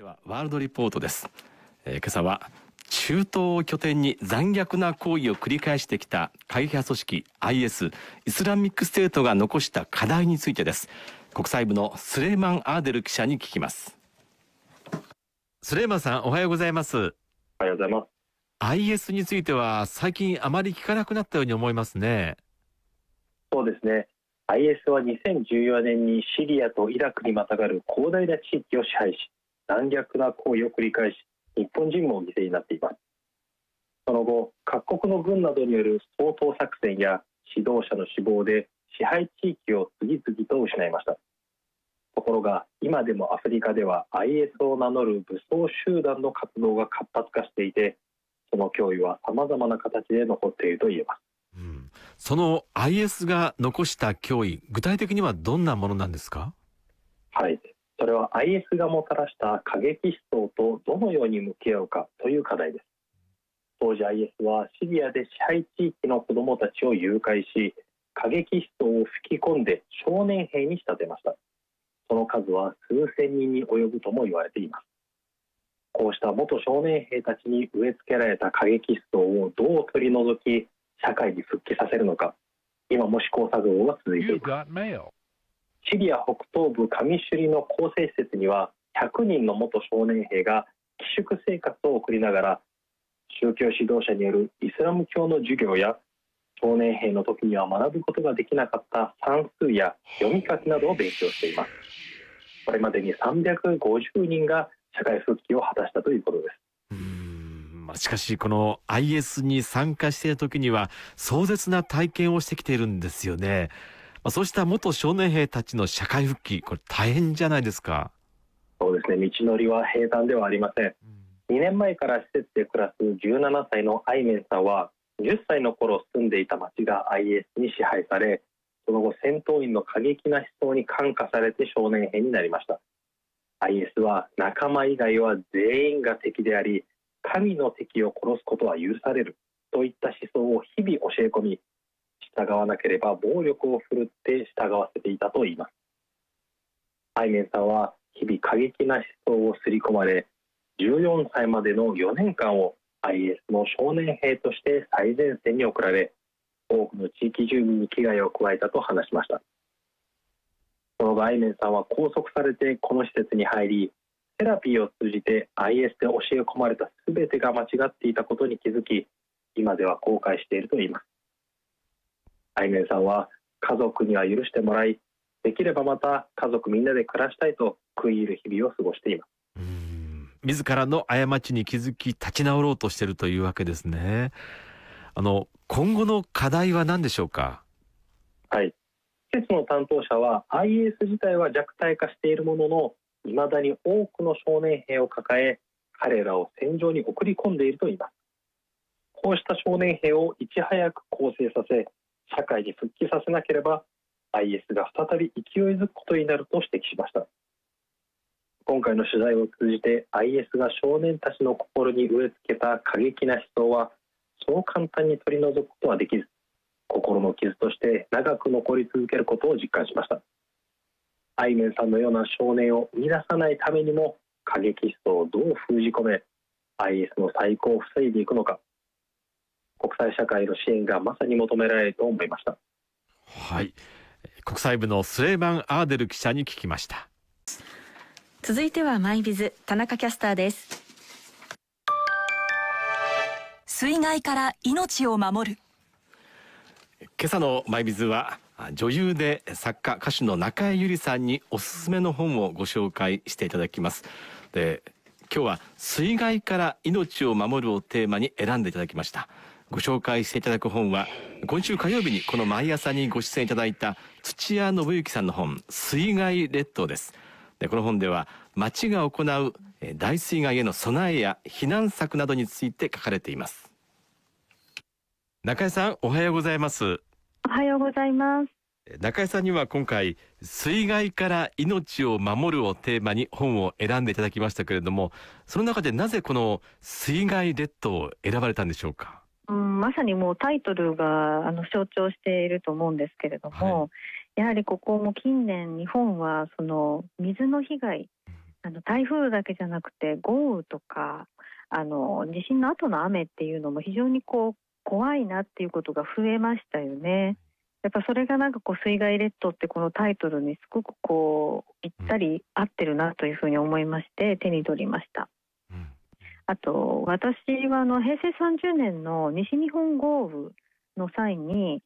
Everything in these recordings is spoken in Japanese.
ではワールドリポートです、えー、今朝は中東を拠点に残虐な行為を繰り返してきた会派組織 IS イスラミックステートが残した課題についてです国際部のスレイマン・アーデル記者に聞きますスレイマンさんおはようございますおはようございます IS については最近あまり聞かなくなったように思いますねそうですね IS は2014年にシリアとイラクにまたがる広大な地域を支配し残虐な行為を繰り返し日本人も犠牲になっていますその後各国の軍などによる掃討作戦や指導者の死亡で支配地域を次々と失いましたところが今でもアフリカでは IS を名乗る武装集団の活動が活発化していてその脅威はさまざまな形で残っていると言えます、うん、その IS が残した脅威具体的にはどんなものなんですかそれは IS がもたらした過激思想とどのように向き合うかという課題です当時 IS はシリアで支配地域の子どもたちを誘拐し過激思想を吹き込んで少年兵に仕立てましたその数は数千人に及ぶとも言われていますこうした元少年兵たちに植え付けられた過激思想をどう取り除き社会に復帰させるのか今も試行錯誤が続いていますシリア北東部カミシュリの構成施設には100人の元少年兵が寄宿生活を送りながら宗教指導者によるイスラム教の授業や少年兵の時には学ぶことができなかった算数や読み書きなどを勉強していますこれまでに350人が社会復帰を果たしたということですしかしこの IS に参加している時には壮絶な体験をしてきているんですよねあ、そうした元少年兵たちの社会復帰、これ大変じゃないですか。そうですね、道のりは平坦ではありません。うん、2年前から施設で暮らす17歳のアイメンさんは、10歳の頃住んでいた町が IS に支配され、その後戦闘員の過激な思想に感化されて少年兵になりました。IS は仲間以外は全員が敵であり、神の敵を殺すことは許されるといった思想を日々教え込み、従わなければ暴力を振るって従わせていたといいますアイメンさんは日々過激な思想を刷り込まれ14歳までの4年間を IS の少年兵として最前線に送られ多くの地域住民に危害を加えたと話しましたその後アイメンさんは拘束されてこの施設に入りセラピーを通じて IS で教え込まれた全てが間違っていたことに気づき今では後悔していると言いますあいみょさんは家族には許してもらいできればまた家族みんなで暮らしたいと食い入る日々を過ごしています自らの過ちに気づき立ち直ろうとしているというわけですねあの今後の課題は何でしょうかはい施設の担当者は IS 自体は弱体化しているもののいまだに多くの少年兵を抱え彼らを戦場に送り込んでいるといいますこうした少年兵をいち早く更生させ社会に復帰させなければ IS が再び勢いづくことになると指摘しました今回の取材を通じて IS が少年たちの心に植え付けた過激な思想はそう簡単に取り除くことはできず心の傷として長く残り続けることを実感しましたアイメンさんのような少年を生み出さないためにも過激思想をどう封じ込め IS の再興を防いでいくのか国際社会の支援がまさに求められると思いましたはい国際部のスレイマン・アーデル記者に聞きました続いてはマイビズ田中キャスターです水害から命を守る今朝のマイビズは女優で作家歌手の中江由里さんにおすすめの本をご紹介していただきますで今日は水害から命を守るをテーマに選んでいただきましたご紹介していただく本は、今週火曜日にこの毎朝にご出演いただいた土屋信之さんの本、水害列島です。でこの本では、町が行う大水害への備えや避難策などについて書かれています。中江さん、おはようございます。おはようございます。中江さんには今回「水害から命を守る」をテーマに本を選んでいただきましたけれどもその中でなぜこの「水害列島」を選ばれたんでしょうかうん、まさにもうタイトルがあの象徴していると思うんですけれども、はい、やはりここも近年日本はその水の被害あの台風だけじゃなくて豪雨とかあの地震の後の雨っていうのも非常にこう怖いなっていうことが増えましたよね。やっぱそれがなんかこう水害列島ってこのタイトルにすごくこうぴったり合ってるなというふうに思いまして手に取りました。あと私はあの平成30年の西日本豪雨の際に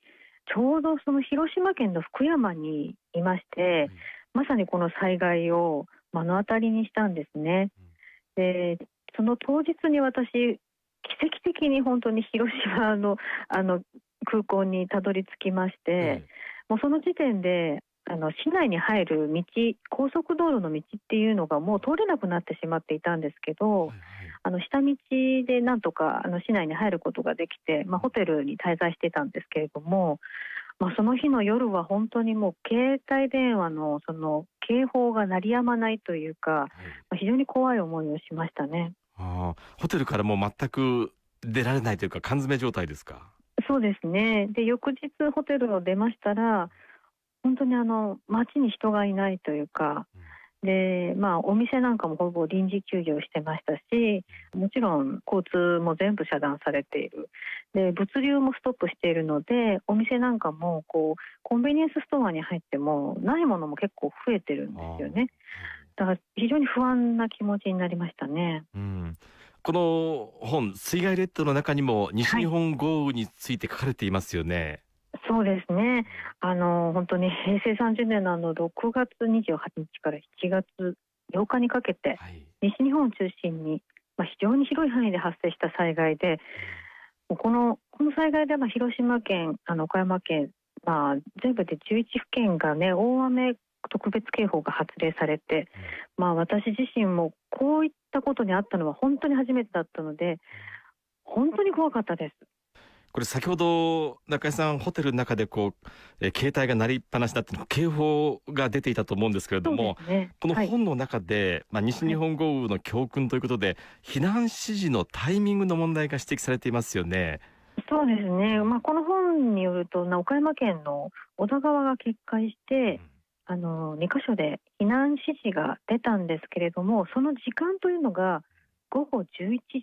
ちょうどその広島県の福山にいまして、まさにこの災害を目の当たりにしたんですね。でその当日に私奇跡的に本当に広島のあの空港にたどり着きまして、もうその時点であの市内に入る道高速道路の道っていうのがもう通れなくなってしまっていたんですけど、はいはい、あの下道でなんとかあの市内に入ることができて、まあ、ホテルに滞在してたんですけれども、まあ、その日の夜は本当にもう携帯電話のその警報が鳴りやまないというか、はい、まあ、非常に怖い思いをしましたねあホテルからもう全く出られないというか缶詰状態ですかそうですねで翌日ホテルを出ましたら本当にあの街に人がいないというか、でまあ、お店なんかもほぼ臨時休業してましたしもちろん交通も全部遮断されているで物流もストップしているのでお店なんかもこうコンビニエンスストアに入ってもないものも結構増えてるんですよねだから非常に不安な気持ちになりましたね。うんこの本「水害列島」の中にも西日本豪雨について書かれていますよね。そうですねあの本当に平成30年のあの6月28日から7月8日にかけて、はい、西日本を中心に、まあ、非常に広い範囲で発生した災害で、うん、このこの災害でまあ広島県あの岡山県、まあ、全部で11府県が、ね、大雨特別警報が発令されて、うん、まあ、私自身もこういったことにあったのは本当に初めてだったので本当に怖かったです。これ先ほど中井さんホテルの中でこう、えー、携帯が鳴りっぱなしだっていう警報が出ていたと思うんですけれども、ね、この本の中で、はい、まあ、西日本豪雨の教訓ということで、避難指示のタイミングの問題が指摘されていますよね。そうですね、まあ、この本によると岡山県の小田川が決壊して、うん、あの2か所で避難指示が出たんですけれどもその時間というのが午後11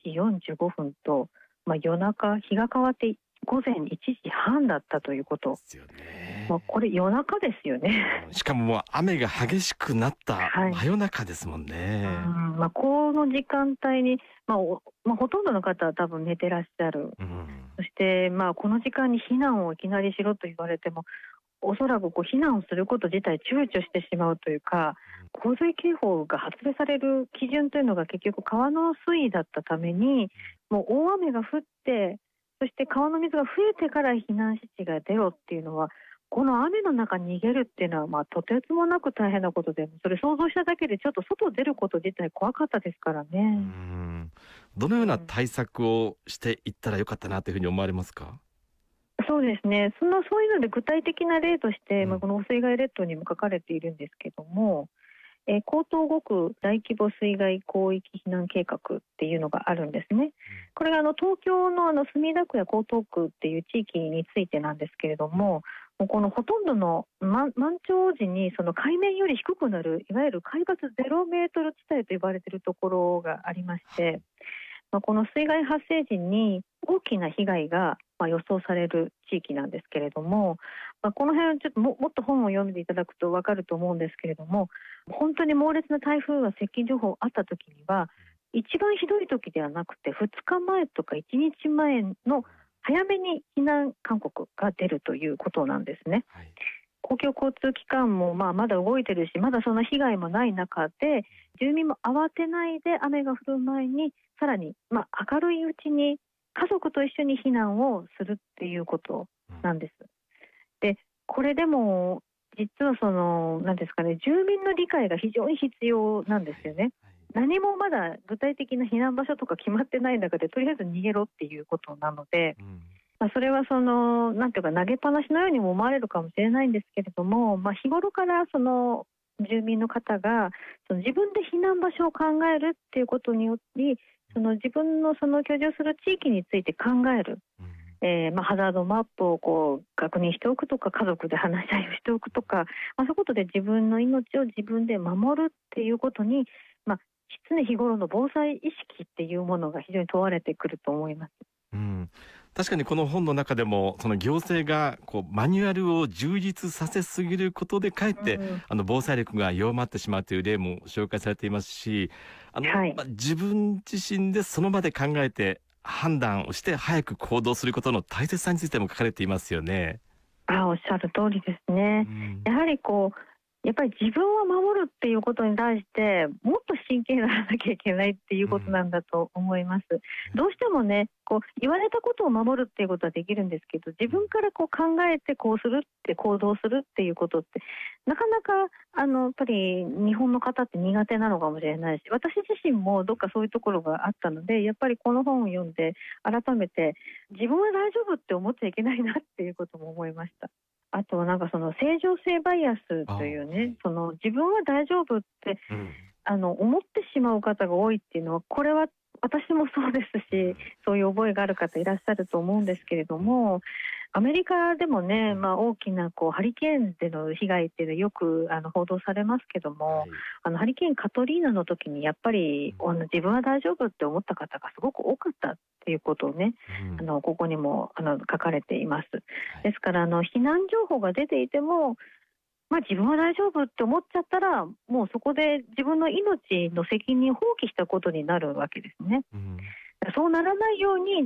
時45分とまあ、夜中日が変わって午前1時半だったということ。ですよね。まあ、これ夜中ですよね。しかももう雨が激しくなった真夜中ですもんね。はい、んまあ、この時間帯に、まあまあ、ほとんどの方は多分寝てらっしゃる。うん、そして、まあ、この時間に避難をいきなりしろと言われても、おそらくこう避難をすること自体躊躇してしまうというか、洪水警報が発令される基準というのが結局川の水位だったために、もう大雨が降って、そして川の水が増えてから避難指示が出ろっていうのは、この雨の中逃げるっていうのは、まあ、とてつもなく大変なことで、それ想像しただけでちょっと外出ること自体怖かったですからね。どのような対策をしていったらよかったなというふうに思われますか、そうですねそな、そういうので具体的な例として、うん、まあ、この水害列島にも書かれているんですけども、えー、江東5区大規模水害広域避難計画っていうのがあるんですね、うん、これがあの東京のあの墨田区や江東区っていう地域についてなんですけれども、もうこのほとんどの満潮時にその海面より低くなるいわゆる海抜0メートル地帯と呼ばれているところがありまして、まあ、この水害発生時に大きな被害がまあ予想される地域なんですけれども、まあ、この辺はちょっとももっと本を読んでいただくと分かると思うんですけれども本当に猛烈な台風が接近情報があった時には一番ひどい時ではなくて2日前とか1日前の早めに避難勧告が出るということなんですね。はい公共交通機関もまあまだ動いてるし、まだそんな被害もない中で、住民も慌てないで雨が降る前に、さらにまあ明るいうちに家族と一緒に避難をするっていうことなんです。で、これでも実はその、なんですかね、住民の理解が非常に必要なんですよね。何もまだ具体的な避難場所とか決まってない中で、とりあえず逃げろっていうことなので、うんまあ、それはそのなんていうか投げっぱなしのようにも思われるかもしれないんですけれども、まあ、日頃からその住民の方がその自分で避難場所を考えるっていうことによりその自分のその居住する地域について考える、えーまあ、ハザードマップをこう確認しておくとか家族で話し合いをしておくとか、まあ、そういうことで自分の命を自分で守るっていうことに、まあ、常日頃の防災意識っていうものが非常に問われてくると思います。うん確かにこの本の中でもその行政がこうマニュアルを充実させすぎることでかえって、あの防災力が弱まってしまうという例も紹介されていますしあの、はい、まあ、自分自身でその場で考えて判断をして早く行動することの大切さについても書かれていますよね。あおっしゃる通りですね、うん、やはりこうやっぱり自分を守るっていうことに対してもっと真剣にならなきゃいけないっていうことなんだと思います、うん、どうしてもねこう言われたことを守るっていうことはできるんですけど自分からこう考えてこうするって行動するっていうことってなかなかあのやっぱり日本の方って苦手なのかもしれないし私自身もどっかそういうところがあったのでやっぱりこの本を読んで改めて自分は大丈夫って思っちゃいけないなっていうことも思いました。あとなんかその正常性バイアスというね、その自分は大丈夫って、うん、あの思ってしまう方が多いっていうのは、これは私もそうですしそういう覚えがある方いらっしゃると思うんですけれどもアメリカでもね、まあ、大きなこうハリケーンでの被害っていうのはよくあの報道されますけども、はい、あのハリケーンカトリーナの時にやっぱり、うん、あの自分は大丈夫って思った方がすごく多かったっていうことをね、うん、あのここにもあの書かれています。ですからあの避難情報が出ていてもまあ、自分は大丈夫って思っちゃったらもうそこで自分の命の責任放棄したことになるわけですね。うん、そうならないように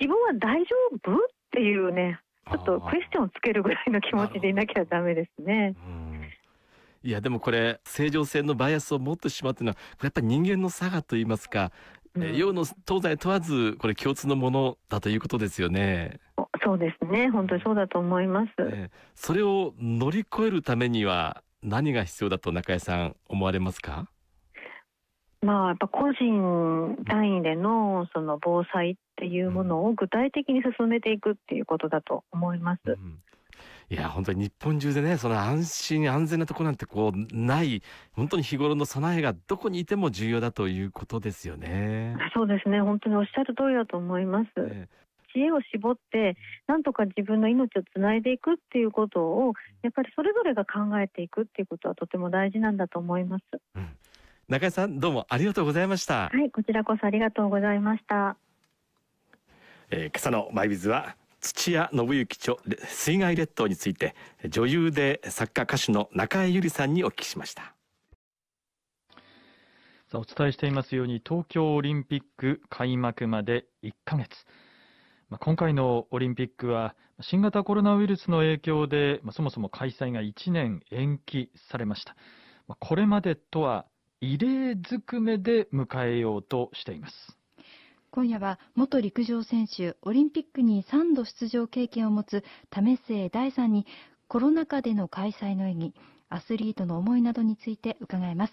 自分は大丈夫っていうねちょっとクエスチョンをつけるぐらいの気持ちでいなきゃだめですね。いやでもこれ正常性のバイアスを持ってしまうというのはやっぱり人間の差がといいますか、うん、えの東西問わずこれ共通のものだということですよね。そうですね本当にそうだと思います、えー、それを乗り越えるためには何が必要だと中江さん思われますかまあやっぱ個人単位でのその防災っていうものを具体的に進めていくっていうことだと思います。うん、いや本当に日本中でねその安心安全なとこなんてこうない本当に日頃の備えがどこにいても重要だということですよね。そうですね本当におっしゃる通りだと思います。ね知恵を絞ってなんとか自分の命をつないでいくっていうことをやっぱりそれぞれが考えていくっていうことはとても大事なんだと思います、うん、中井さんどうもありがとうございましたはいこちらこそありがとうございました、えー、今朝のマイビズは土屋信之著水害列島について女優で作家歌手の中江由里さんにお聞きしましたさあお伝えしていますように東京オリンピック開幕まで1ヶ月ま今回のオリンピックは新型コロナウイルスの影響でまそもそも開催が1年延期されましたまこれまでとは異例ずくめで迎えようとしています今夜は元陸上選手オリンピックに3度出場経験を持つ為末大さんにコロナ禍での開催の意義アスリートの思いなどについて伺います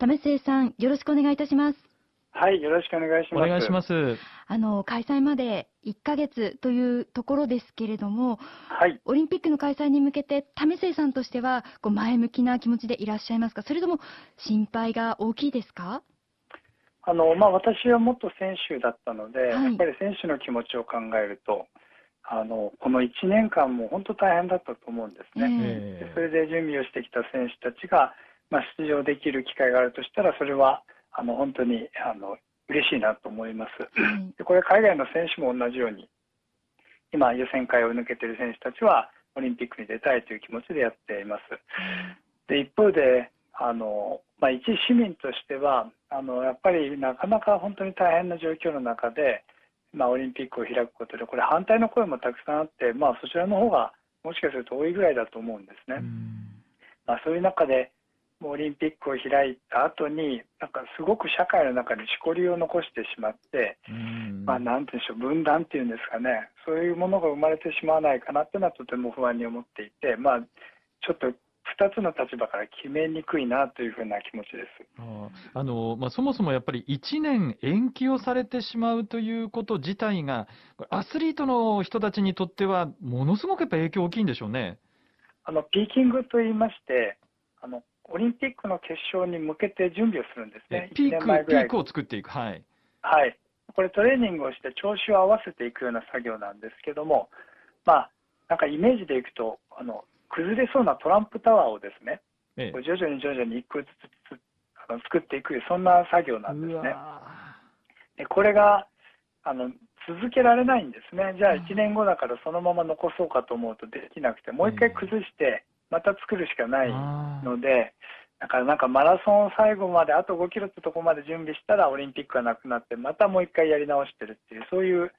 為末さんよろしくお願いいたしますはい、よろしくお願いします。お願いします。あの、開催まで1ヶ月というところですけれども、はい。オリンピックの開催に向けて、為末さんとしては、こう、前向きな気持ちでいらっしゃいますかそれとも、心配が大きいですかあの、まあ、私はもっと選手だったので、はい、やっぱり選手の気持ちを考えると、あのこの1年間も本当大変だったと思うんですね、えー、それで準備をしてきた選手たちが、まあ、出場できる機会があるとしたらそれはあの本当にあの嬉しいなと思います。でこれ海外の選手も同じように今予選会を抜けてる選手たちはオリンピックに出たいという気持ちでやっています。で一方であの、まあ、一市民としてはあのやっぱりなかなか本当に大変な状況の中で、まあ、オリンピックを開くことでこれ反対の声もたくさんあって、まあ、そちらの方がもしかすると多いぐらいだと思うんですね。まあ、そういう中でオリンピックを開いた後になんかすごく社会の中でしこりを残してしまって、まあ、なんていうんでしょう分断っていうんですかねそういうものが生まれてしまわないかなっていうのはとても不安に思っていて、まあ、ちょっと2つの立場から決めにくいなというふうな気持ちですあの、まあ、そもそもやっぱり1年延期をされてしまうということ自体が、アスリートの人たちにとっては、ものすごくやっぱ影響大きいんでしょうねあのピーキングといいまして、あのオリンピックの決勝に向けて準備をするんですね、ピークピークを作っていく、はい、はい、これ、トレーニングをして調子を合わせていくような作業なんですけども、まあ、なんかイメージでいくとあの、崩れそうなトランプタワーをですね、ええ、徐々に徐々に1個ずつあの作っていく、そんな作業なんですね。でこれがあの続けられないんですね、じゃあ1年後だからそのまま残そうかと思うとできなくて、もう1回崩して、また作るしかないのでだからなんかマラソン最後まであと5キロってとこまで準備したらオリンピックがなくなってまたもう一回やり直してるっていうそういう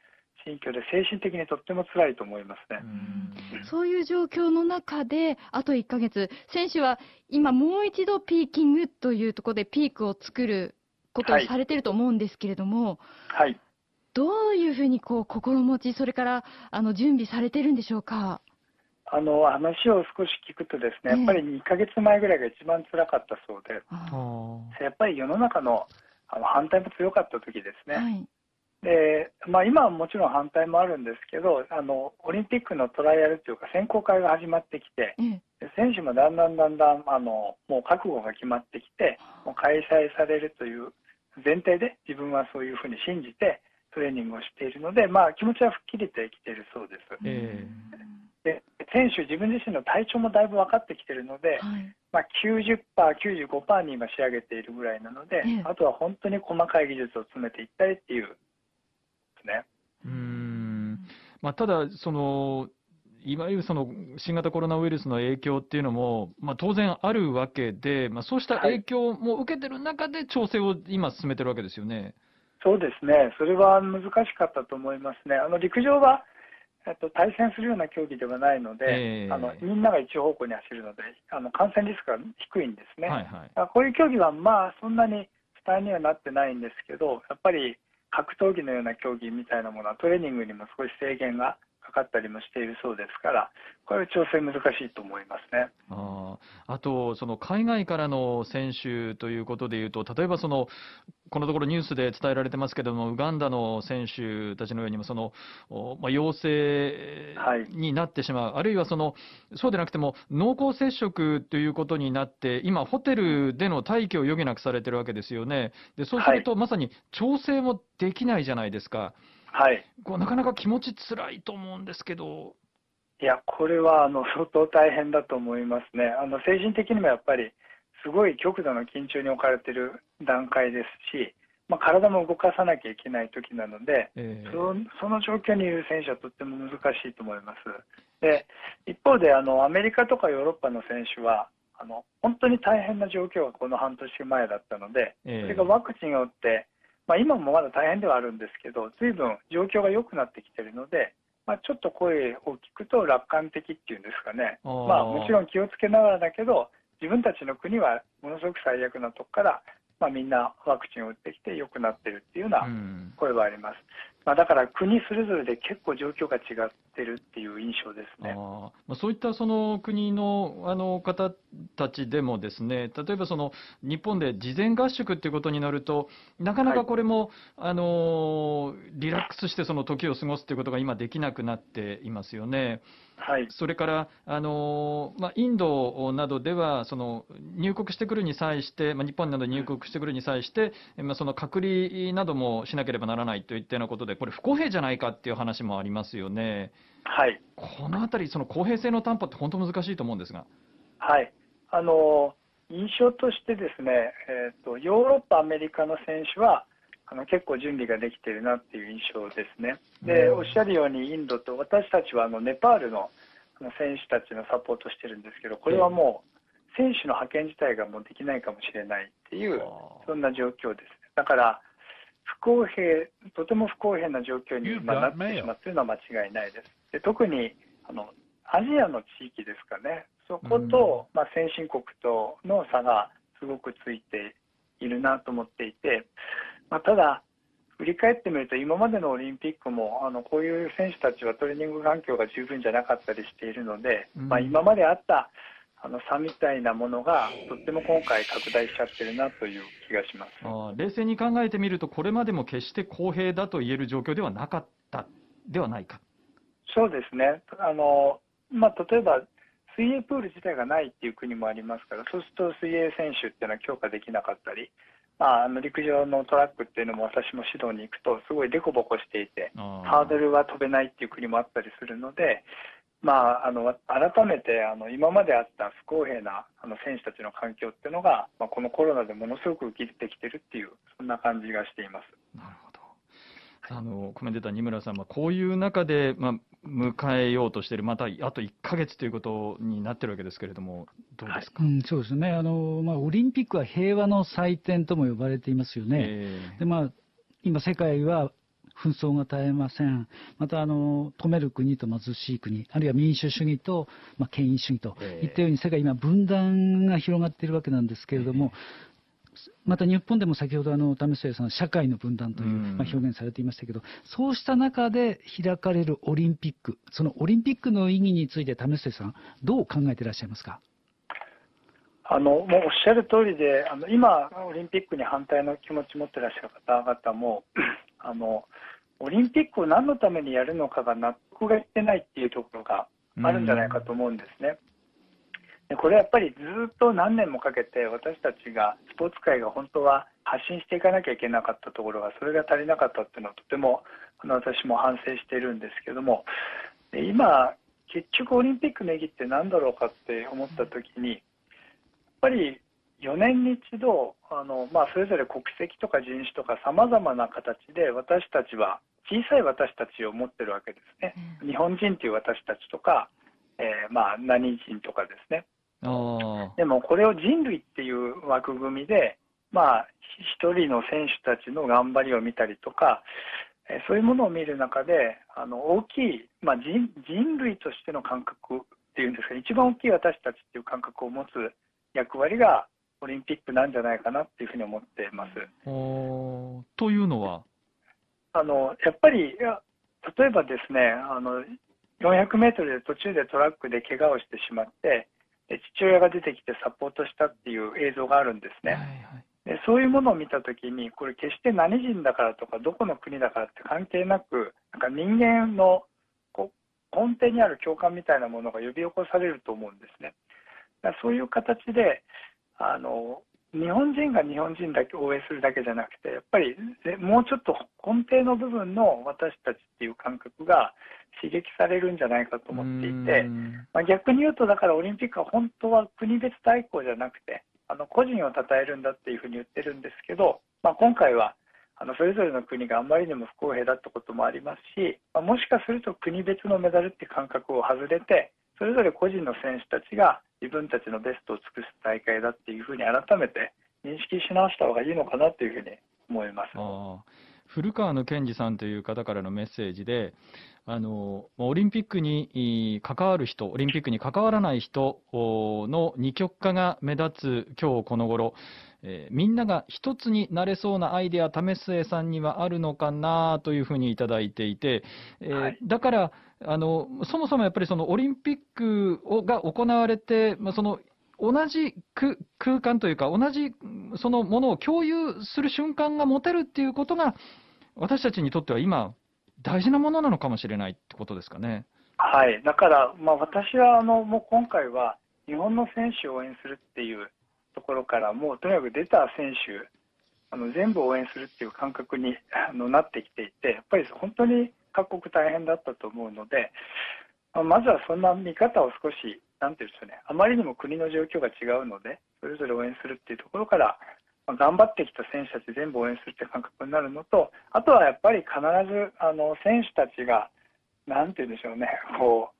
心境で精神的にとっても辛いと思いますね。うそういう状況の中であと1ヶ月選手は今もう一度ピーキングというところでピークを作ることをされてると思うんですけれども、はい、はい、どういうふうにこう心持ちそれからあの準備されてるんでしょうか。あの話を少し聞くとですね、やっぱり2か月前ぐらいが一番つらかったそうで、やっぱり世の中のあの反対も強かった時ですね。はい、でまあ、今はもちろん反対もあるんですけどあのオリンピックのトライアルというか選考会が始まってきて、選手もだんだんだんだんあのもう覚悟が決まってきてもう開催されるという前提で自分はそういうふうに信じてトレーニングをしているので、まあ、気持ちは吹っ切れてきているそうです。えー選手自分自身の体調もだいぶ分かってきているので、はい、まあ、90%、95%に今仕上げているぐらいなので、ええ、あとは本当に細かい技術を詰めていったりっていうね。うんまあ、ただそのいわゆるその新型コロナウイルスの影響っていうのも、まあ、当然あるわけで、まあ、そうした影響も受けてる中で、調整を今、進めてるわけですよね、はい、そうですね、それは難しかったと思いますね、あの陸上はえっと、対戦するような競技ではないので、えー、あのみんなが一方向に走るのであの感染リスクが低いんですね、はいはい、こういう競技は、まあ、そんなに負担にはなってないんですけどやっぱり格闘技のような競技みたいなものはトレーニングにも少し制限がかかったりもしているそうですから、これは調整難しいと思いますねああと、その海外からの選手ということでいうと、例えばそのこのところニュースで伝えられてますけれども、ウガンダの選手たちのようにもその、まあ、陽性になってしまう、はい、あるいはそのそうでなくても、濃厚接触ということになって、今、ホテルでの待機を余儀なくされてるわけですよね、でそうすると、まさに調整もできないじゃないですか。はい、こうなかなか気持ちつらいと思うんですけど。いや、これはあの相当大変だと思いますね。あの精神的にもやっぱりすごい極度の緊張に置かれている段階ですし、まあ、体も動かさなきゃいけない時なので、えー、そその状況にいる選手はとっても難しいと思います。で一方であのアメリカとかヨーロッパの選手はあの本当に大変な状況がこの半年前だったので、えー、それがワクチンを打ってまあ、今もまだ大変ではあるんですけどずいぶん状況が良くなってきてるので、まあ、ちょっと声を聞くと楽観的っていうんですかねまあ、もちろん気をつけながらだけど自分たちの国はものすごく最悪なとこから、まあ、みんなワクチンを打ってきて良くなってるっていうような声はあります。うんまあ、だから国それぞれで結構状況が違ってるっていう印象ですねあ、まあ、そういったその国のあの方たちでも、ですね例えばその日本で事前合宿っていうことになると、なかなかこれも、はい、あのリラックスしてその時を過ごすっていうことが今、できなくなっていますよね。はい、それからあの、まあ、インドなどではその入国してくるに際して、まあ、日本など入国してくるに際して、まあ、その隔離などもしなければならないといったようなことでこれ不公平じゃないかっていう話もありますよね。はい、このあたり、その公平性の担保って本当難しいと思うんですが。はいあの印象としてですね、えーとヨーロッパ、アメリカの選手はあの結構準備ができているなっていう印象ですね。で、おっしゃるようにインドと私たちはあのネパールの選手たちのサポートしてるんですけど、これはもう選手の派遣自体がもうできないかもしれないっていう、そんな状況です。だから、不公平、とても不公平な状況になってしまっているのは間違いないです。で特にあのアジアの地域ですかね、そこと、まあ、先進国との差がすごくついているなと思っていて、ただ、振り返ってみると今までのオリンピックもあのこういう選手たちはトレーニング環境が十分じゃなかったりしているので、うん、まあ、今まであったあの差みたいなものがとっても今回拡大しちゃってるなという気がしますあ冷静に考えてみるとこれまでも決して公平だと言える状況ではなかったではないかそうですねあの、まあ、例えば水泳プール自体がないっていう国もありますからそうすると水泳選手っていうのは強化できなかったりまあ、あの陸上のトラックっていうのも私も指導に行くとすごい凸凹していてハードルは飛べないっていう国もあったりするので、まあ、あの改めてあの今まであった不公平なあの選手たちの環境っていうのが、まあ、このコロナでものすごく浮き出てきてるっていうそんな感じがしています。なるほどあのコメンテーター、二村さん、まあ、こういう中で、まあ、迎えようとしている、またあと1か月ということになってるわけですけれども、どうですか、はい、うん、そうですねあの、まあ、オリンピックは平和の祭典とも呼ばれていますよね。えー、でまあ、今、世界は紛争が絶えません、またあの止める国と貧しい国、あるいは民主主義と、まあ、権威主義と、いったように世界、今、分断が広がっているわけなんですけれども、えーまた日本でも先ほどあの為末さん、社会の分断という、まあ、表現されていましたけど、そうした中で開かれるオリンピック、そのオリンピックの意義について、為末さん、どう考えていらっしゃいますか。あのもうおっしゃる通りで、あの今、オリンピックに反対の気持ちを持ってらっしゃる方々も、あのオリンピックを何のためにやるのかが納得がいってないっていうところがあるんじゃないかと思うんですね。これやっぱりずっと何年もかけて私たちがスポーツ界が本当は発信していかなきゃいけなかったところがそれが足りなかったっていうのはとてもあの私も反省しているんですけども今結局オリンピックの意義って何だろうかって思った時にやっぱり4年に一度あの、まあ、それぞれ国籍とか人種とかさまざまな形で私たちは小さい私たちを持ってるわけですね。日本人という私たちとか、えー、まあ何人とかですねでもこれを人類っていう枠組みで、まあ、一人の選手たちの頑張りを見たりとか、えそういうものを見る中で、あの大きい、まあ人、人類としての感覚っていうんですか、一番大きい私たちっていう感覚を持つ役割がオリンピックなんじゃないかなっていうふうに思ってます。というのはあのやっぱり例えばですねあの400メートルで途中でトラックで怪我をしてしまって父親が出てきてサポートしたっていう映像があるんですね。はいはいでそういうものを見た時にこれ決して何人だからとかどこの国だからって関係なくなんか人間のこ根底にある共感みたいなものが呼び起こされると思うんですね。そういう形であの日本人が日本人だけ応援するだけじゃなくてやっぱりもうちょっと根底の部分の私たちっていう感覚が刺激されるんじゃないかと思っていて、まあ、逆に言うとだからオリンピックは本当は国別対抗じゃなくてあの個人を称えるんだっていうふうに言ってるんですけど、まあ、今回はあのそれぞれの国があまりにも不公平だったこともありますし、まあ、もしかすると国別のメダルって感覚を外れてそれぞれ個人の選手たちが自分たちのベストを尽くす大会だっていうふうに改めて認識し直した方がいいのかなというふうに思います古川の健二さんという方からのメッセージで、あのオリンピックに関わる人、オリンピックに関わらない人の二極化が目立つ今日この頃、えー、みんなが一つになれそうなアイデア、為末さんにはあるのかなというふうにいただいていて、えーはい、だからあの、そもそもやっぱりそのオリンピックをが行われて、まあ、その同じ空間というか、同じそのものを共有する瞬間が持てるっていうことが、私たちにとっては今、大事なものなのかもしれないってことですかね。はい、だから、まあ、私はあのもう今回は、日本の選手を応援するっていうところからもうとにかく出た選手あの全部応援するっていう感覚にあのなってきていてやっぱり本当に各国大変だったと思うのでまずはそんな見方を少しなんていうんでしょうねあまりにも国の状況が違うのでそれぞれ応援するっていうところから頑張ってきた選手たち全部応援するって感覚になるのとあとはやっぱり必ずあの選手たちがなんて言うんでしょうねこう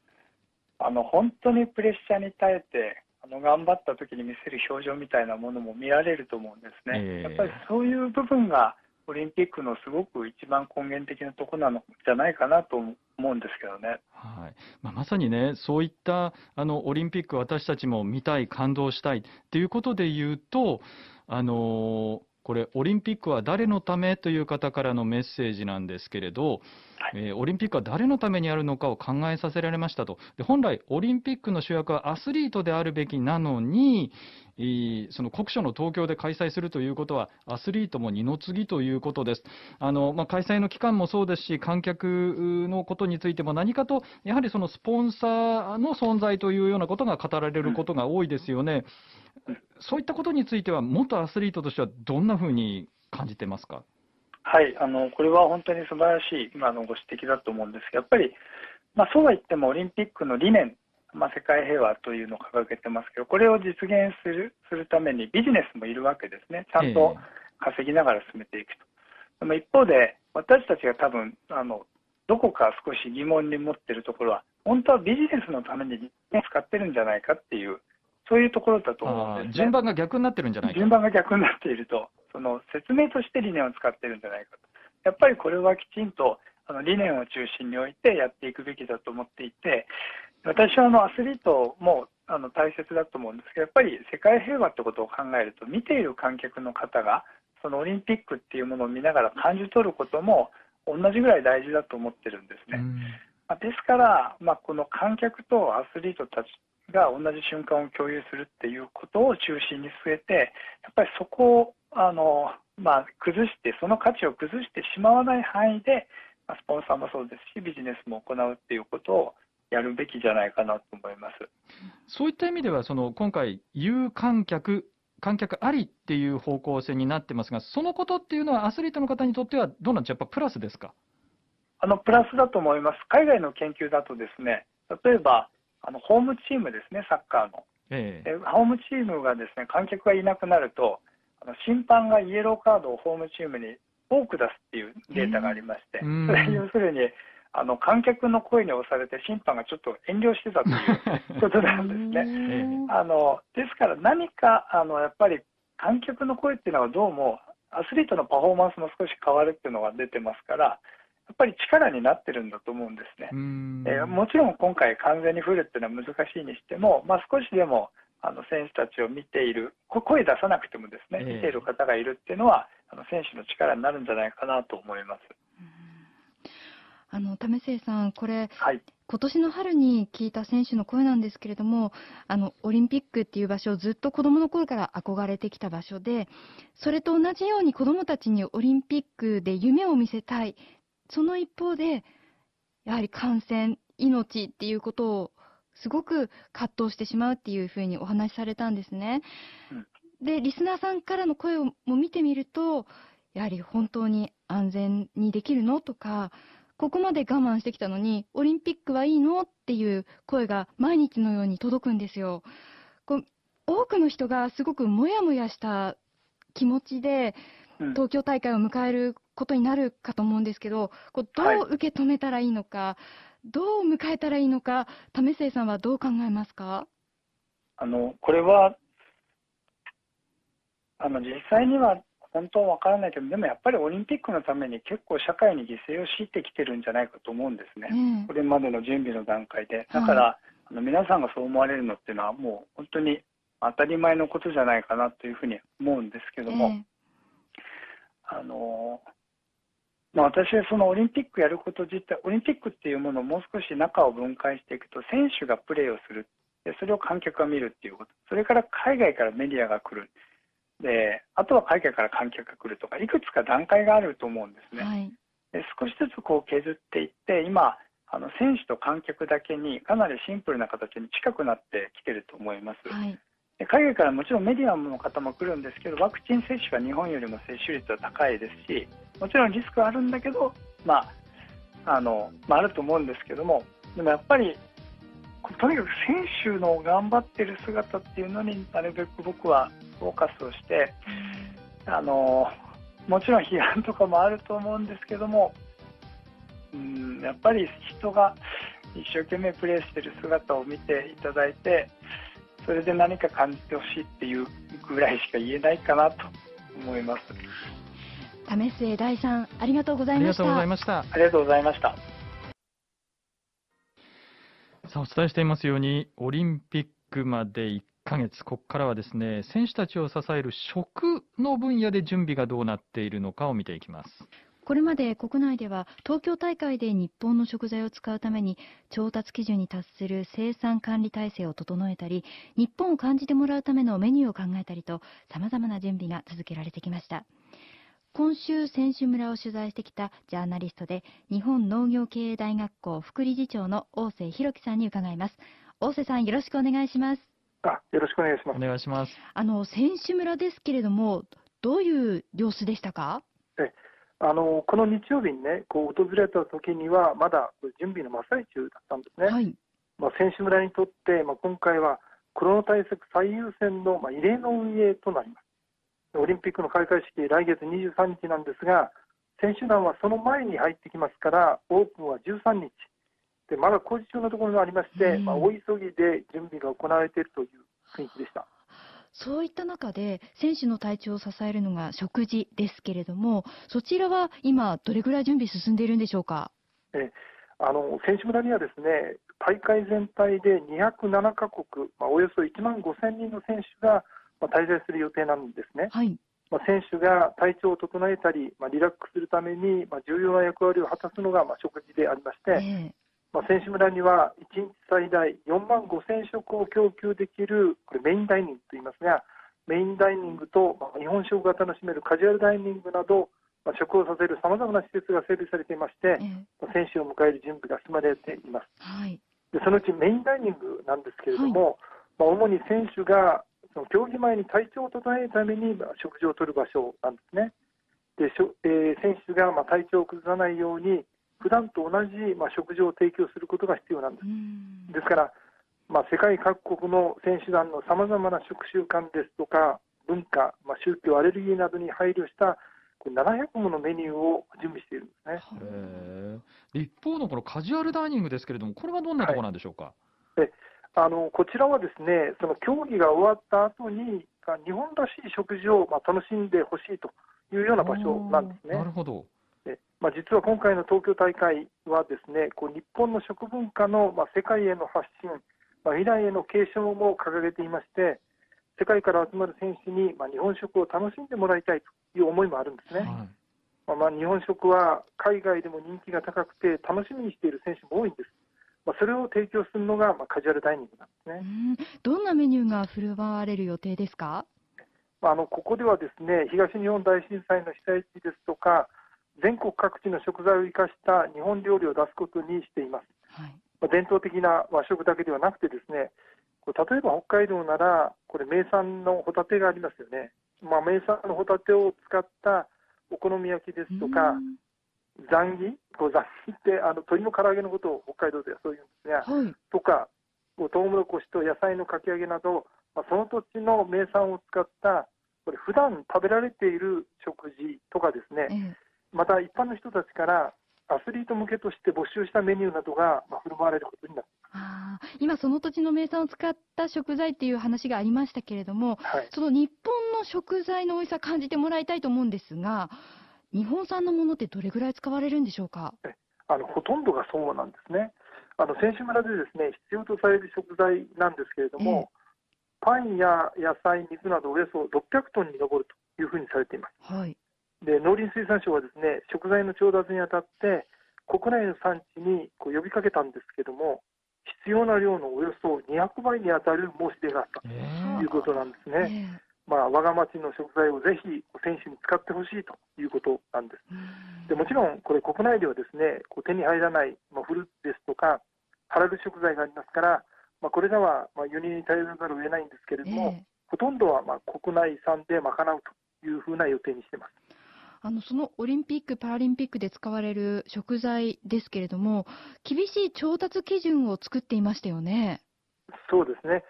あの本当にプレッシャーに耐えてあの頑張った時に見せる表情みたいなものも見られると思うんですね。えー、やっぱりそういう部分がオリンピックのすごく一番根源的なとこなのじゃないかなと思うんですけどね。はいまあ、まさにね、そういったあのオリンピック、私たちも見たい、感動したいということで言うと、あのーこれ、オリンピックは誰のためという方からのメッセージなんですけれど、はい、えー、オリンピックは誰のためにあるのかを考えさせられましたと。で本来、オリンピックの主役はアスリートであるべきなのに、えー、その国書の東京で開催するということは、アスリートも二の次ということです。あのまあ、開催の期間もそうですし、観客のことについても何かと、やはりそのスポンサーの存在というようなことが語られることが多いですよね。うんそういったことについては、元アスリートとしてはどんなふうに感じてますか。はい、あのこれは本当に素晴らしい今のご指摘だと思うんですが、やっぱり、まあ、そうは言ってもオリンピックの理念、まあ、世界平和というのを掲げてますけど、これを実現するするためにビジネスもいるわけですね、ちゃんと稼ぎながら進めていくと。えー、でも一方で、私たちが多分あのどこか少し疑問に持っているところは、本当はビジネスのために使ってるんじゃないかっていうそういうところだと思うんです、ね、順番が逆になってるんじゃない順番が逆になっていると、その説明として理念を使ってるんじゃないかと。やっぱりこれはきちんとあの理念を中心においてやっていくべきだと思っていて、私はあのアスリートもあの大切だと思うんですけど、やっぱり世界平和ってことを考えると、見ている観客の方が、そのオリンピックっていうものを見ながら感じ取ることも、同じぐらい大事だと思ってるんですね。ですから、まあ、この観客とアスリートたちが同じ瞬間を共有するっていうことを中心に据えてやっぱりそこをあの、まあ、崩してその価値を崩してしまわない範囲でスポンサーもそうですしビジネスも行うっていうことをやるべきじゃないかなと思いますそういった意味ではその今回有観客観客ありっていう方向性になってますがそのことっていうのはアスリートの方にとってはどうなんでしょうやっぱプラスですかあのプラスだと思います海外の研究だとですね例えばあのホームチームですね、サッカーの。えホームチームがですね観客がいなくなると、あの審判がイエローカードをホームチームに多く出すっていうデータがありまして、えー、そ れ要するにあの観客の声に押されて審判がちょっと遠慮してたということなんですね。あのですから何かあのやっぱり観客の声っていうのはどうもアスリートのパフォーマンスも少し変わるっていうのが出てますから、やっぱり力になってるんだと思うんですね。えー、もちろん今回完全に降るっていうのは難しいにしても、まあ、少しでもあの選手たちを見ている声出さなくてもですね、見ている方がいるっていうのはあの選手の力になるんじゃないかなと思います。あの為末さん、これ、はい、今年の春に聞いた選手の声なんですけれども、あのオリンピックっていう場所をずっと子どもの頃から憧れてきた場所で、それと同じように子どもたちにオリンピックで夢を見せたい、その一方で、やはり感染、命っていうことをすごく葛藤してしまうっていうふうにお話しされたんですね。で、リスナーさんからの声をも見てみると、やはり本当に安全にできるのとか、ここまで我慢してきたのに、オリンピックはいいのっていう声が毎日のように届くんですよ。こう多くの人がすごくもやもやした気持ちで、東京大会を迎えることになるかと思うんですけど、こうどう受け止めたらいいのか、はい、どう迎えたらいいのか、為末さんはどう考えますかあのこれはあの実際には本当わからないけど、でもやっぱりオリンピックのために結構社会に犠牲を強いてきてるんじゃないかと思うんですね、うん、これまでの準備の段階で。だから、はい、あの皆さんがそう思われるのっていうのは、もう本当に当たり前のことじゃないかなというふうに思うんですけども、えー、あの私はそのオリンピックやること自体オリンピックっていうものをもう少し中を分解していくと選手がプレーをするでそれを観客が見るっていうことそれから海外からメディアが来るであとは海外から観客が来るとかいくつか段階があると思うんですね。はい、で少しずつこう削っていって今あの選手と観客だけにかなりシンプルな形に近くなってきてると思います。はい海外からもちろんメディアの方も来るんですけどワクチン接種は日本よりも接種率は高いですしもちろんリスクはあるんだけど、まああのまあ、あると思うんですけどもでもやっぱりとにかく選手の頑張ってる姿っていうのになるべく僕はフォーカスをしてあのもちろん批判とかもあると思うんですけどもうんやっぱり人が一生懸命プレーしてる姿を見ていただいてそれで何か感じてほしいっていうぐらいしか言えないかなと思います。為末大さんありがとうございましたありがとうございましたありがとうございましたさあお伝えしていますようにオリンピックまで1ヶ月ここからはですね選手たちを支える食の分野で準備がどうなっているのかを見ていきますこれまで国内では東京大会で日本の食材を使うために調達基準に達する生産管理体制を整えたり日本を感じてもらうためのメニューを考えたりとさまざまな準備が続けられてきました。今週選手村を取材してきたジャーナリストで日本農業経営大学校副理事長の大瀬弘樹さんに伺います大瀬さんよろしくお願いしますあよろしくお願いしますお願いしますあの選手村ですけれどもどういう様子でしたかえあのこの日曜日にねこう訪れた時にはまだ準備の真っ最中だったんですね、はい、まあ、選手村にとって、まあ、今回はコロナ対策最優先の、まあ、異例の運営となりますオリンピックの開会式、来月23日なんですが、選手団はその前に入ってきますから、オープンは13日、でまだ工事中のところがありまして、まあ、大急ぎで準備が行われているという雰囲気でした。そういった中で、選手の体調を支えるのが食事ですけれども、そちらは今、どれぐらい準備進んでいるんでしょうか。えあの選手村にはですね大会全体で207カ国、まあ、およそ1万5000人の選手がまあ、滞在する予定なんですね。はいまあ、選手が体調を整えたり、まあ、リラックスするために、まあ、重要な役割を果たすのが、まあ、食事でありまして、えー、まあ、選手村には1日最大4万5000食を供給できるこれメインダイニングといいますがメインダイニングと、まあ、日本食が楽しめるカジュアルダイニングなど、まあ、食をさせるさまざまな施設が整備されていまして、えー、まあ、選手を迎える準備が進まれています。はい、でそのうちメインダイニングなんですけれども、はいまあ、主に選手が競技前に体調を整えるために食事をとる場所なんですね。でしょえー、選手がま体調を崩さないように普段と同じま食事を提供することが必要なんです。ですから、まあ、世界各国の選手団のさまざまな食習慣ですとか文化、まあ、宗教、アレルギーなどに配慮した700ものメニューを準備しているんですね。一方のこのカジュアルダイニングですけれども、これはどんなところなんでしょうか。はいあのこちらはですねその競技が終わった後に日本らしい食事をまあ楽しんでほしいというような場所なんですね。なるほどまあ、実は今回の東京大会はですねこう日本の食文化のまあ世界への発信、まあ、未来への継承も掲げていまして世界から集まる選手にまあ日本食を楽しんでもらいたいという思いもあるんですね。はいまあ、日本食は海外でも人気が高くて楽しみにしている選手も多いんです。まあ、それを提供するのが、まあ、カジュアルダイニングなんですね。どんなメニューが振る舞われる予定ですか、まあ、あのここではですね東日本大震災の被災地ですとか全国各地の食材を生かした日本料理を出すことにしています。はい、まあ、伝統的な和食だけではなくてですね例えば北海道ならこれ名産のホタテがありますよね、まあ、名産のホタテを使ったお好み焼きですとか、ザンギ、こうザンギってあの鶏の唐揚げのことを北海道ではそういうんですが、はい、とか、うトウモロコシと野菜のかき揚げなど、まあ、その土地の名産を使ったこれ普段食べられている食事とかですね、ええ、また一般の人たちからアスリート向けとして募集したメニューなどが、まあ、振る舞われることになるあ今、その土地の名産を使った食材っていう話がありましたけれども、はい、その日本の食材の美味しさ感じてもらいたいと思うんですが、日本産のものってどれぐらい使われるんでしょうかあのほとんどがそうなんですね。あの選手村でですね必要とされる食材なんですけれども、えー、パンや野菜、水などおよそ600トンに上るというふうにされています。はい、で農林水産省はですね食材の調達にあたって国内の産地にこう呼びかけたんですけれども必要な量のおよそ200倍に当たる申し出があったということなんですね。えーえーまあ、我が町の食材をぜひ選手に使ってほしいということなんです。でもちろん、これ国内ではですね、こう手に入らない、まあ、フルーツですとか、ハラル食材がありますから、まあ、これらはまあ輸入に頼らざるを得ないんですけれども、えー、ほとんどはまあ国内産で賄うというふうな予定にしてます。あのそのオリンピック・パラリンピックで使われる食材ですけれども、厳しい調達基準を作っていましたよね。そうですね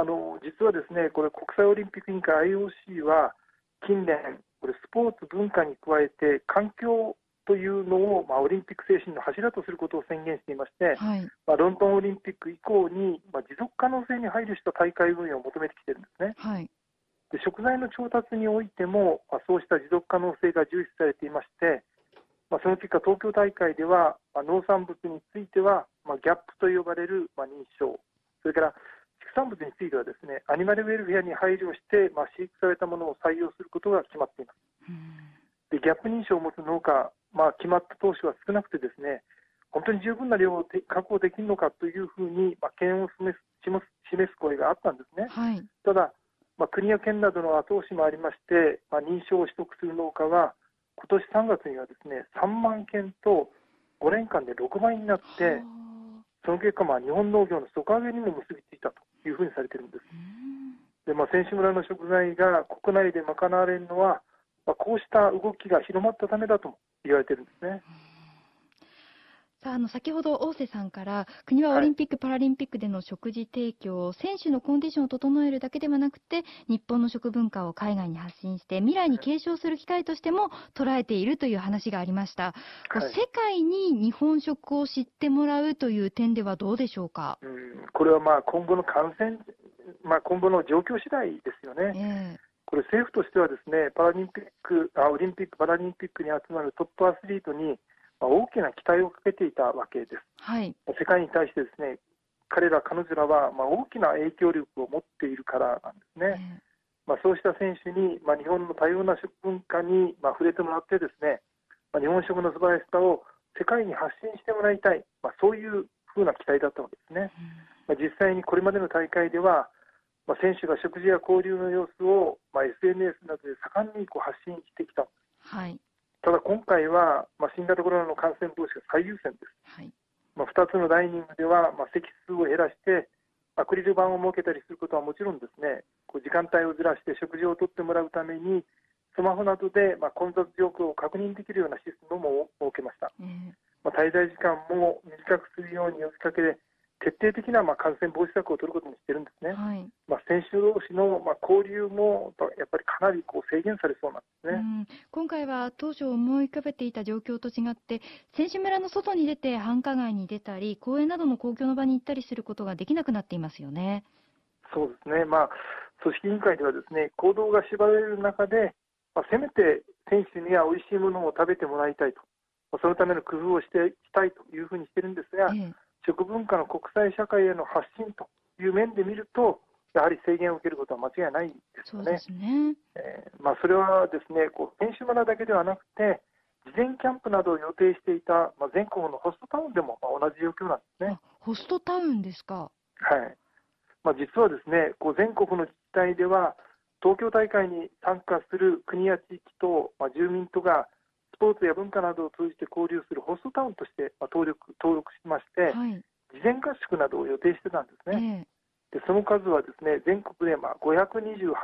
あの実はですねこれ国際オリンピック委員会 IOC は近年これスポーツ文化に加えて環境というのを、まあ、オリンピック精神の柱とすることを宣言していまして、はい、まあ、ロンドンオリンピック以降に、まあ、持続可能性に配慮した大会運営を求めてきているんですね、はい、で食材の調達においても、まあ、そうした持続可能性が重視されていまして、まあ、その結果、東京大会では、まあ、農産物については、まあ、ギャップと呼ばれる、まあ、認証それから畜産物についてはですねアニマルウェルフェアに配慮して、まあ、飼育されたものを採用することが決まっています。でギャップ認証を持つ農家、まあ、決まった当初は少なくてですね本当に十分な量を確保できるのかというふうに、まあ、懸念を示す示す声があったんですね。はい、ただ、まあ、国や県などの後押しもありまして、まあ、認証を取得する農家は今年3月にはですね3万件と5年間で6倍になってその結果、まあ、日本農業の底上げにも結びついたというふうにされているんです。でまあ、選手村の食材が国内で賄われるのは、まあ、こうした動きが広まったためだと言われているんですね。さあ、あの先ほど大瀬さんから国はオリンピック・パラリンピックでの食事提供を選手のコンディションを整えるだけではなくて日本の食文化を海外に発信して未来に継承する機会としても捉えているという話がありました、はい、世界に日本食を知ってもらうという点ではどうでしょうか、うん、これはまあ今後の感染、まあ、今後の状況次第ですよね。えーこれ政府としてはですねパラリンピックあオリンピック・パラリンピックに集まるトップアスリートに大きな期待をかけていたわけです。はい、世界に対してですね彼ら彼女らは大きな影響力を持っているからなんですね。まあ、そうした選手に、日本の多様な食文化に、触れてもらってですね、日本食の素晴らしさを世界に発信してもらいたい、まあ、そういうふうな期待だったわけですね。まあ、実際にこれまでの大会では、選手が食事や交流の様子を、SNS などで盛んに発信してきた、はいただ今回は、まあ、新型コロナの感染防止が最優先です、はい、まあ、2つのダイニングでは、まあ、席数を減らしてアクリル板を設けたりすることはもちろんですねこう時間帯をずらして食事をとってもらうためにスマホなどで、ま混雑状況を確認できるようなシステムも設けました、ま滞在時間も短くするように呼びかけ徹底的なまあ感染防止策を取ることにしてるんですね、はい、まあ、選手同士のまあ交流もやっぱりかなりこう制限されそうなんですね、今回は当初思い浮かべていた状況と違って選手村の外に出て繁華街に出たり公園などの公共の場に行ったりすることができなくなっていますよね。そうですね、まあ、組織委員会ではですね行動が縛られる中で、まあ、せめて選手には美味しいものを食べてもらいたいと、まあ、そのための工夫をしていきたいというふうにしているんですが。ええ食文化の国際社会への発信という面で見るとやはり制限を受けることは間違いないですよね。そねえー、まあ、それはですねこう選手村だけではなくて事前キャンプなどを予定していた、まあ、全国のホストタウンでも、まあ、同じ状況なんですね。ホストタウンですか、はいまあ、実はですねこう全国の自治体では東京大会に参加する国や地域と、まあ、住民とがスポーツや文化などを通じて交流するホストタウンとして、まあ、登録登録しまして、はい、事前合宿などを予定してたんですね。えー、でその数はですね全国でまあ528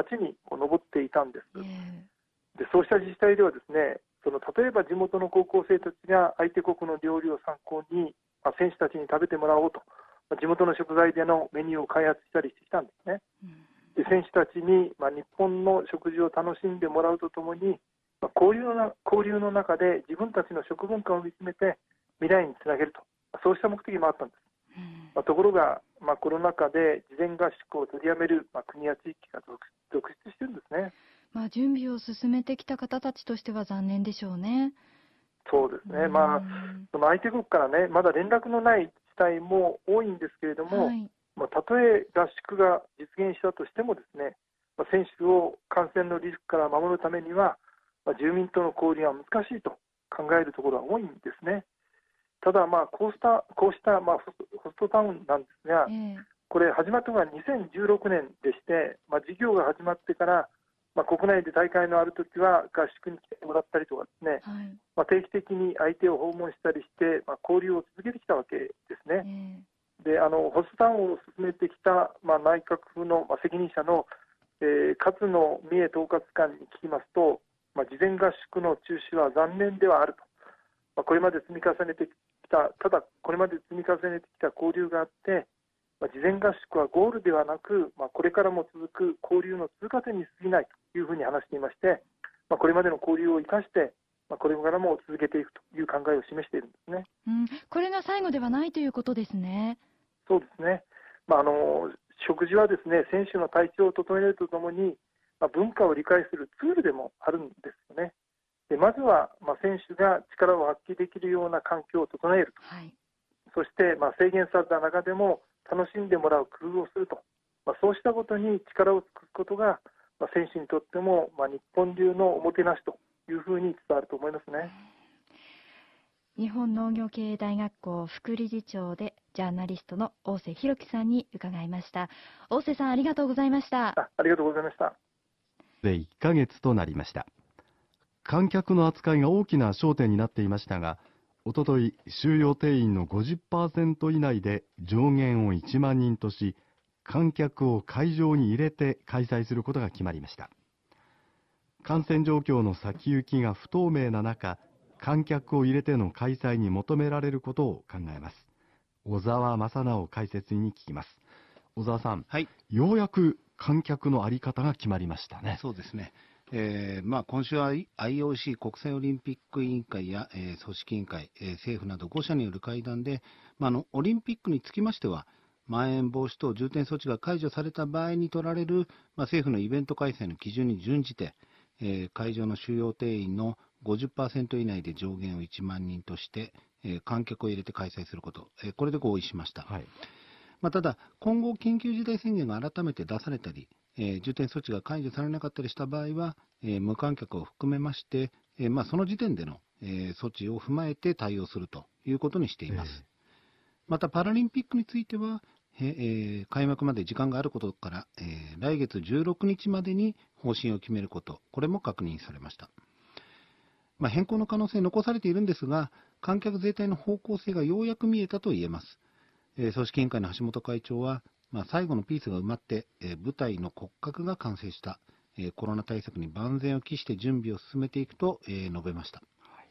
を上っていたんです、えー、でそうした自治体ではですねその例えば地元の高校生たちが相手国の料理を参考に、まあ、選手たちに食べてもらおうと、まあ、地元の食材でのメニューを開発したりしてきたんですね。うん、で選手たちに、まあ、日本の食事を楽しんでもらうとともに交流の交流の中で自分たちの食文化を見つめて未来につなげるとそうした目的もあったんです、まあ、ところが、まあ、コロナ禍で事前合宿を取りやめる、まあ、国や地域が続出してるんですね、まあ、準備を進めてきた方たちとしては残念でしょうね。そうですね、まあ、その相手国からね、まだ連絡のない自治体も多いんですけれども、はい、まあ、たとえ合宿が実現したとしても、ですね、まあ、選手を感染のリスクから守るためには、まあ、住民との交流は難しいと考えるところは多いんですね。ただ、まあ、こうしたこうしたまあホストタウンなんですが、これ始まったのが2016年でして、まあ、事業が始まってから、まあ、国内で大会のあるときは合宿に来てもらったりとかですね、はい、まあ、定期的に相手を訪問したりして、まあ、交流を続けてきたわけですね。えー、であのホストタウンを進めてきた、まあ、内閣府の、まあ、責任者の、えー、勝野三重統括官に聞きますとまあ、事前合宿の中止は残念ではあると、まあ、これまで積み重ねてきたただこれまで積み重ねてきた交流があって、まあ、事前合宿はゴールではなく、まあ、これからも続く交流の通過点に過ぎないというふうに話していまして、まあ、これまでの交流を生かして、まあ、これからも続けていくという考えを示しているんですね、うん、これが最後ではないということですね。そうですね、まあ、あの食事はですね選手の体調を整えるとともにまあ、文化を理解するツールでもあるんですよね。でまずは、まあ、選手が力を発揮できるような環境を整えると、はい、そして、まあ、制限された中でも楽しんでもらう工夫をすると、まあ、そうしたことに力を尽くすことが、まあ、選手にとっても、まあ、日本流のおもてなしというふうに伝わると思いますね。日本農業経営大学校副理事長でジャーナリストの大瀬弘樹さんに伺いました。大瀬さんありがとうございました。ありがとうございました。で1ヶ月となりました観客の扱いが大きな焦点になっていましたがおととい収容定員の50%以内で上限を1万人とし観客を会場に入れて開催することが決まりました感染状況の先行きが不透明な中観客を入れての開催に求められることを考えます小沢正直解説に聞きます小沢さん、はい、ようやく観客のあり方が決まりましたね。そうですねえーまあ、今週は IOC= 国際オリンピック委員会や、えー、組織委員会、えー、政府など5者による会談で、まあ、あのオリンピックにつきましてはまん延防止等重点措置が解除された場合に取られる、まあ、政府のイベント開催の基準に準じて、えー、会場の収容定員の50%以内で上限を1万人として、えー、観客を入れて開催すること、えー、これで合意しました。はいまあ、ただ、今後、緊急事態宣言が改めて出されたり、えー、重点措置が解除されなかったりした場合は、えー、無観客を含めまして、えー、まあ、その時点での、え措置を踏まえて対応するということにしています。また、パラリンピックについては、え開幕まで時間があることから、え来月16日までに方針を決めること、これも確認されました。まあ、変更の可能性残されているんですが、観客全体の方向性がようやく見えたと言えます。え組織委員会の橋本会長は、まあ、最後のピースが埋まって、え舞台の骨格が完成した、えコロナ対策に万全を期して準備を進めていくと、え述べました、はい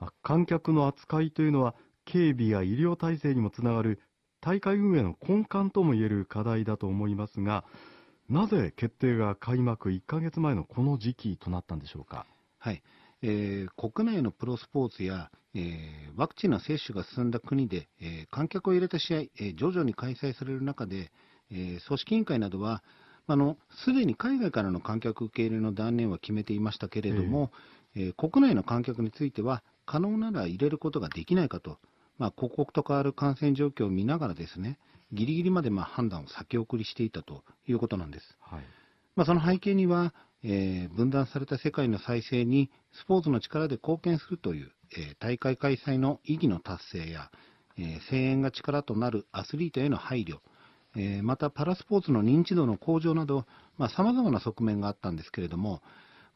まあ、観客の扱いというのは警備や医療体制にもつながる大会運営の根幹ともいえる課題だと思いますがなぜ決定が開幕1か月前のこの時期となったんでしょうか。はいえー、国内のプロスポーツや、えー、ワクチンの接種が進んだ国で、えー、観客を入れた試合、え徐々に開催される中で、え組織委員会などは、あのすでに海外からの観客受け入れの断念は決めていましたけれども、え国内の観客については、可能なら入れることができないかと、まあ、刻々と変わる感染状況を見ながら、ですねギリギリまでま判断を先送りしていたということなんです。はいまあ、その背景には、えー、分断された世界の再生にスポーツの力で貢献するという、えー、大会開催の意義の達成や、え声援が力となるアスリートへの配慮、えまたパラスポーツの認知度の向上などさまざ、まな側面があったんですけれども、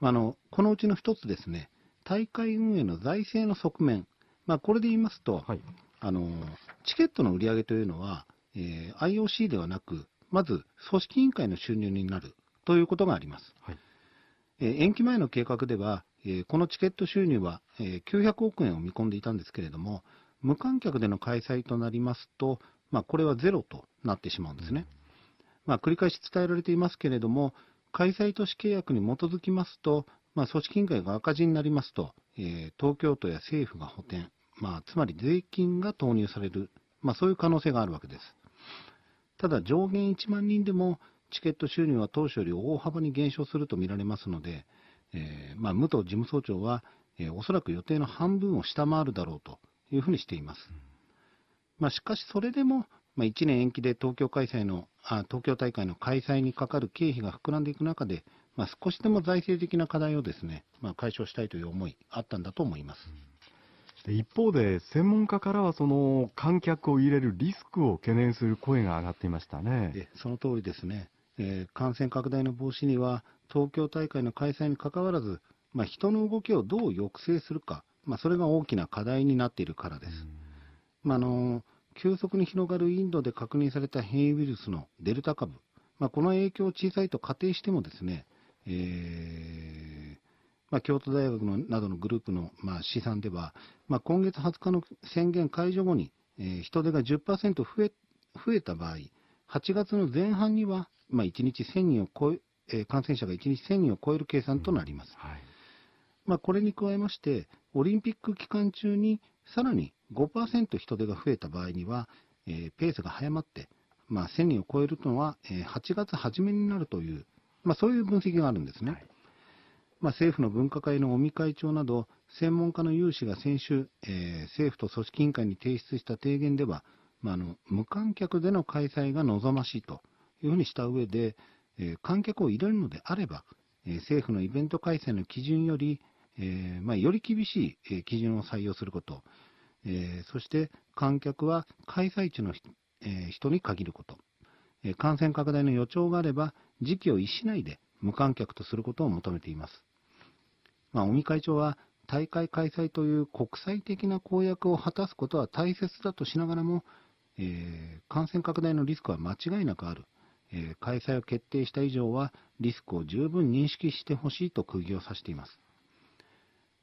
まあの、のこのうちの1つですね大会運営の財政の側面、まあ、これで言いますと、はい、あのチケットの売り上げというのは、えー、IOC ではなくまず組織委員会の収入になるということがあります。はい延期前の計画では、このチケット収入は900億円を見込んでいたんですけれども、無観客での開催となりますと、まあ、これはゼロとなってしまうんですね。まあ、繰り返し伝えられていますけれども、開催都市契約に基づきますと、まあ、組織委員会が赤字になりますと、え東京都や政府が補填、まあ、つまり税金が投入される、まあ、そういう可能性があるわけです。ただ、上限1万人でも、チケット収入は当初より大幅に減少すると見られますので、えー、まあ、武藤事務総長は、えー、おそらく予定の半分を下回るだろうというふうにしています。まあ、しかし、それでも、まあ、1年延期で東京開催のあ東京大会の開催にかかる経費が膨らんでいく中で、まあ、少しでも財政的な課題をですね、まあ、解消したいという思い、あったんだと思います。一方で、専門家からはその観客を入れるリスクを懸念する声が上がっていましたね。その通りですね。えー、感染拡大の防止には東京大会の開催にかかわらず、まあ、人の動きをどう抑制するか、まあ、それが大きな課題になっているからです。まあの急速に広がるインドで確認された変異ウイルスのデルタ株、まあ、この影響を小さいと仮定してもですね、えー、まあ、京都大学のなどのグループの、まあ、試算では、まあ、今月20日の宣言解除後に、えー、人手が10%増え増えた場合、8月の前半にはまあ、1日1000人を超え、えー、感染者が1日1000人を超える計算となります。うんはい、まあ、これに加えまして、オリンピック期間中にさらに5%人手が増えた場合には、えー、ペースが早まって、まあ、1000人を超えるのは、えー、8月初めになるという、まあ、そういう分析があるんですね。はい、まあ、政府の分科会の尾身会長など、専門家の有志が先週、えー、政府と組織委員会に提出した提言では、まあ、あの無観客での開催が望ましいと。いうふうにした上で、え観客を入れるのであれば、え政府のイベント開催の基準より、えまあ、より厳しい基準を採用すること、えそして観客は開催地の、え人に限ること、え感染拡大の予兆があれば、時期を逸しないで無観客とすることを求めています。まあ、尾身会長は大会開催という国際的な公約を果たすことは大切だとしながらも、えー、感染拡大のリスクは間違いなくある。えー、開催を決定した以上はリスクを十分認識してほしいと釘を刺しています。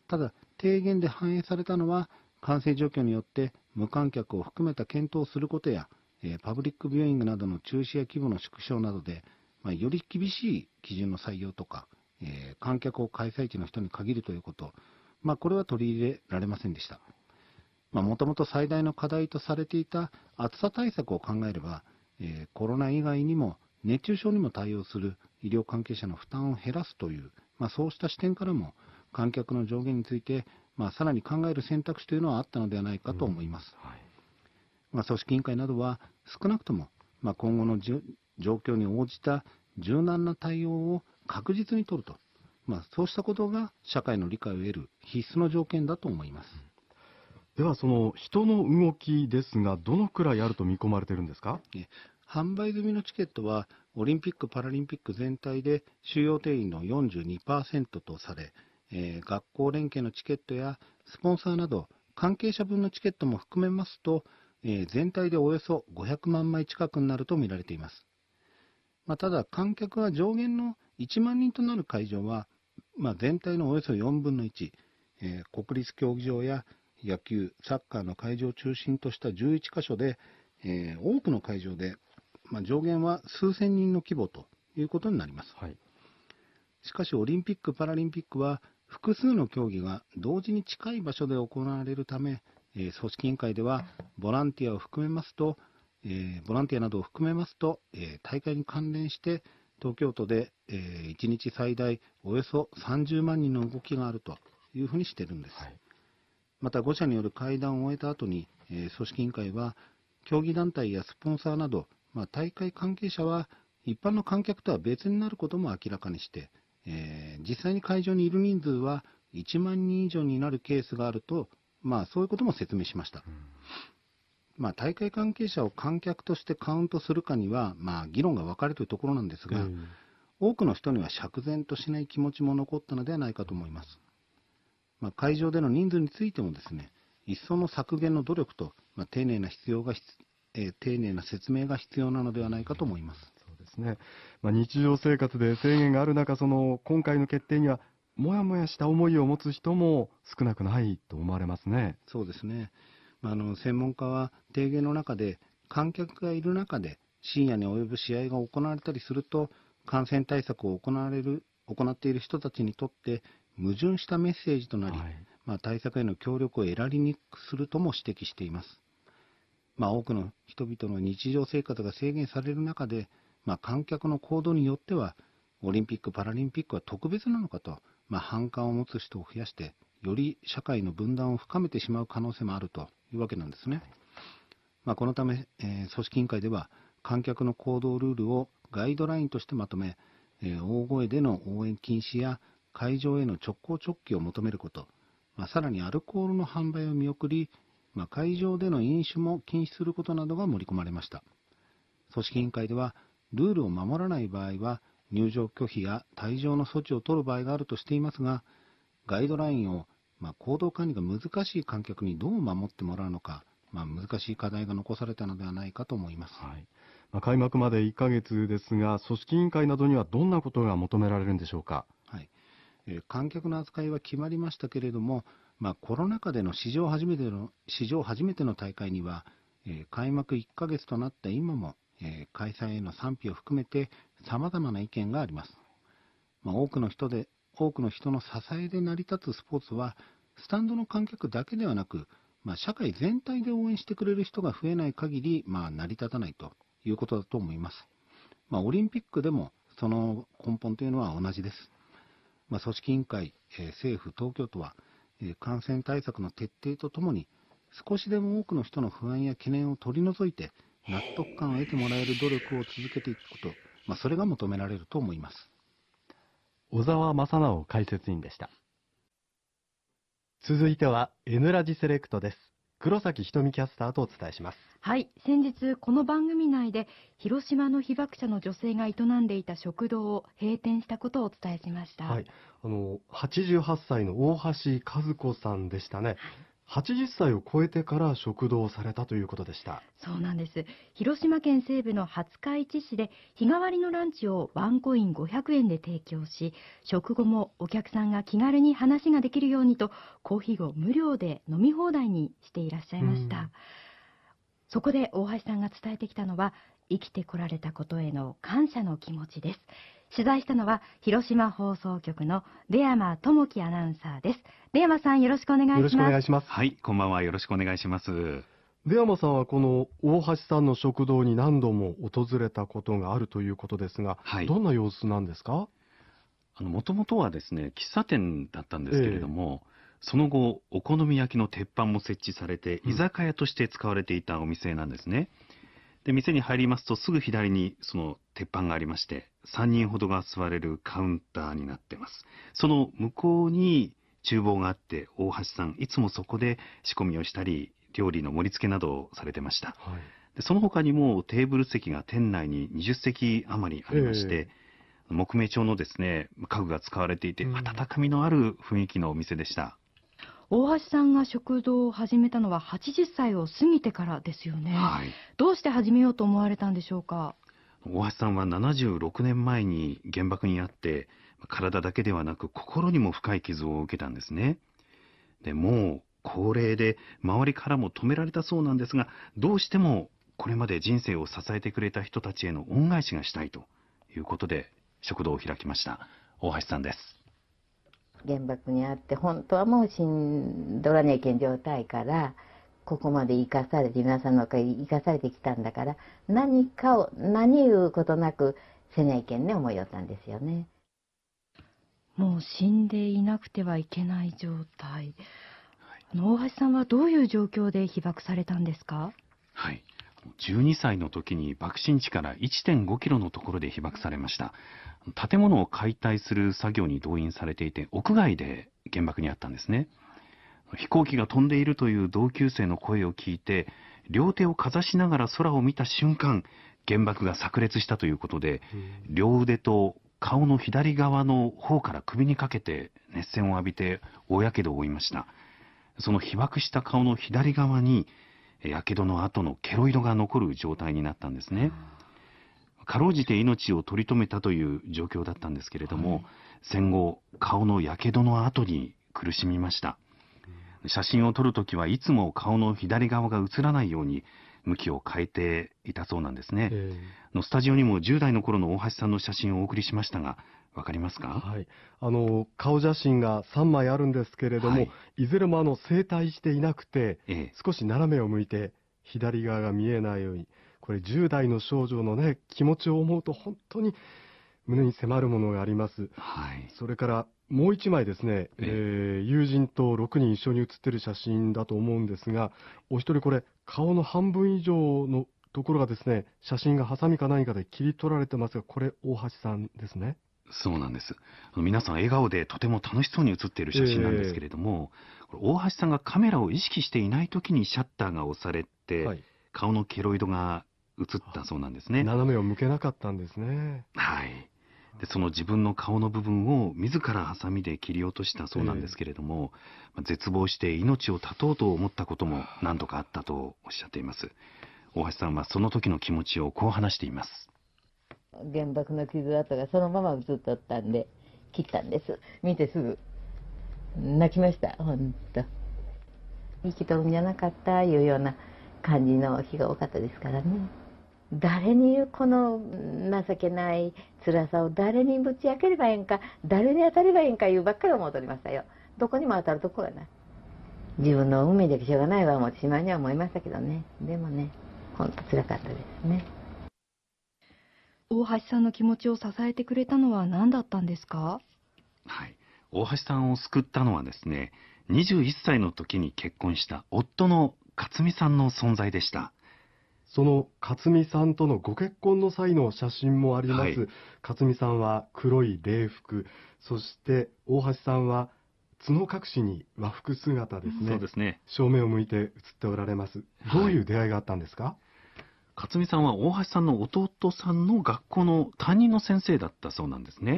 ただ、提言で反映されたのは、感染状況によって無観客を含めた検討をすることや、えー、パブリックビューイングなどの中止や規模の縮小などで、まあ、より厳しい基準の採用とか、えー、観客を開催地の人に限るということ、まあ、これは取り入れられませんでした。もともと最大の課題とされていた暑さ対策を考えれば、えコロナ以外にも熱中症にも対応する医療関係者の負担を減らすという、まあ、そうした視点からも観客の上限について、まあ、さらに考える選択肢というのはあったのではないかと思います。うんはい、まあ、組織委員会などは少なくとも、ま今後の状況に応じた柔軟な対応を確実に取ると、まそうしたことが社会の理解を得る必須の条件だと思います。うんではその人の動きですが、どのくらいあると見込まれてるんですか販売済みのチケットは、オリンピック・パラリンピック全体で収容定員の42%とされ、えー、学校連携のチケットやスポンサーなど、関係者分のチケットも含めますと、えー、全体でおよそ500万枚近くになると見られています。まあ、ただ、観客は上限の1万人となる会場は、まあ、全体のおよそ4分の1、えー、国立競技場や野球、サッカーの会場を中心とした11カ所で、えー、多くの会場で、まあ、上限は数千人の規模ということになります。はい、しかし、オリンピック・パラリンピックは、複数の競技が同時に近い場所で行われるため、えー、組織委員会では、ボランティアを含めますと、えー、ボランティアなどを含めますと、え大会に関連して、東京都で、え1日最大およそ30万人の動きがあるというふうにしてるんです。はいまた5者による会談を終えた後に、え組織委員会は競技団体やスポンサーなど、まあ、大会関係者は一般の観客とは別になることも明らかにして、えー、実際に会場にいる人数は1万人以上になるケースがあると、まあ、そういうことも説明しました、うん、まあ、大会関係者を観客としてカウントするかには、まあ、議論が分かれているところなんですが、うん、多くの人には釈然としない気持ちも残ったのではないかと思います。まあ、会場での人数についてもですね、一層の削減の努力と、まあ、丁寧な必要がえー、丁寧な説明が必要なのではないかと思います。そうですね。まあ、日常生活で制限がある中、その今回の決定にはもやもやした思いを持つ人も少なくないと思われますね。そうですね。まあ、あの専門家は提言の中で観客がいる中で深夜に及ぶ試合が行われたりすると感染対策を行われる行っている人たちにとって矛盾したメッセージとなり、はい、まあ、対策への協力を得られにくくするとも指摘しています。まあ、多くの人々の日常生活が制限される中で、まあ、観客の行動によっては、オリンピック・パラリンピックは特別なのかと、まあ、反感を持つ人を増やして、より社会の分断を深めてしまう可能性もあるというわけなんですね。まあ、このため、えー、組織委員会では、観客の行動ルールをガイドラインとしてまとめ、えー、大声での応援禁止や会場への直行直帰を求めること、まあ、さらにアルコールの販売を見送り、まあ、会場での飲酒も禁止することなどが盛り込まれました組織委員会ではルールを守らない場合は入場拒否や退場の措置を取る場合があるとしていますがガイドラインを、まあ、行動管理が難しい観客にどう守ってもらうのか、まあ、難しい課題が残されたのではないかと思います、はいまあ、開幕まで1ヶ月ですが組織委員会などにはどんなことが求められるんでしょうか。え観客の扱いは決まりましたけれども、まあ、コロナ禍での史上初めての史上初めての大会には、え開幕1ヶ月となった今も、え開催への賛否を含めて様々な意見があります、まあ、多くの人で多くの人の支えで成り立つスポーツはスタンドの観客だけではなく、まあ、社会全体で応援してくれる人が増えない限り、まあ、成り立たないということだと思います、まあ、オリンピックでもその根本というのは同じですまあ、組織委員会、え政府、東京都は、え感染対策の徹底とともに、少しでも多くの人の不安や懸念を取り除いて、納得感を得てもらえる努力を続けていくこと、まあ、それが求められると思います。小沢正直解説員でした。続いては、N ラジセレクトです。黒崎瞳キャスターとお伝えしますはい先日この番組内で広島の被爆者の女性が営んでいた食堂を閉店したことをお伝えしましたはいあの88歳の大橋和子さんでしたね、はい、80歳を超えてから食堂されたということでしたそうなんです広島県西部の廿日市市で日替わりのランチをワンコイン500円で提供し食後もお客さんが気軽に話ができるようにとコーヒーを無料で飲み放題にしていらっしゃいました、そこで大橋さんが伝えてきたのは生きてこられたことへの感謝の気持ちです取材したのは広島放送局の出山智樹アナウンサーです出山さんよろしくお願いしますよろしくお願いしますはいこんばんはよろしくお願いします出山さんはこの大橋さんの食堂に何度も訪れたことがあるということですが、はい、どんな様子なんですかあの、もともとはですね、喫茶店だったんですけれども、えー、その後、お好み焼きの鉄板も設置されて、居酒屋として使われていたお店なんですね。うん、で、店に入りますと、すぐ左にその鉄板がありまして、3人ほどが座れるカウンターになってます。その向こうに厨房があって、大橋さん、いつもそこで仕込みをしたり、料理の盛り付けなどをされてました。はい、でその他にもテーブル席が店内に20席余りありまして、えー、木目調のですね、家具が使われていて、温かみのある雰囲気のお店でした。大橋さんが食堂を始めたのは80歳を過ぎてからですよね、はい、どうして始めようと思われたんでしょうか大橋さんは76年前に原爆にあって、体だけではなく心にも深い傷を受けたんですね。でもう高齢で周りからも止められたそうなんですが、どうしてもこれまで人生を支えてくれた人たちへの恩返しがしたいということで食堂を開きました。大橋さんです。原爆にあって本当はもう死んどらねえけん状態から、ここまで生かされて皆さんのおかげで生かされてきたんだから何かを何言うことなくせないけんね思いよったんですよね。もう死んでいなくてはいけない状態。あの大橋さんはどういう状況で被爆されたんですかはい。12歳の時に爆心地から1.5キロのところで被爆されました。建物を解体する作業に動員されていて、屋外で原爆にあったんですね。飛行機が飛んでいるという同級生の声を聞いて、両手をかざしながら空を見た瞬間、原爆が炸裂したということで、両腕と顔の左側の方から首にかけて熱線を浴びて大やけどを負いました。その被爆した顔の左側に、やけどの後のケロイドが残る状態になったんですね。かろうじて命を取り留めたという状況だったんですけれども、はい、戦後、顔のやけどの後に苦しみました。写真を撮るときはいつも顔の左側が映らないように向きを変えていたそうなんですね。えー、のスタジオにも10代の頃の大橋さんの写真をお送りしましたが、わかりますか、はい、あの顔写真が3枚あるんですけれども、はい、いずれもあの整体していなくて、えー、少し斜めを向いて左側が見えないように、これ10代の少女のね、気持ちを思うと本当に胸に迫るものがあります。はい、それからもう1枚ですね、えー、えー、友人と6人一緒に写ってる写真だと思うんですが、お一人これ、顔の半分以上のところがですね、写真がハサミか何かで切り取られてますが、これ、大橋さんですね。そうなんです。皆さん笑顔でとても楽しそうに写っている写真なんですけれども、えー、大橋さんがカメラを意識していない時にシャッターが押されて、はい、顔のケロイドが写ったそうなんですね。斜めを向けなかったんですね。はい。でその自分の顔の部分を自らハサミで切り落としたそうなんですけれども、えー、絶望して命を絶とうと思ったことも何度かあったとおっしゃっています大橋さんはその時の気持ちをこう話しています原爆の傷跡がそのまま写っとったんで切ったんです見てすぐ泣きました本当生きとるんじゃなかったいうような感じの日が多かったですからね誰にこの情けない辛さを誰にぶちあければええんか誰に当たればええんかいうばっかり思うとりましたよどこにも当たるとこがない自分の運命でしょうがないわもうしまいには思いましたけどねでもね本当辛かったですね大橋さんの気持ちを支えてくれたのは何だったんですかはい大橋さんを救ったのはですね21歳の時に結婚した夫の克美さんの存在でしたその克美さんとのご結婚の際の写真もあります。はい、克美さんは黒い礼服、そして大橋さんは角隠しに和服姿ですね。そうですね。正面を向いて写っておられます。どういう出会いがあったんですか、はい克美さんは大橋さんの弟さんの学校の担任の先生だったそうなんですね、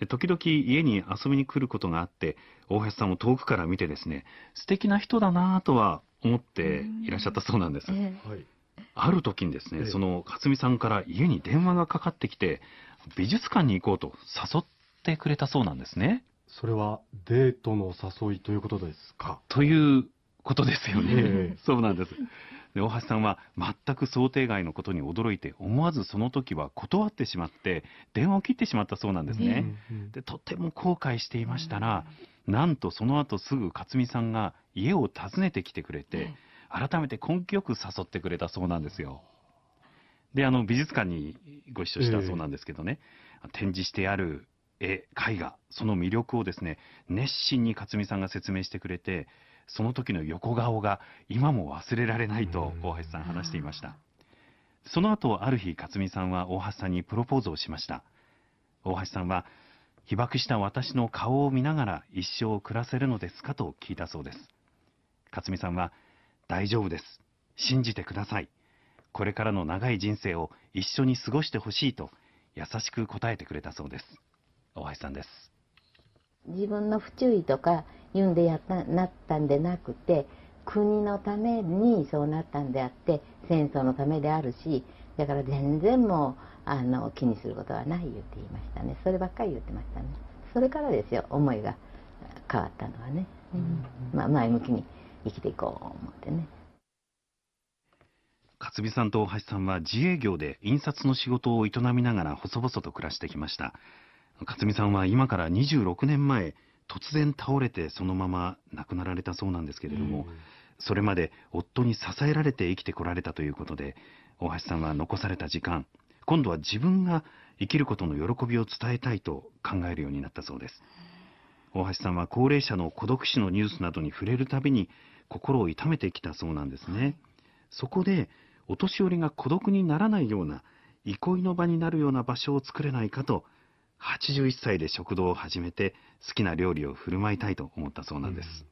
え時々家に遊びに来ることがあって大橋さんを遠くから見てですね素敵な人だなぁとは思っていらっしゃったそうなんです、えいある時にですね、ええ、その克美さんから家に電話がかかってきて、美術館に行こうと誘ってくれたそうなんですね。それはデートの誘いということですかということですよね。え、そうなんです。で大橋さんは全く想定外のことに驚いて思わずその時は断ってしまって電話を切ってしまったそうなんですね。でとても後悔していましたら、なんとその後すぐ克美さんが家を訪ねてきてくれて、改めて根気よく誘ってくれたそうなんですよ。で、あの、美術館にご一緒したそうなんですけどね、えー、展示してある絵、絵画、その魅力をですね、熱心に克美さんが説明してくれて、その時の横顔が今も忘れられないと大橋さん話していました。その後、ある日、克美さんは大橋さんにプロポーズをしました。大橋さんは、被爆した私の顔を見ながら一生暮らせるのですかと聞いたそうです。克美さんは、大丈夫です。信じてください。これからの長い人生を一緒に過ごしてほしいと優しく答えてくれたそうです。大橋さんです。自分の不注意とか言うんでやったなったんでなくて、国のためにそうなったんであって、戦争のためであるし、だから全然もうあの気にすることはない言って言いましたね。そればっかり言ってましたね。それからですよ、思いが変わったのはね。うん、まあ、前向きに。生きていこう思ってね勝美さんと大橋さんは自営業で印刷の仕事を営みながら細々と暮らしてきました勝美さんは今から26年前突然倒れてそのまま亡くなられたそうなんですけれども、うん、それまで夫に支えられて生きてこられたということで大橋さんは残された時間今度は自分が生きることの喜びを伝えたいと考えるようになったそうです大橋さんは高齢者の孤独死のニュースなどに触れるたびに心を痛めてきたそうなんですね。はい、そこで、お年寄りが孤独にならないような、憩いの場になるような場所を作れないかと、81歳で食堂を始めて、好きな料理を振る舞いたいと思ったそうなんです。うん、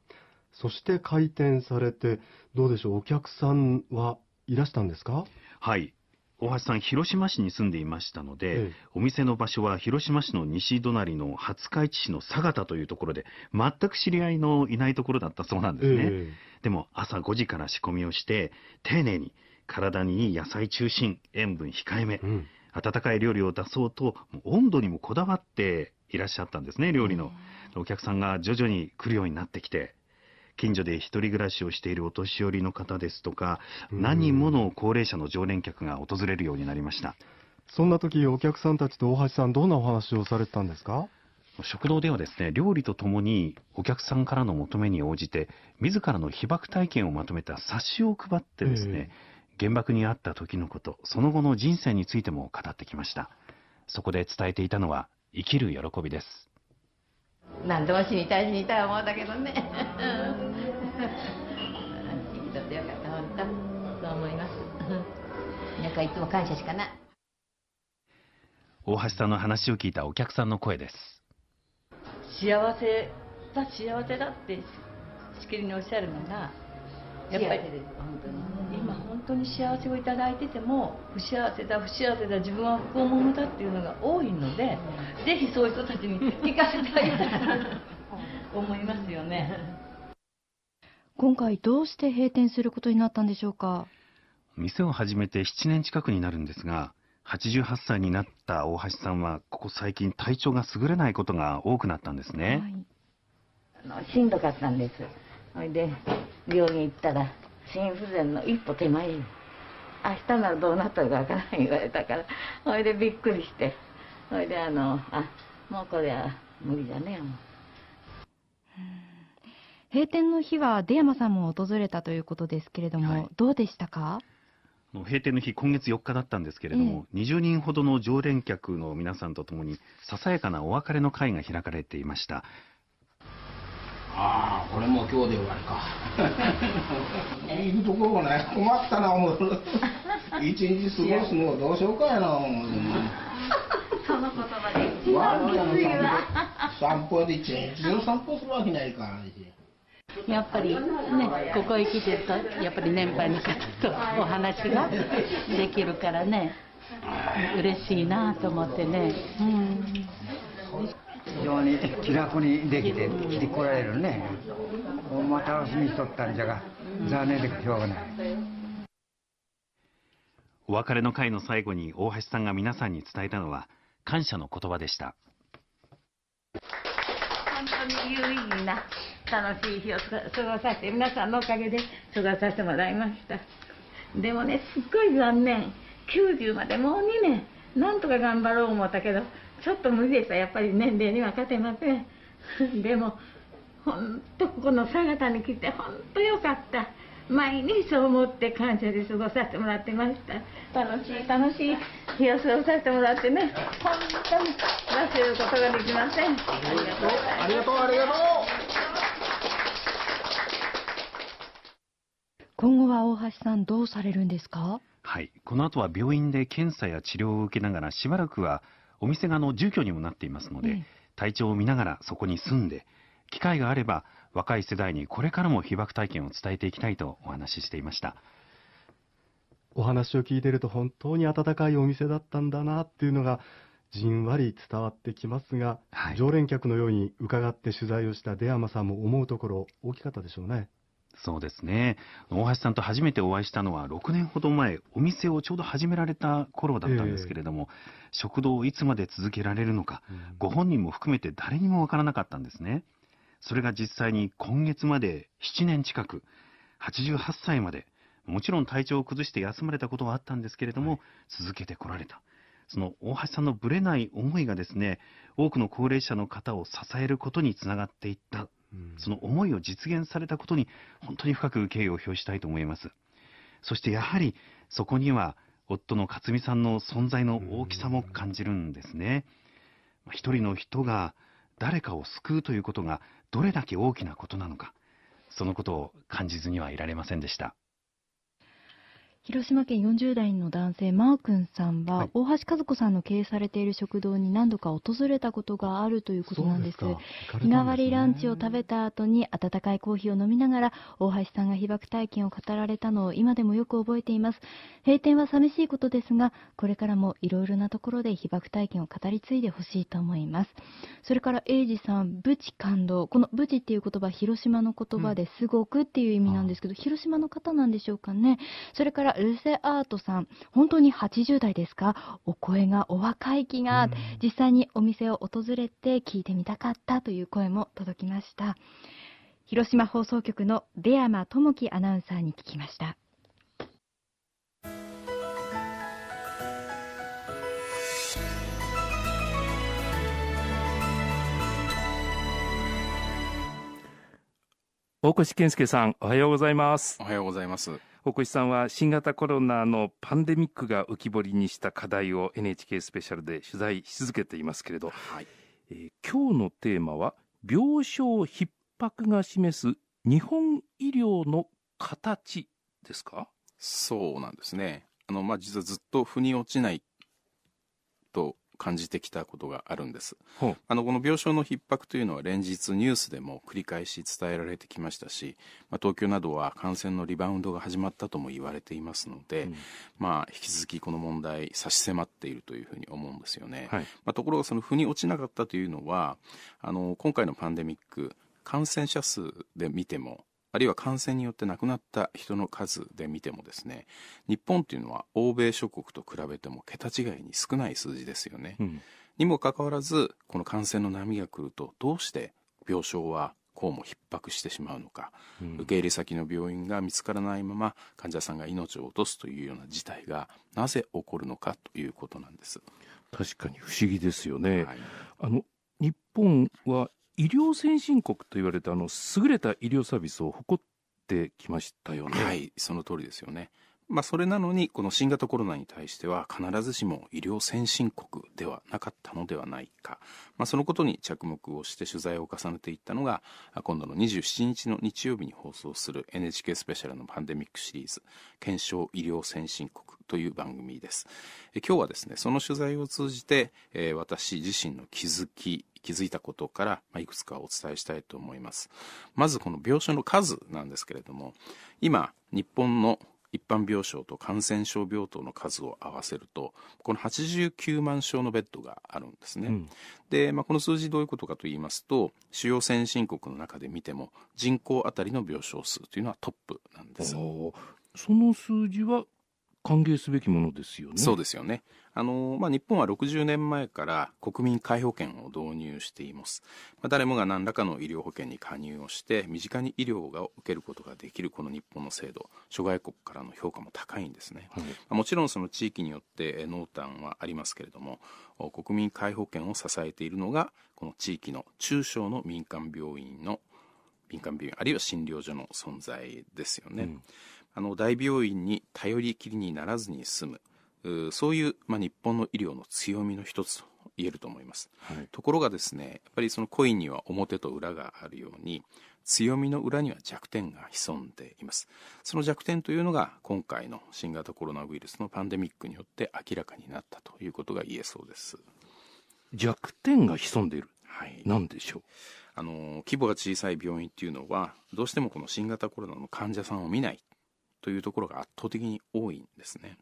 そして開店されて、どうでしょう、お客さんはいらしたんですかはい、大橋さん、広島市に住んでいましたので、お店の場所は広島市の西隣の廿日市市の佐方というところで、全く知り合いのいないところだったそうなんですね。でも朝5時から仕込みをして、丁寧に体にいい野菜中心、塩分控えめ、うん、温かい料理を出そうと、もう温度にもこだわっていらっしゃったんですね、料理の。お客さんが徐々に来るようになってきて、近所で一人暮らしをしているお年寄りの方ですとか、何人もの高齢者の常連客が訪れるようになりました。そんな時お客さんたちと大橋さん、どんなお話をされたんですか食堂ではですね、料理とともにお客さんからの求めに応じて、自らの被爆体験をまとめた冊子を配ってですね、原爆にあった時のこと、その後の人生についても語ってきました。そこで伝えていたのは、生きる喜びです。何でも死にたい死にたい思うだけどね生きとってよかった本当そう思いますなんかいつも感謝しかない大橋さんの話を聞いたお客さんの声です幸せだ幸せだってしきりにおっしゃるのがやっぱり本当に、当に幸せをいただいてても不幸せだ不幸せだ自分は不幸者だっていうのが多いので、うん、ぜひそういう人たちに聞かせてあげたいなと思いますよね 今回どうして閉店することになったんでしょうか店を始めて7年近くになるんですが88歳になった大橋さんはここ最近体調が優れないことが多くなったんですね、はい、あのしんどかったんですそれで病院行ったら心不全の一歩手前明日ならどうなったかわからない言われたからそれでびっくりしてそれであのあもうこれは無理だねもう。閉店の日は出山さんも訪れたということですけれども、はい、どうでしたか閉店の日、今月4日だったんですけれども、ええ、20人ほどの常連客の皆さんとともに、ささやかなお別れの会が開かれていました。ああこれも今日で終わりかいいところがない困ったな思う 一日過ごすのはどうしようかやな思うその言葉で一番きついわ散歩で一日中散歩するわけないからやっぱりね、ここへ来てると、やっぱり年配の方とお話ができるからね、嬉しいなと思ってね。うん非常に気楽にできて来てこられるねほんま楽しみにしとったんじゃが残念でしょうがないお別れの会の最後に大橋さんが皆さんに伝えたのは感謝の言葉でした本当に有意義な楽しい日を過ごさせて皆さんのおかげで過ごさせてもらいましたでもねすっごい残念90までもう2年なんとか頑張ろう思ったけどちょっと無理でしたやっぱり年齢には勝てません でも本当この佐賀田に来て本当よかった毎日そう思って感謝で過ごさせてもらってました楽しい楽しい日を過ごさせてもらってね本当に忘れることができませんありがとうありがとう今後は大橋さんどうされるんですかはいこの後は病院で検査や治療を受けながらしばらくはお店がの住居にもなっていますので、体調を見ながらそこに住んで、機会があれば若い世代にこれからも被爆体験を伝えていきたいとお話ししていました。お話を聞いてると本当に温かいお店だったんだなっていうのがじんわり伝わってきますが、はい、常連客のように伺って取材をした出山さんも思うところ大きかったでしょうねそうですね。大橋さんと初めてお会いしたのは6年ほど前、お店をちょうど始められた頃だったんですけれども、えー、食堂をいつまで続けられるのか、うん、ご本人も含めて誰にもわからなかったんですね。それが実際に今月まで7年近く、88歳まで、もちろん体調を崩して休まれたことはあったんですけれども、はい、続けてこられた。その大橋さんのぶれない思いがですね、多くの高齢者の方を支えることにつながっていったその思いを実現されたことに本当に深く敬意を表したいと思います。そしてやはりそこには夫の克美さんの存在の大きさも感じるんですね。一人の人が誰かを救うということがどれだけ大きなことなのか、そのことを感じずにはいられませんでした。広島県40代の男性、マー君さんは、はい大橋和子さんの経営されている食堂に何度か訪れたことがあるということなんです。日替わりランチを食べた後に温かいコーヒーを飲みながら、大橋さんが被爆体験を語られたのを今でもよく覚えています。閉店は寂しいことですが、これからもいろいろなところで被爆体験を語り継いでほしいと思います。それから、英二さん、ブチ感動。このブチっていう言葉、広島の言葉ですごくっていう意味なんですけど、広島の方なんでしょうかね。それから、ルセアートさん、本当に80代ですかお声がお若い気が、うん、実際にお店を訪れて聞いてみたかったという声も届きました。広島放送局の出山智樹アナウンサーに聞きました。大越健介さんおはようございますおはようございます大越さんは新型コロナのパンデミックが浮き彫りにした課題を NHK スペシャルで取材し続けていますけれど、はい、えー、今日のテーマは病床逼迫が示す日本医療の形ですかそうなんですねあの、まあ、実はずっと腑に落ちないと感じてきたことがあるんです。あのこの病床の逼迫というのは連日ニュースでも繰り返し伝えられてきましたし、まあ、東京などは感染のリバウンドが始まったとも言われていますので、うん、まあ、引き続きこの問題差し迫っているというふうに思うんですよね。はい、まあ、ところがその腑に落ちなかったというのはあの今回のパンデミック感染者数で見てもあるいは感染によって亡くなった人の数で見てもですね日本というのは欧米諸国と比べても桁違いに少ない数字ですよね、うん、にもかかわらずこの感染の波が来るとどうして病床はこうも逼迫してしまうのか、うん、受け入れ先の病院が見つからないまま患者さんが命を落とすというような事態がなぜ起こるのかということなんです確かに不思議ですよね、はい、あの日本は医療先進国と言われたあの優れた医療サービスを誇ってきましたよね。はい、その通りですよね。まあ、それなのにこの新型コロナに対しては必ずしも医療先進国ではなかったのではないか、まあ、そのことに着目をして取材を重ねていったのが今度の27日の日曜日に放送する NHK スペシャルのパンデミックシリーズ「検証医療先進国」という番組です今日はですねその取材を通じて、えー、私自身の気づき気づいたことから、まいくつかお伝えしたいと思いますまずこの病床の数なんですけれども今日本の一般病床と感染症病棟の数を合わせるとこの89万床のベッドがあるんですね、うん、で、まあ、この数字どういうことかと言いますと主要先進国の中で見ても人口当たりの病床数というのはトップなんですその数字は歓迎すべきものですよね。そうですよね。あの、まあ、日本は60年前から国民皆保険を導入しています。まあ、誰もが何らかの医療保険に加入をして、身近に医療を受けることができるこの日本の制度、諸外国からの評価も高いんですね。はい、もちろんその地域によって濃淡はありますけれども、国民皆保険を支えているのが、この地域の中小の民間病院の民間病院あるいは診療所の存在ですよね、うん、あの大病院に頼りきりにならずに済むそういう、まあ、日本の医療の強みの一つと言えると思います、はい、ところがですねやっぱりそのコインには表と裏があるように強みの裏には弱点が潜んでいますその弱点というのが今回の新型コロナウイルスのパンデミックによって明らかになったということが言えそうです弱点が潜んでいる、はい、何でしょうあの規模が小さい病院っていうのはどうしてもこの新型コロナの患者さんを見ないというところが圧倒的に多いんですね。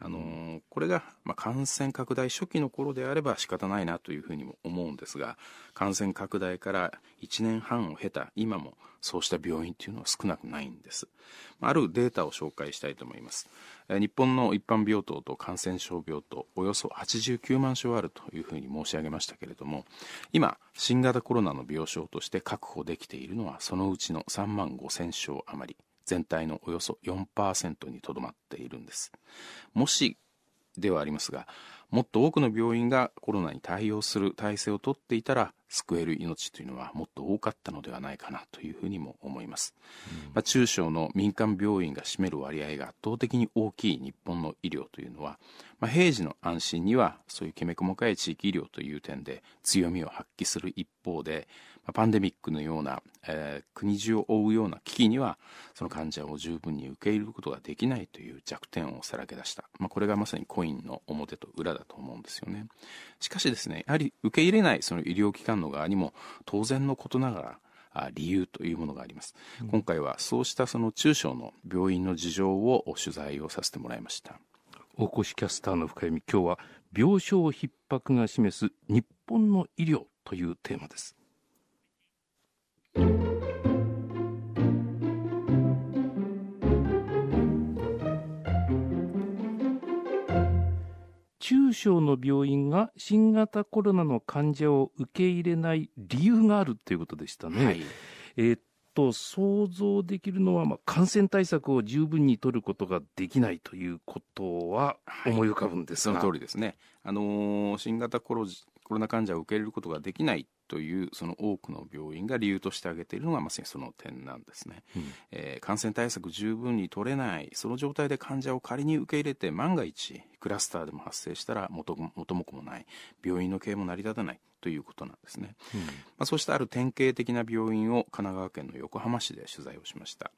あのー、これが、まあ、感染拡大初期の頃であれば仕方ないなというふうにも思うんですが、感染拡大から1年半を経た今もそうした病院というのは少なくないんです。あるデータを紹介したいと思います。日本の一般病棟と感染症病棟、およそ89万床あるというふうに申し上げましたけれども、今、新型コロナの病床として確保できているのはそのうちの3万5000床余り。全体のおよそ4%にとどまっているんです。もしではありますが、もっと多くの病院がコロナに対応する体制をとっていたら、救える命というのはもっと多かったのではないかなというふうにも思います。うん、まあ、中小の民間病院が占める割合が圧倒的に大きい日本の医療というのは、まあ、平時の安心にはそういうきめ細かい地域医療という点で強みを発揮する一方で、パンデミックのような、えー、国中を覆うような危機にはその患者を十分に受け入れることができないという弱点をさらけ出した、まあ、これがまさにコインの表と裏だと思うんですよねしかしですねやはり受け入れないその医療機関の側にも当然のことながら理由というものがあります、うん、今回はそうしたその中小の病院の事情を取材をさせてもらいました大越キャスターの深読み今日は病床逼迫が示す日本の医療というテーマです中小の病院が新型コロナの患者を受け入れない理由があるということでしたね。はい、えっと、想像できるのは、まあ、感染対策を十分に取ることができないということは思い浮かぶんですが、はい、その通りですね。あのー、新型コロナ患者を受け入れることができないというその多くの病院が理由として挙げているのがまさにその点なんですね、うん、えー、感染対策十分に取れないその状態で患者を仮に受け入れて万が一クラスターでも発生したら元元も子もない病院の経営も成り立たないということなんですね、うん、まあ、そうしたある典型的な病院を神奈川県の横浜市で取材をしました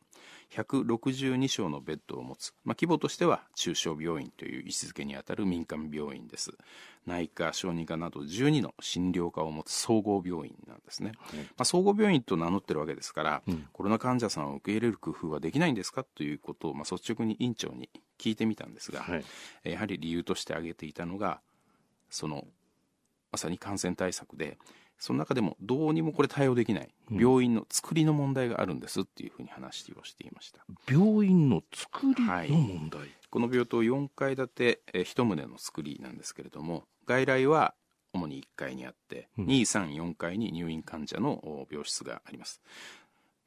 162床のベッドを持つ、まあ、規模としては中小病院という位置づけにあたる民間病院です内科小児科など12の診療科を持つ総合病院なんですね、はい、まあ、総合病院と名乗ってるわけですから、うん、コロナ患者さんを受け入れる工夫はできないんですかということを、まあ、率直に院長に聞いてみたんですが、はい、やはり理由として挙げていたのがそのまさに感染対策でその中でもどうにもこれ対応できない病院の作りの問題があるんですっていうふうに話をしていました、うん、病院の作りの問題、はい、この病棟4階建て、えー、1棟の作りなんですけれども外来は主に1階にあって、うん、234階に入院患者の病室があります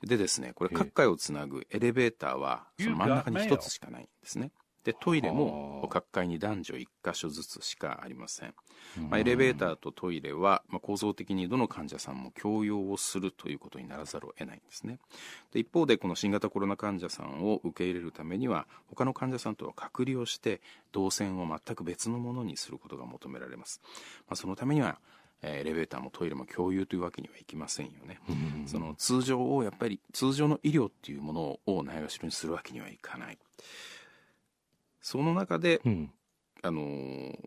でですねこれ各階をつなぐエレベーターはその真ん中に1つしかないんですねでトイレも各階に男女1箇所ずつしかありません、まあ、エレベーターとトイレは、まあ、構造的にどの患者さんも共用をするということにならざるを得ないんですねで一方でこの新型コロナ患者さんを受け入れるためには他の患者さんとは隔離をして動線を全く別のものにすることが求められます、まあ、そのためにはエレベーターもトイレも共有というわけにはいきませんよね。その通常をやっぱり通常の医療っていうものをないがしろにするわけにはいかない。その中で、うん、あの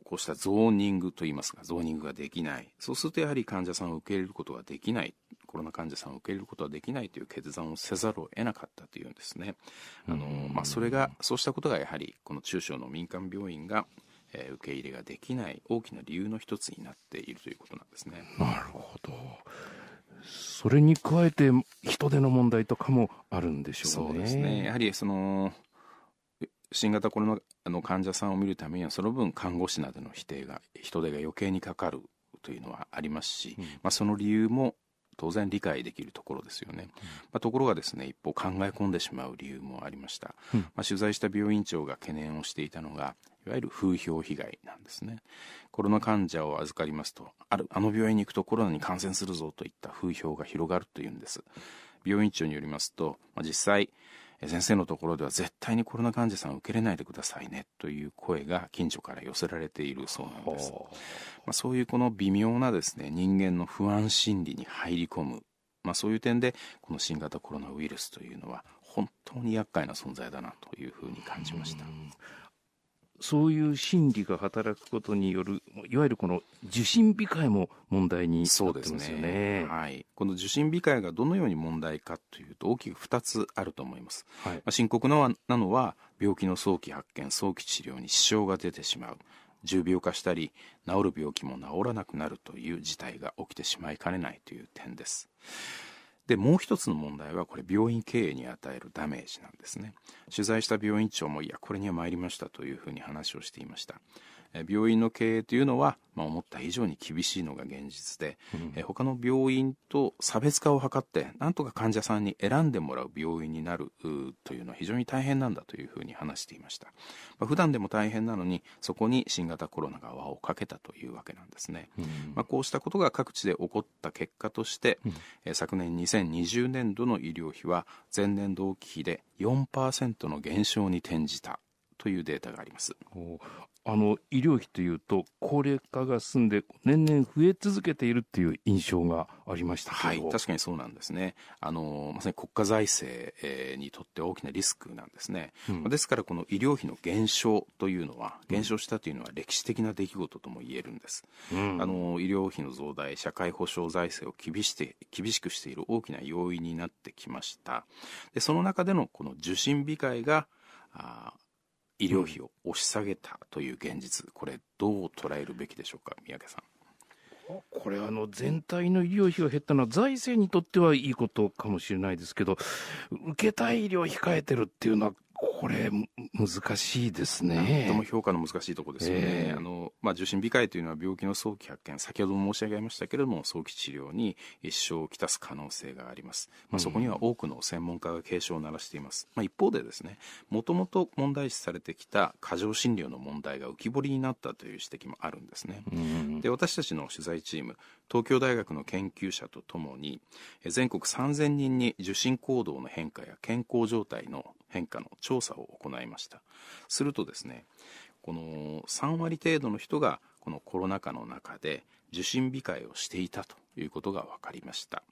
こうしたゾーニングといいますかゾーニングができないそうするとやはり患者さんを受け入れることができないコロナ患者さんを受け入れることはできないという決断をせざるを得なかったというんですねあの、まあ、それがそうしたことがやはりこの中小の民間病院がえ受け入れができない大きな理由の一つになっているということなんですね。なるほどそれに加えて人手の問題とかもあるんでしょうね。そうですねやはりその新型コロナの患者さんを見るためにはその分看護師などの否定が人手が余計にかかるというのはありますし、うん、まあ、その理由も当然理解できるところですよね、うん、まあ、ところがですね一方考え込んでしまう理由もありました、うん、まあ、取材した病院長が懸念をしていたのがいわゆる風評被害なんですねコロナ患者を預かりますとあるあの病院に行くとコロナに感染するぞといった風評が広がるというんです病院長によりますと、まあ、実際先生のところでは絶対にコロナ患者さん受けれないでくださいねという声が近所から寄せられているそうなんです、まあ、そういうこの微妙なですね人間の不安心理に入り込む、まあ、そういう点でこの新型コロナウイルスというのは本当に厄介な存在だなというふうに感じました。そういう心理が働くことによる、いわゆるこの受診控えも問題になってますよね。ねはい、この受診控えがどのように問題かというと、大きく2つあると思います。はい、深刻なのは、病気の早期発見、早期治療に支障が出てしまう。重病化したり治る病気も治らなくなるという事態が起きてしまいかねないという点ですで、もう一つの問題は、これ、病院経営に与えるダメージなんですね。取材した病院長も、いや、これには参りましたというふうに話をしていました。病院の経営というのは、まあ、思った以上に厳しいのが現実で、うん、他の病院と差別化を図ってなんとか患者さんに選んでもらう病院になるというのは非常に大変なんだというふうに話していました、まあ、普段でも大変なのにそこに新型コロナが輪をかけたというわけなんですね、うん、まあ、こうしたことが各地で起こった結果として、うん、昨年2020年度の医療費は前年同期比で4%の減少に転じたというデータがありますあの、医療費というと、高齢化が進んで、年々増え続けているっていう印象がありましたはい、確かにそうなんですね。あの、まさに国家財政、にとって大きなリスクなんですね。うん、ですから、この医療費の減少というのは、減少したというのは歴史的な出来事とも言えるんです。うん、あの、医療費の増大、社会保障財政を厳して、厳しくしている大きな要因になってきました。で、その中でのこの受診控えが、あ医療費を押し下げたという現実、これどう捉えるべきでしょうか宮家さん。これあの全体の医療費が減ったのは財政にとってはいいことかもしれないですけど受けたい医療を控えてるっていうのはこれ難しいですね。とも評価の難しいところですよね。えー、あのまあ、受診控えというのは病気の早期発見、先ほども申し上げましたけれども、早期治療に一生をきたす可能性があります。まあ、そこには多くの専門家が警鐘を鳴らしています。まあ、一方でですね、もともと問題視されてきた過剰診療の問題が浮き彫りになったという指摘もあるんですね。で、私たちの取材チーム、東京大学の研究者とともに、全国3000人に受診行動の変化や健康状態の変化の調査を行いましたするとですねこの3割程度の人がこのコロナ禍の中で受診控えをしていたということが分かりました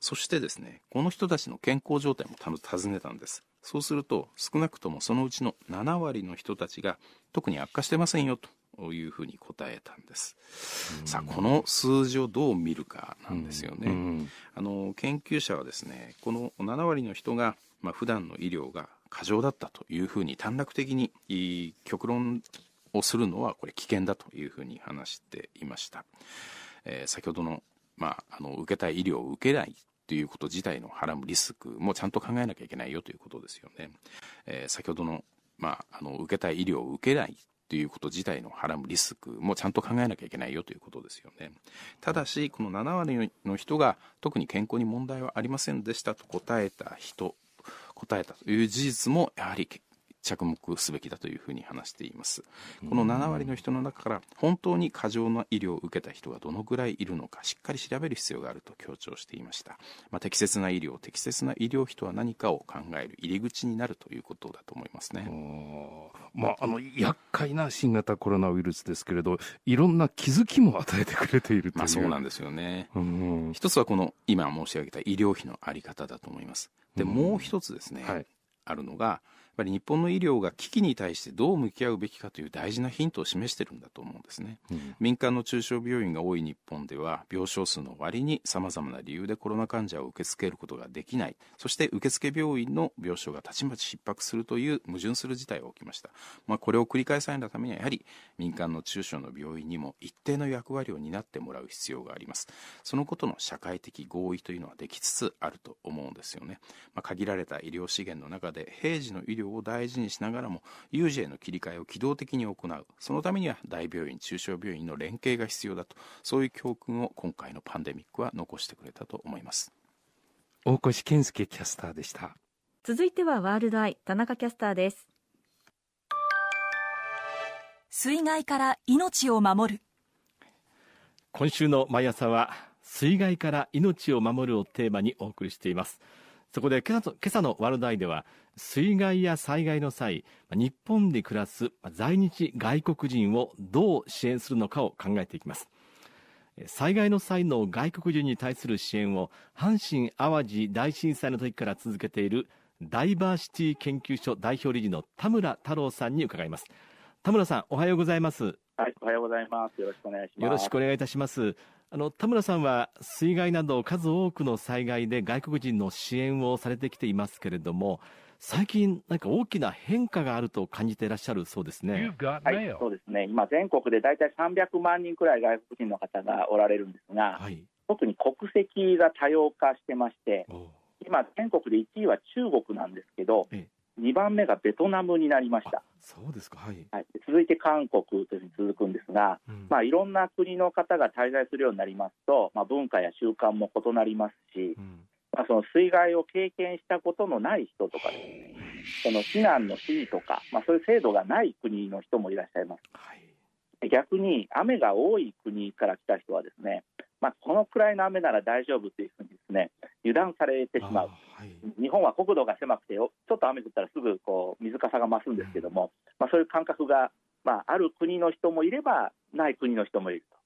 そしてですねこの人たちの健康状態も尋ねたんですそうすると少なくともそのうちの7割の人たちが特に悪化してませんよというふうに答えたんです。さあこの数字をどう見るかなんですよね。あの研究者はですねこの7割の人がまあ、普段の医療が過剰だったというふうに短絡的に極論をするのはこれ危険だというふうに話していました。えー、先ほどの,、まあ、あの受けたい医療を受けないということ自体のはらむリスクもちゃんと考えなきゃいけないよということですよね。えー、先ほどの,、まあ、あの受けたい医療を受けないということ自体のはらむリスクもちゃんと考えなきゃいけないよということですよね。ただし、この7割の人が特に健康に問題はありませんでしたと答えた人答えたという事実もやはり着目すべきだというふうに話していますこの7割の人の中から本当に過剰な医療を受けた人がどのぐらいいるのかしっかり調べる必要があると強調していました、まあ、適切な医療適切な医療費とは何かを考える入り口になるということだと思いますねまあ、あの厄介な新型コロナウイルスですけれどいろんな気づきも与えてくれているという、まあ、そうなんですよね、一つはこの今申し上げた医療費のあり方だと思いますでもう一つですね、はい、あるのがぱり日本の医療が危機に対してどう向き合うべきかという大事なヒントを示してるんだと思うんですね、うん、民間の中小病院が多い日本では病床数の割にさまざまな理由でコロナ患者を受け付けることができないそして受付病院の病床がたちまち逼迫するという矛盾する事態が起きました、まあ、これを繰り返さないためにはやはり民間の中小の病院にも一定の役割を担ってもらう必要がありますそのことの社会的合意というのはできつつあると思うんですよね、まあ、限られた医療資源の中で平時の医療を大事にしながらも有事への切り替えを機動的に行うそのためには大病院中小病院の連携が必要だとそういう教訓を今回のパンデミックは残してくれたと思います大越健介キャスターでした続いてはワールドアイ田中キャスターです水害から命を守る今週の毎朝は水害から命を守るをテーマにお送りしていますそこで今朝のワールドアイでは、水害や災害の際、日本で暮らす在日外国人をどう支援するのかを考えていきます。災害の際の外国人に対する支援を阪神・淡路大震災の時から続けているダイバーシティ研究所代表理事の田村太郎さんに伺います田村さんおはようございますはいおはようございますよろしくお願いしますよろしくお願いいたしますあの、田村さんは水害など数多くの災害で外国人の支援をされてきていますけれども、最近なんか大きな変化があると感じていらっしゃるそうですね。はい、そうですね。今全国で大体300万人くらい外国人の方がおられるんですが、はい、特に国籍が多様化してまして、今全国で1位は中国なんですけど、ええ2番目がベトナムになりました。そうですか、はい、はい、続いて韓国というふうに続くんですが、うん、まあ、いろんな国の方が滞在するようになりますと、まあ、文化や習慣も異なりますし、うん、まあ、その水害を経験したことのない人とかですね、その避難の指示とか、まあ、そういう制度がない国の人もいらっしゃいます。はい、逆に雨が多い国から来た人はですねまあ、このくらいの雨なら大丈夫というふうにです、ね、油断されてしまう、はい、日本は国土が狭くてちょっと雨降ったらすぐこう水かさが増すんですけども、うん、まあ、そういう感覚が、まあ、ある国の人もいればない国の人もいると。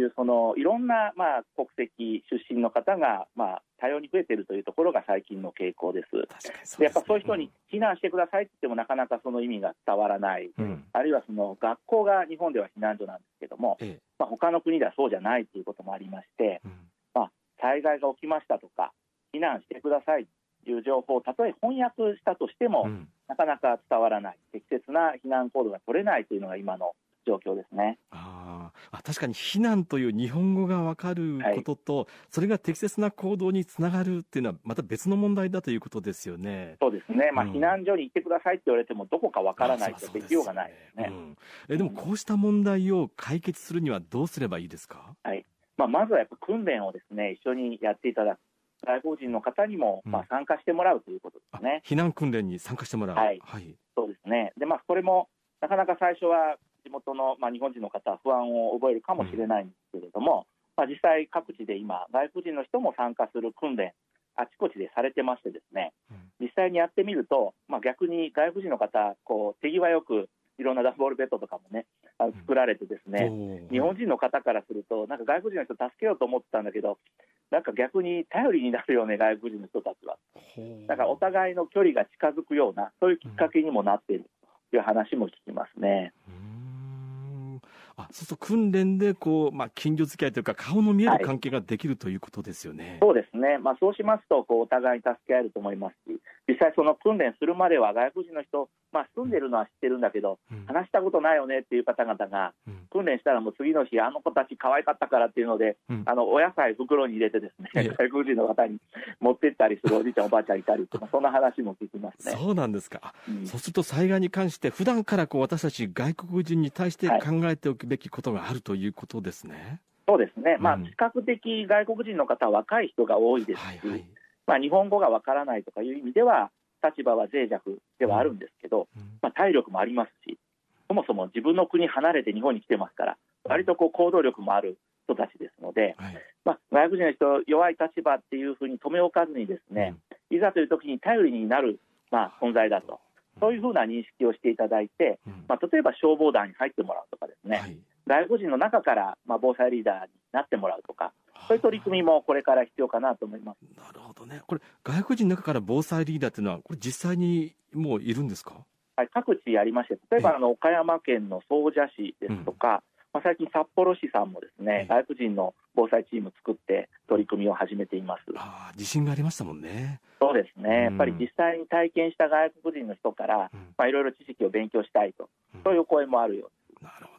いうそのいろんな、まあ、国籍出身の方が、まあ、多様に増えているというところが最近の傾向です。で、ね、やっぱそういう人に避難してくださいって言ってもなかなかその意味が伝わらない、うん、あるいはその学校が日本では避難所なんですけども、ええ、まあ、他の国ではそうじゃないということもありまして、うん、まあ、災害が起きましたとか避難してくださいという情報をたとえ翻訳したとしても、うん、なかなか伝わらない適切な避難行動が取れないというのが今の状況ですねあ確かに避難という日本語が分かることと、はい、それが適切な行動につながるっていうのは、また別の問題だということですよねそうですね、まあ、うん、避難所に行ってくださいって言われても、どこか分からないとできようがないですね、ねうん、えでも、こうした問題を解決するには、どうすればいいですか、うん、はいまあ、まずはやっぱ訓練をですね一緒にやっていただく。外国人の方にも、まあ、参加してもらうということですね、避難訓練に参加してもらう、はい、はい、そうですねで、まあ、これもなかなか最初は地元の、まあ、日本人の方は不安を覚えるかもしれないんですけれども、うん、まあ、実際、各地で今、外国人の人も参加する訓練、あちこちでされてましてですね、実際にやってみると、まあ、逆に外国人の方、こう手際よくいろんなダンボールベッドとかもね、あの作られてですね、うん、日本人の方からすると、なんか外国人の人助けようと思ってたんだけど、なんか逆に頼りになるよね、外国人の人たちは。だからお互いの距離が近づくような、そういうきっかけにもなっているという話も聞きますね。うんあそうすると訓練でこう、まあ、近所付き合いというか、顔の見える関係ができるということですよね、はい、そうですね、まあ、そうしますとこう、お互いに助け合えると思いますし、実際その訓練するまでは外国人の人、まあ、住んでるのは知ってるんだけど、話したことないよねっていう方々が、訓練したらもう次の日あの子たち可愛かったからっていうので、あのお野菜袋に入れてですね、外国人の方に持ってったりするおじいちゃんおばあちゃんいたり そんな話も聞きますねそうなんですか、うん、そうすると災害に関して普段からこう私たち外国人に対して考えておくべきことがあるということですね、はい、そうですね、まあ、比較的外国人の方は若い人が多いですし、はいはいまあ、日本語がわからないとかいう意味では立場は脆弱ではあるんですけど、まあ、体力もありますしそもそも自分の国離れて日本に来てますから割とこ行動力もある人たちですので、はい、まあ、外国人の人弱い立場っていうふうに止め置かずにですね、うん、いざという時に頼りになる、まあ、存在だと、そういうふうな認識をしていただいて、まあ、例えば消防団に入ってもらうとかですね、はい、外国人の中から、まあ、防災リーダーになってもらうとか、そういう取り組みもこれから必要かなと思いますなるほどね、これ、外国人の中から防災リーダーというのは、これ、実際にもういるんですか、はい、各地ありまして、例えばあの岡山県の総社市ですとか、まあ、最近、札幌市さんもですね外国人の防災チーム作って、取り組みを始めていますあ地震がありましたもんね。そうですね、うん、やっぱり実際に体験した外国人の人から、いろいろ知識を勉強したいと、そういう声もあるようなるほど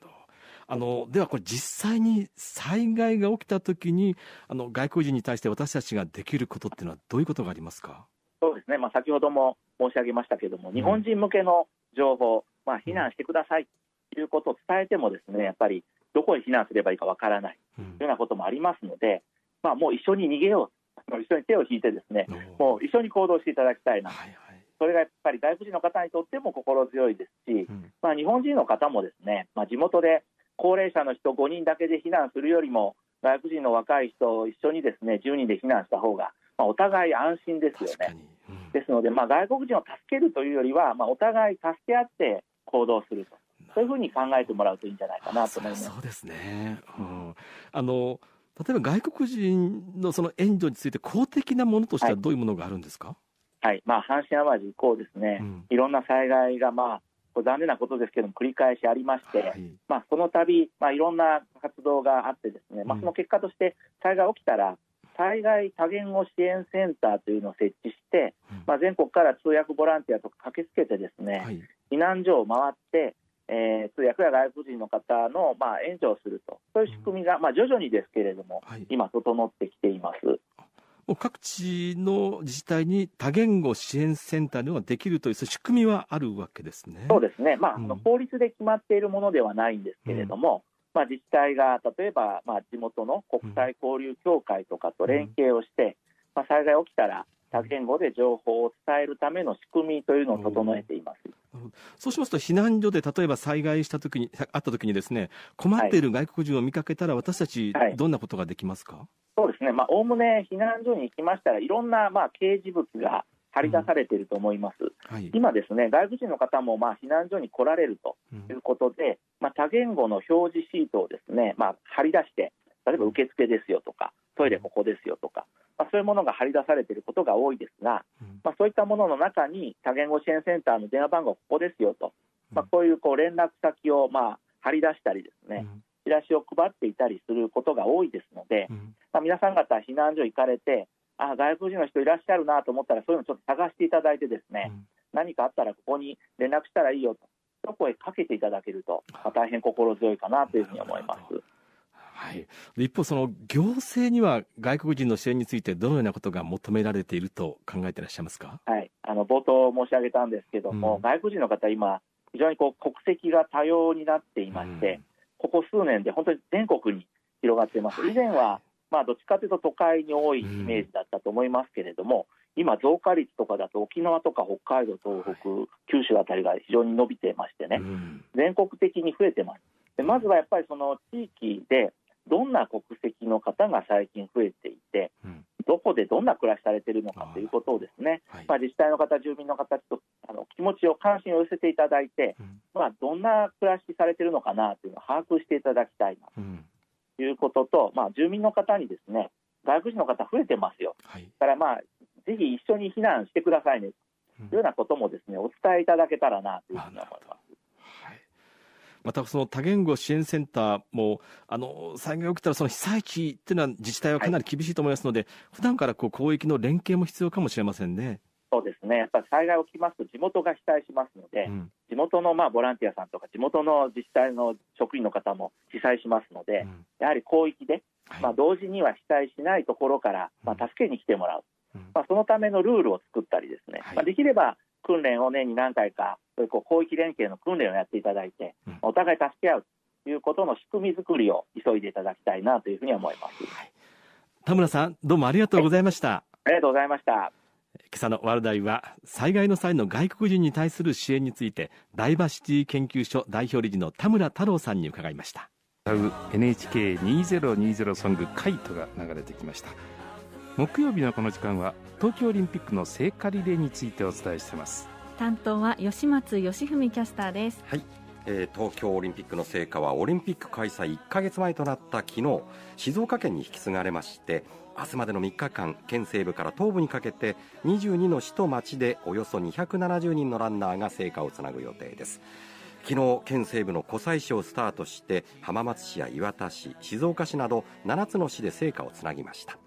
あの、ではこれ実際に災害が起きた時に、あの、外国人に対して私たちができることっていうのはどういうことがありますかそうですね。まあ、先ほども申し上げましたけれども、日本人向けの情報、まあ、避難してくださいということを伝えてもですね、やっぱりどこへ避難すればいいかわからないというようなこともありますので、まあ、もう一緒に逃げよう、一緒に手を引いてですね、もう一緒に行動していただきたいな、はいはい、それがやっぱり外国人の方にとっても心強いですし、うん、まあ、日本人の方もですね、まあ、地元で高齢者の人5人だけで避難するよりも外国人の若い人一緒にですね10人で避難した方が、まあ、お互い安心ですよね。うん、ですので、まあ、外国人を助けるというよりは、まあ、お互い助け合って行動するとそういうふうに考えてもらうといいんじゃないかなと思います。そうですね、うん、あの例えば外国人のその援助について公的なものとしてはどういうものがあるんですか、はい、はい、まあ、阪神・淡路以降ですね、うん、いろんな災害が、まあ、残念なことですけども繰り返しありまして、はい、まあ、その度、まあ、いろんな活動があってですね、まあ、その結果として災害が起きたら災害多言語支援センターというのを設置して、まあ、全国から通訳ボランティアとか駆けつけてですね、はい、避難所を回って、えー、通訳や外国人の方の、まあ、援助をするとそういう仕組みが、まあ、徐々にですけれども、はい、今整ってきています。もう各地の自治体に多言語支援センターのができるという仕組みはあるわけですね。そうですね、まあ、うん、法律で決まっているものではないんですけれども、うん、まあ、自治体が例えば、まあ、地元の国際交流協会とかと連携をして、うん、まあ、災害起きたら多言語で情報を伝えるための仕組みというのを整えています。そうしますと避難所で例えば災害した時にあった時にですね困っている外国人を見かけたら私たちどんなことができますか。はい、そうですね。まあ概ね避難所に行きましたらいろんなまあ掲示物が張り出されていると思います、うんはい、今ですね外国人の方もまあ避難所に来られるということで、うん、まあ、多言語の表示シートをですね、まあ、張り出して例えば受付ですよとかトイレここですよとか、まあ、そういうものが張り出されていることが多いですが、まあ、そういったものの中に多言語支援センターの電話番号ここですよと、まあ、こういうこう連絡先をまあ張り出したりですね、チラシを配っていたりすることが多いですので、まあ、皆さん方避難所行かれてあ外国人の人いらっしゃるなと思ったらそういうのちょっと探していただいてですね、何かあったらここに連絡したらいいよと声かけていただけると、まあ、大変心強いかなというふうに思います。はい、一方、その行政には外国人の支援について、どのようなことが求められていると考えていらっしゃいますか、はい、あの冒頭申し上げたんですけども、うん、外国人の方、今、非常にこう国籍が多様になっていまして、うん、ここ数年で本当に全国に広がっています、以前は、まあ、どっちかというと都会に多いイメージだったと思いますけれども、うん、今、増加率とかだと沖縄とか北海道、東北、九州辺りが非常に伸びてましてね、全国的に増えてます。でまずはやっぱりその地域でどんな国籍の方が最近増えていて、どこでどんな暮らしされているのかということをですね、はい、まあ、自治体の方、住民の方、ちょっとあの気持ちを関心を寄せていただいて、まあ、どんな暮らしされているのかなというのを把握していただきたいなということと、まあ、住民の方にですね外国人の方増えてますよ、はい、からまあぜひ一緒に避難してくださいねというようなこともですねお伝えいただけたらなというふうに思います。またその多言語支援センターも、あの、災害が起きたらその被災地っていうのは自治体はかなり厳しいと思いますので、はい、普段からこう広域の連携も必要かもしれませんね。そうですね。やっぱり災害起きますと地元が被災しますので、うん、地元のまあボランティアさんとか地元の自治体の職員の方も被災しますので、うん、やはり広域で、はい、まあ同時には被災しないところからまあ助けに来てもらう。まあ、そのためのルールを作ったりですね、はい、まあ、できれば訓練を年に何回かそういうこう広域連携の訓練をやっていただいて、お互い助け合うということの仕組み作りを急いでいただきたいなというふうに思います、田村さんどうもありがとうございました、はい、ありがとうございました今朝のワールドは災害の際の外国人に対する支援についてダイバーシティ研究所代表理事の田村太郎さんに伺いました NHK2020 ソングカイトが流れてきました木曜日のこの時間は東京オリンピックの聖火リレーについてお伝えしています担当は吉松義文キャスターですはい、えー、東京オリンピックの聖火はオリンピック開催1か月前となった昨日静岡県に引き継がれまして明日までの3日間県西部から東部にかけて22の市と町でおよそ270人のランナーが聖火をつなぐ予定です昨日県西部の湖西市をスタートして浜松市や磐田市静岡市など7つの市で聖火をつなぎました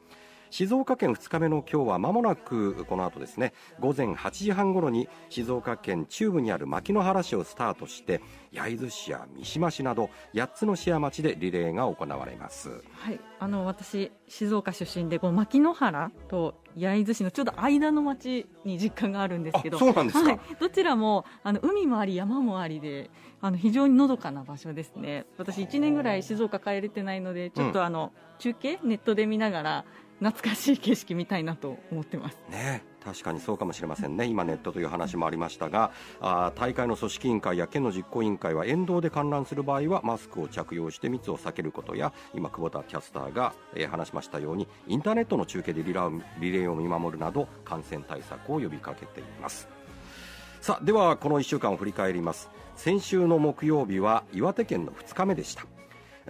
静岡県2日目の今日はまもなくこの後ですね午前8時半ごろに静岡県中部にある牧之原市をスタートして焼津市や三島市など8つの市や町でリレーが行われます、はい、あの私静岡出身でこの牧之原と焼津市のちょうど間の町に実家があるんですけどそうなんですか、はい、どちらもあの海もあり山もありであの非常にのどかな場所ですね私1年ぐらい静岡帰れてないのでちょっとあの、中継ネットで見ながら懐かしい景色見たいなと思ってます。ね確かにそうかもしれませんね、今、ネットという話もありましたが、あ大会の組織委員会や県の実行委員会は、沿道で観覧する場合は、マスクを着用して密を避けることや、今、久保田キャスターが、え話しましたように、インターネットの中継でリラリレーを見守るなど、感染対策を呼びかけています。さあではこの1週間を振り返ります先週の木曜日は岩手県の2日目でした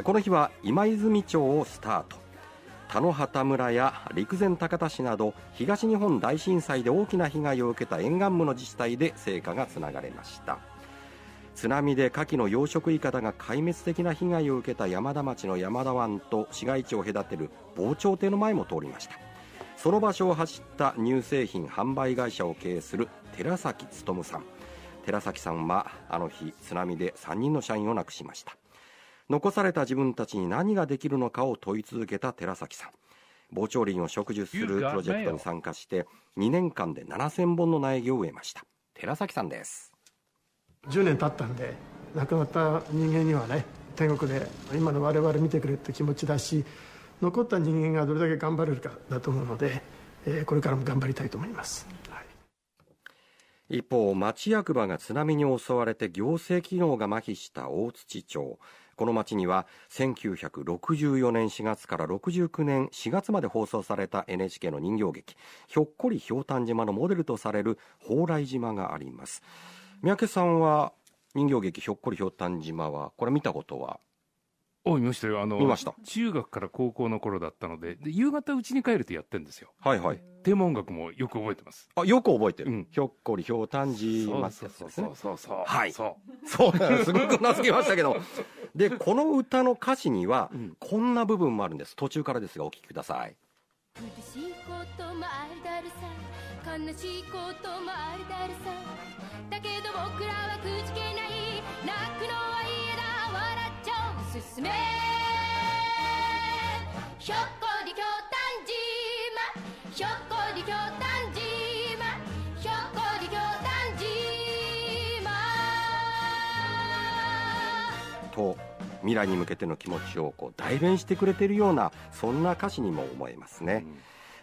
この日は今泉町をスタート田野畑村や陸前高田市など東日本大震災で大きな被害を受けた沿岸部の自治体で成果がつながれました津波でカキの養殖いかだが壊滅的な被害を受けた山田町の山田湾と市街地を隔てる防潮堤の前も通りましたその場所を走った乳製品販売会社を経営する寺崎勉さん寺崎さんはあの日津波で3人の社員を亡くしました残された自分たちに何ができるのかを問い続けた寺崎さん防潮林を植樹するプロジェクトに参加して2年間で7000本の苗木を植えました寺崎さんです10年経ったんで亡くなった人間にはね天国で今の我々見てくれって気持ちだし残った人間がどれだけ頑張れるかだと思うので、えー、これからも頑張りたいと思います、はい、一方町役場が津波に襲われて行政機能が麻痺した大槌町この町には1964年4月から69年4月まで放送された NHK の人形劇ひょっこりひょうたん島のモデルとされる蓬莱島があります三宅さんは人形劇ひょっこりひょうたん島はこれ見たことはお見ましたよあの見ました中学から高校の頃だったのでで夕方うちに帰るとやってるんですよはいはい天文学もよく覚えてますあよく覚えてる、うん、ひょっこりひょうたんじますそうそうそうそうそうはいそうそうすごく名なけましたけどで この歌の歌詞には、こんな部分もあるんです途中からですがお聴きください苦しいこともあるだるさ悲しいこともあるだるさだけど僕らはくじけない泣くのはめひょっこりひょうたんじまひょっこりひょうたんじまひょっこりひょうたんじまと未来に向けての気持ちをこう代弁してくれてるようなそんな歌詞にも思えますね。うん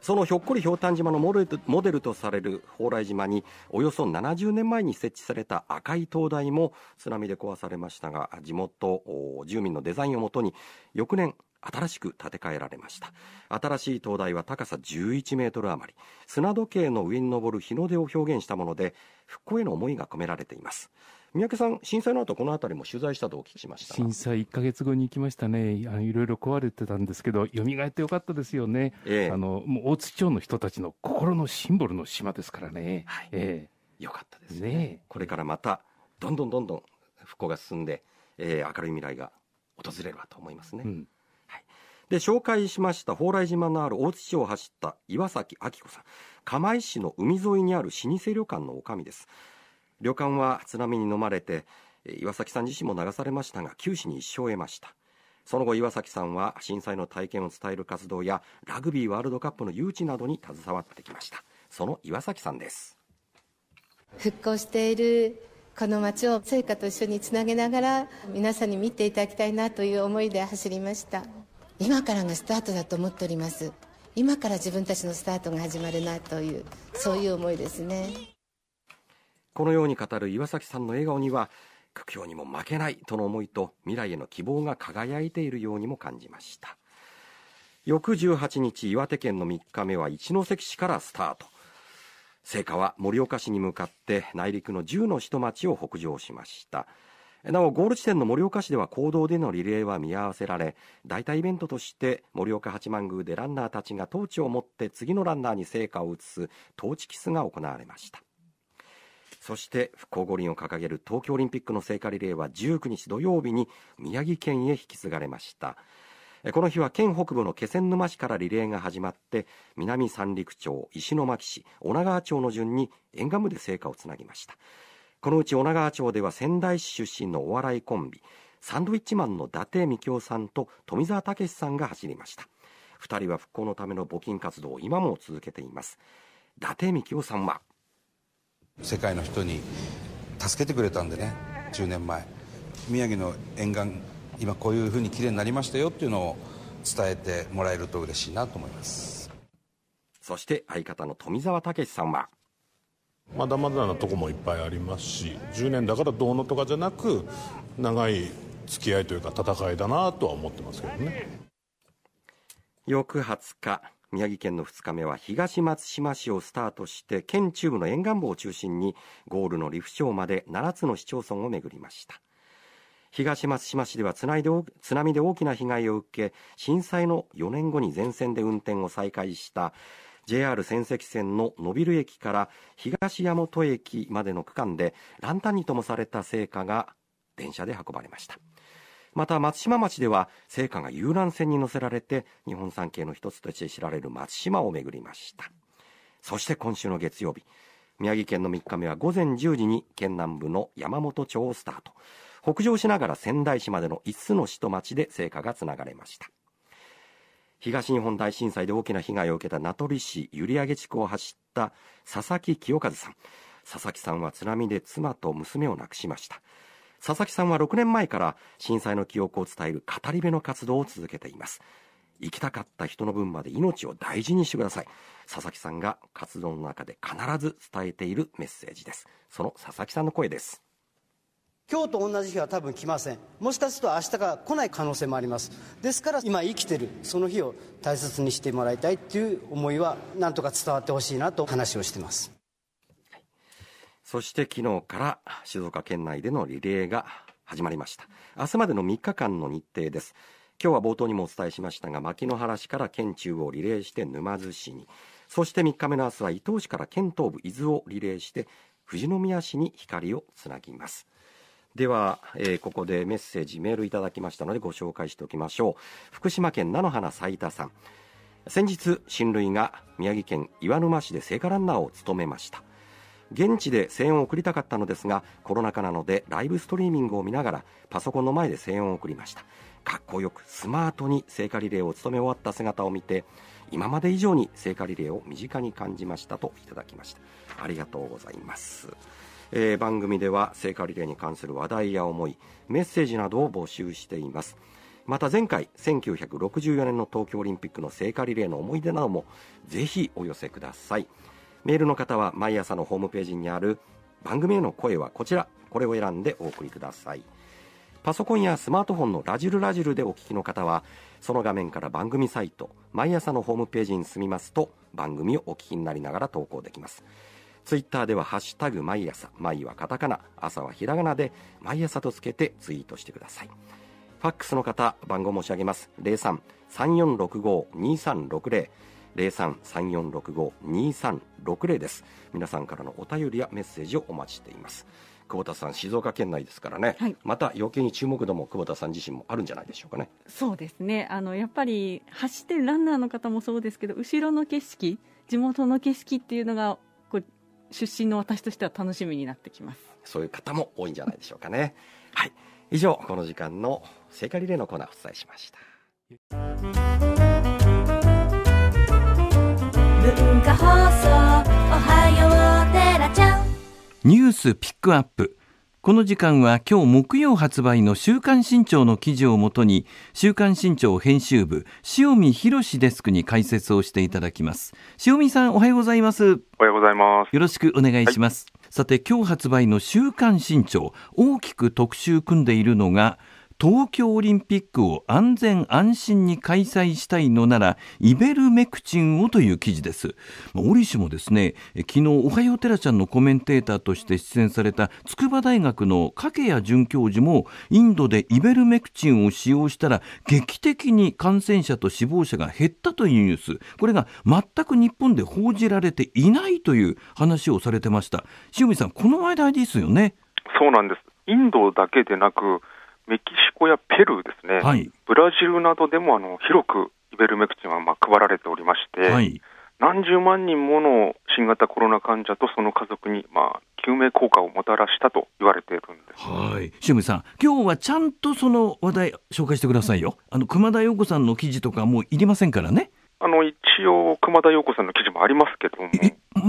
そのひょっこりひょうたん島のモデルとされる蓬莱島におよそ70年前に設置された赤い灯台も津波で壊されましたが地元住民のデザインをもとに翌年新しく建て替えられました新しい灯台は高さ11メートル余り砂時計の上に昇る日の出を表現したもので復興への思いが込められています三宅さん、震災の後この辺りも取材したとお聞きしました震災1か月後に行きましたね、あのいろいろ壊れてたんですけど、蘇ってよかったですよね、ええ、あのもう大津町の人たちの心のシンボルの島ですからね、はいええ、よかったですね、ね、これからまた、どんどんどんどん復興が進んで、えー、明るい未来が訪れるわと思いますね。うんで紹介しました蓬莱島のある大津市を走った岩崎明子さん釜石市の海沿いにある老舗旅館の女将です旅館は津波に飲まれて岩崎さん自身も流されましたが九死に一生を得ましたその後岩崎さんは震災の体験を伝える活動やラグビーワールドカップの誘致などに携わってきましたその岩崎さんです復興しているこの街を聖火と一緒につなげながら皆さんに見ていただきたいなという思いで走りました今からがスタートだと思っております今から自分たちのスタートが始まるなというそういう思いですねこのように語る岩崎さんの笑顔には苦境にも負けないとの思いと未来への希望が輝いているようにも感じました翌18日岩手県の3日目は一関市からスタート聖火は盛岡市に向かって内陸の10の市と町を北上しましたなおゴール地点の盛岡市では公道でのリレーは見合わせられ代替イベントとして盛岡八幡宮でランナーたちがトーチを持って次のランナーに聖火を移すトーチキスが行われましたそして復興五輪を掲げる東京オリンピックの聖火リレーは19日土曜日に宮城県へ引き継がれましたこの日は県北部の気仙沼市からリレーが始まって南三陸町石巻市女川町の順に沿岸部で聖火をつなぎましたこのうち女川町では仙台市出身のお笑いコンビサンドウィッチマンの伊達みきおさんと富澤たけしさんが走りました2人は復興のための募金活動を今も続けています伊達みきおさんは世界の人に助けてくれたんでね10年前宮城の沿岸今こういうふうにきれいになりましたよっていうのを伝えてもらえると嬉しいなと思いますそして相方の富澤たけしさんはまだまだなとこもいっぱいありますし10年だからどうのとかじゃなく長い付き合いというか戦いだなとは思ってますけどね翌20日宮城県の2日目は東松島市をスタートして県中部の沿岸部を中心にゴールの利府町まで7つの市町村を巡りました東松島市では津波で大きな被害を受け震災の4年後に全線で運転を再開した JR 仙石線の延びる駅から東大和駅までの区間でランタンに灯された聖火が電車で運ばれました。また松島町では聖火が遊覧船に乗せられて日本三景の一つとして知られる松島を巡りましたそして今週の月曜日宮城県の3日目は午前10時に県南部の山本町をスタート北上しながら仙台市までの5つの市と町で聖火がつながれました東日本大震災で大きな被害を受けた名取市閖上地区を走った佐々木清和さん佐々木さんは津波で妻と娘を亡くしました佐々木さんは6年前から震災の記憶を伝える語り部の活動を続けています行きたかった人の分まで命を大事にしてください佐々木さんが活動の中で必ず伝えているメッセージですその佐々木さんの声です今日と同じ日は多分来ませんもしかすると明日が来ない可能性もありますですから今生きてるその日を大切にしてもらいたいっていう思いはなんとか伝わってほしいなと話をしてますそして昨日から静岡県内でのリレーが始まりました明日までの3日間の日程です今日は冒頭にもお伝えしましたが牧之原市から県中をリレーして沼津市にそして3日目の明日は伊東市から県東部伊豆をリレーして富士宮市に光をつなぎますでは、えー、ここでメッセージメールいただきましたのでご紹介しておきましょう福島県菜の花斉田さん先日親類が宮城県岩沼市で聖火ランナーを務めました現地で声援を送りたかったのですがコロナ禍なのでライブストリーミングを見ながらパソコンの前で声援を送りましたかっこよくスマートに聖火リレーを務め終わった姿を見て今まで以上に聖火リレーを身近に感じましたといただきましたありがとうございます、えー、番組では聖火リレーに関する話題や思いメッセージなどを募集していますまた前回1964年の東京オリンピックの聖火リレーの思い出などもぜひお寄せくださいメールの方は毎朝のホームページにある番組への声はこちらこれを選んでお送りくださいパソコンやスマートフォンのラジルラジルでお聞きの方はその画面から番組サイト毎朝のホームページに進みますと番組をお聞きになりながら投稿できますツイッターでは「ハッシュタグ毎朝」「毎」はカタカナ「朝」はひらがなで「毎朝」とつけてツイートしてくださいファックスの方番号申し上げます0334652360 0334652360です皆さんからのお便りやメッセージをお待ちしています久保田さん静岡県内ですからね、はい、また余計に注目度も久保田さん自身もあるんじゃないでしょうかねそうですねあのやっぱり走ってるランナーの方もそうですけど後ろの景色地元の景色っていうのがこう出身の私としては楽しみになってきますそういう方も多いんじゃないでしょうかねはい以上この時間の聖火リレーのコーナーお伝えしました文化放送おはようテラちゃんニュースピックアップこの時間は今日木曜発売の週刊新潮の記事をもとに週刊新潮編集部塩見博デスクに解説をしていただきます塩見さんおはようございますおはようございますよろしくお願いします、はい、さて今日発売の週刊新潮大きく特集組んでいるのが東京オリンピックを安全安心に開催したいのならイベルメクチンをという記事です折しもですね昨日おはようテラちゃんのコメンテーターとして出演された筑波大学の加計谷准教授もインドでイベルメクチンを使用したら劇的に感染者と死亡者が減ったというニュースこれが全く日本で報じられていないという話をされてました塩見さんこの間ですよねそうなんですインドだけでなくメキシコやペルーですね、はい、ブラジルなどでもあの広くイベルメクチンはまあ配られておりまして、はい、何十万人もの新型コロナ患者とその家族に、まあ、救命効果をもたらしたと言われているんです。はい、塩見さん、今日はちゃんとその話題紹介してくださいよ。あの熊田曜子さんの記事とかもういりませんからね。あの一応、熊田曜子さんの記事もありますけども。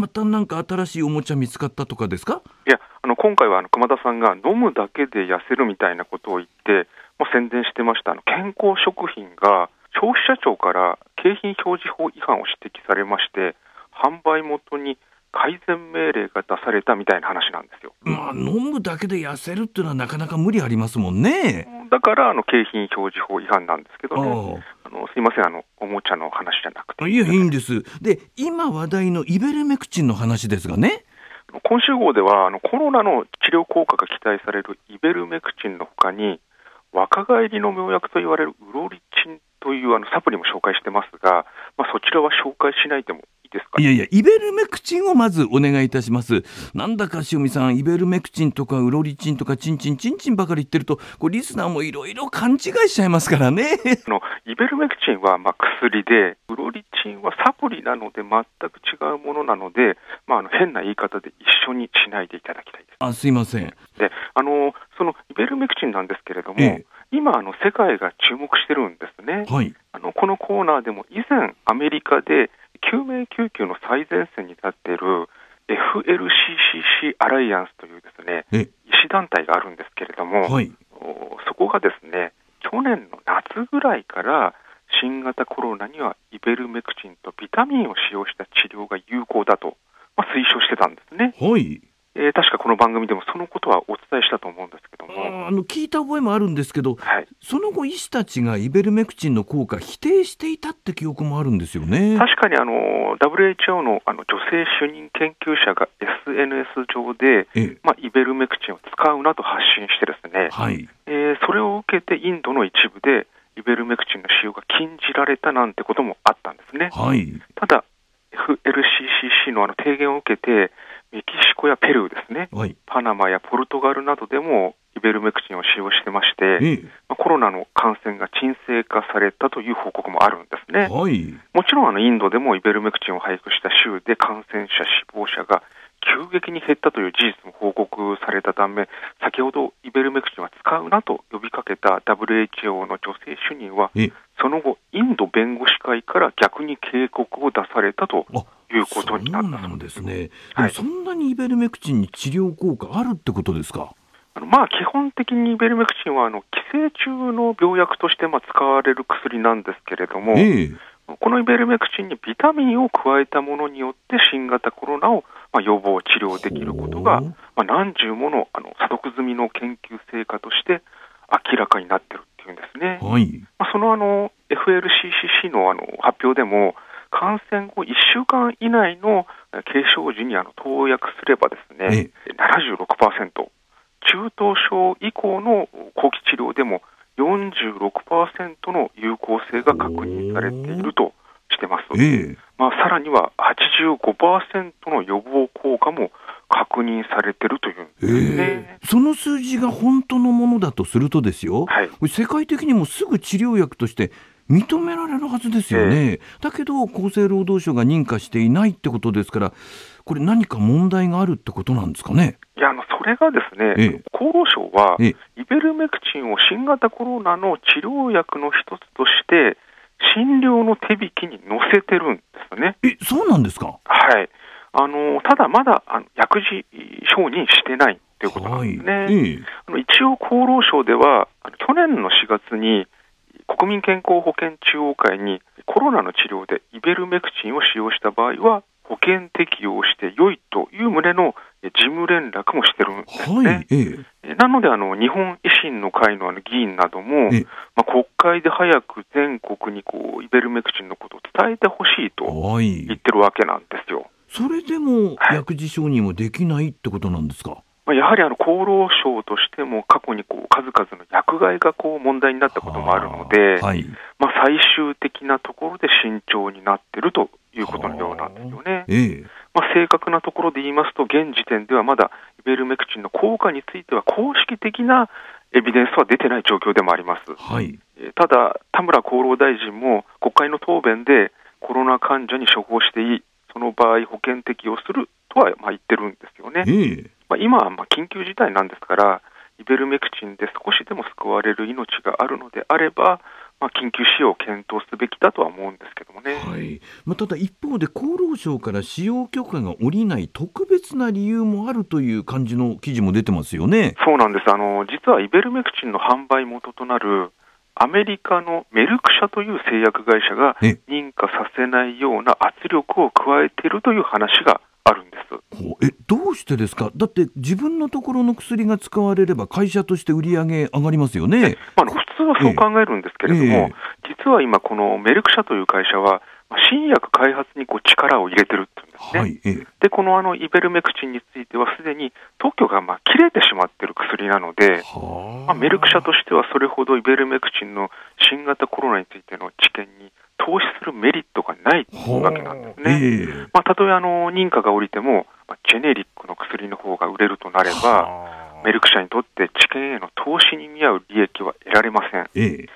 またなんか新しいおもちゃ見つかったとかですかいや、あの今回はあの熊田さんが飲むだけで痩せるみたいなことを言って、もう宣伝してました、あの健康食品が消費者庁から景品表示法違反を指摘されまして、販売元に改善命令が出されたみたいな話なんですよ。まあ、飲むだけで痩せるっていうのはなかなか無理ありますもんね。だからあの景品表示法違反なんですけどね。あのすみませんあのおもちゃの話じゃなくて。いやいいんです。で今話題のイベルメクチンの話ですがね。今週号ではあのコロナの治療効果が期待されるイベルメクチンのほかに若返りの妙薬と言われるウロリチンというあのサプリも紹介してますが、まあ、そちらは紹介しないでもですかいやいや、イベルメクチンをまずお願いいたします。なんだか塩見さん、イベルメクチンとかウロリチンとかチンチンチンチンばかり言ってると、こうリスナーもいろいろ勘違いしちゃいますからね。あのイベルメクチンはまあ薬で、ウロリチンはサプリなので全く違うものなので、まあ、あの変な言い方で一緒にしないでいただきたいです。あすいませんであのそのイベルメクチンなんですけれども、ええ今あの、世界が注目してるんですね、はい、あのこのコーナーでも以前、アメリカで救命救急の最前線に立っている FLCCC アライアンスというですね医師団体があるんですけれども、はい、そこがですね去年の夏ぐらいから新型コロナにはイベルメクチンとビタミンを使用した治療が有効だと、まあ、推奨してたんですね。はいえー、確かこの番組でもそのことはお伝えしたと思うんですけどもあの聞いた覚えもあるんですけど、はい、その後、医師たちがイベルメクチンの効果否定していたって記憶もあるんですよね確かにあの WHO のあの女性主任研究者が SNS 上で、まあ、イベルメクチンを使うなと発信してですね、はいえー、それを受けてインドの一部でイベルメクチンの使用が禁じられたなんてこともあったんですね。はい、ただ FLCCC のあの提言を受けてメキシコやペルーですね、はい、パナマやポルトガルなどでもイベルメクチンを使用してまして、えコロナの感染が沈静化されたという報告もあるんですね。はい、もちろんあのインドでもイベルメクチンを配布した州で感染者、死亡者が急激に減ったという事実も報告されたため、先ほどイベルメクチンは使うなと呼びかけた WHO の女性主任は、その後、インド弁護士会から逆に警告を出されたと。いうことになったそうですね、はい、そんなにイベルメクチンに治療効果あるってことですかあのまあ基本的にイベルメクチンはあの寄生虫の病薬としてまあ使われる薬なんですけれども、えー、このイベルメクチンにビタミンを加えたものによって新型コロナをまあ予防、治療できることが、まあ、何十ものあの査読済みの研究成果として明らかになってるっていうんですね。はいまあ、そのあの FLCCC のあの発表でも、感染後1週間以内の軽症時にあの投薬すればですね、76%、中等症以降の後期治療でも46%の有効性が確認されているとしてます。えー、まあ、さらには85%の予防効果も確認されてるというんで、ねえー、その数字が本当のものだとするとですよ、はい、世界的にもすぐ治療薬として認められるはずですよね、えー、だけど厚生労働省が認可していないってことですから、これ、何か問題があるってことなんですかね。いやそれがですね、えー、厚労省は、イベルメクチンを新型コロナの治療薬の一つとして、診療の手引きに載せてるんですね。えそうなんですか、はい、あのただ、まだあの薬事承認してないということなんですね。はいえー、あの一応、厚労省では去年の4月に国民健康保険中央会にコロナの治療でイベルメクチンを使用した場合は保険適用して良いという旨の事務連絡もしてるんですね。はいええ、なのであの、日本維新の会のあの議員なども、え、まあ、国会で早く全国にこうイベルメクチンのことを伝えてほしいと言ってるわけなんですよ。それでも薬事承認はできないってことなんですか、はいまあ、やはりあの厚労省としても過去にこう数々の薬害がこう問題になったこともあるので、はい、まあ、最終的なところで慎重になっているということのようなんですよね。まあ、正確なところで言いますと、現時点ではまだイベルメクチンの効果については公式的なエビデンスは出てない状況でもあります。はい、ただ、田村厚労大臣も国会の答弁でコロナ患者に処方していい、その場合保険適用するとはまあ言ってるんですよね。えまあ、今はまあ緊急事態なんですから、イベルメクチンで少しでも救われる命があるのであれば、まあ、緊急使用を検討すべきだとは思うんですけどもね、はいまあ、ただ一方で厚労省から使用許可が下りない特別な理由もあるという感じの記事も出てますよねそうなんですあの実はイベルメクチンの販売元となるアメリカのメルク社という製薬会社が認可させないような圧力を加えているという話があるんですえどうしてですか、だって自分のところの薬が使われれば、会社として売り上げ上がりますよね、まあ、普通はそう考えるんですけれども、えーえー、実は今、このメルク社という会社は、新薬開発にこう力を入れてるっていうんですね。はいえー、で、このあのイベルメクチンについては、すでに特許がまあ切れてしまってる薬なので、まあ、メルク社としてはそれほどイベルメクチンの新型コロナについての知見に投資するメリットがないわけなんですね。えー、まあ、たとえあの認可が下りても、ジェネリックの薬の方が売れるとなれば、メルク社にとって治験への投資に見合う利益は得られません。えー、で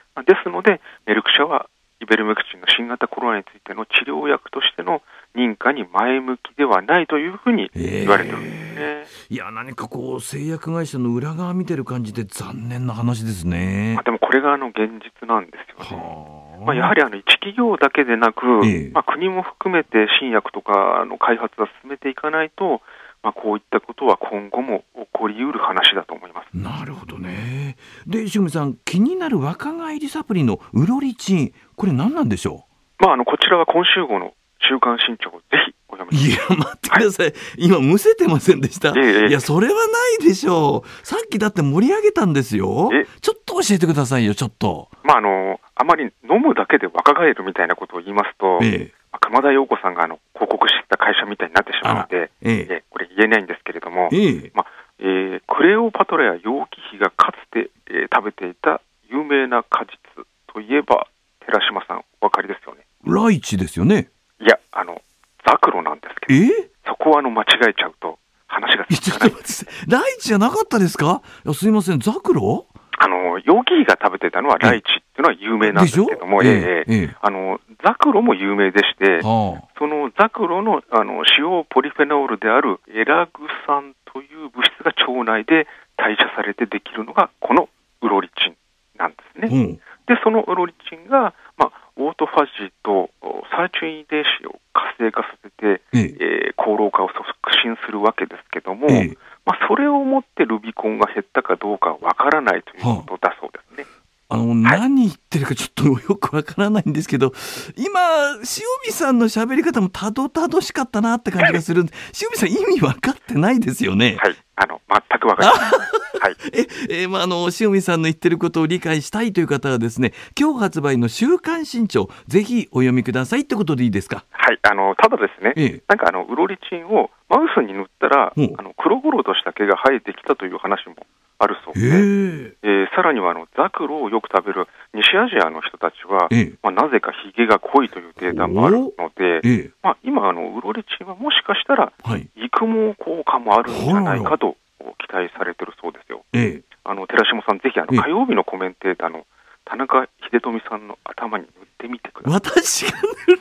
すので、メルク社はイベルメクチンの新型コロナについての治療薬としての認可に前向きではないというふうに言われてるんですね、えー、いや何かこう製薬会社の裏側見てる感じで残念な話ですね、まあ、でもこれがあの現実なんですよね、まあ、やはりあの一企業だけでなく、まあ、国も含めて新薬とかの開発は進めていかないと、まあ、こういったことは今後も起こりうる話だと思いますなるほどね。で、石組さん、気になる若返りサプリのウロリチン、これ、何なんでしょう、まあ、あのこちらは今週号の週刊新潮、ぜひお読みいや、待ってください。はい、今、むせてませんでした。えいや、それはないでしょう。さっきだって盛り上げたんですよ。ちょっと教えてくださいよ、ちょっと。まあ、あの、あまり飲むだけで若返るみたいなことを言いますと、ええ、熊田洋子さんがあの広告知った会社みたいになってしまって、ええこれ言えないんですけれども、えまあえー、クレオパトラや楊貴妃がかつて、えー、食べていた有名な果実といえば寺島さんお分かりですよねライチですよねいや、あの、ザクロなんですけど、えそこはあの間違えちゃうと話が進まない。ライチじゃなかったですかすいません、ザクロあの、ヨギーが食べてたのはライチっていうのは有名なんですけども、ええええ、あの、ザクロも有名でして、はあ、そのザクロのあの塩ポリフェノールであるエラグ酸という物質が腸内で代謝されてできるのが、このウロリチンなんですね。うん、で、そのウロリチンがオートファジーと最中遺伝子を活性化させて、ええー、功化を促進するわけですけども、えまあ、それをもってルビコンが減ったかどうかわからないということだそうですね。あの、はい、何言ってるかちょっとよくわからないんですけど、今、塩見さんの喋り方もたどたどしかったなって感じがするんで、塩見さん意味分かってないですよね。はい。あの、全く分かりません。はい、ええまあ、あの塩見さんの言ってることを理解したいという方はですね今日発売の「週刊新潮」ぜひお読みくださいってことでいいですか、はい、あのただですね、ええ、なんかあのウロリチンをマウスに塗ったら、うん、あの黒々とした毛が生えてきたという話もあるそうで、えー、さらにはあのザクロをよく食べる西アジアの人たちは、えー、まあ、なぜかひげが濃いというデータもあるので、えー、まあ、今あの、ウロリチンはもしかしたら、育毛効果もあるんじゃないかと期待されてるそうですよ。ええ、あの寺島さん、ぜひあの、え、火曜日のコメンテーターの田中秀富さんの頭に塗ってみてください。私が塗るん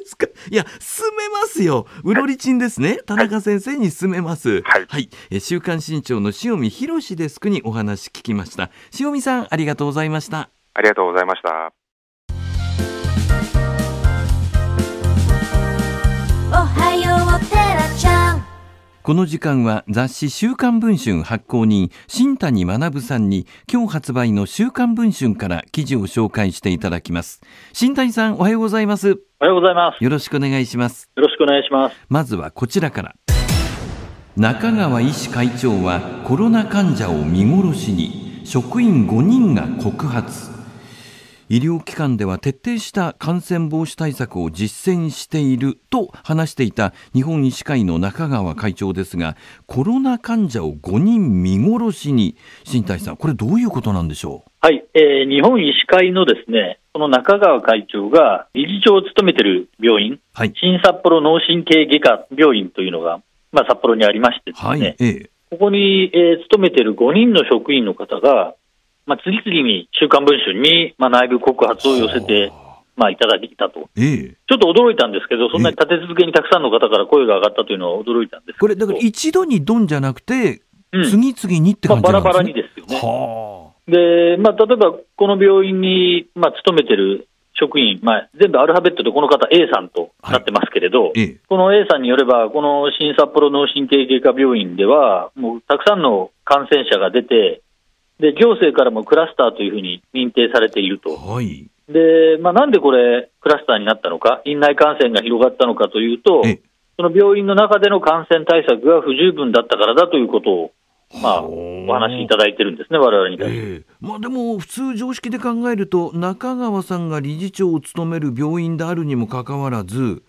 ですか、はい、いや、進めますよ。うろりちんですね。はい、田中先生に進めます。はい。はい、週刊新潮の塩見博デスクにお話聞きました。塩見さん、ありがとうございました。ありがとうございました。この時間は雑誌週刊文春発行人新谷学さんに今日発売の週刊文春から記事を紹介していただきます。新谷さんおはようございます。おはようございます。よろしくお願いします。よろしくお願いします。まずはこちらから。中川医師会長はコロナ患者を見殺しに職員5人が告発。医療機関では徹底した感染防止対策を実践していると話していた日本医師会の中川会長ですがコロナ患者を5人見殺しに新体さんこれどういうことなんでしょうはい、えー、日本医師会のですね、この中川会長が理事長を務めている病院、はい、新札幌脳神経外科病院というのが、まあ、札幌にありましてですね、はいえー、ここに、えー、勤めている5人の職員の方が、まあ、次々に週刊文春に、まあ、内部告発を寄せて、まあ、いただいたと、ええ、ちょっと驚いたんですけど、そんなに立て続けにたくさんの方から声が上がったというのは驚いたんですこれ、だから一度にドンじゃなくて、次々にって感じなんですね、まあ、バラバラにですよね。でまあ、例えば、この病院に、まあ、勤めてる職員、まあ、全部アルファベットでこの方、A さんとなってますけれど、はい、この A さんによれば、この新札幌脳神経外科病院では、もうたくさんの感染者が出て、で行政からもクラスターというふうに認定されていると。はいでまあ、なんでこれ、クラスターになったのか、院内感染が広がったのかというと、その病院の中での感染対策が不十分だったからだということをまあ、お話しいただいてるんですね、我々に対して、えー、まあ、でも、普通、常識で考えると、中川さんが理事長を務める病院であるにもかかわらず、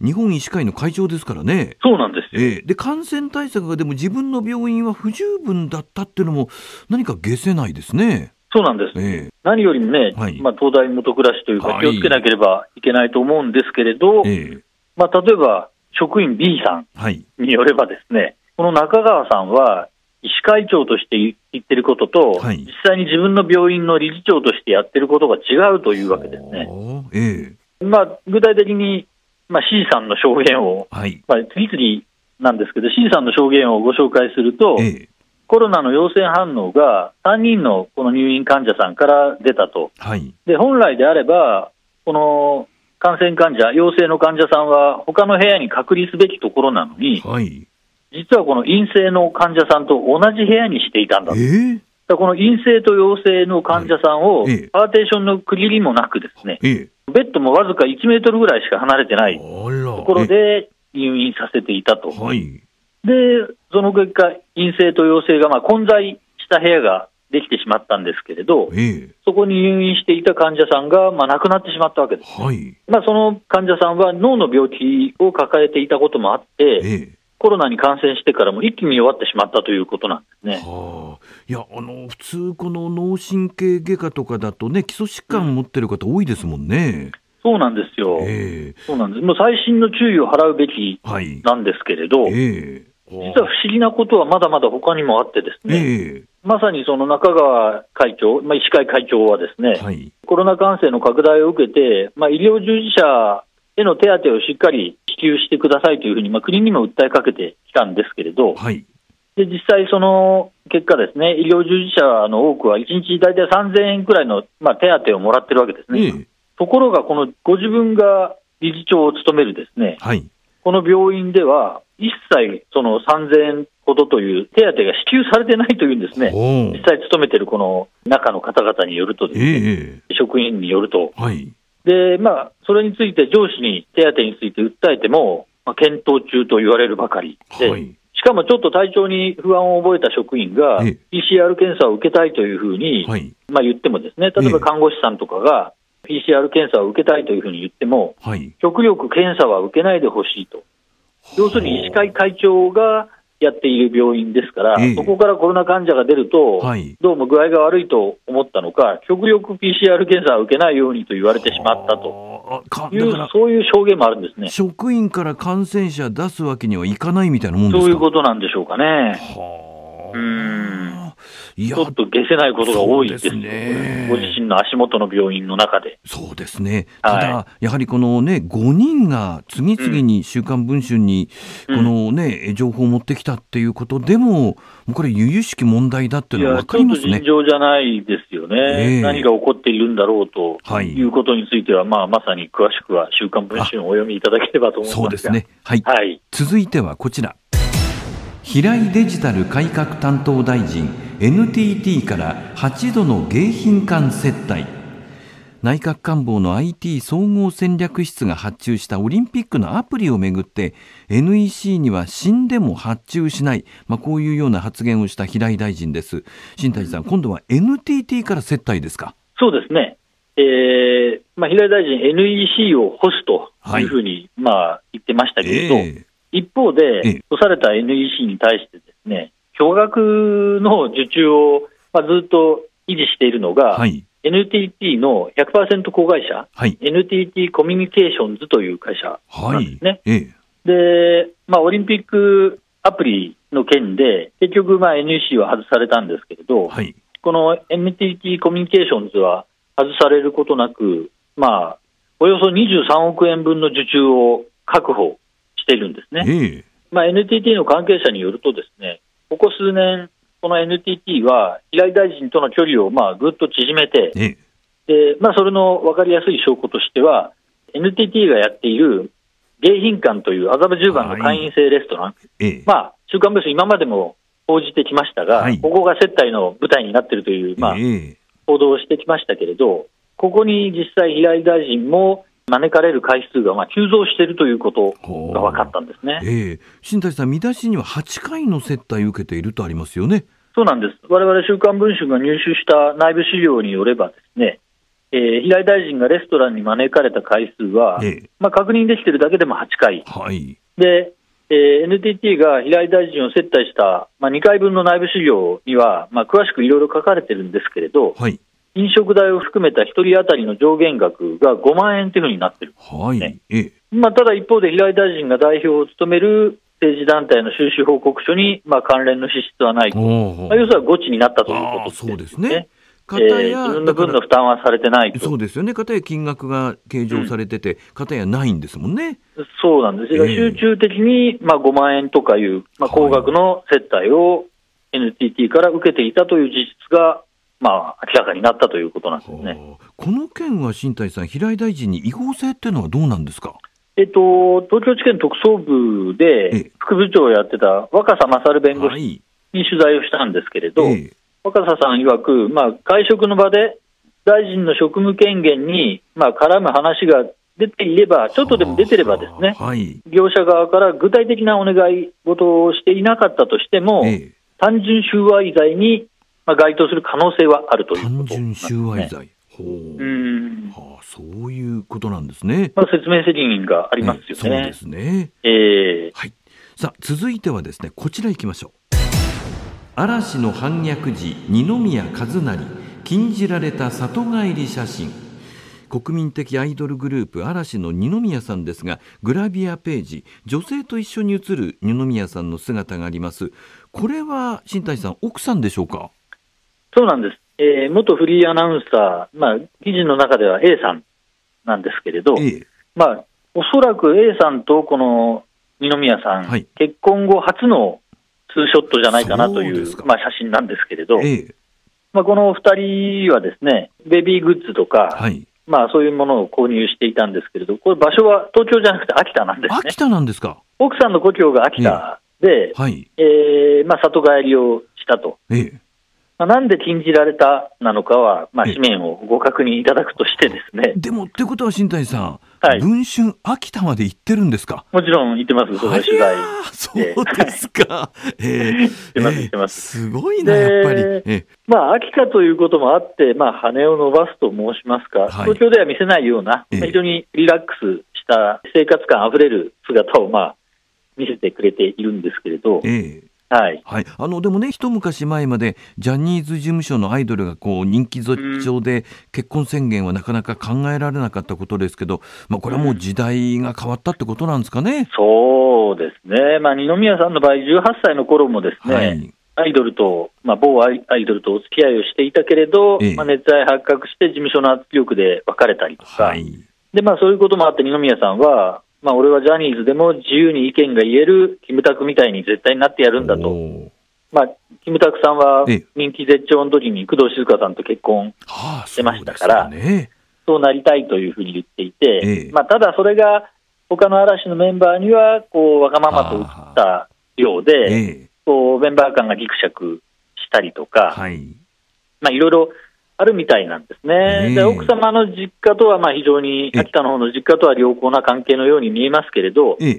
日本医師会の会長ですからね。そうなんですよ、えー、で感染対策がでも自分の病院は不十分だったっていうのも何か解せないですね。そうなんです、えー、何よりもね、はい、まあ、東大元暮らしというか、気をつけなければいけないと思うんですけれど、はい、まあ、例えば職員 B さんによれば、ですね、はい、この中川さんは、医師会長として言ってることと、はい、実際に自分の病院の理事長としてやってることが違うというわけですね。えー、まあ、具体的にまあ、C さんの証言を、はい、まあ、次々なんですけど、C さんの証言をご紹介すると、ええ、コロナの陽性反応が3人のこの入院患者さんから出たと、はい、で本来であれば、この感染患者、陽性の患者さんは他の部屋に隔離すべきところなのに、はい、実はこの陰性の患者さんと同じ部屋にしていたんだと。えーこの陰性と陽性の患者さんをパーテーションの区切りもなくですね、ベッドもわずか1メートルぐらいしか離れてないところで入院させていたと。はい、で、その結果、陰性と陽性がまあ混在した部屋ができてしまったんですけれど、えー、そこに入院していた患者さんがまあ亡くなってしまったわけです、はいまあ、その患者さんは脳の病気を抱えていたこともあって、えーコロナに感染してからも一気に弱ってしまったということなんですね。はあ、いやあの普通、この脳神経外科とかだとね、基礎疾患持ってる方、多いですもんね。そうなんですよ、えー、そうなんですもう細心の注意を払うべきなんですけれど、はいえー、実は不思議なことはまだまだ他にもあってですね、えー、まさにその中川会長、まあ、医師会会長はですね、はい、コロナ感染の拡大を受けて、まあ、医療従事者への手当をしっかり支給してくださいというふうに、まあ、国にも訴えかけてきたんですけれど、はい、で実際、その結果、ですね医療従事者の多くは、1日大体3000円くらいの、まあ、手当をもらってるわけですね。えー、ところが、このご自分が理事長を務めるですね、はい、この病院では、一切その3000円ほどという手当が支給されてないというんですね、実際勤めてるこの中の方々によると、ねえー、職員によると、はい、で、まあ、それについて上司に手当について訴えても、まあ、検討中と言われるばかりで、はい、しかもちょっと体調に不安を覚えた職員が、PCR 検査を受けたいというふうに、はい、まあ、言ってもですね、例えば看護師さんとかが、PCR 検査を受けたいというふうに言っても、はい、極力検査は受けないでほしいと。要するに医師会会長がやっている病院ですから、えー、そこからコロナ患者が出ると、はい、どうも具合が悪いと思ったのか、極力 PCR 検査を受けないようにと言われてしまったという、そういう証言もあるんですね職員から感染者出すわけにはいかないみたいなもんですかそういうことなんでしょうかね。はうんちょっと下せないことが多いですね。ご自身の足元の病院の中で。そうですね。ただ、やはりこのね、5人が次々に週刊文春に、このね、うん、情報を持ってきたっていうことでも、もうこれ、由々しき問題だっていうのは分かりますね。尋常じゃないですよね、えー、何が起こっているんだろうと、はい、いうことについては、まあ、まさに詳しくは週刊文春をお読みいただければと思いますそうですね。はい。はい、続いてはこちら。平井デジタル改革担当大臣 NTT から8度の迎賓館接待内閣官房の IT 総合戦略室が発注したオリンピックのアプリをめぐって NEC には死んでも発注しない、まあ、こういうような発言をした平井大臣です新谷さん今度は NTT から接待ですかそうですね、えーまあ、平井大臣 NEC を干すというふうに、はい、まあ、言ってましたけれど、えー一方で、出された NEC に対してですね、巨額の受注を、まあ、ずっと維持しているのが、はい、NTT の100%子会社、はい、NTT コミュニケーションズという会社なんですね。はい、で、まあ、オリンピックアプリの件で、結局、まあ、NEC は外されたんですけれど、はい、この NTT コミュニケーションズは外されることなく、まあ、およそ23億円分の受注を確保してるんですね。えー、まあ、NTT の関係者によると、ですねここ数年、この NTT は平井大臣との距離をまあぐっと縮めて、えー、でまあ、それの分かりやすい証拠としては、NTT がやっている迎賓館という麻布十番の会員制レストラン、えー、まあ、週刊文春、今までも報じてきましたが、はい、ここが接待の舞台になっているという、まあ、報道をしてきましたけれど、ここに実際、平井大臣も招かれる回数がまあ急増しているということが分かったんですね、えー、新谷さん、見出しには8回の接待を受けているとありますよね。そうなんです。我々週刊文春が入手した内部資料によればですね、えー、平井大臣がレストランに招かれた回数は、ええ、まあ、確認できているだけでも8回、はい、でえー、NTT が平井大臣を接待した、まあ、2回分の内部資料には、まあ、詳しくいろいろ書かれてるんですけれど、はい、飲食代を含めた1人当たりの上限額が5万円というふうになってるんですね、はいまあ、ただ一方で、平井大臣が代表を務める政治団体の収支報告書に、まあ、関連の支出はないと、まあ、要するにゴチになったということですね。そうですねえー、自分の分の負担はされてないそうですよね、かたや金額が計上されてて、か、う、た、ん、やないんですもんね。そうなんです、えー、集中的に、まあ、5万円とかいう、まあ、高額の接待を NTT から受けていたという事実が、まあ、明らかになったということなんですねこの件は新谷さん、平井大臣に違法性っていうのはどうなんですか。えっと、東京地検特捜部で副部長をやってた若狭勝弁護士に取材をしたんですけれど、はい、若狭さん曰く、まあ、会食の場で大臣の職務権限に、まあ、絡む話が出ていれば、ちょっとでも出てればですね、はい、業者側から具体的なお願い事をしていなかったとしても、単純収賄罪にまあ、該当する可能性はあるということ、ね、単純収賄罪。ほううんはあ、そういうことなんですね。まあ、説明責任がありますよね。ねそうですね、えーはい、さあ続いてはですねこちらいきましょう。嵐の反逆時二宮和也禁じられた里帰り写真。国民的アイドルグループ嵐の二宮さんですがグラビアページ女性と一緒に写る二宮さんの姿がありますこれは新谷さん奥さんでしょうかそうなんです。えー、元フリーアナウンサー、まあ、記事の中では A さんなんですけれど、えまあ、おそらく A さんとこの二宮さん、はい、結婚後初のツーショットじゃないかなというまあ、写真なんですけれど、え、まあ、この2人はですね、ベビーグッズとか、はい、まあ、そういうものを購入していたんですけれど、これ、場所は東京じゃなくて秋田なんですね。秋田なんですか奥さんの故郷が秋田で、はい、えー、まあ、里帰りをしたと。ええまあ、なんで禁じられたなのかは、まあ、紙面をご確認いただくとしてですね。でも、ってことは新谷さん、はい、文春、秋田まで行ってるんですかもちろん行ってます、その取材そうですか。ええ、行ってます、行ってます。すごいな、やっぱり。まあ、秋田ということもあって、まあ、羽を伸ばすと申しますか、はい、東京では見せないような、えー、非常にリラックスした生活感あふれる姿を、まあ、見せてくれているんですけれど、えーはい、はい、あのでもね一昔前までジャニーズ事務所のアイドルがこう人気絶頂で、結婚宣言はなかなか考えられなかったことですけど、まあ、これはもう時代が変わったってことなんですかね。うん、そうですね、まあ、二宮さんの場合18歳の頃もですね、はいアイドルと、まあ、某アイドルとお付き合いをしていたけれど、ええ、まあ、熱愛発覚して事務所の圧力で別れたりとか、はい、でまあ、そういうこともあって二宮さんは、まあ、俺はジャニーズでも自由に意見が言えるキムタクみたいに絶対になってやるんだと。まあ、キムタクさんは人気絶頂の時に工藤静香さんと結婚してましたから、はあそうね、そうなりたいというふうに言っていて、ええ、まあ、ただそれが他の嵐のメンバーにはこうわがままと映ったようで、ええ、こうメンバー間がぎくしゃくしたりとか、はいまあ、いろいろあるみたいなんですね。で奥様の実家とはま非常に、秋田の方の実家とは良好な関係のように見えますけれど、じ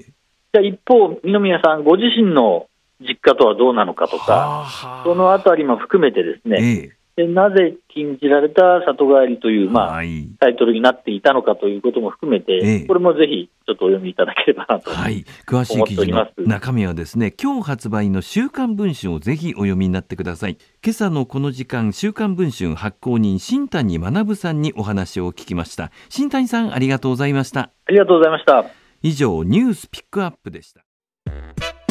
ゃあ一方、二宮さんご自身の実家とはどうなのかとか、そのあたりも含めてですね、でなぜ禁じられた里帰りという、まあ、はい、タイトルになっていたのかということも含めて、ええ、これもぜひちょっとお読みいただければなと、はい、詳しい記事の中身はですね今日発売の「週刊文春」をぜひお読みになってください今朝のこの時間「週刊文春」発行人新谷学さんにお話を聞きました新谷さんありがとうございましたありがとうございました以上ニュースピックアップでした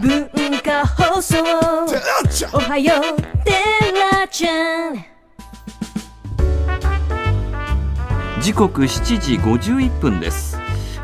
文化放送おはようテラちゃん時刻7時51分です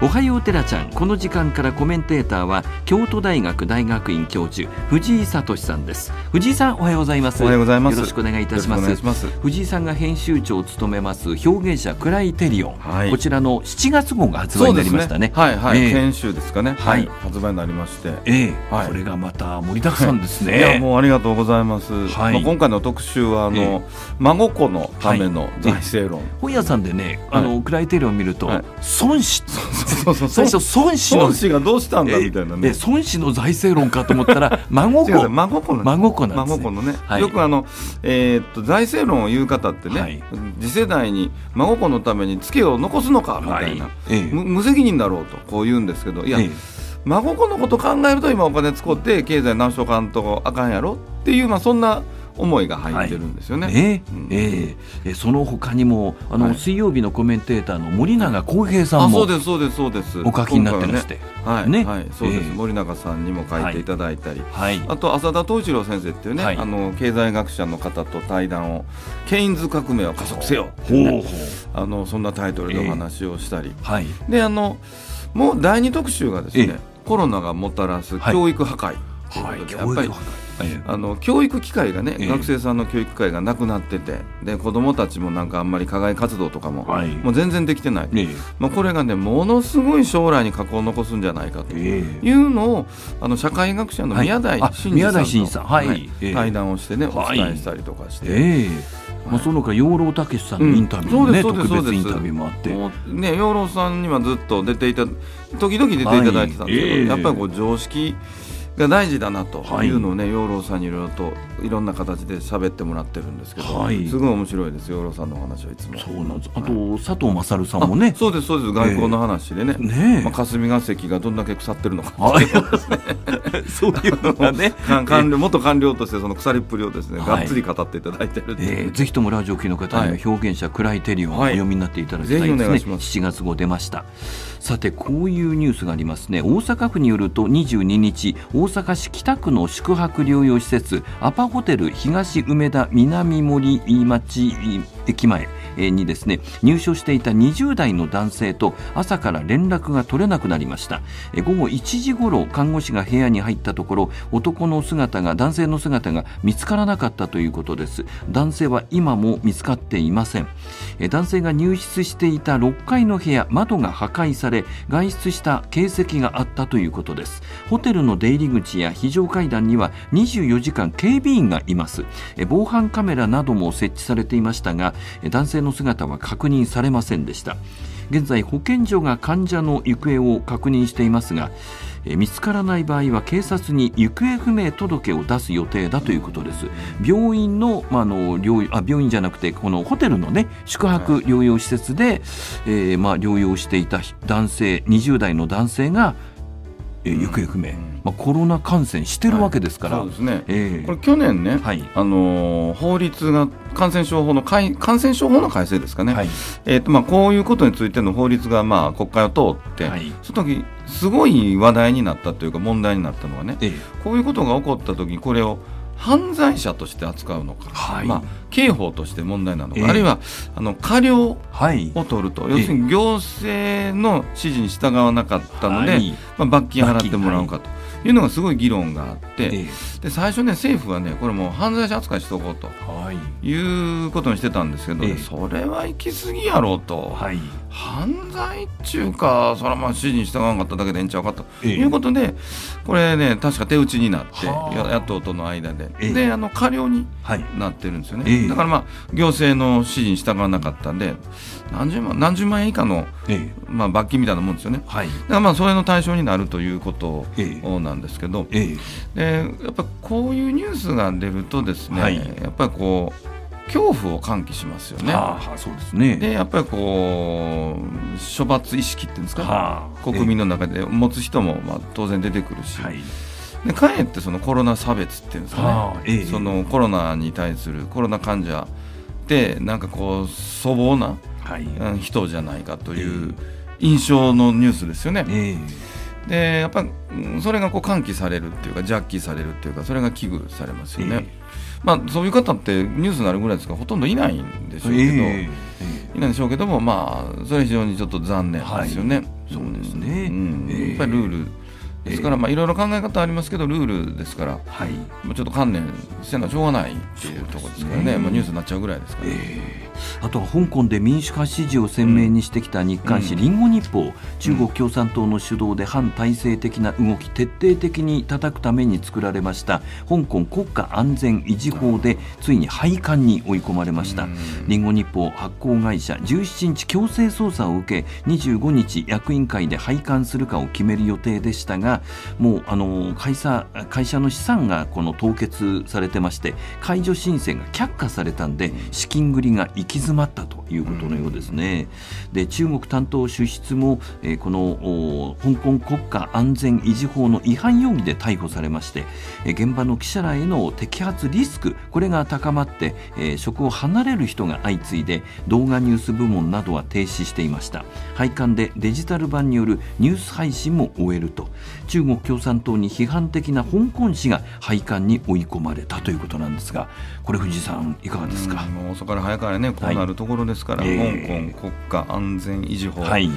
おはようテラちゃんこの時間からコメンテーターは京都大学大学院教授藤井聡さんです藤井さんおはようございますおはようございますよろしくお願いいたします藤井さんが編集長を務めます表現者クライテリオン、はい、こちらの7月号が発売になりましたね、ね、はいはい、えー、編集ですかねはい、発売になりまして、えー、はい、これがまた盛りだくさんですねいやもうありがとうございます、はい、まあ、今回の特集はあの、えー、孫子のための財政論、はい本屋さんでねあの、クライテリオン見ると、損失そうそう最初孫子の孫子がどうしたんだみたいなね孫子の財政論かと思ったら 孫子孫子の孫子なんですねのね、はい、よくあの、えー、っと財政論を言う方ってね、はい、次世代に孫子のためにツケを残すのかみたいな、はい、無無責任だろうとこう言うんですけどいや、ええ、孫子のこと考えると今お金使って経済難所かんとあかんやろっていう、まあ、そんな思いが入ってるんですよね。はい、えー、えー、その他にもあの、はい、水曜日のコメンテーターの森永康平さんもそうですそうですそうですお書きになってまして、ね、はい、ね、はい、そうです、えー、森永さんにも書いていただいたり、はい、あと浅田東一郎先生っていうね、あの経済学者の方と対談をケインズ革命を加速せよ、ね、あのそんなタイトルでお話をしたり、えー、はい、であのもう第二特集がですね、えー、コロナがもたらす教育破壊ということで、やっぱり。あの教育機会がね、学生さんの教育機会がなくなっててで子どもたちもなんかあんまり課外活動とかも,、もう全然できてない、まあ、これがねものすごい将来に過去を残すんじゃないかというのを、あの社会学者の宮台真司さんと、はい対談をしてね、お伝えしたりとかして。まあ、そのか養老孟司さんのインタビューもね、うん、特別インタビューもあってね養老さんにはずっと出ていた時々出ていただいてたんですけど、やっぱりこう常識が大事だなというのをね、養老さんにいろいろといろんな形で喋ってもらってるんですけど、はい、すごい面白いです養老さんの話はいつもそうなんです、あと、佐藤勝さんもねそうですそうです外交の話でねえー、ねまあ、霞が関がどんだけ腐ってるのかっていうですねそういうのがね官僚元官僚としてその腐りっぷりをですね、はい、がっつり語っていただいてるて、えー、ぜひともラジオきの方に表現者、はい、クライテリオンをお読みになっていただきたいですね、はい、月号出ましたさてこういうニュースがありますね大阪府によると22日大阪市北区の宿泊療養施設アパホテル東梅田南森町駅前にですね入所していた20代の男性と朝から連絡が取れなくなりました午後1時ごろ看護師が部屋に入ったところ男の姿が男性の姿が見つからなかったということです男性は今も見つかっていません男性が入室していた6階の部屋窓が破壊されされ外出した形跡があったということですホテルの出入り口や非常階段には24時間警備員がいます防犯カメラなども設置されていましたが男性の姿は確認されませんでした現在保健所が患者の行方を確認していますがえ見つからない場合は警察に行方不明届を出す予定だということです病院の,、まあの療あ病院じゃなくてこのホテルの、ね、宿泊療養施設で、えー、まあ、療養していた男性20代の男性がえ行方不明、まあ、コロナ感染してるわけですから、はい、そうですね、えー、これ去年ね、はい、あのー、法律が感染症法の改感染症法の改正ですかね、はい、えーとまあ、こういうことについての法律がまあ国会を通って、はい、その時すごい話題になったというか問題になったのはね、えー、こういうことが起こった時にこれを犯罪者として扱うのか、はい、まあ、刑法として問題なのか、えー、あるいはあの過料を取ると、はい、要するに行政の指示に従わなかったので、まあ、罰金払ってもらうかと。いうのがすごい議論があって、で最初ね政府はねこれもう犯罪者扱いしておこうと、い、うことにしてたんですけど、ねえー、それは行き過ぎやろうと、犯罪っうかそれはまあ指示に従わなかっただけでええんちゃうかと、いうことでこれね確か手打ちになって野党との間で、え、であの過料になってるんですよね、だからまあ行政の指示に従わなかったんで何十万何十万円以下の、まあ、罰金みたいなもんですよね、はい、だからまあそれの対象になるということなんですけど、でやっぱこういうニュースが出るとですね、はい、やっぱりこう恐怖を喚起しますよね。はあ、そうですねでやっぱりこう処罰意識っていうんですか、はあ、国民の中で持つ人もまあ当然出てくるし、はい、でかえってそのコロナ差別っていうんですかね、えそのコロナに対するコロナ患者ってなんかこう粗暴な人じゃないかという印象のニュースですよね。えでやっぱりそれがこう喚起されるっていうかジャッキされるっていうかそれが危惧されますよね。まあ、そういう方ってニュースになるぐらいですからほとんどいないんでしょうけど、えー、いないんでしょうけども、まあ、それは非常にちょっと残念ですよね。はい、そうですね、うん、やっぱりルールですから、まあ、いろいろ考え方ありますけどルールですから、はい、ちょっと観念せんはしょうがないっていうところですからね、ね、まあ、ニュースになっちゃうぐらいですから、ねえー、あとは香港で民主化支持を鮮明にしてきた日韓紙、うん、リンゴ日報中国共産党の主導で反体制的な動き徹底的に叩くために作られました香港国家安全維持法でついに廃刊に追い込まれました、うん、リンゴ日報発行会社17日強制捜査を受け25日役員会で廃刊するかを決める予定でしたがもうあの会社会社の資産がこの凍結されてまして解除申請が却下されたんで資金繰りが行き詰まったということのようですね。で中国担当主筆も、えー、この香港国家安全維持法の違反容疑で逮捕されまして、えー、現場の記者らへの摘発リスクこれが高まって、えー、職を離れる人が相次いで動画ニュース部門などは停止していました。配管でデジタル版によるニュース配信も終えると中国共産党に批判的な香港氏が廃刊に追い込まれたということなんですがこれ藤井さんいかがですかもう遅から早からねこうなるところですから、はい、香港国家安全維持法、はい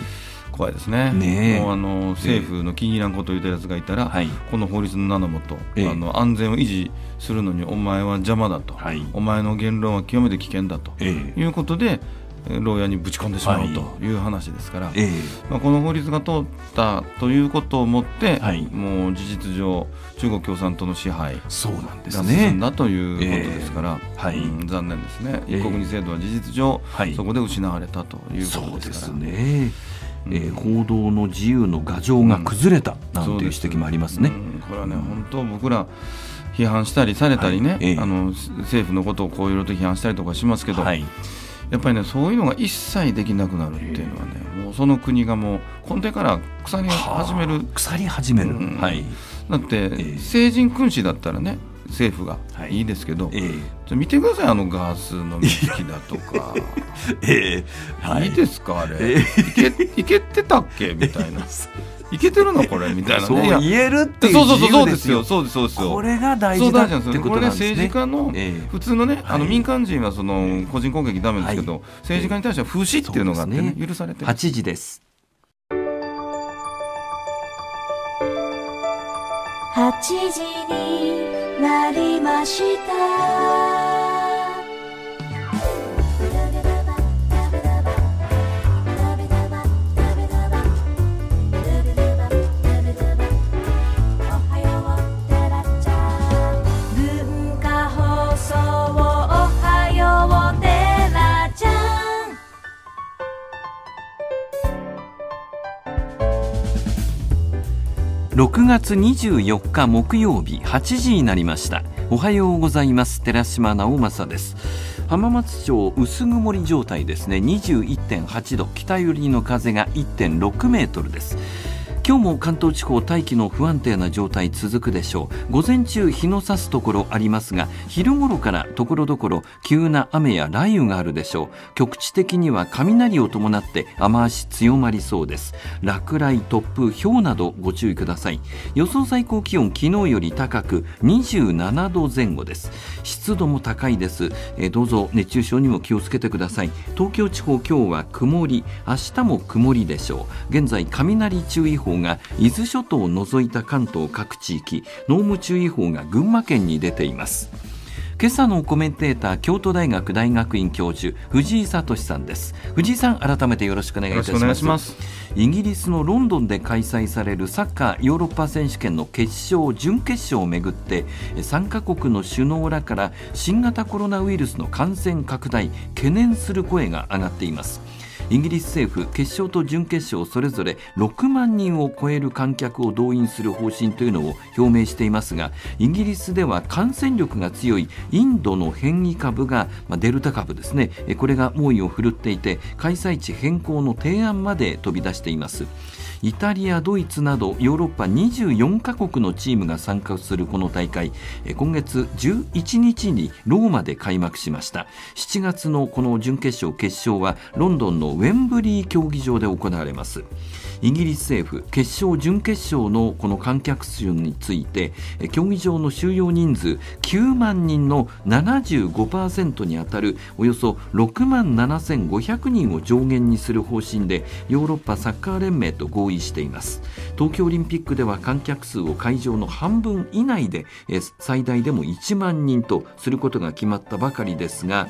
怖いですね、ねもうあの政府の気に入らんこと言ったやつがいたら、えー、この法律の名のもと、えー、あの安全を維持するのにお前は邪魔だと、はい、お前の言論は極めて危険だと、えー、いうことで、牢屋にぶち込んでしまう、という話ですから、えー、まあ、この法律が通ったということをもって、はい、もう事実上中国共産党の支配が進んだということですから、えー、はい、うん、残念ですね一国二制度は事実上、そこで失われたということですから。ねえー、報道の自由の牙城が崩れたなんていう指摘もありますね。うんすうん、これはね本当僕ら批判したりされたりね、はい、あの政府のことをこういろいろと批判したりとかしますけど、はい、やっぱりねそういうのが一切できなくなるっていうのはねもうその国がもう根底から腐り始める腐り始める、うん、はい、だって成人君子だったらね政府がいいですけど、はいええ、見てくださいあのガスの水引だとか、ええはい、いいですかあれ、ええ、いけいけてたっけみたいな。いけてるのこれみたいな、ね、言えるってそうそうそうですよそうですそうですよこれが大事だってことなんですねこれ政治家の、普通のね、あの民間人はその個人攻撃だめですけど、政治家に対しては不死っていうのがあってね、許されてる8時です八時になりました6月24日木曜日8時になりましたおはようございます寺島直政です浜松町薄曇り状態ですね21.8度北寄りの風が1.6メートルです今日も関東地方大気の不安定な状態続くでしょう午前中日の差すところありますが昼頃から所々急な雨や雷雨があるでしょう局地的には雷を伴って雨足強まりそうです落雷突風氷などご注意ください予想最高気温昨日より高く27度前後です湿度も高いですえどうぞ熱中症にも気をつけてください東京地方今日は曇り明日も曇りでしょう現在雷注意報が伊豆諸島を除いた関東各地域濃霧注意報が群馬県に出ています今朝のコメンテーター京都大学大学院教授藤井聡さんです藤井さん改めてよろしくお願いいたしますイギリスのロンドンで開催されるサッカーヨーロッパ選手権の決勝準決勝をめぐって参加国の首脳らから新型コロナウイルスの感染拡大懸念する声が上がっていますイギリス政府決勝と準決勝それぞれ6万人を超える観客を動員する方針というのを表明していますがイギリスでは感染力が強いインドの変異株が、まあ、デルタ株ですねこれが猛威を振るっていて開催地変更の提案まで飛び出しています。イタリア、ドイツなどヨーロッパ24カ国のチームが参加するこの大会今月11日にローマで開幕しました7月のこの準決勝決勝はロンドンのウェンブリー競技場で行われますイギリス政府決勝準決勝のこの観客数について競技場の収容人数9万人の75%に当たるおよそ6万7500人を上限にする方針でヨーロッパサッカー連盟と合意しています東京オリンピックでは観客数を会場の半分以内で最大でも1万人とすることが決まったばかりですが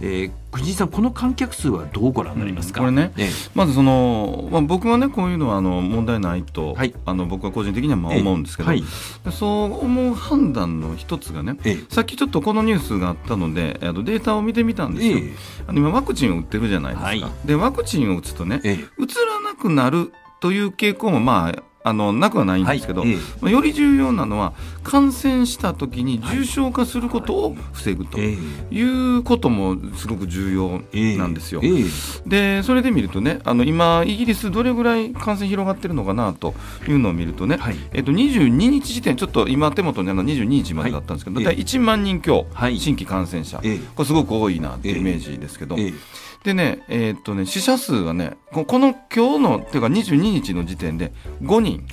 えー、藤井さん、この観客数はどうご覧になりますか、うん、これね、ええ、まずその、まあ、僕はね、こういうのはあの問題ないと、はい、あの僕は個人的にはまあ思うんですけど、えはい、そう思う判断の一つがね、さっきちょっとこのニュースがあったので、データを見てみたんですよ、あの今、ワクチンを打ってるじゃないですか、はい、でワクチンを打つとね、うつらなくなるという傾向もまああのなくはないんですけど、はいえより重要なのは感染した時に重症化することを防ぐということもすごく重要なんですよ。ええでそれで見るとねあの今イギリスどれぐらい感染広がってるのかなというのを見るとね、はい、えっと、22日時点ちょっと今手元にあの22日までだったんですけど、はい、大体1万人強、新規感染者、これすごく多いなというイメージですけど。でね、えー、っとね、死者数がね、この今日の、っていうか22日の時点で5人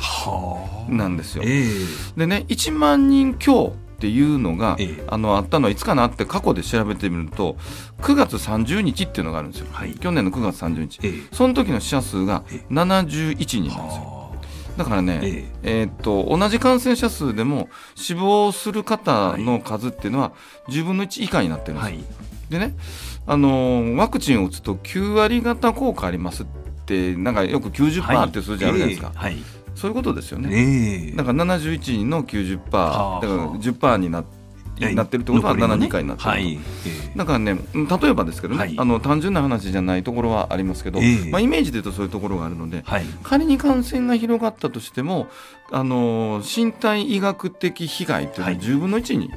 なんですよ。えー、でね、1万人強っていうのが、えー、あのあったのはいつかなって過去で調べてみると9月30日っていうのがあるんですよ、はい、去年の9月30日、えー、その時の死者数が71人なんですよ、だからね、えー、っと同じ感染者数でも死亡する方の数っていうのは10分の1以下になってるんです、はい、でねあのワクチンを打つと9割方効果ありますってなんかよく90%って数字あるじゃないですか。はい、えーそういうことですよね。えー、だから71の90%だから10%になってなってるってことは72回になってる、はい、だからね例えばですけどね、はい、あの単純な話じゃないところはありますけど、えー、まあ、イメージで言うとそういうところがあるので、はい、仮に感染が広がったとしてもあの身体医学的被害っていうのは10分の1に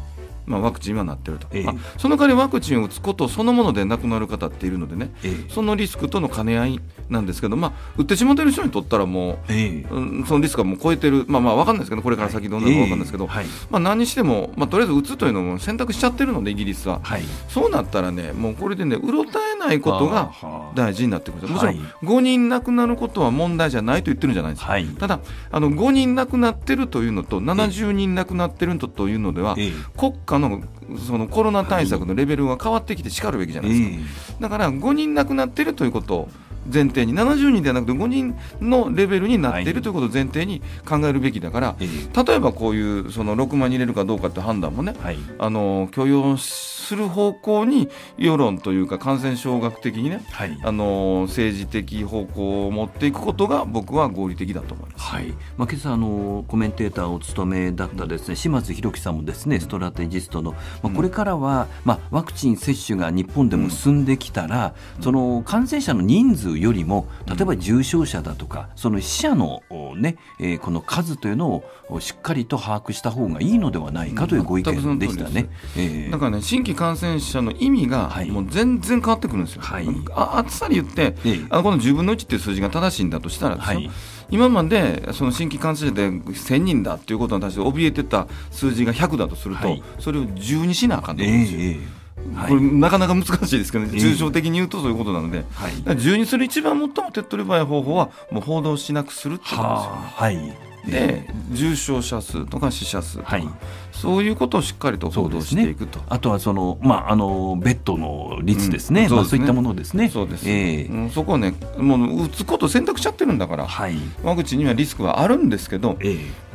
まあ、ワクチンはなってると、ええ、その代わりワクチンを打つことそのもので亡くなる方っているのでね、え、そのリスクとの兼ね合いなんですけど、まあ、打ってしまっている人にとったらもう、うん、そのリスクはもう超えてる、まあ、まあ分かんないですけどこれから先どうなるか分かんないですけど、はい、まあ、何にしても、まあ、とりあえず打つというのも選択しちゃってるのでイギリスは、はい、そうなったらねもうこれでねうろたえないことが大事になってくるもちろん5人亡くなることは問題じゃないと言ってるんじゃないですか、はい、ただあの5人亡くなってるというのと70人亡くなってるというのでは国家のそのコロナ対策のレベルが変わってきてしかるべきじゃないですか、だから5人亡くなってるということ前提に70人ではなくて5人のレベルになっているということを前提に考えるべきだから、例えばこういうその6万人入れるかどうかって判断もね、はい、あの許容する方向に世論というか感染症学的にね、はい、あの政治的方向を持っていくことが僕は合理的だと思います、はいまあ、今朝あのコメンテーターを務めだったですね島津弘樹さんもですねストラテジストの、まあ、これからは、まあ、ワクチン接種が日本でも進んできたら、その感染者の人数数よりも例えば重症者だとかその死者の、ねえー、この数というのをしっかりと把握した方がいいのではないかというご意見でしたね。えー、からね新規感染者の意味がもう全然変わってくるんですよ。はい、ああっさり言って、えー、あこの10分の1っていう数字が正しいんだとしたらですよ、はい今までその新規感染者で1000人だということに対して怯えてた数字が100だとすると、はい、それを10にしなあかんと思うんですよ。えーこれなかなか難しいですけどね、抽象的に言うとそういうことなので、はい、1する一番最も手っ取り早い方法は、もう報道しなくするってことですよね。はい、で重症者数とか死者数とか、はい、そういうことをしっかりと報道していくと、ね、あとはその、まあ、あのベッドの率ですねうん、そう、ねまあ、いったものですねそうです、えー、うん、そこはねもう打つことを選択しちゃってるんだから、はい、ワクチンにはリスクはあるんですけど、え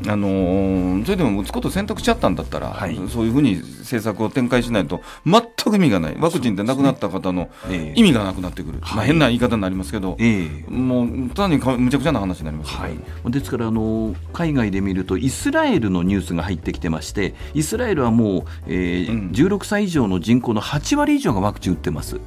ー、あのー、それでも打つことを選択しちゃったんだったら、はい、そういうふうに政策を展開しないと全く意味がないワクチンで亡くなった方の意味がなくなってくる、ねえー、まあ、変な言い方になりますけど、えー、もう単にむちゃくちゃな話になります、はい、ですからあの海外で見るとイスラエルのニュースが入ってきてましてでイスラエルはもう、えー、うん、16歳以上の人口の8割以上がワクチン打ってます、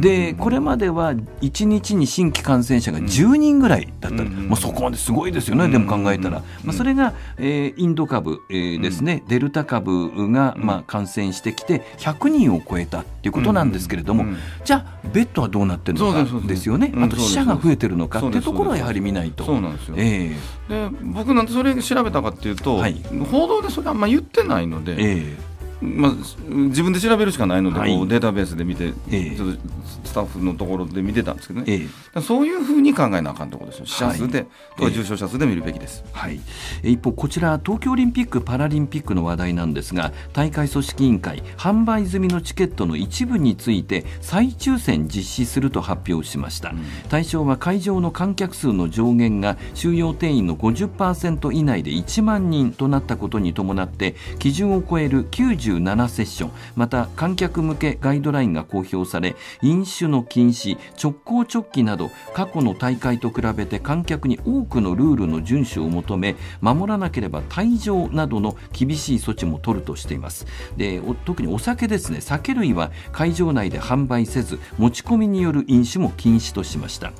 でこれまでは1日に新規感染者が10人ぐらいだった、うん、まあ、そこまですごいですよね、でも考えたら、まあ、それが、えー、インド株、えー、ですね、デルタ株が、まあ、感染してきて100人を超えたっていうことなんですけれども、じゃあベッドはどうなってるのかですよねあと死者が増えてるのかっていうところはやはり見ないと。そうなんですよ、えーで僕なんてそれ調べたかっていうと、はい、報道でそれあんま言ってないので、えー、まあ、自分で調べるしかないので、はい、こうデータベースで見て、ええ、ちょっとスタッフのところで見てたんですけどね、え、そういうふうに考えなあかんところですよ、死者数で、はい、重症者数で見るべきです、はい、一方、こちら、東京オリンピック・パラリンピックの話題なんですが、大会組織委員会、販売済みのチケットの一部について、再抽選実施すると発表しました、うん、対象は会場の観客数の上限が収容定員の50%以内で1万人となったことに伴って、基準を超える90 77セッションまた観客向けガイドラインが公表され飲酒の禁止直行直帰など過去の大会と比べて観客に多くのルールの遵守を求め守らなければ退場などの厳しい措置も取るとしていますで特にお酒ですね酒類は会場内で販売せず持ち込みによる飲酒も禁止としました。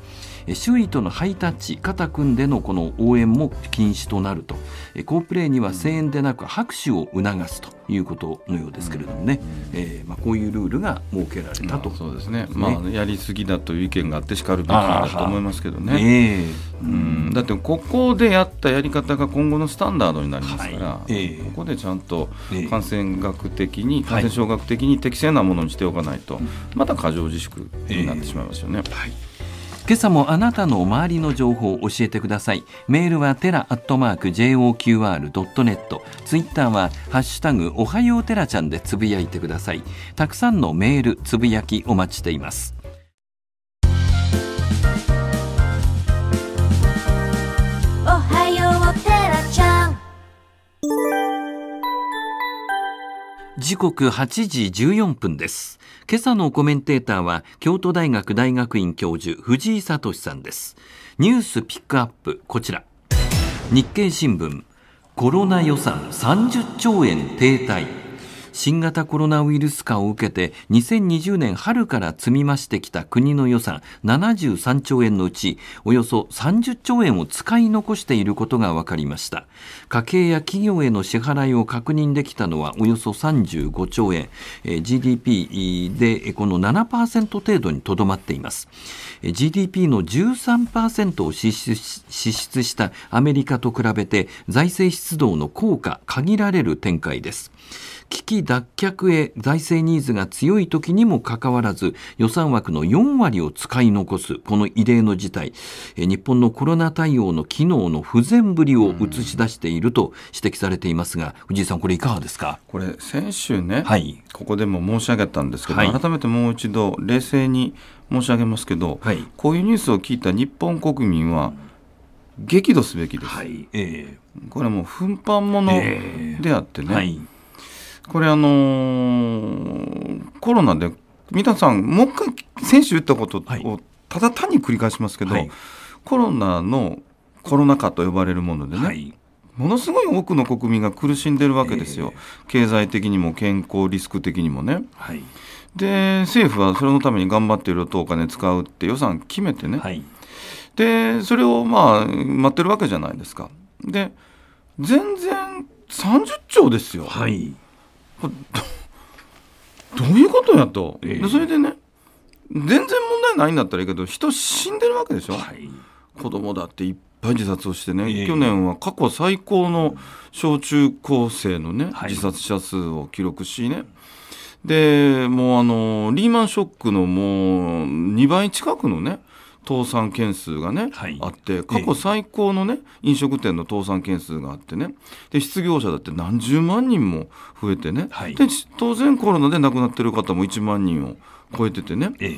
周囲とのハイタッチ肩組んでのこの応援も禁止となると好プレーには声援でなく拍手を促すということのようですけれどもね、えー、まあ、こういうルールが設けられたと、まあ、そうですね、ね、まあ、やりすぎだという意見があってしかるべきだと思いますけどね、えー、うんだってここでやったやり方が今後のスタンダードになりますから、はいえー、ここでちゃんと感染学的に、えー、感染症学的に適正なものにしておかないと、はい、また過剰自粛になってしまいますよね。はい今朝もあなたの周りの情報を教えてくださいメールはテラアットマーク JOQR.net ツイッターはハッシュタグおはようテラちゃんでつぶやいてくださいたくさんのメールつぶやきお待ちしていますおはようテラちゃん時刻8時14分です今朝のコメンテーターは京都大学大学院教授藤井聡さんですニュースピックアップこちら日経新聞コロナ予算30兆円停滞新型コロナウイルス禍を受けて2020年春から積み増してきた国の予算73兆円のうちおよそ30兆円を使い残していることが分かりました家計や企業への支払いを確認できたのはおよそ35兆円 GDP でこの7%程度にとどまっています GDP の13%を支出したアメリカと比べて財政出動の効果限られる展開です危機脱却へ財政ニーズが強い時にもかかわらず予算枠の4割を使い残すこの異例の事態日本のコロナ対応の機能の不全ぶりを映し出していると指摘されていますが藤井さん、これいかがですかこれ先週ね、はい、ここでも申し上げたんですけど、はい、改めてもう一度冷静に申し上げますけど、はい、こういうニュースを聞いた日本国民は激怒すべきです。はいえー、これもう噴ものであってね、えーはいこれあのー、コロナで三田さんもう一回選手打ったことをただ単に繰り返しますけど、はい、コロナのコロナ禍と呼ばれるものでね、はい、ものすごい多くの国民が苦しんでるわけですよ、えー、経済的にも健康リスク的にもね。はい、で政府はそれのために頑張っているとお金使うって予算決めてね、はい、でそれをまあ待ってるわけじゃないですか。で全然30兆ですよ。はい どういうことやと、えー、それでね全然問題ないんだったらいいけど人死んでるわけでしょ、はい、子供だっていっぱい自殺をしてね、えー、去年は過去最高の小中高生のね、はい、自殺者数を記録しねでもうあのリーマンショックのもう2倍近くのね倒産件数がね、はい、あって過去最高のね、えー、飲食店の倒産件数があってねで失業者だって何十万人も増えてね、はい、で当然コロナで亡くなってる方も1万人を超えててね、え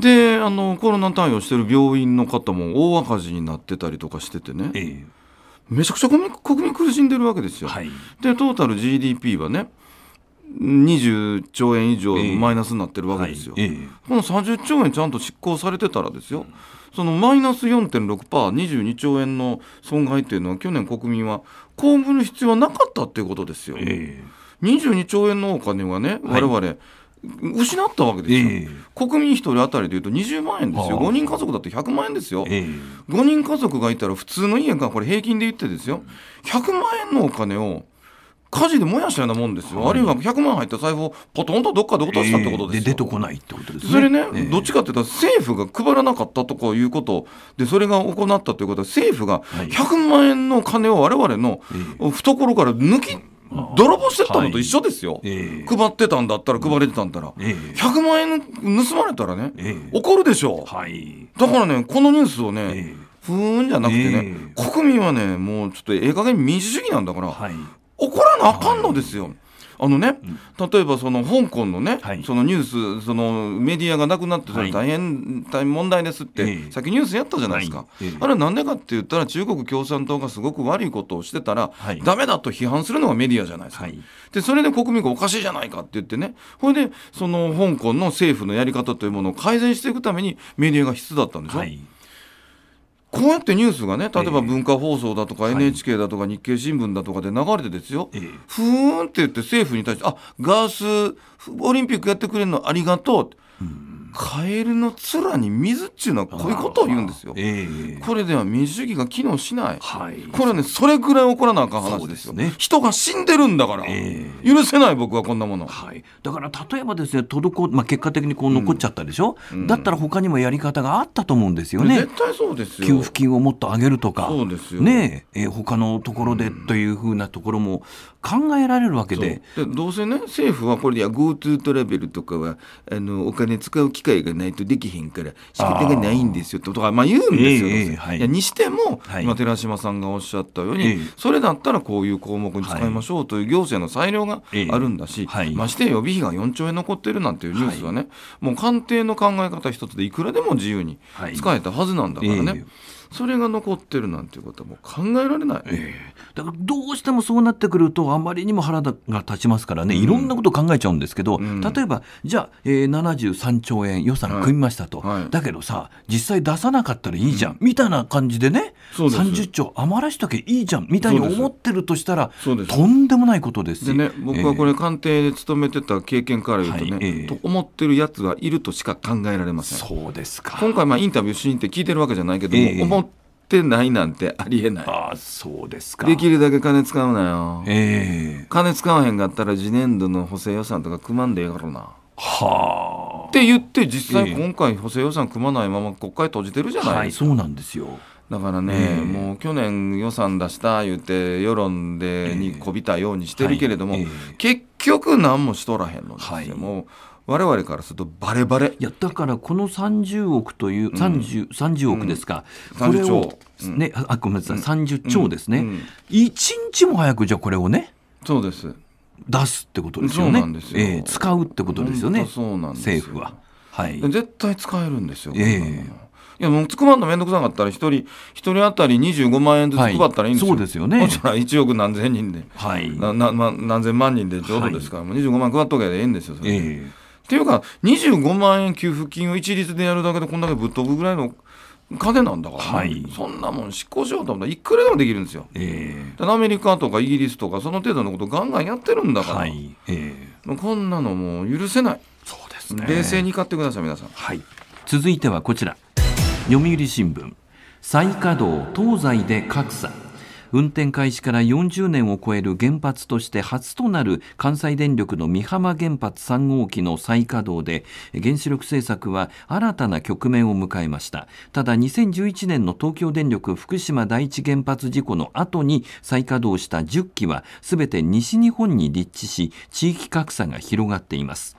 ー、であのコロナ対応してる病院の方も大赤字になってたりとかしててね、えー、めちゃくちゃ国民国民苦しんでるわけですよ。はい、でトータル GDP はね20兆円以上マイナスになってるわけですよ、えーはいえー、この30兆円ちゃんと執行されてたらですよ、そのマイナス 4.6%22 兆円の損害っていうのは去年国民は公務の必要はなかったっていうことですよ、えー、22兆円のお金はねわれわれ、失ったわけですよ、えー、国民1人当たりでいうと20万円ですよ、5人家族だって100万円ですよ、えー、5人家族がいたら、普通の家がこれ、平均で言ってですよ、100万円のお金を火事で燃やしたようなもんですよ、はい、あるいは100万入った財布をポトンとどっかで落としたってことですよ、えー、で出てこないってことですねそれね、えー、どっちかっていうと政府が配らなかったとかいうことでそれが行ったということは政府が100万円の金を我々の懐から抜き、泥棒してたのと一緒ですよ、はい配ってたんだったら配れてたんだら、えー、100万円盗まれたらね、えー、怒るでしょう、はい、だからねこのニュースをね、ふーんじゃなくてね、国民はねもうちょっとええ加減民主主義なんだから、はい、怒らなあかんのですよ。あのね、うん、例えばその香港のね、はい、そのニュース、そのメディアがなくなって、それ大変、大問題ですって、はい、さっきニュースやったじゃないですか、はい、あれはなんでかって言ったら、中国共産党がすごく悪いことをしてたら、だ、め、だと批判するのがメディアじゃないですか、でそれで国民がおかしいじゃないかって言ってね、これでその香港の政府のやり方というものを改善していくために、メディアが必須だったんでしょ。こうやってニュースがね例えば文化放送だとか NHK だとか日経新聞だとかで流れてですよ、ふーんって言って政府に対して「あガースオリンピックやってくれるのありがとう」って。うんカエルの面に水っていうのはこういうことを言うんですよ、えー、これでは民主主義が機能しない、はい、これねそれぐらい起こらなあかん話ですよね人が死んでるんだから、えー、許せない僕はこんなもの、はい、だから例えばですね滞、まあ、結果的にこう残っちゃったでしょ、うん、だったら他にもやり方があったと思うんですよね絶対そうですよ給付金をもっと上げるとかそうですよねえー、他のところでというふうなところも考えられるわけでどうせね政府はこれで GoTo トラベルとかはあのお金使う機会がないとできへんから仕方がないんですよとかまあ言うんですよ、えーえーはい、いやにしても、はい、今寺島さんがおっしゃったように、えー、それだったらこういう項目に使いましょうという行政の裁量があるんだし、はい、まして予備費が4兆円残ってるなんていうニュースはね、もう官邸の考え方一つでいくらでも自由に使えたはずなんだからね。それが残ってるなんていうことはもう考えられない、えー、だからどうしてもそうなってくるとあまりにも腹が立ちますからねいろんなこと考えちゃうんですけど、うん、例えばじゃあ、えー、73兆円予算組みましたと、はいはい、だけどさ実際出さなかったらいいじゃん、うん、みたいな感じでね30兆余らしとけいいじゃんみたいに思ってるとしたらとんでもないことですでね僕はこれ官邸で勤めてた経験から言うとね、えー、と思ってるやつがいるとしか考えられませんそうですか今回まあインタビューしに行って聞いてるわけじゃないけども、えーってないなんてありえないあそうですかできるだけ金使うなよええー、金使わへんかったら次年度の補正予算とか組まんでええからなはあって言って実際今回補正予算組まないまま国会閉じてるじゃないですか、えー、はい、そうなんですよだからね、えー、もう去年予算出した言って世論でにこびたようにしてるけれども、えーはい、結局何もしとらへんのですよ、はい、もう我々からするとバレバレいやだからこの30億という、うん、30, 30億ですか、うん、これを、ね、あごめんなさい30兆ですね、うんうん、1日も早くじゃあこれをねそうです出すってことですよねそえー、使うってことですよねそうなん政府は、はい、絶対使えるんですよ、えー、いやもうつくばんの面倒くさかったら一人一人当たり25万円ずつ配ったらいいんですよ、はい、そうですよねそし1億何千人で、はい、なな、ま、何千万人でちょうどですから、はい、もう25万配っとけばいいんですよそれ、えーっていうか25万円給付金を一律でやるだけでこんだけぶっ飛ぶぐらいの金なんだから、ねはい、そんなもん執行しようと思ったらいくらでもできるんですよ、えー、アメリカとかイギリスとかその程度のことガンガンやってるんだから、はいえー、こんなのもう許せないそうです、ね、冷静に買ってください皆さん、はい、続いてはこちら読売新聞再稼働東西で格差運転開始から40年を超える原発として初となる関西電力の美浜原発3号機の再稼働で原子力政策は新たな局面を迎えましたただ2011年の東京電力福島第一原発事故の後に再稼働した10基はすべて西日本に立地し地域格差が広がっています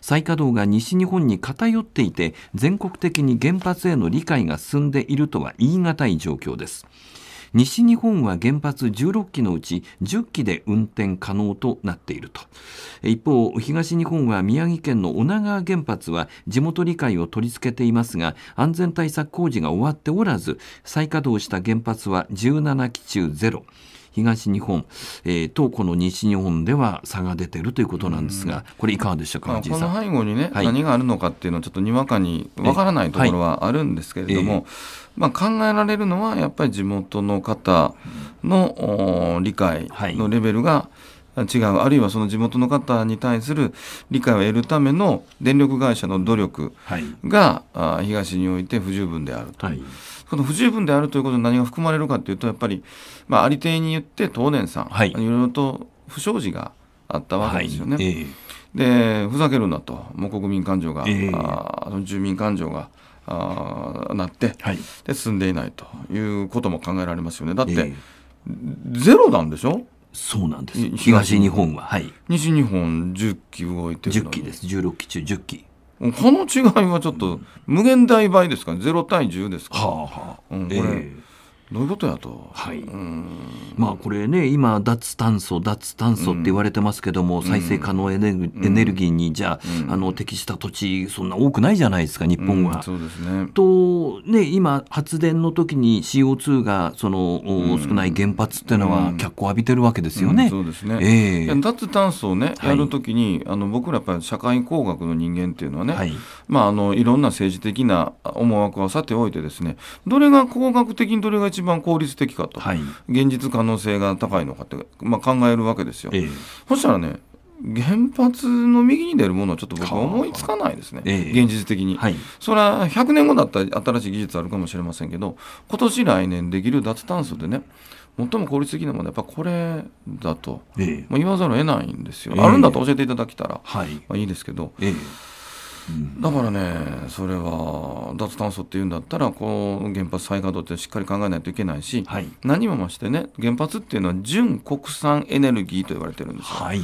再稼働が西日本に偏っていて全国的に原発への理解が進んでいるとは言い難い状況です。西日本は原発16基のうち10基で運転可能となっていると一方東日本は宮城県の女川原発は地元理解を取り付けていますが安全対策工事が終わっておらず再稼働した原発は17基中0東日本、えー、とこの西日本では差が出てるということなんですが、これいかがでしたか、この背後にね、はい、何があるのかっていうのはちょっとにわかにわからないところはあるんですけれども、はいまあ、考えられるのはやっぱり地元の方の理解のレベルが、はい違うあるいはその地元の方に対する理解を得るための電力会社の努力が、はい、東において不十分であると、はい、の不十分であるということに何が含まれるかというとやっぱりまあ、ありていに言って東年さん、はい、いろいろと不祥事があったわけですよね。はいえー、でふざけるんだともう国民感情が、えー、住民感情があなって、はい、で進んでいないということも考えられますよね。だって、えー、ゼロなんでしょそうなんです東日本は、はい、西日本10機動いてる10機です16機中10機この違いはちょっと無限大倍ですかね0対10ですか、はあはあうん、これ、えーどういうことやと、はいまあ、これね、今、脱炭素、脱炭素って言われてますけども、再生可能エネルギーに、じゃあ,、あの、適した土地、そんな多くないじゃないですか、日本は。そうですね、と、ね、今、発電の時に CO2 がその、少ない原発っていうのは、脚光浴びてるわけですよね。そうですね、えー、脱炭素を、ね、やるときに、あの僕らやっぱり社会工学の人間っていうのはね、はいまあ、あのいろんな政治的な思惑はさておいてですね、どれが工学的にどれが一一番効率的かと、はい、現実可能性が高いのかって、まあ、考えるわけですよ。えー、そしたらね原発の右に出るものはちょっと僕は思いつかないですね、えー、現実的に、はい、それは100年後だったら新しい技術あるかもしれませんけど今年来年できる脱炭素でね最も効率的なものはやっぱこれだと、えー、ま言わざるを得ないんですよ、えー、あるんだと教えていただけたら、はいまあ、いいですけど。えーだからねそれは脱炭素っていうんだったらこう原発再稼働ってしっかり考えないといけないし、はい、何もましてね原発っていうのは純国産エネルギーと言われてるんですよ。はい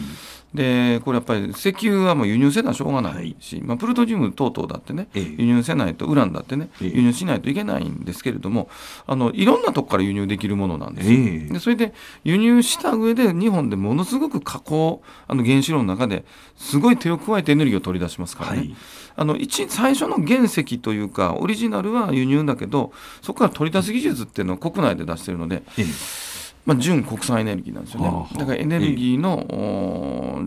でこれやっぱり石油はもう輸入せなしょうがないし、はい、まあ、プルトニウム等々だってね、ええ、輸入せないとウランだってね、え、輸入しないといけないんですけれどもあのいろんなとこから輸入できるものなんですよ、でそれで輸入した上で日本でものすごく加工あの原子炉の中ですごい手を加えてエネルギーを取り出しますからね、はい、あの一最初の原石というかオリジナルは輸入だけどそこから取り出す技術っていうのを国内で出してるので。まあ、純国産エネルギーなんですよね、だからエネルギーの、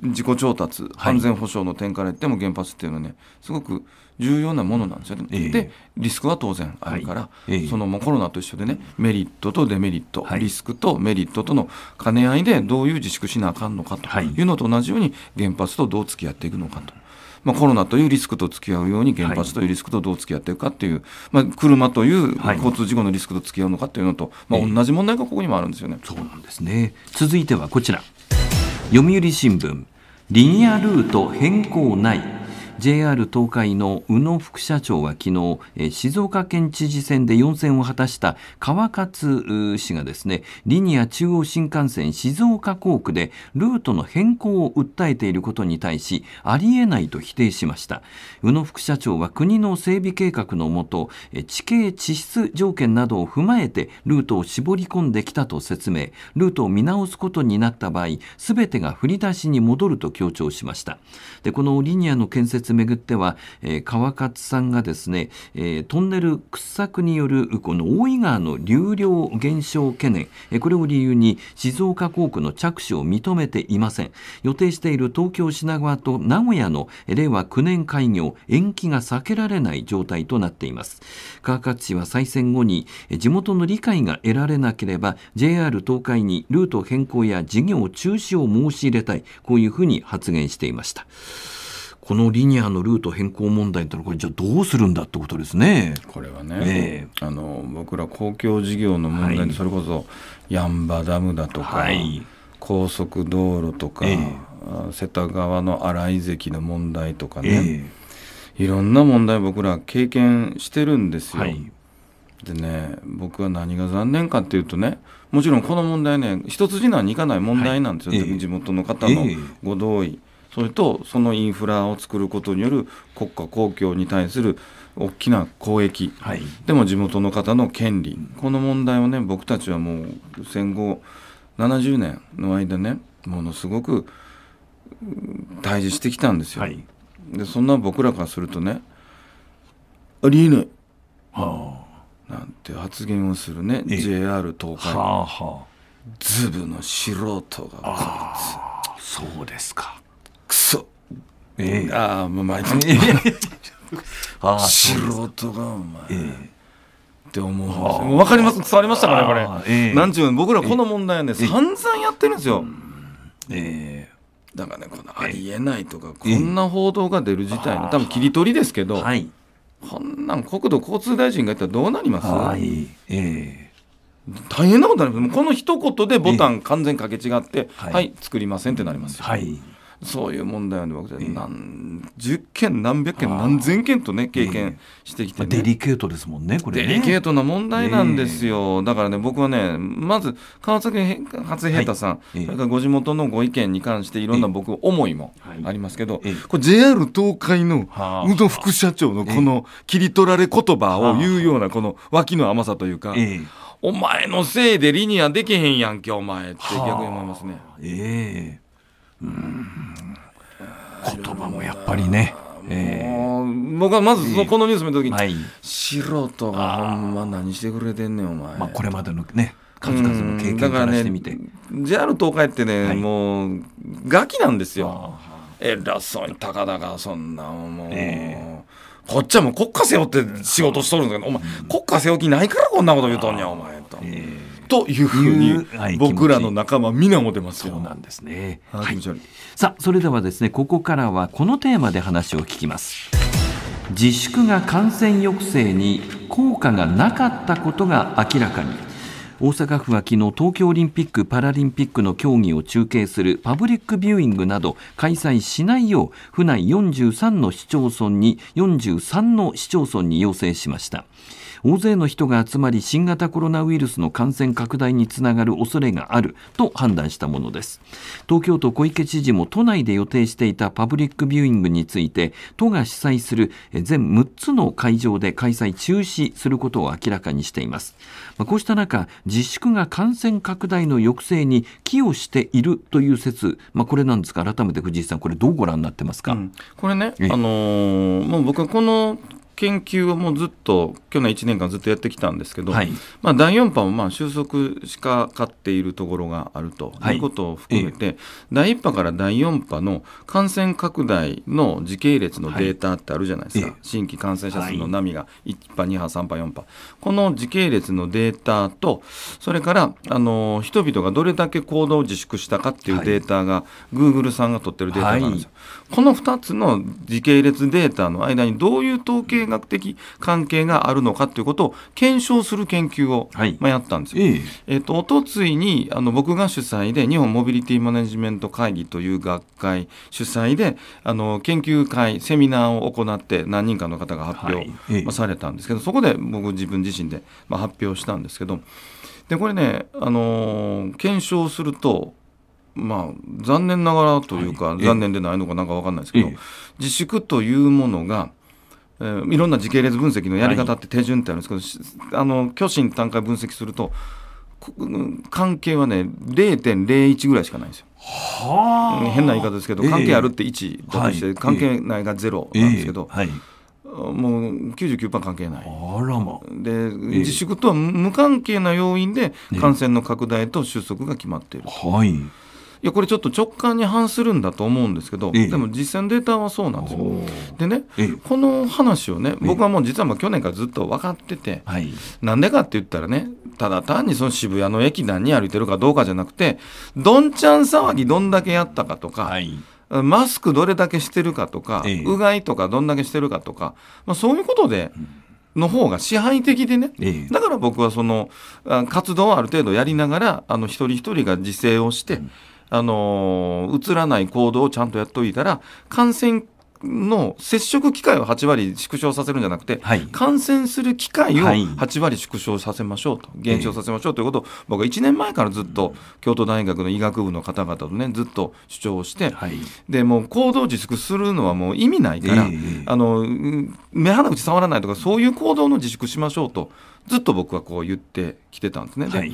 自己調達、安全保障の点から言っても原発っていうのはねすごく重要なものなんですよね、えー、でリスクは当然あるから、はいえー、そのもうコロナと一緒でねメリットとデメリット、はい、リスクとメリットとの兼ね合いでどういう自粛しなあかんのかというのと同じように原発とどう付き合っていくのかと。まあ、コロナというリスクと付き合うように原発というリスクとどう付き合っていくかという、まあ、車という交通事故のリスクと付き合うのかというのと、まあ、同じ問題がここにもあるんですよね。そうなんですね続いてはこちら読売新聞リニアルート変更ない JR 東海の宇野副社長は昨日、え静岡県知事選で4選を果たした川勝氏がですねリニア中央新幹線静岡工区でルートの変更を訴えていることに対しありえないと否定しました宇野副社長は国の整備計画のもと地形地質条件などを踏まえてルートを絞り込んできたと説明ルートを見直すことになった場合すべてが振り出しに戻ると強調しましたでこのリニアの建設月めぐっては、えー、川勝さんがですね、えー、トンネル掘削によるこの大井川の流量減少懸念、えー、これを理由に静岡工区の着手を認めていません予定している東京品川と名古屋の令和9年開業延期が避けられない状態となっています川勝氏は再選後にえ地元の理解が得られなければ JR 東海にルート変更や事業中止を申し入れたいこういうふうに発言していました。このリニアのルート変更問題ってのはこれじゃあどうするんだってことですね。これはね、えー、あの僕ら公共事業の問題でそれこそヤンバダムだとか、はい、高速道路とか、えー、瀬田川の荒井関の問題とかね、えー、いろんな問題僕ら経験してるんですよ。はい、でね僕は何が残念かっていうとねもちろんこの問題ね一筋縄にいかない問題なんですよ、はい、地元の方のご同意。それとそのインフラを作ることによる国家公共に対する大きな公益、はい、でも地元の方の権利、この問題をね僕たちはもう戦後70年の間ねものすごく対峙してきたんですよ。はい、でそんな僕らからするとねありえない、はあ、なんて発言をするね JR 東海、はあはあ、ズブの素人がそうですかくそ。ええ。ああ、まあ、あ素人が、お前。ええって思うんでわかります伝わりましたかね、これ。えー、なんちゅう僕らこの問題はね、散々やってるんですよ。えー、だからね、このありえないとか、こんな報道が出る事態の、多分切り取りですけど、はい、こんなん国土交通大臣が言ったらどうなります、はいえー、大変なことになります。この一言でボタン完全かけ違って、はい、作りませんってなりますよ。はいそういう問題は僕は何十件何百件何千件とね経験してきて、ね、デリケートですもんねこれねデリケートな問題なんですよ、だからね僕はねまず川崎初平太さん、それからご地元のご意見に関していろんな僕思いもありますけど、これ JR 東海の宇野副社長のこの切り取られ言葉を言うようなこの脇の甘さというか、お前のせいでリニアできへんやんけお前って逆に思いますね。ええ言葉もやっぱりね。えー、僕はまずこのニュース見た時に、はい、素人がほんま何してくれてんねんお前、まあ、これまでのね数々の経験からしてみて、ね、JR 東海ってね、はい、もうガキなんですよ偉そうにたかだかそんなもう、えー、こっちはもう国家背負って仕事しとるんだけどお前、国家背負う気ないからこんなこと言うとんねんお前と。えーというふうに僕らの仲間皆も出ますそうなんですね、はい、さあそれではですねここからはこのテーマで話を聞きます自粛が感染抑制に効果がなかったことが明らかに大阪府は昨日東京オリンピック・パラリンピックの競技を中継するパブリックビューイングなど開催しないよう府内43の市町村に43の市町村に要請しました。大勢の人が集まり新型コロナウイルスの感染拡大につながる恐れがあると判断したものです東京都小池知事も都内で予定していたパブリックビューイングについて都が主催する全6つの会場で開催中止することを明らかにしていますこうした中自粛が感染拡大の抑制に寄与しているという説、まあ、これなんですか改めて藤井さんこれどうご覧になってますか、うん、これね、あのー、もう僕はこの研究をもうずっと去年1年間ずっとやってきたんですけど、はい、まあ、第4波もまあ収束しかかっているところがあるということを含めて、はい、第1波から第4波の感染拡大の時系列のデータってあるじゃないですか、はい、新規感染者数の波が1波、2波、3波、4波、この時系列のデータと、それからあの人々がどれだけ行動を自粛したかっていうデータが、グーグルさんが取ってるデータなんですよ。この2つの時系列データの間にどういう統計学的関係があるのかということを検証する研究を、まやったんですよ。えー、とおとついにあの僕が主催で日本モビリティマネジメント会議という学会主催であの研究会セミナーを行って何人かの方が発表されたんですけど、そこで僕自分自身で発表したんですけどでこれね、あのー、検証するとまあ、残念ながらというか、はい、残念でないのかなんか分かんないですけど、自粛というものが、えー、いろんな時系列分析のやり方って手順ってあるんですけど、はい、あの虚心単回分析すると関係はね0.01ぐらいしかないんですよ。変な言い方ですけど、関係あるって1だとして、関係ないが0なんですけど。はいもう99%関係ないあら、ま、で、自粛とは無関係な要因で感染の拡大と収束が決まっている、はい、いやこれちょっと直感に反するんだと思うんですけど、ええ、でも実践データはそうなんですよ。でね、え、この話をね僕はもう実はもう去年からずっと分かってて、な、ん、でかって言ったらねただ単にその渋谷の駅何歩いてるかどうかじゃなくてどんちゃん騒ぎどんだけやったかとか。はいマスクどれだけしてるかとか、ええ、うがいとかどんだけしてるかとか、まあ、そういうことで、の方が支配的でね、え、だから僕はその活動をある程度やりながらあの一人一人が自制をして、うんあのー、らない行動をちゃんとやっといたら感染の接触機会を8割縮小させるんじゃなくて、はい、感染する機会を8割縮小させましょうと、減少させましょうということを、僕は1年前からずっと京都大学の医学部の方々とね、ずっと主張して、はい、でもう行動自粛するのはもう意味ないから、えー、あの目鼻口触らないとか、そういう行動の自粛しましょうと、ずっと僕はこう言ってきてたんですね。はい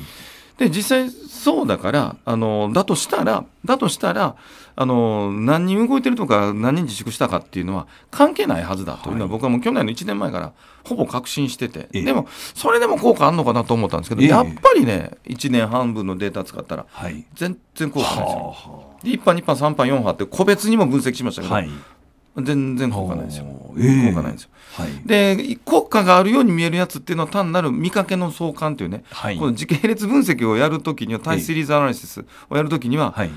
で、実際そうだから、あの、だとしたら、だとしたら、あの、何人動いてるとか、何人自粛したかっていうのは関係ないはずだというのは、はい、僕はもう去年の1年前からほぼ確信してて、ええ、でも、それでも効果あるのかなと思ったんですけど、え、やっぱりね、1年半分のデータ使ったら、全然効果ないですよ。はい、1波、2波、3波、4波って個別にも分析しましたけど、はい、全然効果ないですよ。えー、効果ないですよ、はい、で効果があるように見えるやつっていうのは単なる見かけの相関というね、はい、この時系列分析をやるときには対質リーズアナリシスをやるときには、はい、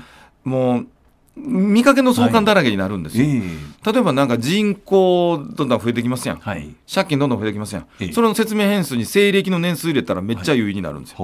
もう見かけの相関だらけになるんですよ、はいえー、例えばなんか人口どんどん増えてきますやん、はい、借金どんどん増えてきますやん、えー、それの説明変数に西暦の年数入れたらめっちゃ有意になるんですよ、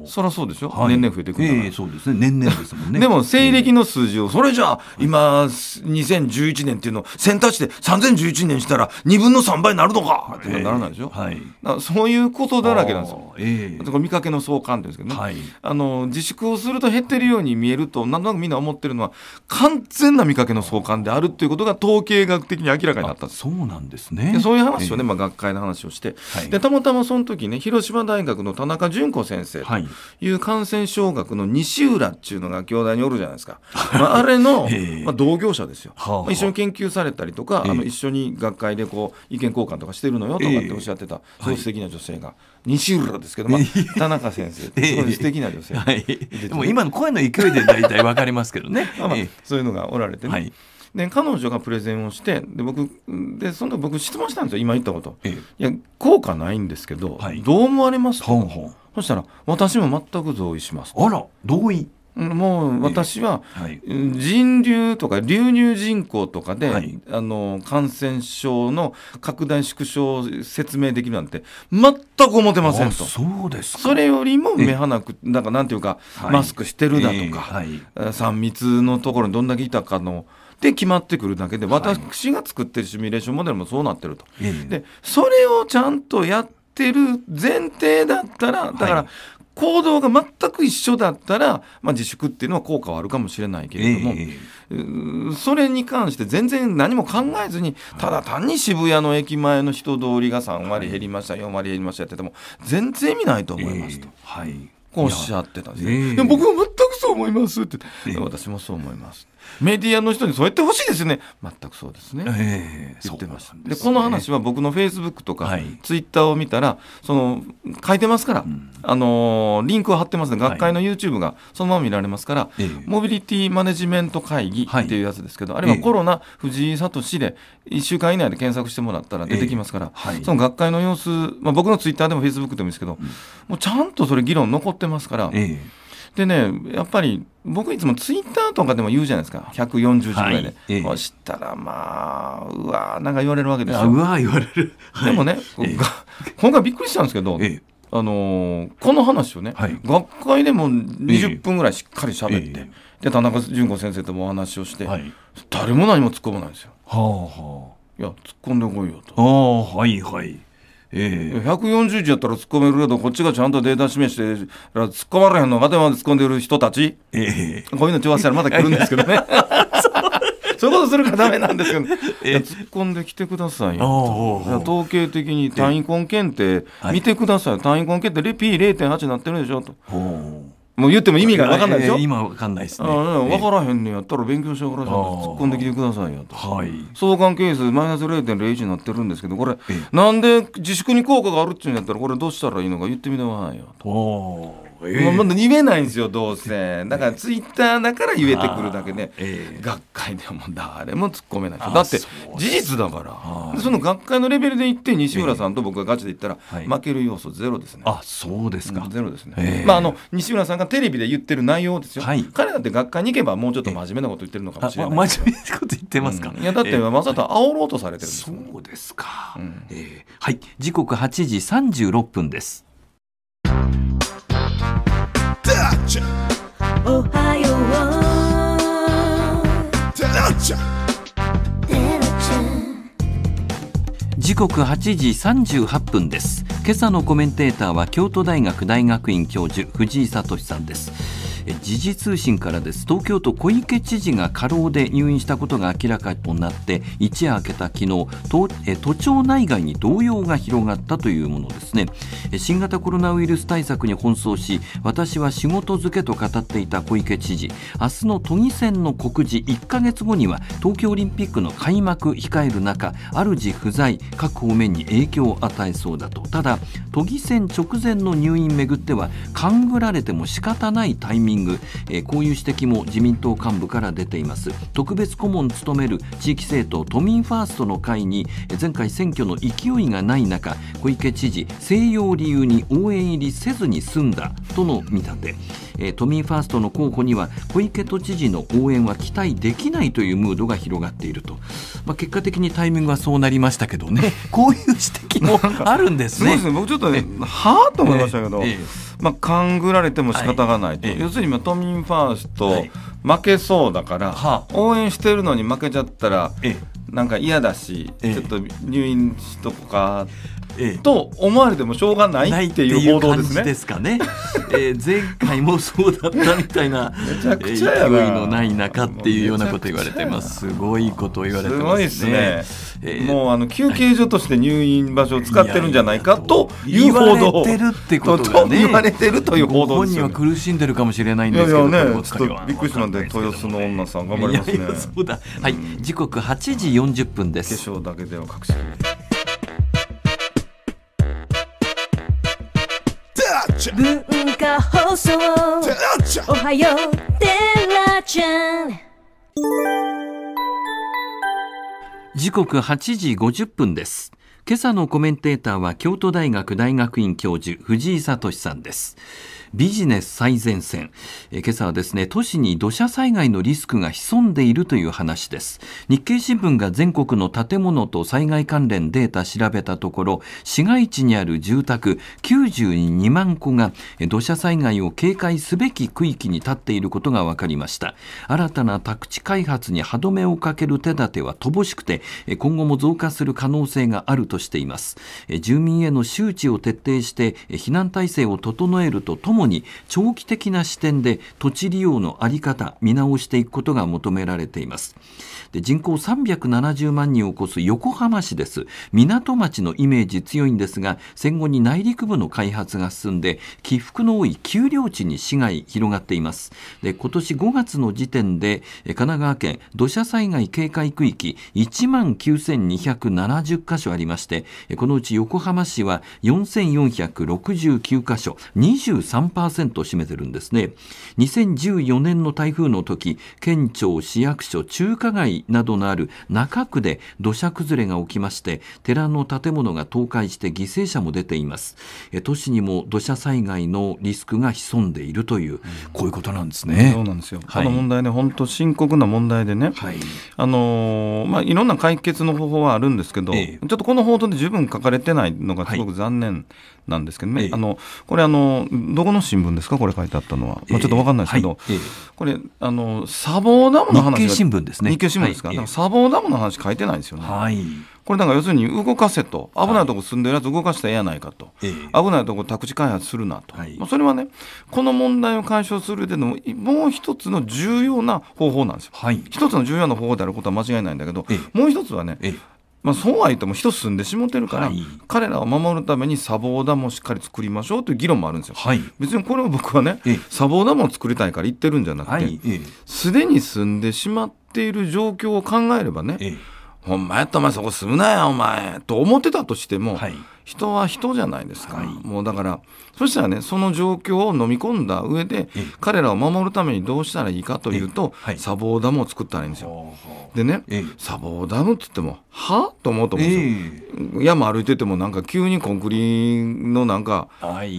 はい、そりゃそうでしょ、はい、年々増えてくるから、えー、そうですね年々ですもんねでも西暦の数字をそれじゃあ今2011年っていうのを先足で3011年したら2分の3倍になるのかってならないでしょ、はい、そういうことだらけなんですよ、えー、見かけの相関ですけどね、あの自粛をすると減ってるように見えるとなんとなくみんな思ってるのは完全な見かけの相関であるということが統計学的に明らかになったそうなんですねそういう話をね、まあ、学会の話をして、はい、でたまたまその時ね広島大学の田中淳子先生という感染症学の西浦っていうのが京大におるじゃないですか、はい、まあ、あれの、まあ、同業者ですよ、はあはあ、一緒に研究されたりとか、あの一緒に学会でこう意見交換とかしてるのよとかっておっしゃってた、えー、はい、的な女性が西浦ですけど、まあ、田中先生、えー、素敵な女性、はい、も今の声の勢いで大体わかりますけどね、まあそういうのがおられてね、はい、で彼女がプレゼンをしてで僕でその時僕質問したんですよ今言ったこと、えいや効果ないんですけど、はい、どう思われますかほんほんそしたら私も全く同意しますあら同意もう私は人流とか流入人口とかで、はい、あの感染症の拡大縮小を説明できるなんて全く思ってませんとそうですそれよりも目鼻くなんかなんていうか、はい、マスクしてるだとか、えー、3密のところにどんだけいたかの。で決まってくるだけで私が作ってるシミュレーションモデルもそうなってると。でそれをちゃんとやってる前提だったらだから行動が全く一緒だったら、まあ、自粛っていうのは効果はあるかもしれないけれども、えー、それに関して全然何も考えずにただ単に渋谷の駅前の人通りが3割減りました、はい、4割減りましたやってても全然意味ないと思いますと。えー、はいこうおっしゃってたんですね、えー、僕は全くそう思いますって、私もそう思いますメディアの人にそうやってほしいですよね全くそうですね、えー、言ってましたで、ね、この話は僕のフェイスブックとか、ツイッターを見たらその書いてますから、うん、あのリンクを貼ってますね学会の YouTube がそのまま見られますから、はい、モビリティマネジメント会議っていうやつですけど、はい、あれはコロナ藤井聡で1週間以内で検索してもらったら出てきますから、えーはい、その学会の様子、まあ、僕のツイッターでもフェイスブックでもいいですけど、うん、もうちゃんとそれ議論残ってますから。えーでねやっぱり僕いつもツイッターとかでも言うじゃないですか140字ぐらいで、はいええ、そしたらまあうわーなんか言われるわけですようわ言われる、はい、でもね、え、今回びっくりしたんですけど、あのー、この話をね、はい、学会でも20分ぐらいしっかり喋って、で田中淳子先生ともお話をして、はい、誰も何も突っ込まないんですよ。はあはあ、いや突っ込んでこいよと。あはいはいええ、140字やったら突っ込めるけどこっちがちゃんとデータ示して突っ込まれへんのまでまで突っ込んでる人たち、ええ、こういうの調和したらまた来るんですけどね。そういうことするかダメなんですけど、突っ込んできてくださいよ。統計的に単位根検定見てください。単位根検定 P0.8 になってるでしょと。もう言っても意味が分かんないでしょ、えー、今分かんないですね、ね、分からへんねやったら勉強してからじゃなし突っ込んできてくださいよと、はい、相関係数マイナス0.01になってるんですけどこれなんで自粛に効果があるっちゅうんやったらこれどうしたらいいのか言ってみてもらいよと。もうまだ言えないんですよどうせだからツイッターだから言えてくるだけで、学会でも誰も突っ込めないだって事実だからその学会のレベルで言って西村さんと僕がガチで言ったら、負ける要素ゼロですねあそうですかゼロですね、まああの西村さんがテレビで言ってる内容ですよ、彼だって学会に行けばもうちょっと真面目なこと言ってるのかもしれない真面目なこと言ってますか、いやだってわざと煽ろうとされてるそうですか、うえはい時刻8時36分ですおはようテラちゃん時刻8時38分です今朝のコメンテーターは京都大学大学院教授藤井聡さんです時事通信からです東京都小池知事が過労で入院したことが明らかとなって一夜明けた昨日都都庁内外に動揺が広がったというものですね新型コロナウイルス対策に奔走し私は仕事漬けと語っていた小池知事明日の都議選の告示1ヶ月後には東京オリンピックの開幕控える中主不在各方面に影響を与えそうだとただ都議選直前の入院めぐっては勘ぐられても仕方ないタイミングミング、えー、こういう指摘も自民党幹部から出ています特別顧問務める地域政党都民ファーストの会に前回選挙の勢いがない中小池知事静養理由に応援入りせずに済んだとの見立てえ都民ファーストの候補には小池都知事の応援は期待できないというムードが広がっていると、まあ、結果的にタイミングはそうなりましたけどね こういう指摘もあるんですね。すね僕ちょっとねはあと思いましたけど、ええまあ、勘ぐられても仕方がないと、はい、要するに、都民ファースト、負けそうだから、は応援してるのに負けちゃったら、なんか嫌だし、ちょっと入院しとこかと思われてもしょうがないっていう報道ですね。ですかね、えー、前回もそうだったみたいな勢いのない中っていうようなこと言われてますすごいこと言われてますね。すすね、えー、もうあの休憩所として入院場所を使ってるんじゃないかという報道言われてるってことが、ね、言われてるという報道ですよ、ね、本人は苦しんでるかもしれないんですけどいやいや、ね、ちょっとびっくりしたんで豊洲の女さん頑張りますね。いやいやはい、時刻8時40分です。化粧だけでは隠し。文化放送おはようテラちゃん時刻8時50分です今朝のコメンテーターは京都大学大学院教授藤井聡さんですビジネス最前線、えー、今朝はですね都市に土砂災害のリスクが潜んでいるという話です日経新聞が全国の建物と災害関連データ調べたところ市街地にある住宅92万戸が土砂災害を警戒すべき区域に立っていることが分かりました新たな宅地開発に歯止めをかける手立ては乏しくて今後も増加する可能性があるとしています住民への周知を徹底して避難体制を整えるとともに、に長期的な視点で土地利用の在り方見直していくことが求められています。で人口370万人を超す横浜市です港町のイメージ強いんですが戦後に内陸部の開発が進んで起伏の多い丘陵地に市街広がっていますで今年5月の時点で神奈川県土砂災害警戒区域1万9270箇所ありましてこのうち横浜市は4469箇所23%占めてるんですね2014年の台風の時県庁市役所中華街などのある中区で土砂崩れが起きまして寺の建物が倒壊して犠牲者も出ています都市にも土砂災害のリスクが潜んでいるという、こういうことなんですねそうなんですよ、はい、この問題ね本当深刻な問題でね、はい、あのまあいろんな解決の方法はあるんですけど、ええ、ちょっとこの報道で十分書かれてないのがすごく残念なんですけどね、ええ、あのこれあの、どこの新聞ですか、これ書いてあったのは、まあ、ちょっと分かんないですけど、えこれあの、砂防ダムの話日経新聞ですね。日経新聞ですか、はい、か砂防ダムの話書いてないですよね。はいこれなんか要するに動かせと危ないとこ住んでるやつ動かしたらええやないかと、はい、危ないとこ宅地開発するなと、それはねこの問題を解消するでのもう一つの重要な方法なんですよ、はい、一つの重要な方法であることは間違いないんだけど、もう一つはね、まあ、そうは言っても人住んでしもてるから、はい、彼らを守るために砂防ダムをしっかり作りましょうという議論もあるんですよ、はい、別にこれは僕はね砂防ダムを作りたいから言ってるんじゃなくてすで、はい、に住んでしまっている状況を考えればね、ほんまやったお前そこ住むなよお前と思ってたとしても、人は人じゃないですか、はい、もうだからそしたらねその状況を飲み込んだ上で彼らを守るためにどうしたらいいかというと、はい、ダムを作ったらいいんですよ。でね砂防ダムって言ってもはと思うと思うんですよ。山歩いててもなんか急にコンクリのなんか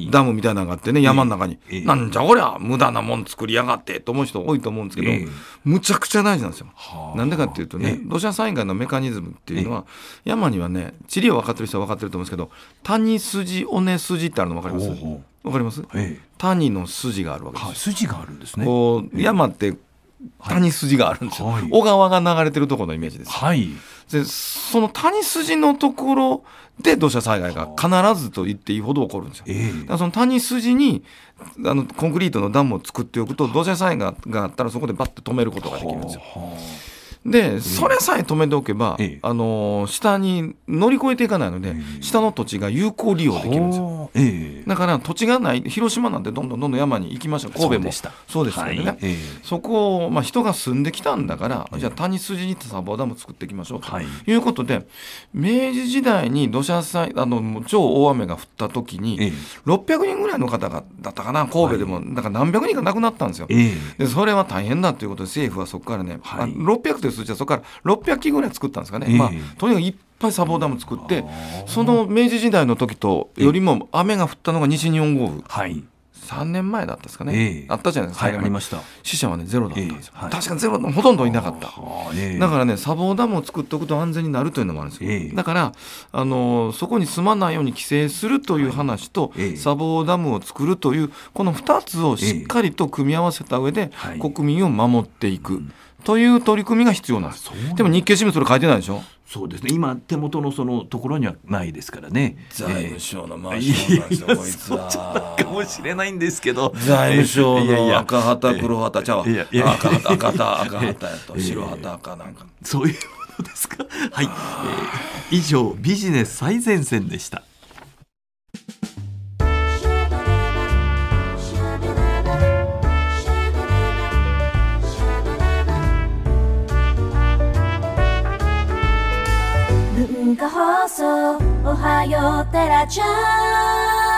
ダムみたいなのがあってね山の中に「なんじゃこりゃ無駄なもん作りやがって」と思う人多いと思うんですけどむちゃくちゃ大事なんですよ。なんでかっていうとね土砂災害のメカニズムっていうのは山にはね地理を分かってる人は分かってると思うんですけど谷筋尾根筋ってあるの分かりますわかります、ええ、谷の筋があるわけです、は筋があるんですねこう山って谷筋があるんですよ、はい、小川が流れてるところのイメージです、はい、でその谷筋のところで土砂災害が必ずと言っていいほど起こるんですよ、えー、だからその谷筋にあのコンクリートのダムを作っておくと土砂災害があったらそこでバッと止めることができるんですよでそれさえ止めておけば、えあの下に乗り越えていかないので、え、下の土地が有効利用できるんですよ、だから土地がない広島なんてどんどんどんどん山に行きました神戸もそうですね、はい、そこを、まあ、人が住んできたんだから、じゃあ谷筋にサーバーダム作っていきましょうということで、はい、明治時代に土砂災あの超大雨が降った時に、ええ、600人ぐらいの方がだったかな神戸でも、はい、だから何百人か亡くなったんですよ、でそれは大変だということで政府はそこからね、はい、600いういう数はそこから600機ぐらい作ったんですかね、えー、まあ、とにかくいっぱい砂防ダム作ってその明治時代の時とよりも雨が降ったのが西日本豪雨。はい3年前だったですかね、えー、あったじゃないですか、はい、ありました死者はねゼロだったんですよ、えーはい、確かにゼロほとんどいなかった、えー、だからね砂防ダムを作っておくと安全になるというのもあるんですよ、だからあのそこに住まないように規制するという話と、砂防ダムを作るというこの2つをしっかりと組み合わせた上で、国民を守っていく、うんという取り組みが必要なんです。でも日経新聞それ書いてないでしょ。そうですね。今手元のそのところにはないですからね。財務省のマンションなんですよ。こいつは。かもしれないんですけど。財務省の赤旗黒旗ちゃう。赤旗赤旗 赤旗やと白旗赤なんか。そういうものですか。はい。以上ビジネス最前線でした。放送おはようテラちゃん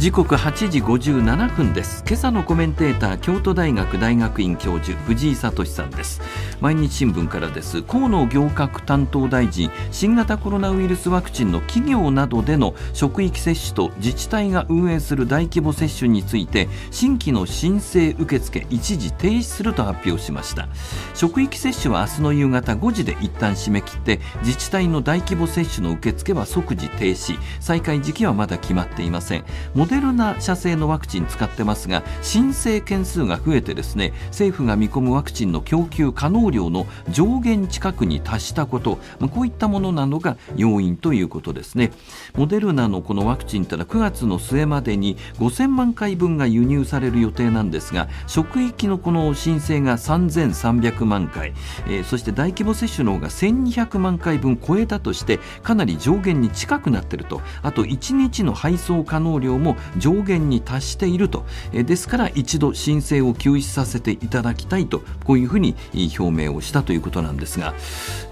時刻8時57分です今朝のコメンテーター京都大学大学院教授藤井聡さんです毎日新聞からです河野行革担当大臣新型コロナウイルスワクチンの企業などでの職域接種と自治体が運営する大規模接種について新規の申請受付一時停止すると発表しました職域接種は明日の夕方5時で一旦締め切って自治体の大規模接種の受付は即時停止再開時期はまだ決まっていませんデルナ社製のワクチン使ってますが申請件数が増えてですね政府が見込むワクチンの供給可能量の上限近くに達したことこういったものなのが要因ということですねモデルナのこのワクチンというのは9月の末までに5000万回分が輸入される予定なんですが職域のこの申請が3300万回、えー、そして大規模接種の方が1200万回分超えたとしてかなり上限に近くなっているとあと1日の配送可能量も上限に達していると、えですから一度申請を休止させていただきたいとこういうふうに表明をしたということなんですが、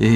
え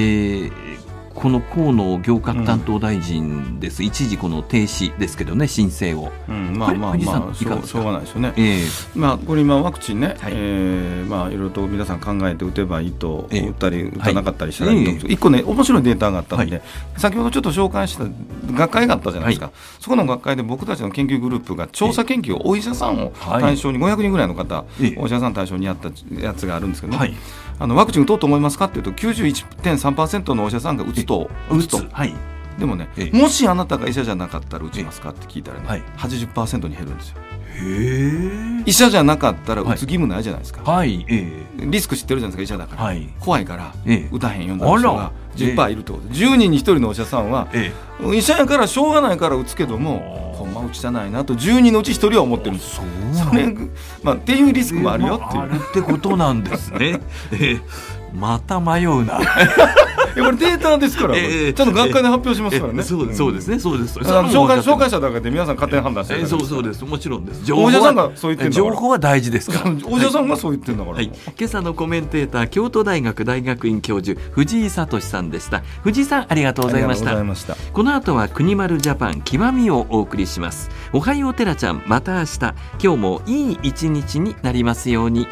ーこの河野行革担当大臣です、うん、一時、この停止ですけどね、申請を、まあまあ、まあ、しょうがないですよね、えーまあ、これ今、ワクチンね、はいえまあ、いろいろと皆さん考えて打てばいいと、打ったり、打たなかったりしたらいとはい、1個ね、面白いデータがあったので、はい、先ほどちょっと紹介した学会があったじゃないですか、はい、そこの学会で僕たちの研究グループが調査研究をお医者さんを対象に、500人ぐらいの方、お医者さん対象にやったやつがあるんですけどね。あのワクチン打とうと思いますかっていうと91.3%のお医者さんが打つと打つと。はいでもね、もしあなたが医者じゃなかったら打ちますかって聞いたらね、はい、80%に減るんですよ。医者じゃなかったら打つ義務ないじゃないですか、はい、リスク知ってるじゃないですか医者だから、はい、怖いから打たへんような人が10%いるってこと10人に1人のお医者さんは、医者やからしょうがないから打つけどもほんま打ちたないなと10人のうち1人は思ってるんですそれ、まあ、っていうリスクもあるよっていう、えーまあ、ってことなんですね。えーまた迷うな これデータですから、えちゃんと学会で発表しますからね、そうそうですねそうです紹介紹介者だけで皆さん勝手に判断してそうそうですもちろんです情報は大事ですから お医者さんがそう言ってんだから、はいはい、今朝のコメンテーター京都大学大学院教授藤井聡さんでした藤井さんありがとうございましたこの後は国丸ジャパン極みをお送りしますおはようてらちゃんまた明日今日もいい一日になりますように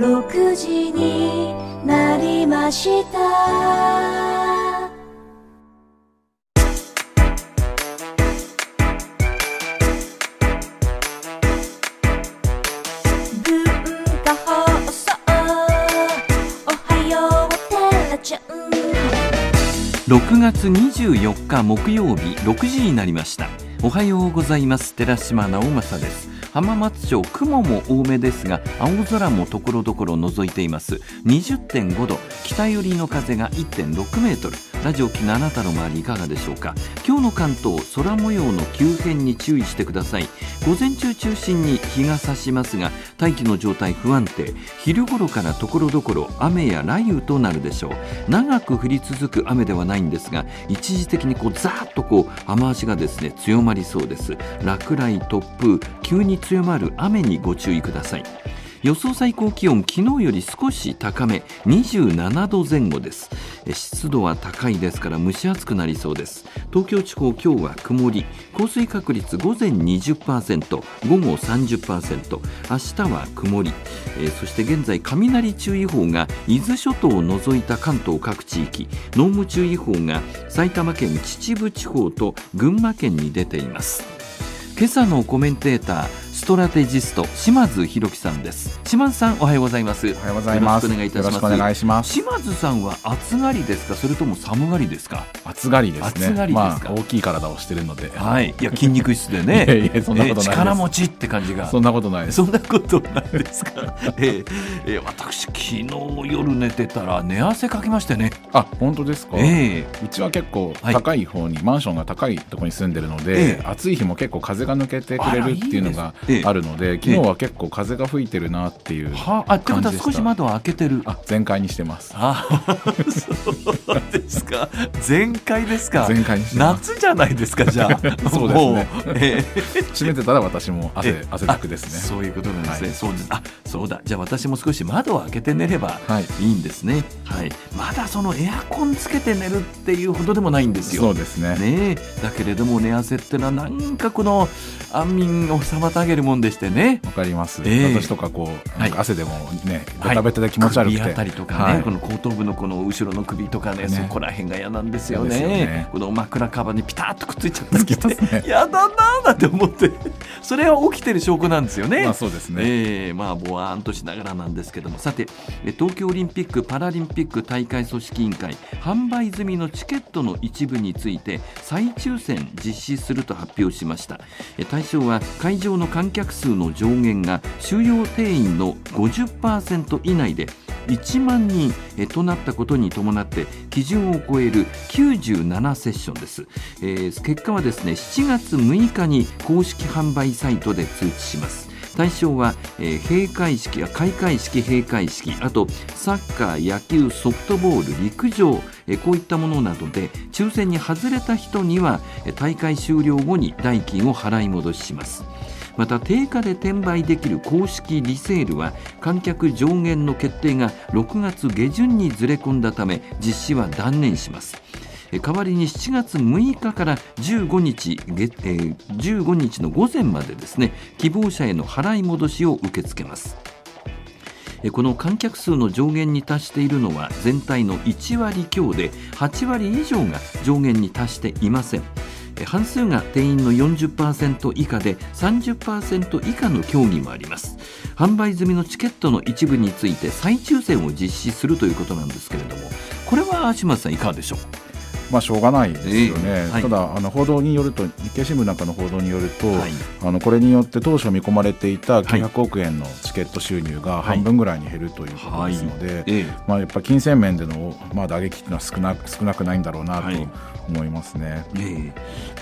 六時になりました6月24日木曜日6時になりましたおはようございます寺島直政です浜松町雲も多めですが青空も所々ろど覗いています20.5度北寄りの風が1.6メートルラジオ機あなたの周りいかがでしょうか今日の関東空模様の急変に注意してください午前中中心に日が差しますが大気の状態不安定昼頃から所々雨や雷雨となるでしょう長く降り続く雨ではないんですが一時的にこうザーッとこう雨足がですね強まりそうです落雷突風急に強まる雨にご注意ください予想最高気温昨日より少し高め27度前後です湿度は高いですから蒸し暑くなりそうです東京地方今日は曇り降水確率午前20%午後30%明日は曇り、そして現在雷注意報が伊豆諸島を除いた関東各地域濃霧注意報が埼玉県秩父地方と群馬県に出ています今朝のコメンテーターストラテジスト島津弘樹さんです島津さんおはようございますおはようございますお願いいたします島津さんは暑がりですかそれとも寒がりですか暑がりですね暑がりですか、まあ、大きい体をしてるのではいいや筋肉質でね いやそんなことない力持ちって感じがそんなことないそんなことないですか、えーえー、私昨日夜寝てたら寝汗かきましてねあ本当ですか、えー、うちは結構高い方に、はい、マンションが高いところに住んでるので、えー、暑い日も結構風が抜けてくれるっていうのがいいあるので、ええ、昨日は結構風が吹いてるなっていうはあってことは少し窓を開けてるあ全開にしてますあそうですか全開ですか全開夏じゃないですかじゃあ そうですね、ええ、閉めてたら私も汗、汗だくですねそういうことなんですね、はい、そうですあそうだじゃあ私も少し窓を開けて寝ればいいんですね、はい、はい、まだそのエアコンつけて寝るっていうほどでもないんですよそうですねねだけれども寝汗ってのはなんかこの安眠を妨げるるもんでしてねわかります、えー、私とかこう汗でもね、はい、ベタベタで気持ち悪くて、い、首あたりとかね、はい、この後頭部のこの後ろの首とかね、ね、そこら辺が嫌なんですよね、ね、この枕カバーにピタッとくっついちゃったりして、ね、だなーなんて思ってそれは起きてる証拠なんですよねまあそうですね、えー、まあぼわーんとしながらなんですけどもさて東京オリンピック・パラリンピック大会組織委員会販売済みのチケットの一部について再抽選実施すると発表しました対象は会場の関観客数の上限が収容定員の50%以内で1万人えとなったことに伴って基準を超える97セッションです、えー、結果はですね7月6日に公式販売サイトで通知します対象は、えー、閉会式や開会式閉会式あとサッカー野球ソフトボール陸上えこういったものなどで抽選に外れた人には大会終了後に代金を払い戻ししますまた定価で転売できる公式リセールは観客上限の決定が6月下旬にずれ込んだため実施は断念します代わりに7月6日から15日,、えー、15日の午前までですね希望者への払い戻しを受け付けますこの観客数の上限に達しているのは全体の1割強で8割以上が上限に達していません半数が定員の40%以下で30%以下の競技もあります販売済みのチケットの一部について再抽選を実施するということなんですけれどもこれは島津さんいかがでしょうまあ、しょうがないですよね、えーはい、ただあの報道によると、日経新聞なんかの報道によると、はい、あのこれによって当初見込まれていた900億円のチケット収入が半分ぐらいに減るということですので、まあ、やっぱ金銭面での、まあ、打撃というのは少な少なくないんだろうなと思いますね、えー、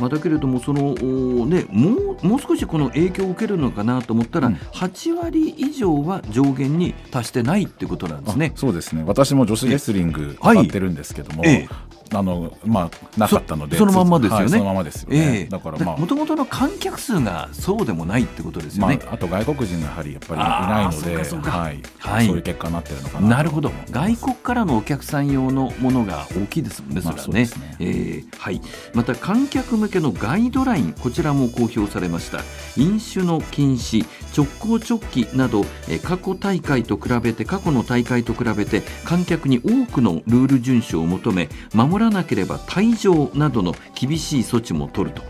まあ、だけれどもそのお、ね、もう、もう少しこの影響を受けるのかなと思ったら、うん、8割以上は上限に達してないってことなんですね。そうですね私も女子レスリングやってるんですけども、えーあの、まあ、なかったのでそのまんまですよね、はい、そのままですよね、えー、だからまあもともとの観客数がそうでもないってことですよね、まあ、あと外国人がやはりやっぱりいないのではい、はい、そういう結果になってるのかななるほど外国からのお客さん用のものが大きいですもんね、まあ、それはねね、えー、はい、また観客向けのガイドラインこちらも公表されました飲酒の禁止直行直帰など過去大会と比べて過去の大会と比べて観客に多くのルール遵守を求め守守らなければ退場などの厳しい措置も取ると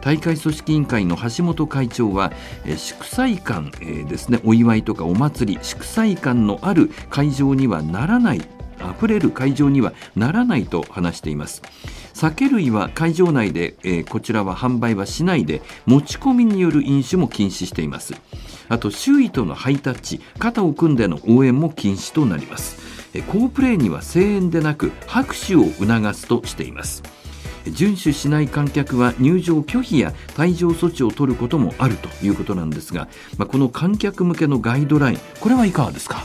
大会組織委員会の橋本会長は祝祭館ですねお祝いとかお祭り祝祭館のある会場にはならないあふれる会場にはならないと話しています酒類は会場内で、えこちらは販売はしないで持ち込みによる飲酒も禁止していますあと周囲とのハイタッチ肩を組んでの応援も禁止となります好プレーには声援でなく拍手を促すとしています遵守しない観客は入場拒否や退場措置を取ることもあるということなんですが、まあ、この観客向けのガイドラインこれはいかがですか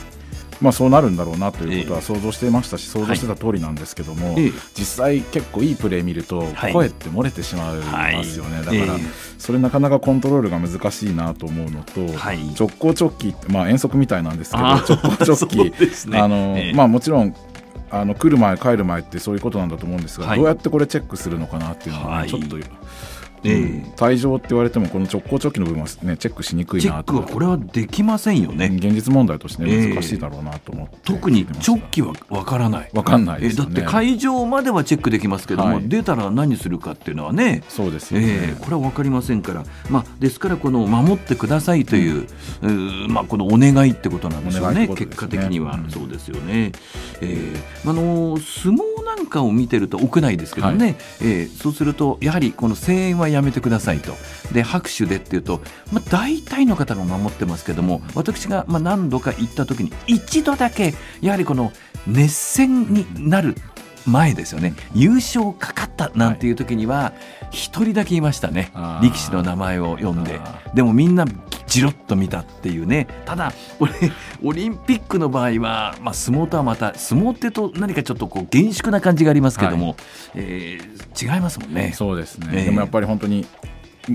まあ、そうなるんだろうなということは想像していましたし、想像してた通りなんですけども、実際、結構いいプレー見ると声って漏れてしまいますよね、だからそれなかなかコントロールが難しいなと思うのと、直行直帰まあ、遠足みたいなんですけど直行直帰、あのまあ、もちろんあの来る前、帰る前ってそういうことなんだと思うんですが、どうやってこれチェックするのかなっていうのは、ちょっと。うん、退場って言われてもこの直行直帰の部分は、ね、チェックしにくいなとこれはできませんよね現実問題として難しいだろうなと思って、えー、特に直帰は分からない分かんない、ね、えだって会場まではチェックできますけども、はい、出たら何するかっていうのはねそうですね、えー、これは分かりませんから、まあ、ですからこの守ってくださいといううん、うまあ、このお願いってことなんですょうね、ね、結果的には、うん、そうですよね、えー、あの相撲なんかを見てると屋内ですけどね、はい、えー、そうするとやはりこの声援はやめてくださいとで拍手でっていうと、まあ、大体の方が守ってますけども私がま何度か行った時に一度だけやはりこの熱戦になる前ですよね優勝かかったなんていう時には、はい一人だけいましたね力士の名前を読んででもみんなじろっと見たっていうねただ俺オリンピックの場合は、まあ、相撲とはまた相撲ってと何かちょっとこう厳粛な感じがありますけども、はい、えー、違いますもんねそうですね、えー、でもやっぱり本当に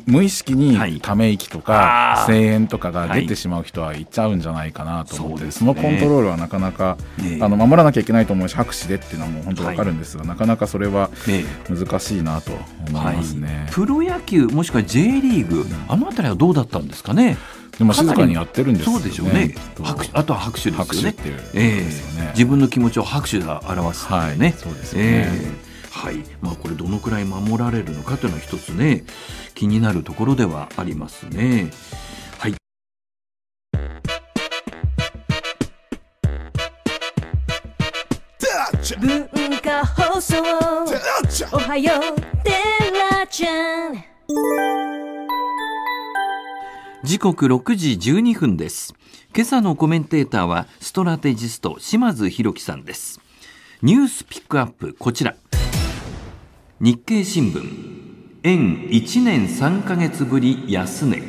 無意識にため息とか声援とかが出てしまう人はいっちゃうんじゃないかなと思って、そのコントロールはなかなか、あの守らなきゃいけないと思うし拍手でっていうのはもう本当わかるんですが、なかなかそれは難しいなと思いますね、プロ野球もしくは J リーグあの辺りはどうだったんですかね。でも静かにやってるんですよね。そうでしょうね。あとは拍手ですよね。拍手っていう、えー、自分の気持ちを拍手で表すね。はい、そうですよね。えーはいまあ、これどのくらい守られるのかというのは一つね気になるところではありますね。はい文化放送おはようデラちゃん時刻6時12分です今朝のコメンテーターはストラテジスト島津博樹さんですニュースピックアップこちら日経新聞円1年3か月ぶり安値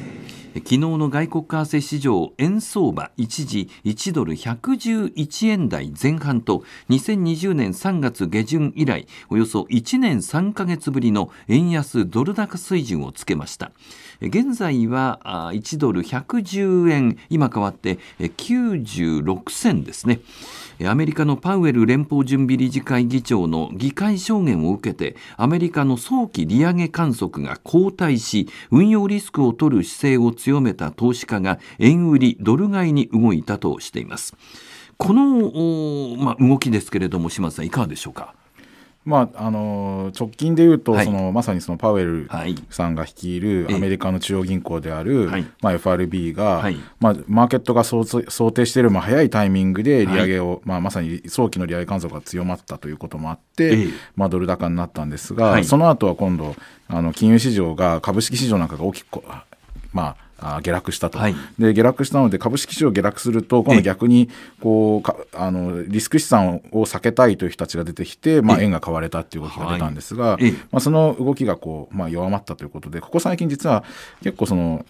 昨日の外国為替市場円相場一時1ドル111円台前半と2020年3月下旬以来およそ1年3ヶ月ぶりの円安ドル高水準をつけました現在は1ドル110円今変わって96銭ですねアメリカのパウエル連邦準備理事会議長の議会証言を受けてアメリカの早期利上げ観測が後退し運用リスクを取る姿勢を強めた投資家が円売りドル買いに動いたとしていますこの、まあ、動きですけれども島津さんいかがでしょうか。まあ、あの直近でいうと、はい、そのまさにそのパウエルさんが率いるアメリカの中央銀行である、はい、まあ、FRB が、はい、まあ、マーケットが想想定している、まあ、早いタイミングで利上げを、まあ、まさに早期の利上げ観測が強まったということもあって、まあ、ドル高になったんですが、その後は今度あの金融市場が株式市場なんかが大きく、まあ、あ下落したと、はい、で下落したので株式市場下落すると今度逆にこうあのリスク資産を避けたいという人たちが出てきて、まあ、円が買われたという動きが出たんですが、はい、まあ、その動きがこう、まあ、弱まったということでここ最近実は結構その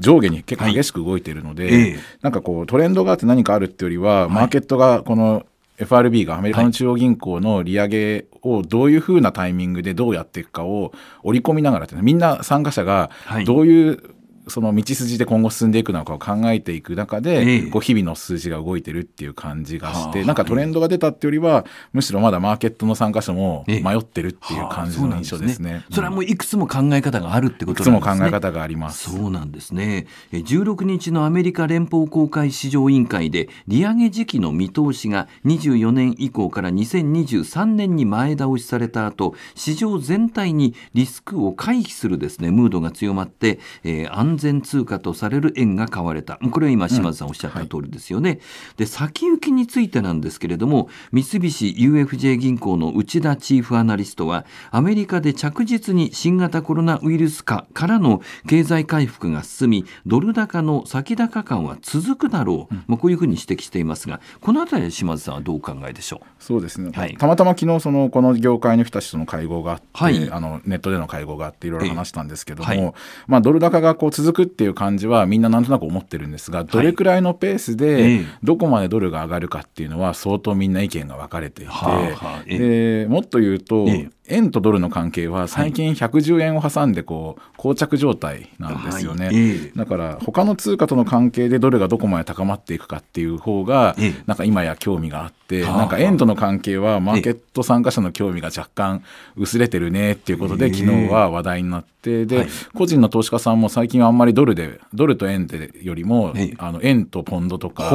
上下に結構激しく動いているので、はい、なんかこうトレンドがあって何かあるっていうよりは、マーケットがこの FRB がアメリカの中央銀行の利上げをどういうふうなタイミングでどうやっていくかを織り込みながらみんな参加者がどういうその道筋で今後進んでいくのかを考えていく中で、こう日々の数字が動いてるっていう感じがして、なんかトレンドが出たってよりは、むしろまだマーケットの参加者も迷ってるっていう感じの印象ですね。それはもういくつも考え方があるってことなんですね。いくつも考え方があります。そうなんですね。16日のアメリカ連邦公開市場委員会で、利上げ時期の見通しが24年以降から2023年に前倒しされた後、市場全体にリスクを回避するですね、ムードが強まって、えー、安全通貨とされる円が買われたこれは今島津さんおっしゃった通りですよね、うんはい、で先行きについてなんですけれども三菱 UFJ 銀行の内田チーフアナリストはアメリカで着実に新型コロナウイルス化からの経済回復が進みドル高の先高感は続くだろう、うん、まあ、こういうふうに指摘していますがこの辺り島津さんはどうお考えでしょうそうですね、はい、たまたま昨日そのこの業界の人たちとの会合があって、はい、あのネットでの会合があっていろいろ話したんですけども、はい、まあ、ドル高がこう続続くっていう感じはみんななんとなく思ってるんですがどれくらいのペースでどこまでドルが上がるかっていうのは相当みんな意見が分かれていて、でもっと言うと、円とドルの関係は最近110円を挟んでこう膠着状態なんですよね、はい、だから他の通貨との関係でドルがどこまで高まっていくかっていう方がなんか今や興味があってなんか円との関係はマーケット参加者の興味が若干薄れてるねっていうことで昨日は話題になってで個人の投資家さんも最近はあんまりドルでドルと円でよりもあの円とポンドとか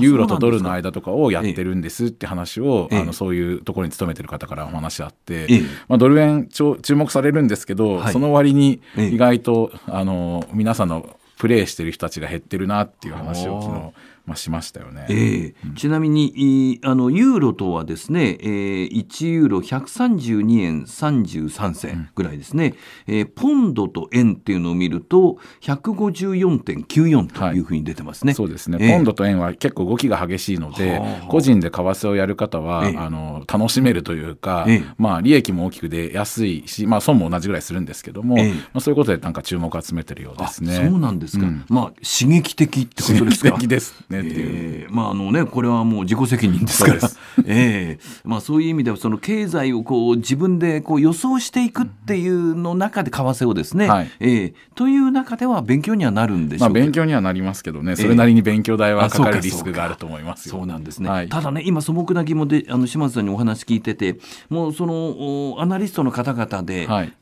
ユーロとドルの間とかをやってるんですって話をあのそういうところに勤めてる方からお話あって。まあ、ドル円注目されるんですけど、はい、その割に意外と、あの皆さんのプレーしてる人たちが減ってるなっていう話を昨日まあ、しましたよね、えー、うん、ちなみにあのユーロとはですね、えー、1ユーロ132円33銭ぐらいですね、うん、えー、ポンドと円っていうのを見ると154.94というふうに出てますね、はい、そうですね、えー、ポンドと円は結構動きが激しいので個人で為替をやる方は、えー、あの楽しめるというか、えー、まあ、利益も大きくで安いし、まあ、損も同じぐらいするんですけども、まあ、そういうことでなんか注目を集めてるようですね。そうなんですか、うん、まあ、刺激的ってことですか。刺激ですねねっていう、えー、まああのねこれはもう自己責任ですから えー、まあ、そういう意味ではその経済をこう自分でこう予想していくっていうの中で為替をですね、はい、えー、という中では勉強にはなるんでしょう、まあ、勉強にはなりますけどねそれなりに勉強代はかかるリスクがあると思いますそうなんですね、はい、ただね今素朴な疑問であの島津さんにお話聞いててもうそのアナリストの方々で、はい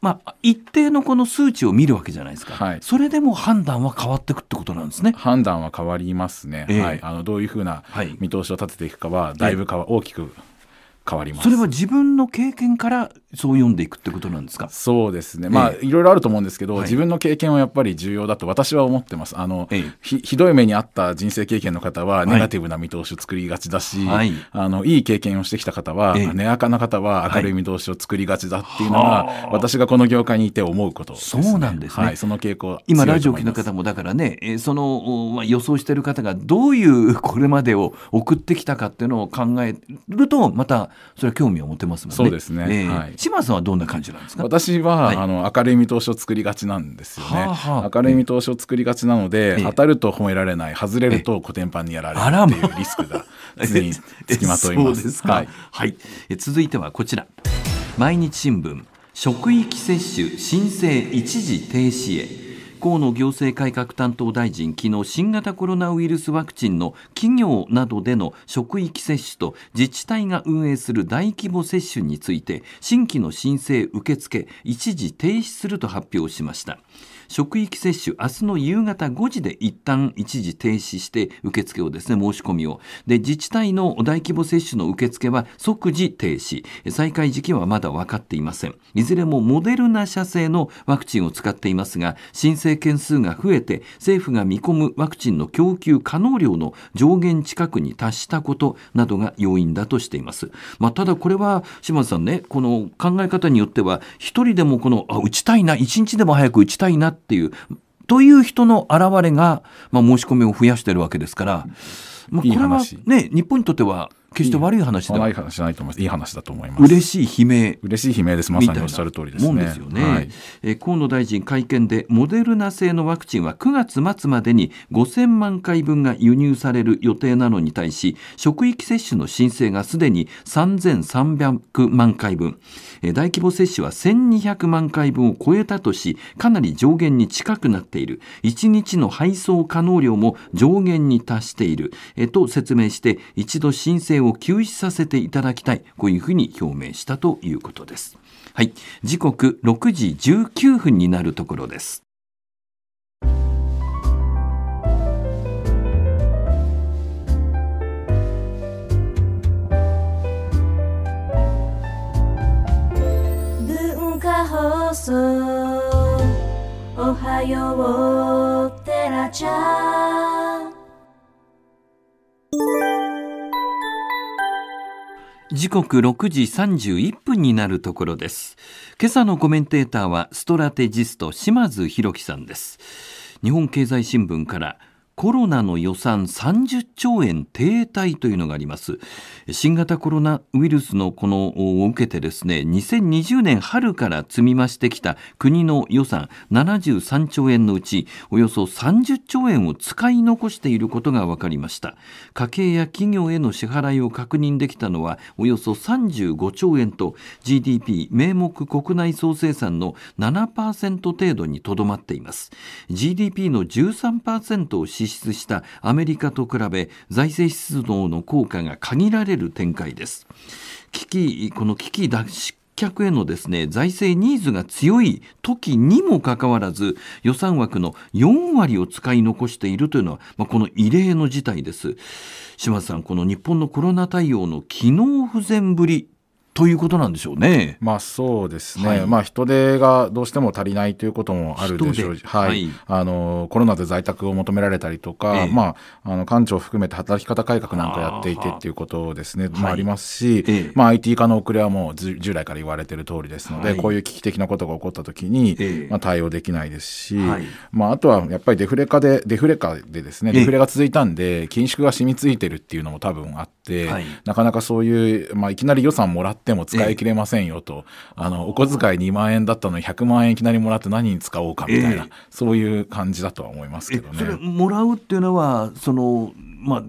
まあ、一定のこの数値を見るわけじゃないですか、はい、それでも判断は変わっていくってことなんですね判断は変わりますね、えー、はい、あのどういうふうな見通しを立てていくかはだいぶか、えー、大きく変わりますそれは自分の経験からそう読んでいくってことなんですかそうですね、まあ、えいろいろあると思うんですけど、はい、自分の経験はやっぱり重要だと私は思ってますあの、えひひどい目にあった人生経験の方はネガティブな見通しを作りがちだし、はい、あのいい経験をしてきた方は、えあ、根な方は明るい見通しを作りがちだっていうのが、はい、私がこの業界にいて思うこと、ね、そうなんですね、はい、その傾向今ラジオ機の方もだからね、えー、その、まあ、予想している方がどういうこれまでを送ってきたかっていうのを考えるとまたそれは興味を持てますもんね。そうですね。えー、はい、島さんはどんな感じなんですか。私は、はい、あの明るい見通しを作りがちなんですよね。はあはあ、明るい見通しを作りがちなので、えー、当たると褒められない、外れると古典版にやられるっていうリスクが常に つきまといます。ですか。はい、はい、え続いてはこちら。毎日新聞職域接種申請一時停止へ。河野行政改革担当大臣、昨日新型コロナウイルスワクチンの企業などでの職域接種と自治体が運営する大規模接種について、新規の申請受付、一時停止すると発表しました。職域接種明日の夕方5時で一旦一時停止して受付をですね申し込みをで自治体の大規模接種の受付は即時停止再開時期はまだ分かっていませんいずれもモデルナ社製のワクチンを使っていますが申請件数が増えて政府が見込むワクチンの供給可能量の上限近くに達したことなどが要因だとしています、まあ、ただこれは島津さんねこの考え方によっては一人でもこのあ打ちたいな一日でも早く打ちたいなっていう、という人の現れが、まあ、申し込みを増やしてるわけですから、まあ、これはね、日本にとっては決して悪い話ではない話じゃないと思います。いい話だと思います。嬉しい悲鳴。嬉しい悲鳴です。まさにおっしゃる通りですね。ですよね。はい、えー、河野大臣会見でモデルナ製のワクチンは9月末までに5000万回分が輸入される予定なのに対し、職域接種の申請がすでに3300万回分、えー、大規模接種は1200万回分を超えたとし、かなり上限に近くなっている。1日の配送可能量も上限に達している。えー、と説明して、一度申請をを休止させていただきたいこういうふうに表明したということです。はい、時刻時分になるところです。文化放送おはようテラちゃん時刻6時31分になるところです今朝のコメンテーターはストラテジスト島津博樹さんです日本経済新聞からコロナの予算30兆円停滞というのがあります新型コロナウイルスのこのを受けてですね2020年春から積み増してきた国の予算73兆円のうちおよそ30兆円を使い残していることが分かりました家計や企業への支払いを確認できたのはおよそ35兆円と GDP 名目国内総生産の7%程度にとどまっています GDP の13%を指支出したアメリカと比べ財政出動の効果が限られる展開です。危機この危機脱出客へのですね財政ニーズが強い時にもかかわらず予算枠の4割を使い残しているというのは、まあ、この異例の事態です。島津さんこの日本のコロナ対応の機能不全ぶりということなんでしょうね。まあそうですね。はい、まあ人手がどうしても足りないということもあるでしょうし、はい、はい、あのコロナで在宅を求められたりとか、ええ、まああの官庁含めて働き方改革なんかやっていてっていうことですね。あまあありますし、はえ、まあ IT 化の遅れはもう従来から言われてる通りですので、こういう危機的なことが起こった時に、まあ対応できないですし、まああとはやっぱりデフレ化でデフレ化でですね、デフレが続いたんで緊縮が染みついてるっていうのも多分あって、なかなかそういうまあいきなり予算もらってっても使い切れませんよと、あのお小遣い2万円だったのに100万円いきなりもらって何に使おうかみたいな、そういう感じだとは思いますけどね。それもらうっていうのはそのまあ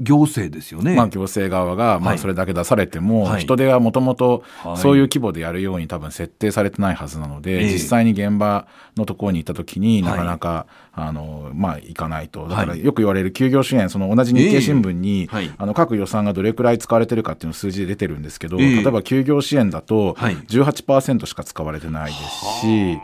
行政ですよね、まあ、行政側がまあそれだけ出されても、はい、人手はもともとそういう規模でやるように多分設定されてないはずなので、はい、実際に現場のところに行った時になかなか、はい、あのまあ、行かないとだからよく言われる休業支援その同じ日経新聞に、あの各予算がどれくらい使われてるかっていうの数字で出てるんですけど、例えば休業支援だと18%しか使われてないですし。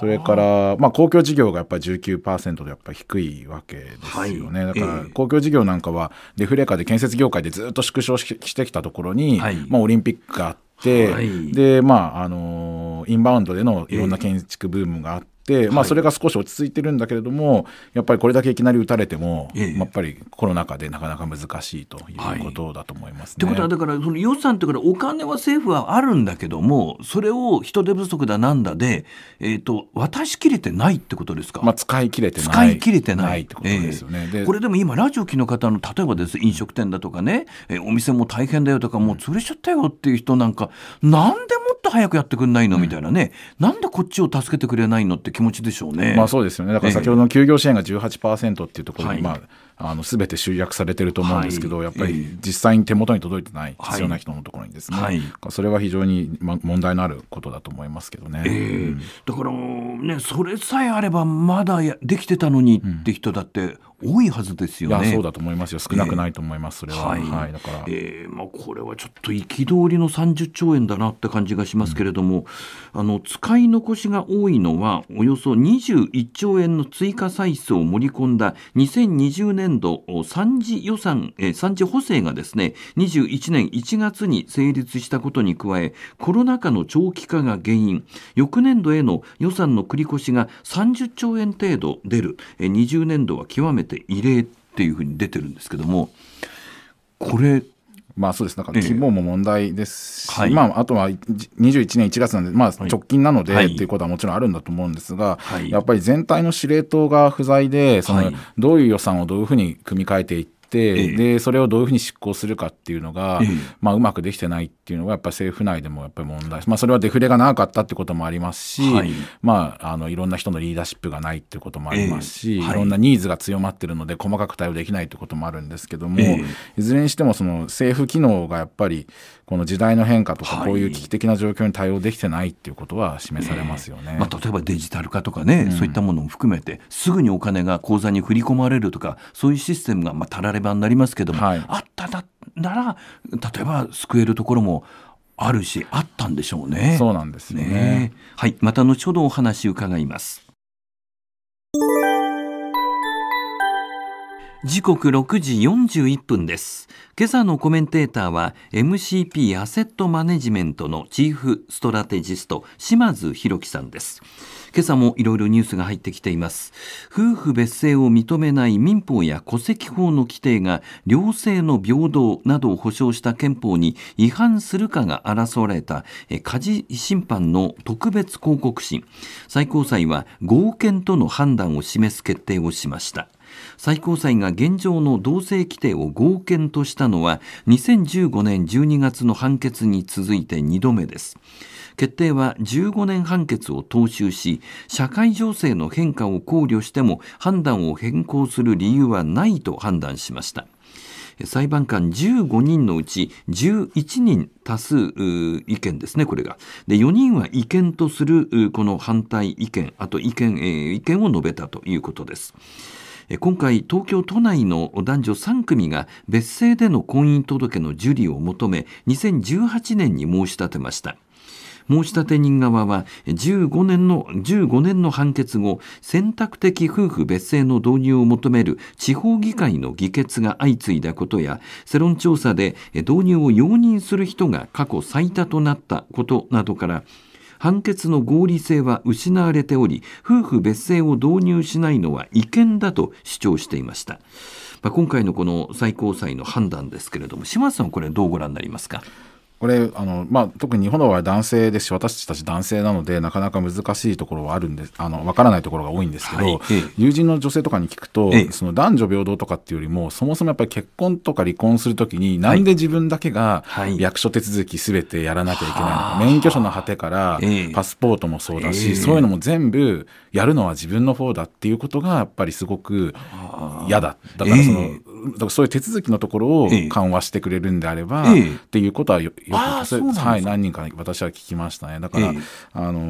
それから、まあ、公共事業がやっぱり19%でやっぱ低いわけですよね、はい、だから公共事業なんかはデフレ化で建設業界でずっと縮小してきたところに、はい、まあ、オリンピックがあって、はい、でまああのインバウンドでのいろんな建築ブームがあって。、まあ、それが少し落ち着いてるんだけれども、やっぱりこれだけいきなり打たれても、ええ、やっぱりコロナ禍でなかなか難しいということだと思いますね。と、はい、うことは、だからその予算というか、お金は政府はあるんだけども、それを人手不足だなんだで、えーと、渡しきれてないってことですか、まあ、使い切れてない使い切れてないってことですよね。えこれでも今、ラジオ機の方の、例えばです、飲食店だとかね、えー、お店も大変だよとか、もう潰れちゃったよっていう人なんか、なんでもっと早くやってくんないのみたいなね、うん、なんでこっちを助けてくれないのって気持ちでしょうね。まあそうですよね。だから先ほどの休業支援が18%っていうところに、まああの全て集約されてると思うんですけど、はい、やっぱり実際に手元に届いてない必要な人のところにですね、はい、それは非常に、ま、問題のあることだと思いますけどね、えーうん、だからねそれさえあればまだやできてたのにって人だって多いはずですよね、うん、そうだと思いますよ少なくないと思います、えー、それは、はい、はい、だから、えーまあ、これはちょっと憤りの30兆円だなって感じがしますけれども、うん、あの使い残しが多いのはおよそ21兆円の追加歳出を盛り込んだ2020年年度3次予算、え3次補正がですね、21年1月に成立したことに加え、コロナ禍の長期化が原因、翌年度への予算の繰り越しが30兆円程度出る、え20年度は極めて異例っていうふうに出てるんですけども、これ、まあそうですだから規模も問題ですし、えまあ、あとは21年1月なんで、まあ、直近なので、はい、っていうことはもちろんあるんだと思うんですが、はい、やっぱり全体の司令塔が不在でその、どういう予算をどういうふうに組み替えていって、でそれをどういうふうに執行するかっていうのが、まあ、うまくできてないっていうのがやっぱり政府内でもやっぱり問題、まあ、それはデフレが長かったってこともありますし、はいまあ、あのいろんな人のリーダーシップがないっていうこともありますし、はい、いろんなニーズが強まってるので細かく対応できないってこともあるんですけども、いずれにしてもその政府機能がやっぱりこの時代の変化とかこういう危機的な状況に対応できてないっていうことは示されますよね、はいえー、まあ、例えばデジタル化とかね、うん、そういったものも含めてすぐにお金が口座に振り込まれるとかそういうシステムがまあたらればになりますけども、はい、あっただなら例えば救えるところもあるしあったんでしょうね。そうなんですね、ね、はいまた後ほどお話伺います。時刻6時41分です。今朝のコメンテーターは MCP アセットマネジメントのチーフストラテジスト島津博樹さんです。今朝もいろいろニュースが入ってきています。夫婦別姓を認めない民法や戸籍法の規定が両性の平等などを保障した憲法に違反するかが争われた家事審判の特別抗告審。最高裁は合憲との判断を示す決定をしました。最高裁が現状の同性規定を合憲としたのは2015年12月の判決に続いて2度目です決定は15年判決を踏襲し社会情勢の変化を考慮しても判断を変更する理由はないと判断しました裁判官15人のうち11人多数意見ですね、これが。で、4人は違憲とするこの反対意見、あと意見、えー、意見を述べたということです。今回東京都内の男女3組が別姓での婚姻届の受理を求め2018年に申し立てました申し立て人側は15年の15年の判決後選択的夫婦別姓の導入を求める地方議会の議決が相次いだことや世論調査で導入を容認する人が過去最多となったことなどから判決の合理性は失われており夫婦別姓を導入しないのは違憲だと主張していました。まあ、今回のこの最高裁の判断ですけれども、島津さん、はこれ、どうご覧になりますか。これあの、まあ、特に日本の場合男性ですし私たち男性なのでなかなか難しいところはあるんですあの分からないところが多いんですけど、はい、友人の女性とかに聞くと、その男女平等とかっていうよりもそもそもやっぱり結婚とか離婚するときになんで自分だけが役所手続きすべてやらなきゃいけないのか、はい、免許証の果てからパスポートもそうだし、そういうのも全部やるのは自分の方だっていうことがやっぱりすごく嫌だだからその、だからそういう手続きのところを緩和してくれるんであれば、ええっていうことはよよく、はい、何人か私は聞きましたね。だから、あの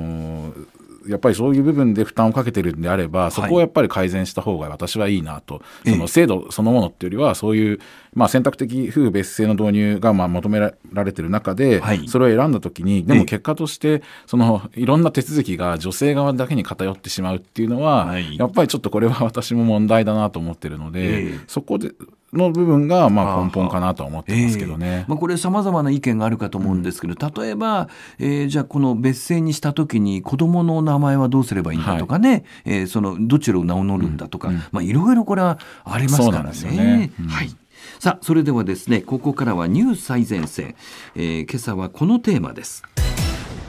ーやっぱりそういう部分で負担をかけてるんであればそこをやっぱり改善した方が私はいいなと、その制度そのものっていうよりはそういう、まあ、選択的夫婦別姓の導入がまあ求められてる中で、それを選んだ時にでも結果としてそのいろんな手続きが女性側だけに偏ってしまうっていうのは、やっぱりちょっとこれは私も問題だなと思ってるので、そこでの部分がまあ根本かなと思ってますけどね。あえー、まあ、これさまざまな意見があるかと思うんですけど、うん、例えば、えー、じゃあこの別姓にした時に子供の名前はどうすればいいんだとかね、はい、えー、そのどちらを名を乗るんだとか、うん、まあいろいろこれはありますからね。はい。さあそれではですねここからはニュース最前線、えー、今朝はこのテーマです。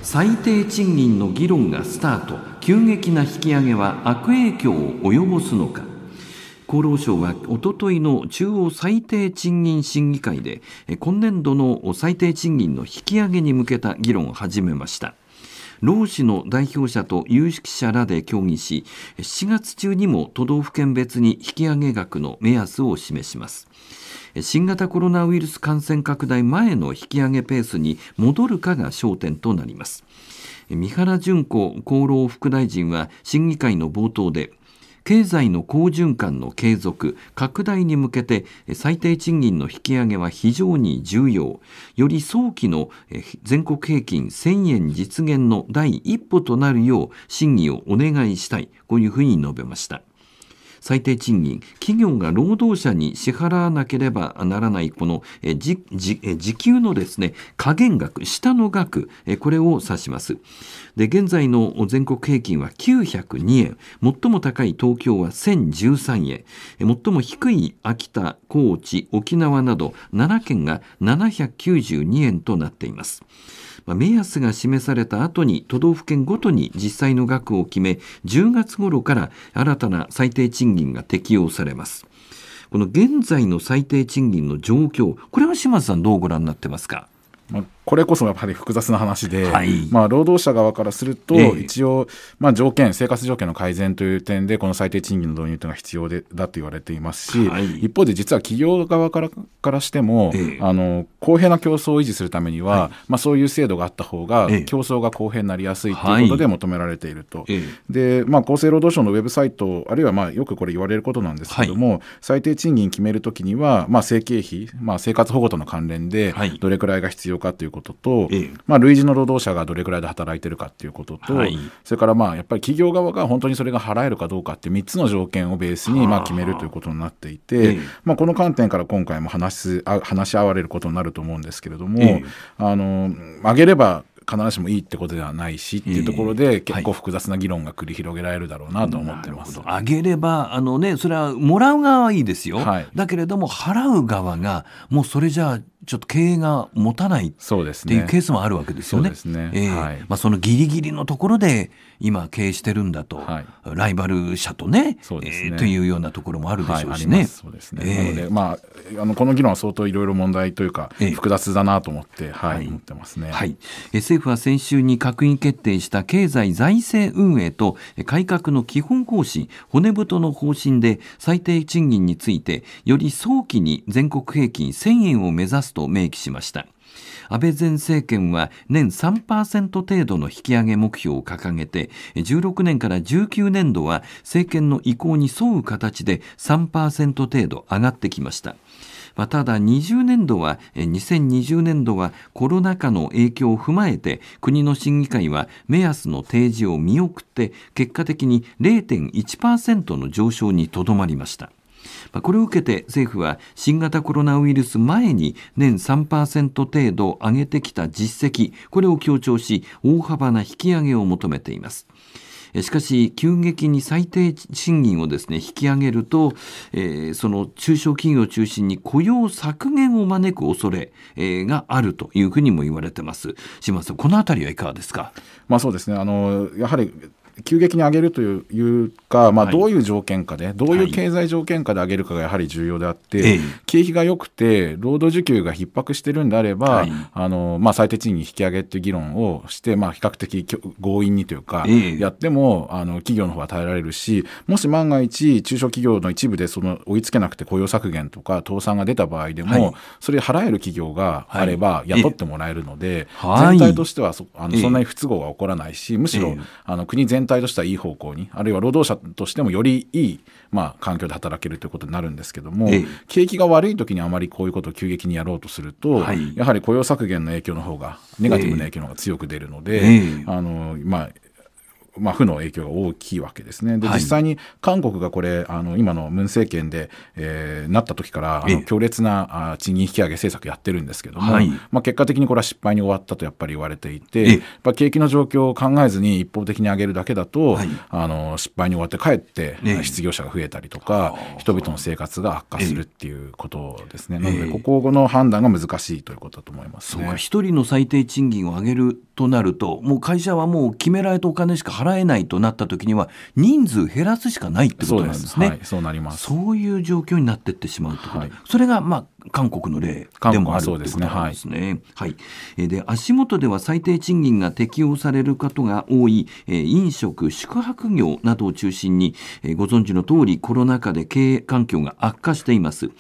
最低賃金の議論がスタート急激な引き上げは悪影響を及ぼすのか厚労省はおとといの中央最低賃金審議会で今年度の最低賃金の引き上げに向けた議論を始めました労使の代表者と有識者らで協議し7月中にも都道府県別に引き上げ額の目安を示します新型コロナウイルス感染拡大前の引き上げペースに戻るかが焦点となります三原淳子厚労副大臣は審議会の冒頭で経済の好循環の継続、拡大に向けて最低賃金の引き上げは非常に重要。より早期の全国平均1000円実現の第一歩となるよう審議をお願いしたい。こういうふうに述べました。最低賃金企業が労働者に支払わなければならないこの時給のですね下限額下の額これを指しますで現在の全国平均は902円最も高い東京は1013円最も低い秋田高知沖縄など7県が792円となっています。まあ、目安が示された後に都道府県ごとに実際の額を決め10月頃から新たな最低賃金が適用されますこの現在の最低賃金の状況これは島津さんどうご覧になってますか、まあこれこそやっぱり複雑な話で、はい、まあ、労働者側からすると、一応、まあ、条件生活条件の改善という点でこの最低賃金の導入というのが必要でだと言われていますし、はい、一方で実は企業側からからしても、あの公平な競争を維持するためには、まあ、そういう制度があった方が競争が公平になりやすいということで求められていると、でまあ、厚生労働省のウェブサイトあるいはまあよくこれ言われることなんですけども、最低賃金決めるときには、まあ、生計費、まあ、生活保護との関連でどれくらいが必要かということことと、ええ、まあ、類似の労働者がどれくらいで働いてるかっていうことと、はい、それからまあやっぱり企業側が本当にそれが払えるかどうかって3つの条件をベースにまあ決めるということになっていて、え、まあ、この観点から今回も話すあ話し合われることになると思うんですけれども、あの上げれば必ずしもいいってことではないしっていうところで結構複雑な議論が繰り広げられるだろうなと思ってます。あ、げればあのねそれはもらう側はいいですよ、はい、だけれども払う側がもうそれじゃあちょっと経営が持たないっていうケースもあるわけですよね。そ、ね、えーはい、まあ、そのギリギリのところで今経営してるんだと、はい、ライバル社とねそうですね、えー、というようなところもあるでしょうしね。はい、そうですね、えー、なので、まあ、あのこの議論は相当いろいろ問題というか、えー、複雑だなと思って、はい、はい、思ってますね、はい、政府は先週に閣議決定した経済財政運営と改革の基本方針骨太の方針で最低賃金についてより早期に全国平均1000円を目指すと明記しました。安倍前政権は年3%程度の引き上げ目標を掲げて16年から19年度は政権の意向に沿う形で3%程度上がってきました。まあ、ただ20年度は2020年度はコロナ禍の影響を踏まえて国の審議会は目安の提示を見送って結果的に0.1%の上昇にとどまりました。これを受けて政府は新型コロナウイルス前に年3%程度上げてきた実績これを強調し大幅な引き上げを求めていますしかし急激に最低賃金をですね引き上げると、えー、その中小企業を中心に雇用削減を招く恐れ、えー、があるというふうにも言われてます。島さんこのたりはいかがですか。まあそうですねあのやはり急激に上げるというか、まあ、どういう条件かで、はい、どういう経済条件下で上げるかがやはり重要であって、はい、景気が良くて、労働需給が逼迫してるんであれば、はい、あのまあ、最低賃金引き上げという議論をして、まあ、比較的強引にというか、やってもあの企業の方は耐えられるし、もし万が一、中小企業の一部でその追いつけなくて雇用削減とか倒産が出た場合でも、それ払える企業があれば雇ってもらえるので、全体としてはそあのそんなに不都合が起こらないし、むしろあの国全全体としてはいい方向にあるいは労働者としてもよりいい、まあ、環境で働けるということになるんですけども、ええ、景気が悪い時にあまりこういうことを急激にやろうとすると、はい、やはり雇用削減の影響の方がネガティブな影響の方が強く出るので、え、あのまあまあ、負の影響が大きいわけですね。で、はい、実際に韓国がこれ、あの、今の文政権で、えー、なった時から、あの強烈なあ賃金引き上げ政策やってるんですけども、はい、まあ、結果的にこれは失敗に終わったとやっぱり言われていて、まあ、景気の状況を考えずに一方的に上げるだけだと、はい、あの、失敗に終わってかえって、失業者が増えたりとか、人々の生活が悪化するっていうことですね。なので、ここの判断が難しいということだと思います、ね、一人の最低賃金を上げるとなると、もう会社はもう決められたお金しか払払えないとなった時には人数減らすしかないってことなんですね。そう、はい、なりますそういう状況になってってしまうということ、はい、それがまあ韓国の例でもあるということですね。はい、はい、で足元では最低賃金が適用されることが多い飲食、宿泊業などを中心にご存知の通りコロナ禍で経営環境が悪化しています。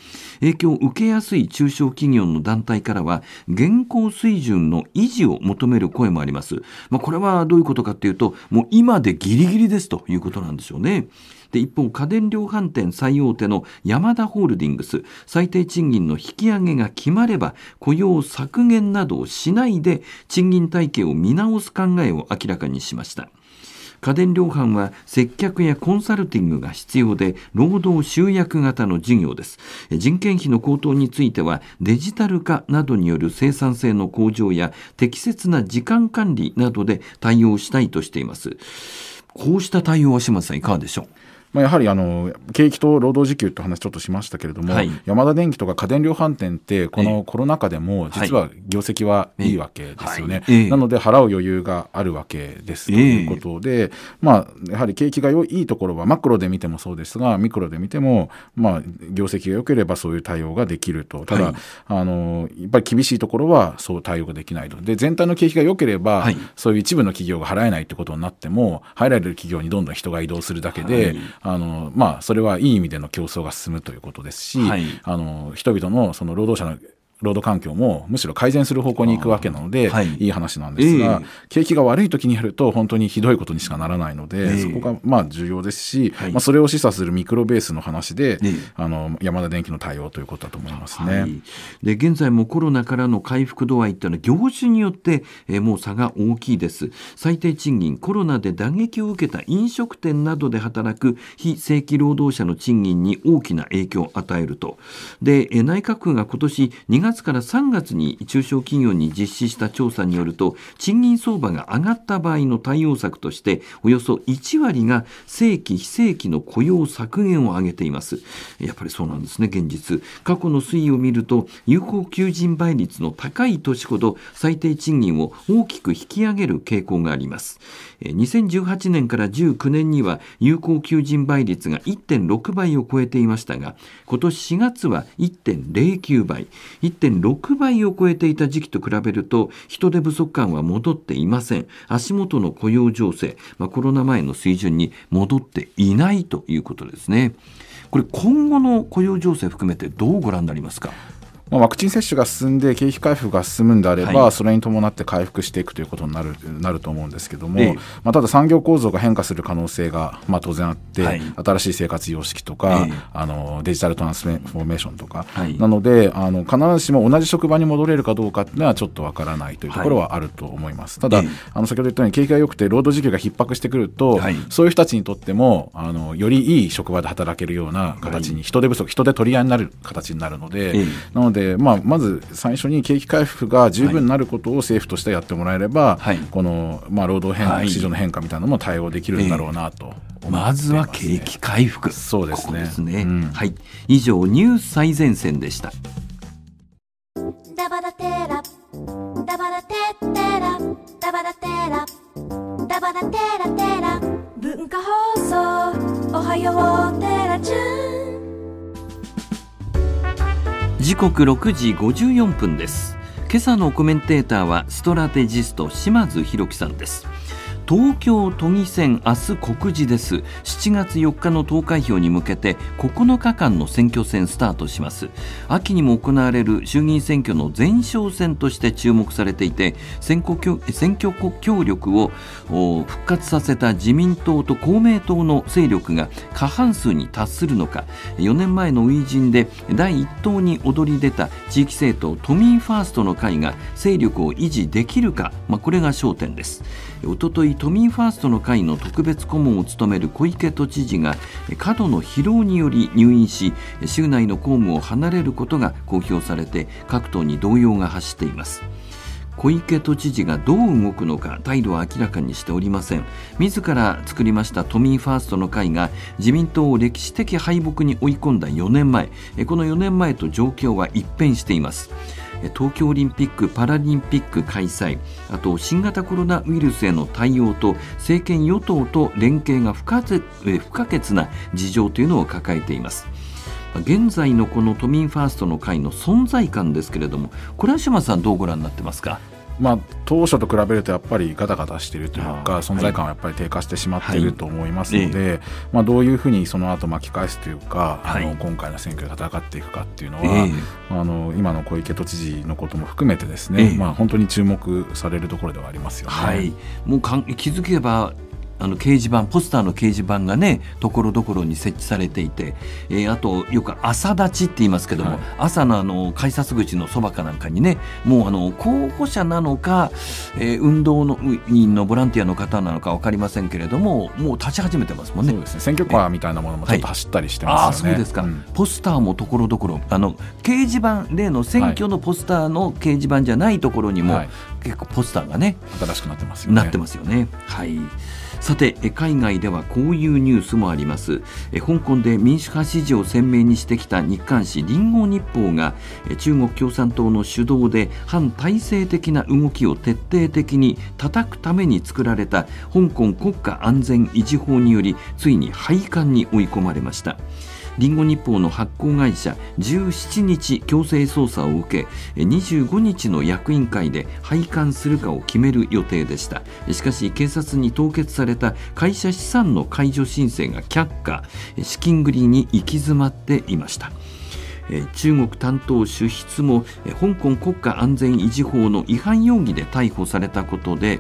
影響を受けやすい中小企業の団体からは現行水準の維持を求める声もあります。まあ、これはどういうことかというともう今でギリギリですということなんでしょうね。で一方家電量販店最大手のヤマダホールディングス最低賃金の引き上げが決まれば雇用削減などをしないで賃金体系を見直す考えを明らかにしました。家電量販は接客やコンサルティングが必要で労働集約型の事業です人件費の高騰についてはデジタル化などによる生産性の向上や適切な時間管理などで対応したいとしていますこうした対応は島さんいかがでしょうまあ、やはりあの景気と労働時給って話ちょっとしましたけれども、はい、山田電機とか家電量販店ってこのコロナ禍でも実は業績はいいわけですよね、はいはい、なので払う余裕があるわけですということで、まあ、やはり景気が良いところはマクロで見てもそうですがミクロで見ても、まあ、業績が良ければそういう対応ができるとただ、あのやっぱり厳しいところはそう対応ができないとで全体の景気が良ければ、そういう一部の企業が払えないってことになっても入られる企業にどんどん人が移動するだけで、あのまあ、それはいい意味での競争が進むということですし、はい、あの人々のその労働者の労働環境もむしろ改善する方向に行くわけなので、い、い話なんですが、景気が悪い時にやると本当にひどいことにしかならないので、そこがまあ重要ですし、はい、まあ、それを示唆するミクロベースの話で、あの山田電機の対応ということだと思いますね、はい、で現在もコロナからの回復度合いというのは業種によって、えもう差が大きいです最低賃金コロナで打撃を受けた飲食店などで働く非正規労働者の賃金に大きな影響を与えるとで内閣府が今年2月月から3月に中小企業に実施した調査によると賃金相場が上がった場合の対応策としておよそ1割が正規・非正規の雇用削減を挙げていますやっぱりそうなんですね現実過去の推移を見ると有効求人倍率の高い年ほど最低賃金を大きく引き上げる傾向があります2018年から19年には有効求人倍率が1.6倍を超えていましたが今年4月は1.09倍1.6倍を超えていた時期と比べると人手不足感は戻っていません足元の雇用情勢、まあ、コロナ前の水準に戻っていないということですねこれ今後の雇用情勢含めてどうご覧になりますかまあ、ワクチン接種が進んで景気回復が進むんであれば、はい、それに伴って回復していくということになるなると思うんですけども、えまあ、ただ産業構造が変化する可能性が、まあ、当然あって、はい、新しい生活様式とか、え、あのデジタルトランスフォーメーションとか、はい、なのであの必ずしも同じ職場に戻れるかどうかっていうのはちょっとわからないというところはあると思います。ただ、あの先ほど言ったように景気が良くて労働時給が逼迫してくると、そういう人たちにとってもあのよりいい職場で働けるような形に人手不足人手取り合いになる形になるので、なのでで、まあ、まず最初に景気回復が十分になることを政府としてやってもらえれば、はい、この、まあ、労働変、はい、市場の変化みたいなのも対応できるんだろうなとま、えー。まずは景気回復そうですねですね、うん、はい以上ニュース最前線でしたダバダテラダバダテテラダバダテラダバダテララ文化放送おはようテラちゃん時刻6時54分です今朝のコメンテーターはストラテジスト島津博樹さんです東京都議選明日告示です7月4日の投開票に向けて9日間の選挙戦スタートします秋にも行われる衆議院選挙の前哨戦として注目されていて選挙選挙協力を復活させた自民党と公明党の勢力が過半数に達するのか4年前の初陣で第1党に躍り出た地域政党都民ファーストの会が勢力を維持できるか、まあ、これが焦点ですおととい都民ファーストの会の特別顧問を務める小池都知事が過度の疲労により入院し州内の公務を離れることが公表されて各党に動揺が走っています小池都知事がどう動くのか態度は明らかにしておりません自ら作りました都民ファーストの会が自民党を歴史的敗北に追い込んだ4年前この4年前と状況は一変しています東京オリンピック・パラリンピック開催あと新型コロナウイルスへの対応と政権与党と連携が不可不可欠な事情というのを抱えています。現在のこの都民ファーストの会の存在感ですけれども、倉島さん、どうご覧になってますか。まあ、当初と比べるとやっぱりガタガタしているというか存在感はやっぱり低下してしまっていると思いますので、はい、まあ、どういうふうにその後巻き返すというか、はい、あの今回の選挙で戦っていくかっていうのは、えー、あの今の小池都知事のことも含めてですね、えー、まあ、本当に注目されるところではありますよね。はい、もうかん気づけばあの掲示板ポスターの掲示板がねところどころに設置されていて、えー、あとよく朝立ちって言いますけども、はい、朝のあの改札口のそばかなんかにねもうあの候補者なのか、えー、運動の員のボランティアの方なのか分かりませんけれどももう立ち始めてますもんね。そうですね選挙カーみたいなものもちょっと走ったりしてますよね。はい、あそうですか、うん、ポスターもところどころあの掲示板例の選挙のポスターの掲示板じゃないところにも、はい、結構ポスターがね新しくなってますよね。なってますよねはい。さて海外ではこういうニュースもあります香港で民主派支持を鮮明にしてきた日刊紙リンゴ日報が中国共産党の主導で反体制的な動きを徹底的に叩くために作られた香港国家安全維持法によりついに廃刊に追い込まれました。リンゴ日報の発行会社17日強制捜査を受け25日の役員会で廃刊するかを決める予定でしたしかし警察に凍結された会社資産の解除申請が却下資金繰りに行き詰まっていました中国担当主筆も香港国家安全維持法の違反容疑で逮捕されたことで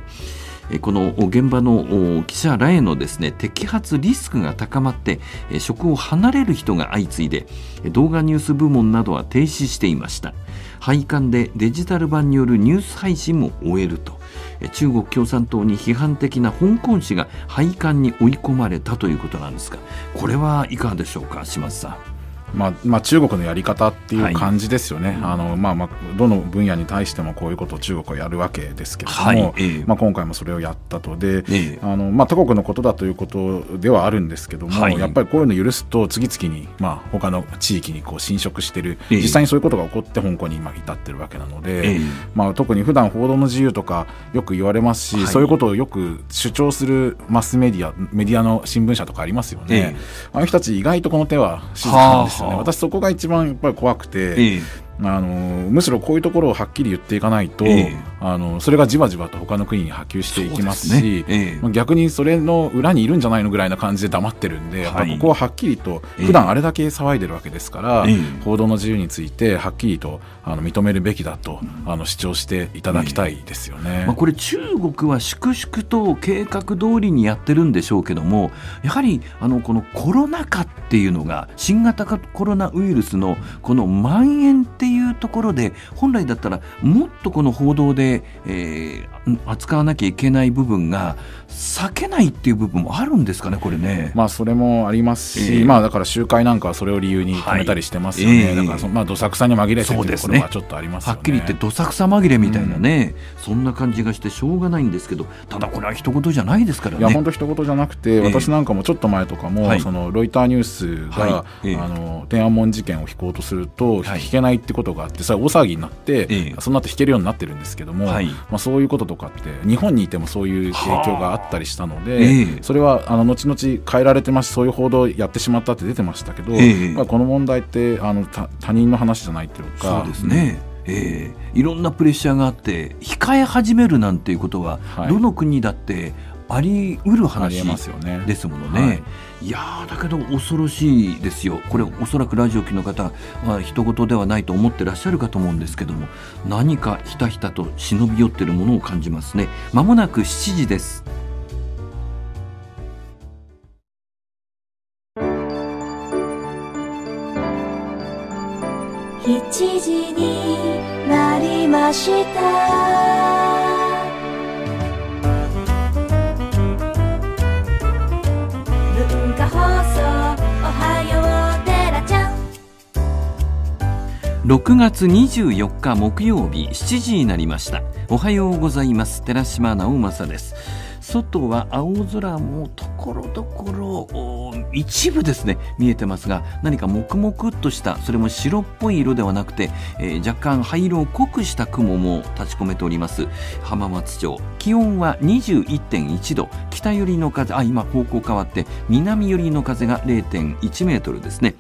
この現場の記者らへのですね摘発リスクが高まって職を離れる人が相次いで動画ニュース部門などは停止していました配管でデジタル版によるニュース配信も終えると中国共産党に批判的な香港紙が廃刊に追い込まれたということなんですがこれはいかがでしょうか島津さん。まあまあ、中国のやり方っていう感じですよね、あのまあまあ、どの分野に対してもこういうことを中国はやるわけですけれども、はいえー、まあ、今回もそれをやったとで、えー、あのまあ、他国のことだということではあるんですけども、はい、やっぱりこういうの許すと次々に、まあ他の地域にこう侵食している、実際にそういうことが起こって香港に今至ってるわけなので、えー、まあ、特に普段報道の自由とかよく言われますし、そういうことをよく主張するマスメディアメディアの新聞社とかありますよね、あの人たち意外とこの手は静かなんですよね私そこが一番やっぱり怖くて、えーあのむしろこういうところをはっきり言っていかないと、えー、あのそれがじわじわと他の国に波及していきますし、ねえー、逆にそれの裏にいるんじゃないのぐらいな感じで黙ってるんで、はい、ここははっきりと、普段あれだけ騒いでるわけですから、えー、報道の自由についてはっきりとあの認めるべきだと、あの主張していただきたいですよね、まあ、これ、中国は粛々と計画通りにやってるんでしょうけども、やはりあのこのコロナ禍っていうのが、新型コロナウイルスのこの蔓延っていういうところで本来だったらもっとこの報道で、えー、扱わなきゃいけない部分が避けないっていう部分もあるんですかね、これね。まあ、それもありますし、えー、まあ、だから集会なんかはそれを理由に止めたりしてますよね。はいえー、だからまあ、どさくさに紛れてるところはちょっとあります、ねね、はっきり言って、どさくさ紛れみたいなね、うん、そんな感じがしてしょうがないんですけど、ただこれは一言じゃないですからね。いや、本当一言じゃなくて、私なんかもちょっと前とかも、えーそのロイターニュースが、はいえー、あの天安門事件を引こうとすると、引けないってことがあって、それ大騒ぎになって、その後引けるようになってるんですけども、まあ、そういうこととかって、日本にいてもそういう影響があって、ったりしたので、えー、それはあの後々変えられてますそういう報道やってしまったって出てましたけど、えー、この問題ってあの他人の話じゃないというか。そうですね、えー、いろんなプレッシャーがあって控え始めるなんていうことは、はい、どの国だってありうる話ですものね。ねはい、いやだけど恐ろしいですよ、これ、おそらくラジオ機の方は一言ではないと思ってらっしゃるかと思うんですけども、何かひたひたと忍び寄ってるものを感じますね。まもなく7時です。知時になりました文化放送おはよう」6月24日木曜日7時になりましたおはようございます寺島直政です外は青空もところどころ一部ですね見えてますが何かもくもくっとしたそれも白っぽい色ではなくて、えー、若干灰色を濃くした雲も立ち込めております浜松町気温は21.1度北寄りの風あ今方向変わって南寄りの風が0.1メートルですね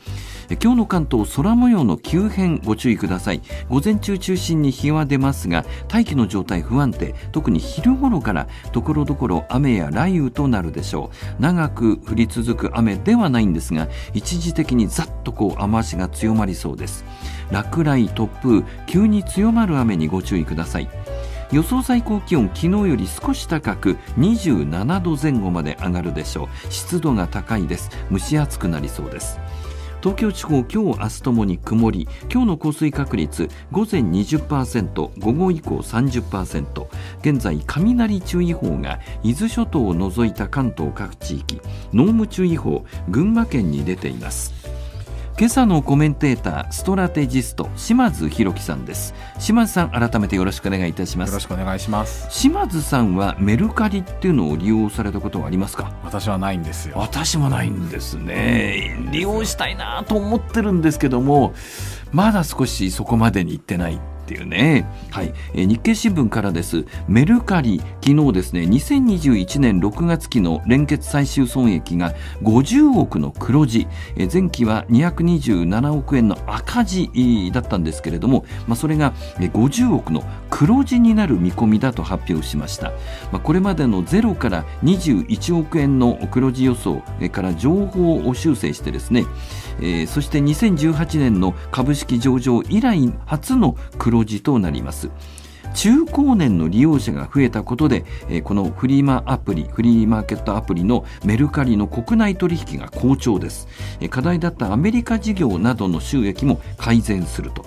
今日の関東空模様の急変ご注意ください午前中中心に日は出ますが大気の状態不安定特に昼頃から所々雨や雷雨となるでしょう長く降り続く雨ではないんですが一時的にざっとこう雨足が強まりそうです落雷突風急に強まる雨にご注意ください予想最高気温昨日より少し高く27度前後まで上がるでしょう湿度が高いです蒸し暑くなりそうです東京地方今日明日ともに曇り今日の降水確率午前20%午後以降30%現在雷注意報が伊豆諸島を除いた関東各地域濃霧注意報群馬県に出ています今朝のコメンテーターストラテジスト島津弘樹さんです島津さん改めてよろしくお願いいたしますよろしくお願いします島津さんはメルカリっていうのを利用されたことはありますか私はないんですよ私もないんですね、うん、利用したいなと思ってるんですけどもまだ少しそこまでに行ってないていうね、はいえー、日経新聞からですメルカリ昨日ですね2021年6月期の連結最終損益が50億の黒字、えー、前期は227億円の赤字だったんですけれども、まあ、それが50億の黒字になる見込みだと発表しました、まあ、これまでの0から21億円の黒字予想から情報を修正してですねえー、そして2018年の株式上場以来初の黒字となります。中高年の利用者が増えたことで、えー、このフリーマアプリ、フリーマーケットアプリのメルカリの国内取引が好調です。えー、課題だったアメリカ事業などの収益も改善すると。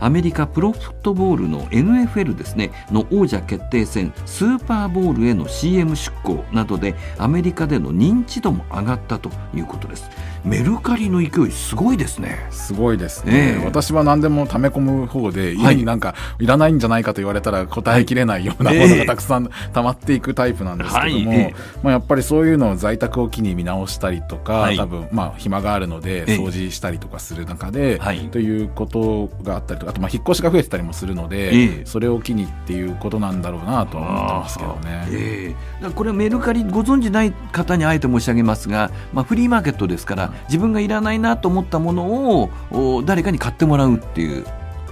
アメリカプロフットボールの NFL ですねの王者決定戦スーパーボールへの CM 出向などでアメリカでの認知度も上がったということですメルカリの勢いすごいですねすごいですね、えー、私は何でも溜め込む方で家になんかいらないんじゃないかと言われたら答えきれないようなものがたくさん溜まっていくタイプなんですけども、まあ、やっぱりそういうのを在宅を機に見直したりとか、はい、多分まあ暇があるので掃除したりとかする中で、えー、ということがあったりとかあとまあ引っ越しが増えてたりもするので、それを機にっていうことなんだろうなとは思ってますけどね。これはメルカリご存じない方にあえて申し上げますが、まあ、フリーマーケットですから自分がいらないなと思ったものを誰かに買ってもらうっていう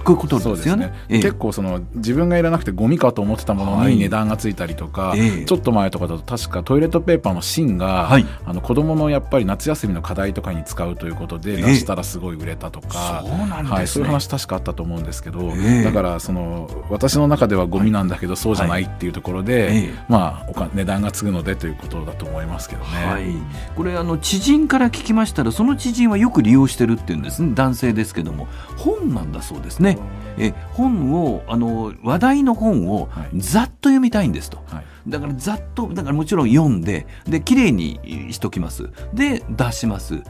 くことですよね、ねええ、結構その自分がいらなくてゴミかと思ってたものに値段がついたりとか、はいえ、ちょっと前とかだと確かトイレットペーパーの芯が、はい、あの子供のやっぱり夏休みの課題とかに使うということで出したらすごい売れたとか、そうはい、そういう話確かあったと思うんですけど、だからその私の中ではゴミなんだけど、そうじゃないっていうところで、はい、まあお値段がつくのでということだと思いますけどね。はい、これあの知人から聞きましたらその知人はよく利用してるっていうんですね男性ですけども本なんだそうですね。ね。え本をあの話題の本をざっと読みたいんですと、はい、だからざっとだからもちろん読んでで綺麗にしときますで出します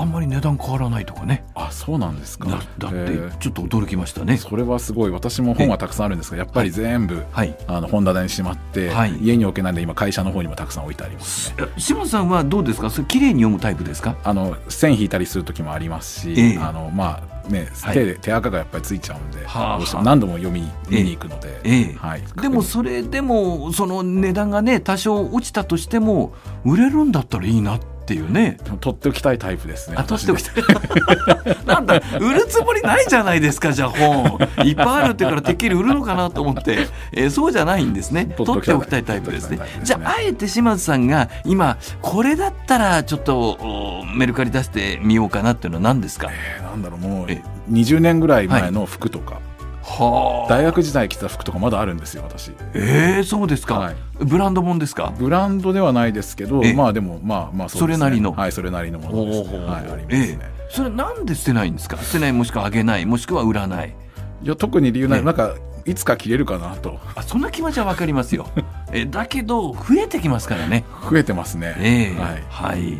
あんまり値段変わらないとかねあそうなんですかだってちょっと驚きましたね、それはすごい私も本はたくさんあるんですがやっぱり全部、はい、あの本棚にしまって、はい、家に置けないんで今会社の方にもたくさん置いてあります、ね、島さんはどうですかそれ綺麗に読むタイプですかあの線引いたりする時もありますし、えー、あのまあね、はい、手で手垢がやっぱりついちゃうんで、はあ、どう何度も読み見に行くので、えー、はい、でもそれでもその値段がね多少落ちたとしても売れるんだったらいいなってっていうね取っておきたいタイプですねあ取っておきたい なんだ売るつもりないじゃないですかじゃあ本いっぱいあるってからてっきり売るのかなと思って、えー、そうじゃないんですね取っておきたいタイプですね、ね、じゃああえて島津さんが今これだったらちょっとメルカリ出してみようかなっていうのは何ですか、えー、なんだろうもう20年ぐらい前の服とか、はい大学時代着てた服とかまだあるんですよ私ええー、そうですか、はい、ブランドもんですかブランドではないですけどまあでもまあまあそ、ね,、れなりのはいそれなりのものですねはいありますね、えー、それなんで捨てないんですか捨てないもしくはあげないもしくは売らないいや特に理由ない、ね、なんかいつか着れるかなとあそんな気持ちは分かりますよ えだけど増えてきますからね増えてますね、えー、はい、はい、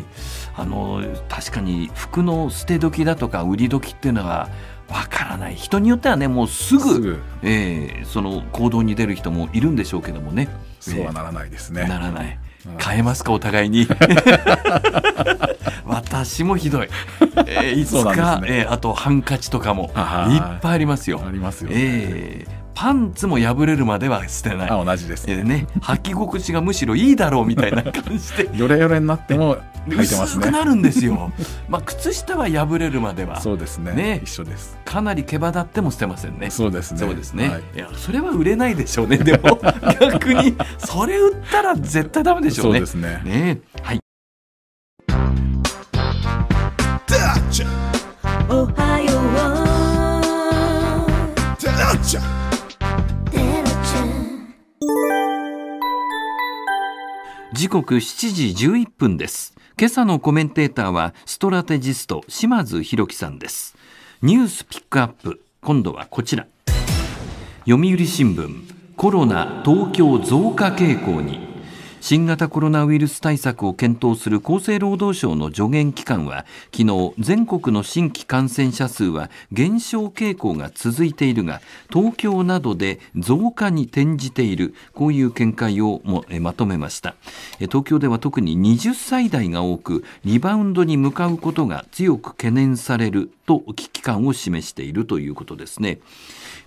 あの確かに服の捨て時だとか売り時っていうのはわからない人によってはねもうすぐすえー、その行動に出る人もいるんでしょうけどもねそうはならないですね、えー、ならない変えますかお互いに 私もひどい、えー、いつか、ねえー、あとハンカチとかもいっぱいありますよありますよ、ね、えーパンツも破れるまでは捨てないあ同じですね、ね、履き心地がむしろいいだろうみたいな感じでよれよれになっても履いてますねくなるんですよ まあ靴下は破れるまではそうですね、ね、一緒ですかなり毛羽立っても捨てませんねそうですねそうですね、はい、いやそれは売れないでしょうねでも 逆にそれ売ったら絶対ダメでしょうねそうですねねはいおはよう時刻7時11分です。今朝のコメンテーターはストラテジスト島津博樹さんです。ニュースピックアップ、今度はこちら。読売新聞、コロナ東京増加傾向に。新型コロナウイルス対策を検討する厚生労働省の助言機関は昨日全国の新規感染者数は減少傾向が続いているが東京などで増加に転じているこういう見解をもまとめました東京では特に20歳代が多くリバウンドに向かうことが強く懸念されると危機感を示しているということですね。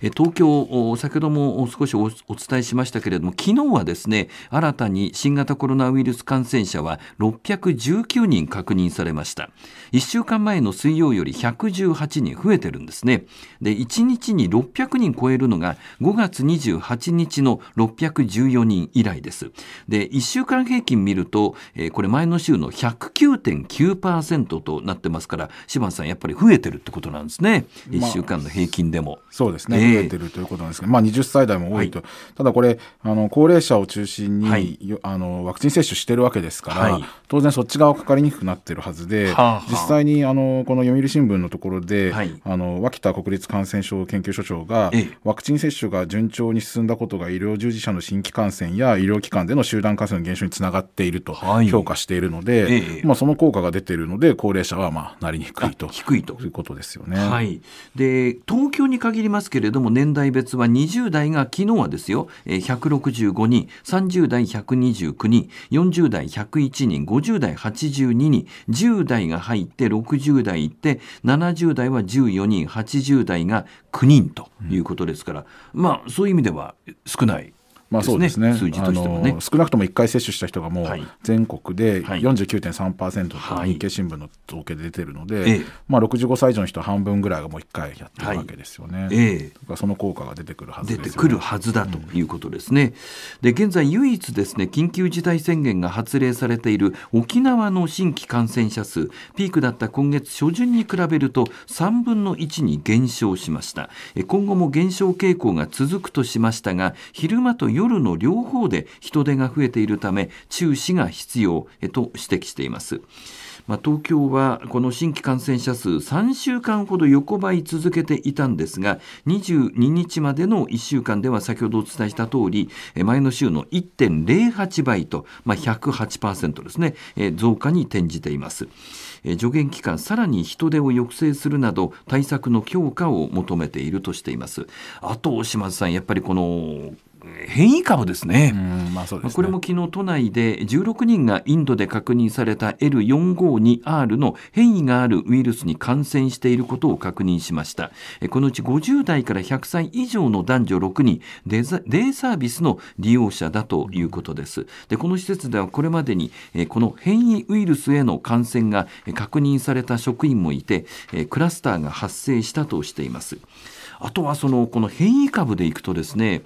東京、先ほども少しお伝えしましたけれども、昨日はですね、新たに新型コロナウイルス感染者は619人確認されました。1週間前の水曜より118人増えてるんですね。で、1日に600人超えるのが5月28日の614人以来です。で、1週間平均見ると、これ前の週の109.9%となってますから、柴田さん、やっぱり増えてるってことなんですね。1週間の平均でも。まあ、そうですね。増えてるということなんですけど、まあ、20歳代も多いと、はい、ただこれあの高齢者を中心に、はい、あのワクチン接種してるわけですから、はい、当然そっち側かかりにくくなってるはずで、はあはあ、実際にあのこの読売新聞のところで、あの脇田国立感染症研究所長が、ワクチン接種が順調に進んだことが医療従事者の新規感染や医療機関での集団感染の減少につながっていると評価しているので、まあ、その効果が出ているので高齢者はまあなりにくいと低いということですよね。はい、で東京に限りますけれどども年代別は20代が昨日はですよ、165人30代129人40代101人50代82人10代が入って60代いって70代は14人80代が9人ということですから、うん、まあそういう意味では少ないまあそうですね数字としてはね少なくとも1回接種した人がもう全国で49.3%と日経新聞の統計で出てるので、はい、まあ、65歳以上の人半分ぐらいがもう1回やってるわけですよね。はいえー、その効果が出てくるはず、ね、出てくるはずだということですね。うん、で現在唯一ですね緊急事態宣言が発令されている沖縄の新規感染者数ピークだった今月初旬に比べると3分の1に減少しました。え今後も減少傾向が続くとしましたが昼間と夜夜の両方で人手が増えているため注視が必要と指摘しています。まあ、東京はこの新規感染者数3週間ほど横ばい続けていたんですが22日までの1週間では先ほどお伝えした通り前の週の1.08倍と、まあ、108%ですね増加に転じています。助言期間さらに人手を抑制するなど対策の強化を求めているとしていますあと島津さんやっぱりこの変異株ですね,、まあ、す、ね、これも昨日都内で16人がインドで確認された L452R の変異があるウイルスに感染していることを確認しましたこのうち50代から100歳以上の男女6人デイサービスの利用者だということですでこの施設ではこれまでにこの変異ウイルスへの感染が確認された職員もいてクラスターが発生したとしていますあとはそのこの変異株でいくとですね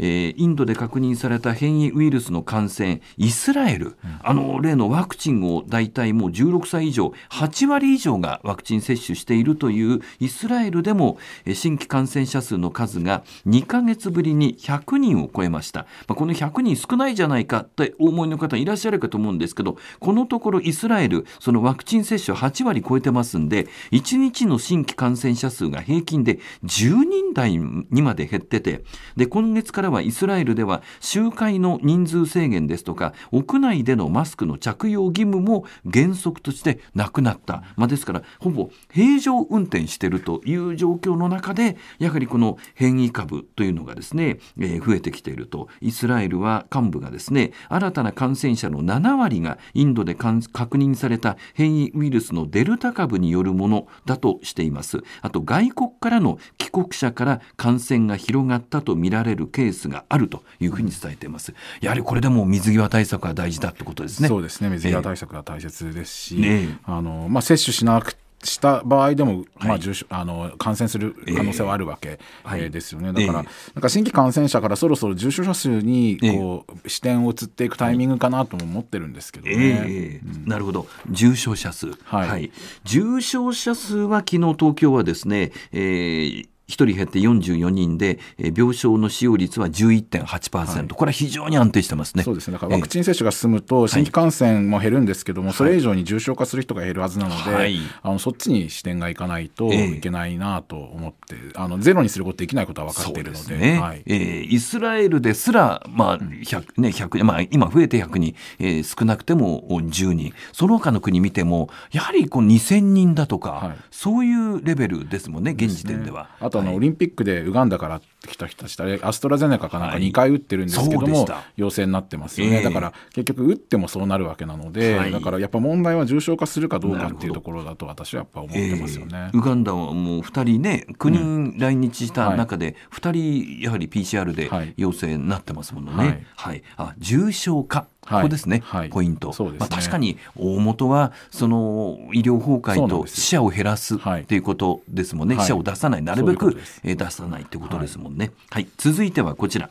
えー、インドで確認された変異ウイルスの感染、イスラエル、あの例のワクチンを大体もう16歳以上、8割以上がワクチン接種しているというイスラエルでも、新規感染者数の数が2ヶ月ぶりに100人を超えました。まあ、この100人少ないじゃないかってお思いの方いらっしゃるかと思うんですけど、このところイスラエル、そのワクチン接種8割超えてますんで、1日の新規感染者数が平均で10人台にまで減ってて、で、今月からはイスラエルでは集会の人数制限ですとか屋内でのマスクの着用義務も原則としてなくなった、まあ、ですからほぼ平常運転しているという状況の中でやはりこの変異株というのがですね、えー、増えてきているとイスラエルは幹部がですね新たな感染者の7割がインドで確認された変異ウイルスのデルタ株によるものだとしていますあと外国からの帰国者から感染が広がったとみられるケーススがあるというふうに伝えています。やはりこれでも水際対策は大事だってことですね。そうですね。水際対策が大切ですし、えー、あのまあ接種しなくした場合でも、まあ重症、あの感染する可能性はあるわけ、えー、ですよね、だから、えー、なんか新規感染者からそろそろ重症者数にこう、えー、視点を移っていくタイミングかなとも思ってるんですけどね、なるほど、重症者数、はい、はい、重症者数は昨日東京はですね、えー1人減って44人で、病床の使用率は11.8%、はい、これは非常に安定してますねそうですねだからワクチン接種が進むと、新規感染も減るんですけども、はい、それ以上に重症化する人が減るはずなので、はい、あのそっちに視点がいかないといけないなと思って、えー、あのゼロにすることできないことは分かっているのでねはいえー、イスラエルですら、まあ1ね1まあ、今増えて100人、えー、少なくても10人、その他の国見ても、やはりこう2000人だとか、そういうレベルですもんね、現時点では。でね、あとそのオリンピックでウガンダから来た人たちはアストラゼネカかなんか2回打ってるんですけども、陽性になってますよね、だから結局打ってもそうなるわけなので、だからやっぱ問題は重症化するかどうかっていうところだと私はやっぱ思ってますよね、ウガンダはもう2人ね9人来日した中で2人やはり PCR で陽性になってますもんね、はいあ重症化ここですね、ポイント、ね、まあ、確かに大元はその医療崩壊と死者を減らすということですもんね、死者を出さないなるべくうう出さないってことですもんね、はい続いてはこちら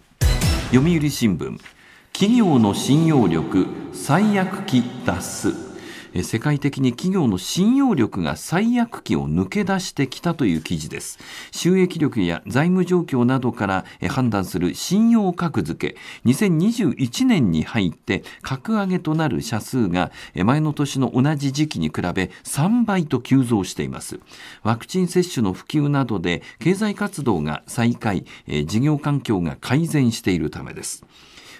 読売新聞企業の信用力最悪期脱す世界的に企業の信用力が最悪期を抜け出してきたという記事です収益力や財務状況などから判断する信用格付け2021年に入って格上げとなる社数が前の年の同じ時期に比べ3倍と急増していますワクチン接種の普及などで経済活動が再開事業環境が改善しているためです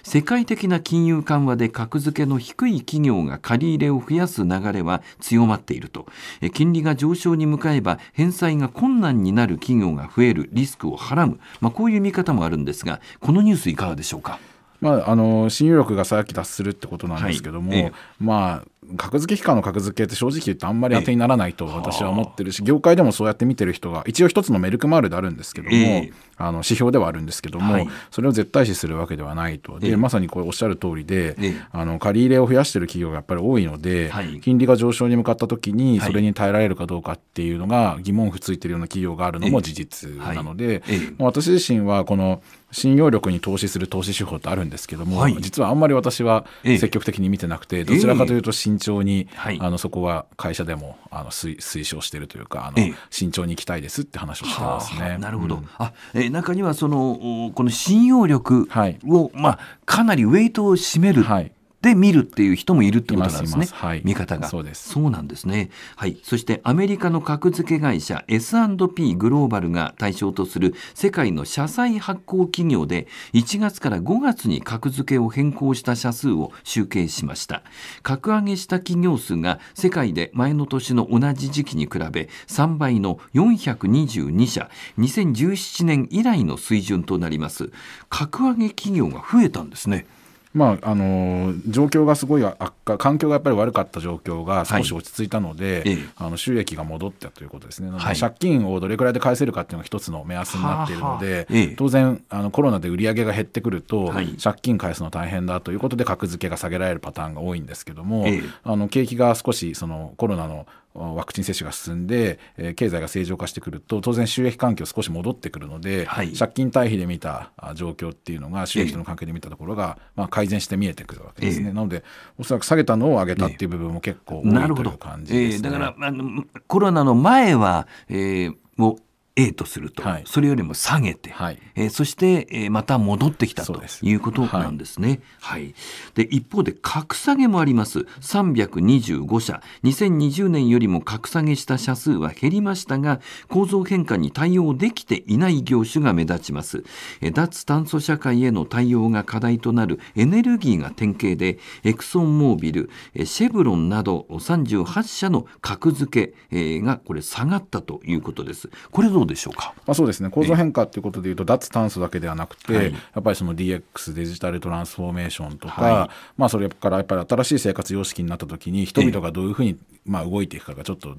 世界的な金融緩和で格付けの低い企業が借り入れを増やす流れは強まっていると金利が上昇に向かえば返済が困難になる企業が増えるリスクをはらむ、まあ、こういう見方もあるんですがこのニュースいかがでしょうか。まあ、あの信用力がさっき脱するってことなんですけども、はいええ、まあ格付け機関の格付けって正直言ってあんまり当てにならないと私は思ってるし、え、業界でもそうやって見てる人が一応一つのメルクマールであるんですけども、あの指標ではあるんですけども、はい、それを絶対視するわけではないとで、まさにこれおっしゃる通りで、あの借り入れを増やしてる企業がやっぱり多いので、はい、金利が上昇に向かった時にそれに耐えられるかどうかっていうのが疑問符ついてるような企業があるのも事実なので、私自身はこの信用力に投資する投資手法ってあるんですけども、はい、実はあんまり私は積極的に見てなくて、どちらかというと慎重に、えー、あのそこは会社でもあの推推奨しているというかあの、えー、慎重にいきたいですって話をしてますね。なるほど、うん、あえ中にはそのこの信用力を、はいまあ、かなりウェイトを占める、はいで見るっていう人もいるってことなんですね。すはい、見方がそうですそうなんですね、はい、そしてアメリカの格付け会社 S&P グローバルが対象とする世界の社債発行企業で1月から5月に格付けを変更した社数を集計しました格上げした企業数が世界で前の年の同じ時期に比べ3倍の422社2017年以来の水準となります格上げ企業が増えたんですね。まああの状況がすごい悪化環境がやっぱり悪かった状況が少し落ち着いたので、はい、あの収益が戻ったということですね、はい、借金をどれくらいで返せるかっていうのが一つの目安になっているので、はは当然あのコロナで売り上げが減ってくると、はい、借金返すの大変だということで格付けが下げられるパターンが多いんですけども、あの景気が少しそのコロナのワクチン接種が進んで、えー、経済が正常化してくると当然収益環境少し戻ってくるので、はい、借金対比で見た状況っていうのが収益との関係で見たところが、えー、まあ、改善して見えてくるわけですね、えー、なのでおそらく下げたのを上げたっていう部分も結構多いという感じです、ね、えー、だからあのコロナの前は、えー、もう A とすると、はい、それよりも下げて、はい、えー、そして、えー、また戻ってきたということなんですね。はい、はい、で一方で格下げもあります325社2020年よりも格下げした社数は減りましたが構造変化に対応できていない業種が目立ちます。え脱炭素社会への対応が課題となるエネルギーが典型でエクソンモービルえシェブロンなど38社の格付けがこれ下がったということです。これどうでしょうか、まあ、そうですね構造変化ということでいうと、脱炭素だけではなくて、はい、やっぱりその DX デジタルトランスフォーメーションとか、はい、まあ、それからやっぱり新しい生活様式になったときに人々がどういうふうにまあ動いていくかがちょっと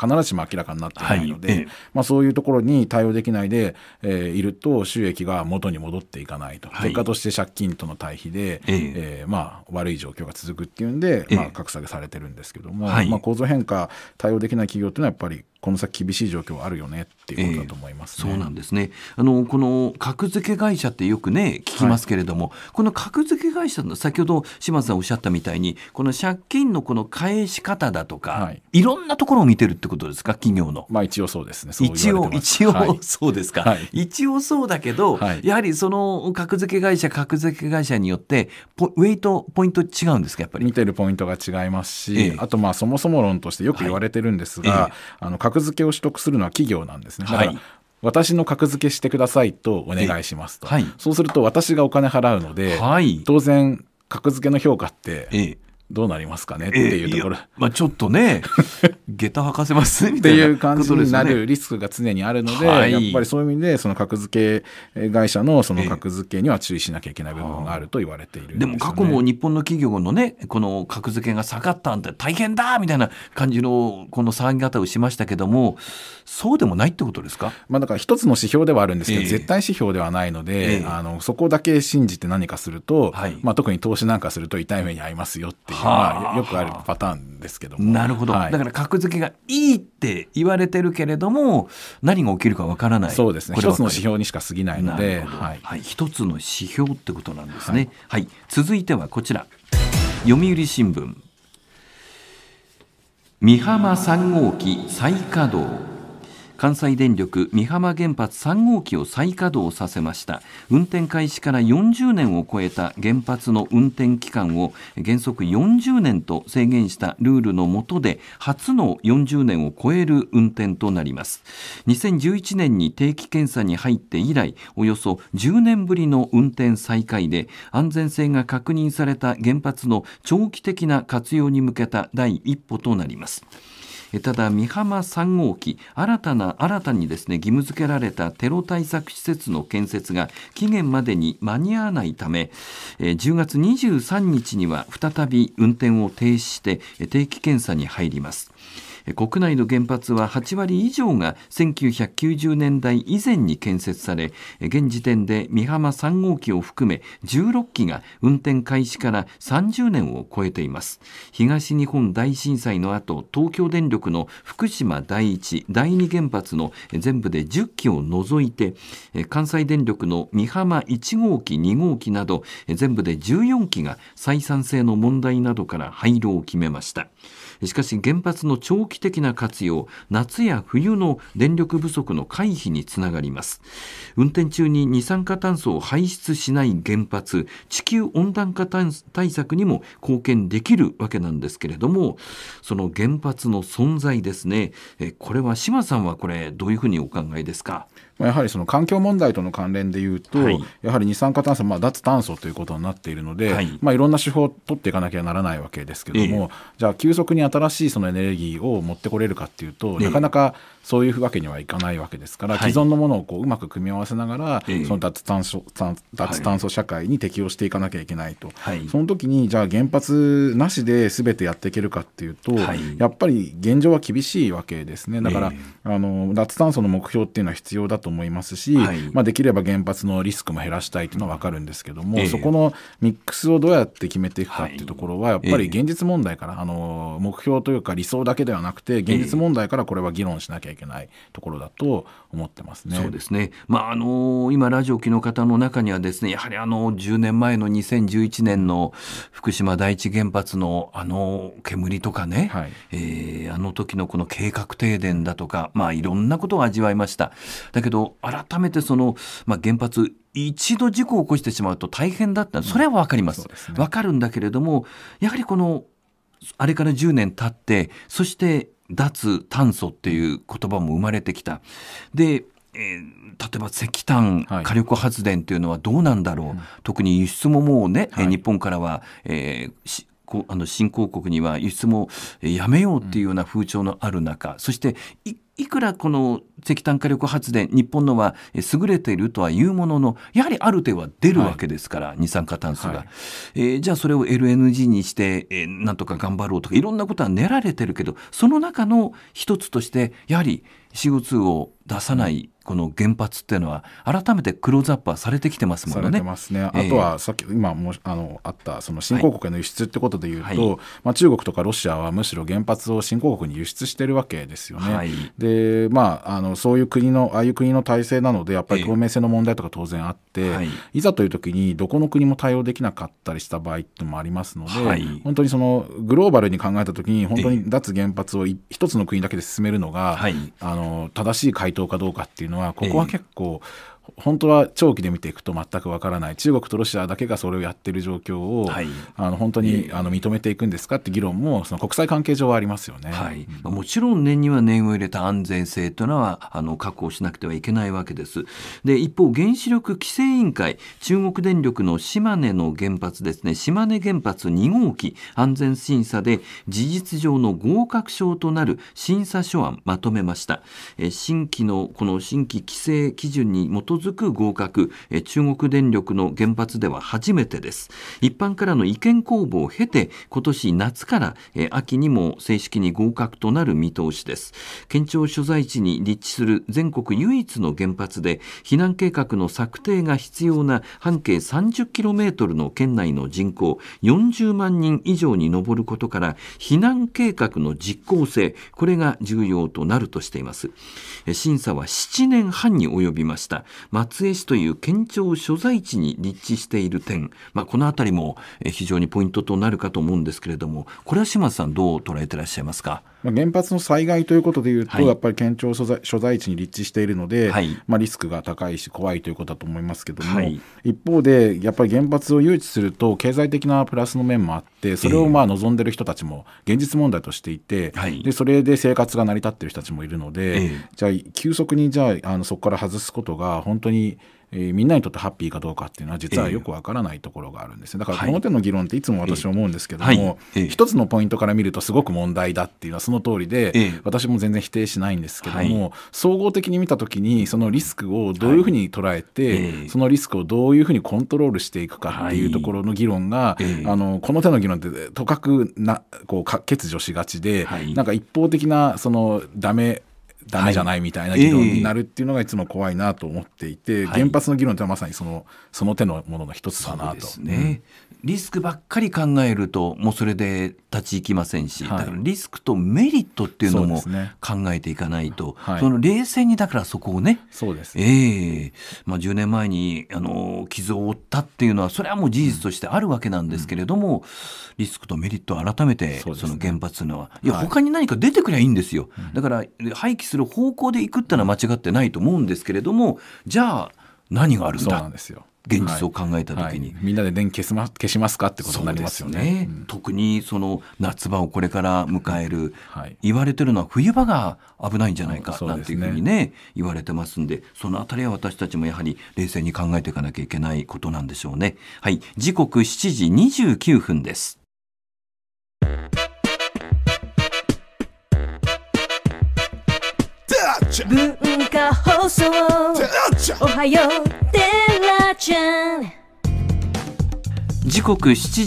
必ずしも明らかになっていないので、はい、まあ、そういうところに対応できないで、えー、いると収益が元に戻っていかないと、はい、結果として借金との対比で、ええー、まあ、悪い状況が続くっていうんで、えまあ、格下げされてるんですけども、はい、まあ、構造変化対応できない企業っていうのはやっぱりこの先厳しい状況あるよねっていうことだと思います、ねえー、そうなんですねあのこの格付け会社ってよくね聞きますけれども、はい、この格付け会社の先ほど島津さんおっしゃったみたいにこの借金のこの返し方だとか、はい、いろんなところを見てるってことですか企業の、まあ、一応そうですね一応一応、そうですか、はい、一応そうだけど、やはりその格付け会社格付け会社によってウェイトポイント違うんですかやっぱり見てるポイントが違いますし、えー、あとまあそもそも論としてよく言われてるんですが、えー、あの格格付けを取得するのは企業なんですね。だから、はい私の格付けしてくださいとお願いしますと、はい、そうすると私がお金払うので、はい、当然格付けの評価ってどうなりますかねっていうところ、えー、まあ、ちょっとね 下駄履かせますみたいな、ね、っていう感じになるリスクが常にあるので、はい、やっぱりそういう意味でその格付け会社のその格付けには注意しなきゃいけない部分があると言われているで、ね,、でも過去も日本の企業のねこの格付けが下がったんで大変だみたいな感じのこの騒ぎ方をしましたけどもそうでもないってことですか、まあ、だから一つの指標ではあるんですけど、えー、絶対指標ではないので、えー、あのそこだけ信じて何かすると、はい、まあ、特に投資なんかすると痛い目に遭いますよっていう、よくあるパターンですけどもなるほど、はい、だから格付けがいいって言われてるけれども何が起きるかわからないそうですね一つの指標にしか過ぎないので、はいはい、一つの指標ってことなんですね、はい、はい、続いてはこちら読売新聞美浜3号機再稼働関西電力美浜原発3号機を再稼働させました運転開始から40年を超えた原発の運転期間を原則40年と制限したルールの下で初の40年を超える運転となります2011年に定期検査に入って以来およそ10年ぶりの運転再開で安全性が確認された原発の長期的な活用に向けた第一歩となりますただ美浜3号機新たな新たにですね義務付けられたテロ対策施設の建設が期限までに間に合わないため10月23日には再び運転を停止して定期検査に入ります国内の原発は8割以上が1990年代以前に建設され現時点で美浜3号機を含め16機が運転開始から30年を超えています東日本大震災の後東京電力の福島第一第二原発の全部で10機を除いて関西電力の美浜1号機2号機など全部で14機が採算性の問題などから廃炉を決めました。しかし原発の長期的な活用夏や冬の電力不足の回避につながります運転中に二酸化炭素を排出しない原発地球温暖化対策にも貢献できるわけなんですけれどもその原発の存在ですねこれは島さんはこれどういうふうにお考えですかまあ、やはりその環境問題との関連でいうと、はい、やはり二酸化炭素、まあ、脱炭素ということになっているので、はいまあ、いろんな手法を取っていかなきゃならないわけですけれども、えじゃあ急速に新しいそのエネルギーを持ってこれるかっていうと、え、なかなかそういうわけにはいかないわけですから、はい、既存のものをこううまく組み合わせながら、その脱炭素脱炭素社会に適応していかなきゃいけないと、はい、その時にじゃあ原発なしですべてやっていけるかっていうと、はい、やっぱり現状は厳しいわけですね。だから、あの脱炭素の目標っていうのは必要だと思いますし、はい、まあ、できれば原発のリスクも減らしたいというのは分かるんですけども、えー、そこのミックスをどうやって決めていくかっていうところはやっぱり現実問題から、あの目標というか理想だけではなくて現実問題からこれは議論しなきゃいけないところだと思ってますね。そうですね、まああの今ラジオ機の方の中にはですねやはりあの10年前の2011年の福島第一原発のあの煙とかね、はい、えー、あの時のこの計画停電だとか、まあ、いろんなことを味わいました。だけどど改めてその、まあ、原発一度事故を起こしてしまうと大変だったそれは分かりますうん、ね、分かるんだけれどもやはりこのあれから10年経ってそして脱炭素っていう言葉も生まれてきた。でえー、例えば石炭、火力発電というのはどうなんだろう、はい、特に輸出ももうね、はい、日本からは、えーあの新興国には輸出もやめようっていうような風潮のある中、そして一いくらこの石炭火力発電日本のは優れているとはいうもののやはりある程度は出るわけですから、はい、二酸化炭素が、はい、えー、じゃあそれを LNG にして、えー、なんとか頑張ろうとかいろんなことは練られてるけどその中の一つとしてやはり CO2 を出さないこの原発っていうのは改めてクローズアップはされてきてますもんね。ねあとはさっき、今もあのあったその新興国への輸出ってことでいうと、はい、まあ、中国とかロシアはむしろ原発を新興国に輸出してるわけですよね。はい、でまああのそういう国のああいう国の体制なのでやっぱり透明性の問題とか当然あって、はい、いざという時にどこの国も対応できなかったりした場合ってもありますので、はい、本当にそのグローバルに考えた時に本当に脱原発を一つの国だけで進めるのが、あの正しい回答かどうかっていうののはここは結構、本当は長期で見ていくと全くわからない中国とロシアだけがそれをやっている状況を、はい、あの本当にあの認めていくんですかって議論もその国際関係上はありますよね、はいもちろん念には念を入れた安全性というのはあの確保しなくてはいけないわけです。で一方原子力規制委員会中国電力の島根の原発ですね島根原発2号機安全審査で事実上の合格証となる審査書案まとめました。え新規のこの新規規制基準に基づく合格、え中国電力の原発では初めてです一般からの意見公募を経て今年夏から、え秋にも正式に合格となる見通しです県庁所在地に立地する全国唯一の原発で避難計画の策定が必要な半径 30km の県内の人口40万人以上に上ることから避難計画の実効性これが重要となるとしています審査は7年半に及びました松江市という県庁所在地に立地している点、まあ、この辺りも非常にポイントとなるかと思うんですけれども、これは島津さん、どう捉えてらっしゃいますか。原発の災害ということでいうと、はい、やっぱり県庁所在所在地に立地しているので、はい、まあ、リスクが高いし、怖いということだと思いますけども、はい、一方で、やっぱり原発を誘致すると、経済的なプラスの面もあって、それをまあ望んでる人たちも現実問題としていて、えー、でそれで生活が成り立っている人たちもいるので、えー、じゃあ、急速にじゃああのそこから外すことが、本本当に、えー、みんなにとってハッピーかどうかっていうのは実はよくわからないところがあるんですねだからこの手の議論っていつも私思うんですけども、はい一つのポイントから見るとすごく問題だっていうのはその通りで、私も全然否定しないんですけども、はい、総合的に見た時にそのリスクをどういうふうに捉えて、そのリスクをどういうふうにコントロールしていくかっていうところの議論が、あのこの手の議論ってとかくなこう欠如しがちで、なんか一方的なそのダメダメじゃないみたいな議論になるっていうのがいつも怖いなと思っていて、はい、原発の議論ってまさにそのその手のものの一つだなと。ね、リスクばっかり考えるともうそれで立ち行きませんし、はい、だからリスクとメリットっていうのも考えていかないとそ、ねはい、その冷静にだからそこをねそうです、えーまあ、10年前にあの傷を負ったっていうのはそれはもう事実としてあるわけなんですけれども、うんうん、リスクとメリットを改めてその原発のは、ね、いや他に何か出てくりゃいいんですよ、はい、だから廃棄する方向でいくってのは間違ってないと思うんですけれどもじゃあ何があるんだそうなんですよ現実を考えた時に、はいはい、みんなで電気消す、ま、消しますかってことになりますよね、ねうん、特にその夏場をこれから迎える、はい、言われてるのは冬場が危ないんじゃないかなんていうふうにね、ね、言われてますんでそのあたりは私たちもやはり冷静に考えていかなきゃいけないことなんでしょうねはい時刻7時29分です文化放送おはようテラちゃん時刻7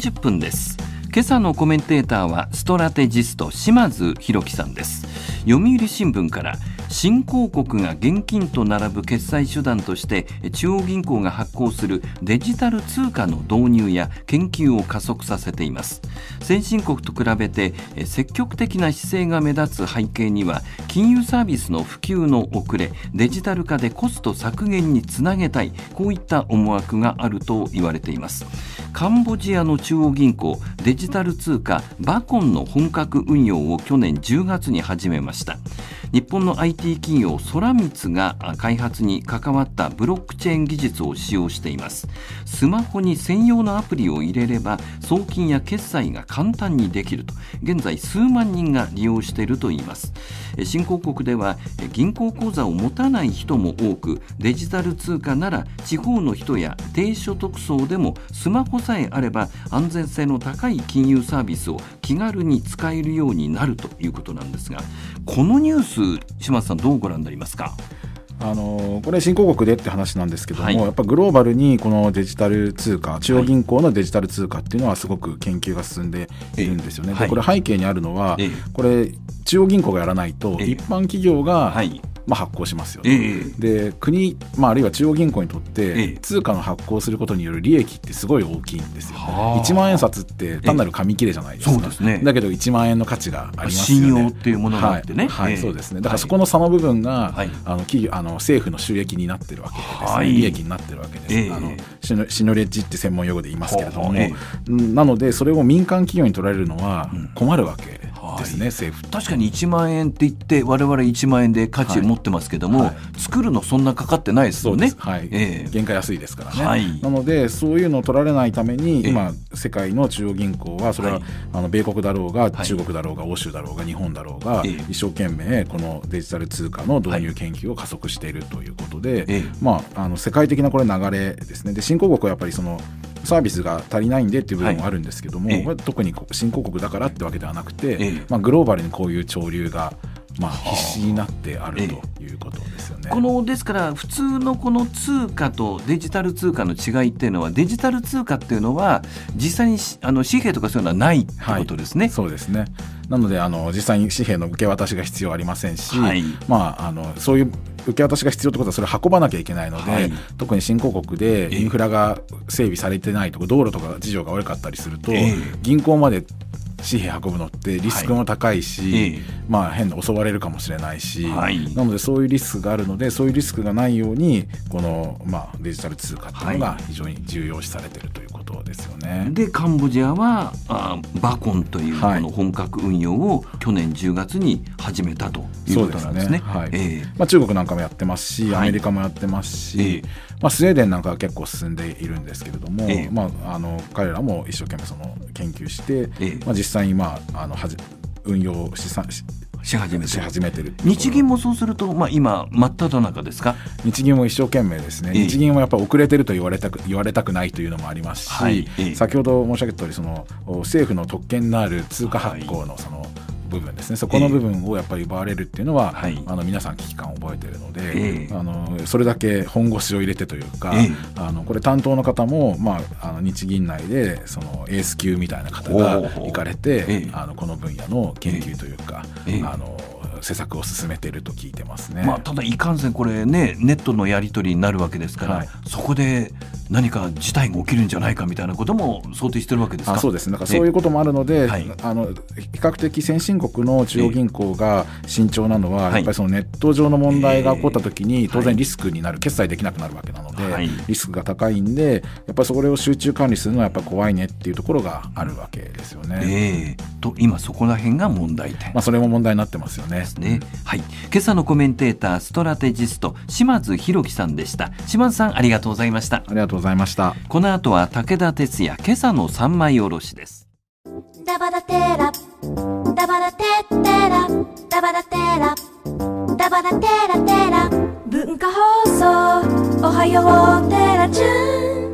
時30分です今朝のコメンテーターはストラテジスト島津弘樹さんです読売新聞から新興国が現金と並ぶ決済手段として中央銀行が発行するデジタル通貨の導入や研究を加速させています先進国と比べて積極的な姿勢が目立つ背景には金融サービスの普及の遅れデジタル化でコスト削減につなげたいこういった思惑があると言われていますカンボジアの中央銀行デジタル通貨バコンの本格運用を去年10月に始めました日本の IT 企業空光が開発に関わったブロックチェーン技術を使用していますスマホに専用のアプリを入れれば送金や決済が簡単にできると現在数万人が利用しているといいます新興国では銀行口座を持たない人も多くデジタル通貨なら地方の人や低所得層でもスマホさえあれば安全性の高い金融サービスを気軽に使えるようになるということなんですがこのニュース、島津さん、どうご覧になりますか。あのこれ新興国でって話なんですけども、はい、やっぱグローバルにこのデジタル通貨中央銀行のデジタル通貨っていうのはすごく研究が進んでいるんですよね。はい、これ背景にあるのは、これ中央銀行がやらないと一般企業が、まあ、発行しますよね、えで国、まあ、あるいは中央銀行にとって、え、通貨の発行することによる利益ってすごい大きいんですよ、ね、1万円札って単なる紙切れじゃないですか、そうですね、だけど1万円の価値がありますよね信用っていうものがあってね、はい、そうですねだからそこの差の部分が、はい、あの企業あのの政府の収益になってるわけですね、はい、利益になってるわけです、えー、あのシノレッジって専門用語で言いますけれども、えー、なのでそれを民間企業に取られるのは困るわけですね、政府確かに1万円って言って我々1万円で価値持ってますけども、はいはい、作るのそんなかかってないですよねはい、えー、原価安いですからね、はい、なのでそういうのを取られないために今世界の中央銀行はそれは、あの米国だろうが中国だろうが欧州だろうが日本だろうが、一生懸命このデジタル通貨の導入研究を加速しているということで、まああの世界的なこれ流れですねで新興国はやっぱりそのサービスが足りないんでっていう部分もあるんですけども、はい、特に新興国だからってわけではなくて、まあ、グローバルにこういう潮流がまあ、必死になってあるということですよね。このですから普通のこの通貨とデジタル通貨の違いっていうのはデジタル通貨っていうのは実際にあの紙幣とかそういうのはないってことですね。はい、そうですねなのであの実際に紙幣の受け渡しが必要ありませんし、はい、まあ、あのそういう受け渡しが必要ってことはそれ運ばなきゃいけないので、はい、特に新興国でインフラが整備されてないとか道路とか事情が悪かったりすると、銀行まで紙幣運ぶのってリスクも高いし、はい、まあ、変な襲われるかもしれないし、はい、なのでそういうリスクがあるのでそういうリスクがないようにこの、まあ、デジタル通貨っていうのが非常に重要視されてるということですよね。はい、でカンボジアはあバコンというこの本格運用を去年10月に始めたということなんですね。すねえー、まあ、中国なんかもやってますしアメリカもやってますし、えーまあ、スウェーデンなんかは結構進んでいるんですけれども、ええ、まあ、あの彼らも一生懸命その研究して、え、まあ、実際に、まあ、あのはじ運用しさしし始めてめてる日銀もそうすると、まあ、今真っ只中ですか日銀も一生懸命ですね、日銀はやっぱ遅れてると言われたく言われたくないというのもありますし、はい、先ほど申し上げた通りそり政府の特権のある通貨発行のその、はい部分ですねそこの部分をやっぱり奪われるっていうのは、えー、あの皆さん危機感を覚えてるので、えー、あのそれだけ本腰を入れてというか、えー、あのこれ担当の方も、まあ、あの日銀内でそのエース級みたいな方が行かれて、あのこの分野の研究というか、あの施策を進めていると聞いてますね、まあ、ただいかんせんこれねネットのやり取りになるわけですから、はい、そこで何か事態が起きるんじゃないかみたいなことも想定してるわけですかそうですねかそういうこともあるので、はい、あの比較的先進国の中央銀行が慎重なのは、やっぱりそのネット上の問題が起こったときに、当然リスクになる、決済できなくなるわけなので、リスクが高いんで、やっぱりそれを集中管理するのはやっぱ怖いねっていうところがあるわけですよね。えー、と今そこら辺が問題点、まあ、それも問題になってますよね。ですね。はい。今朝のコメンテーター、ストラテジスト、島津博樹さんでした。島津さん、ありがとうございました。ありがとうございました。この後は武田鉄矢、今朝の三枚おろしです。ダバダテラ、ダバダテテラ、ダバダテラ、ダバダテラテラ、文化放送、おはようテラチュン。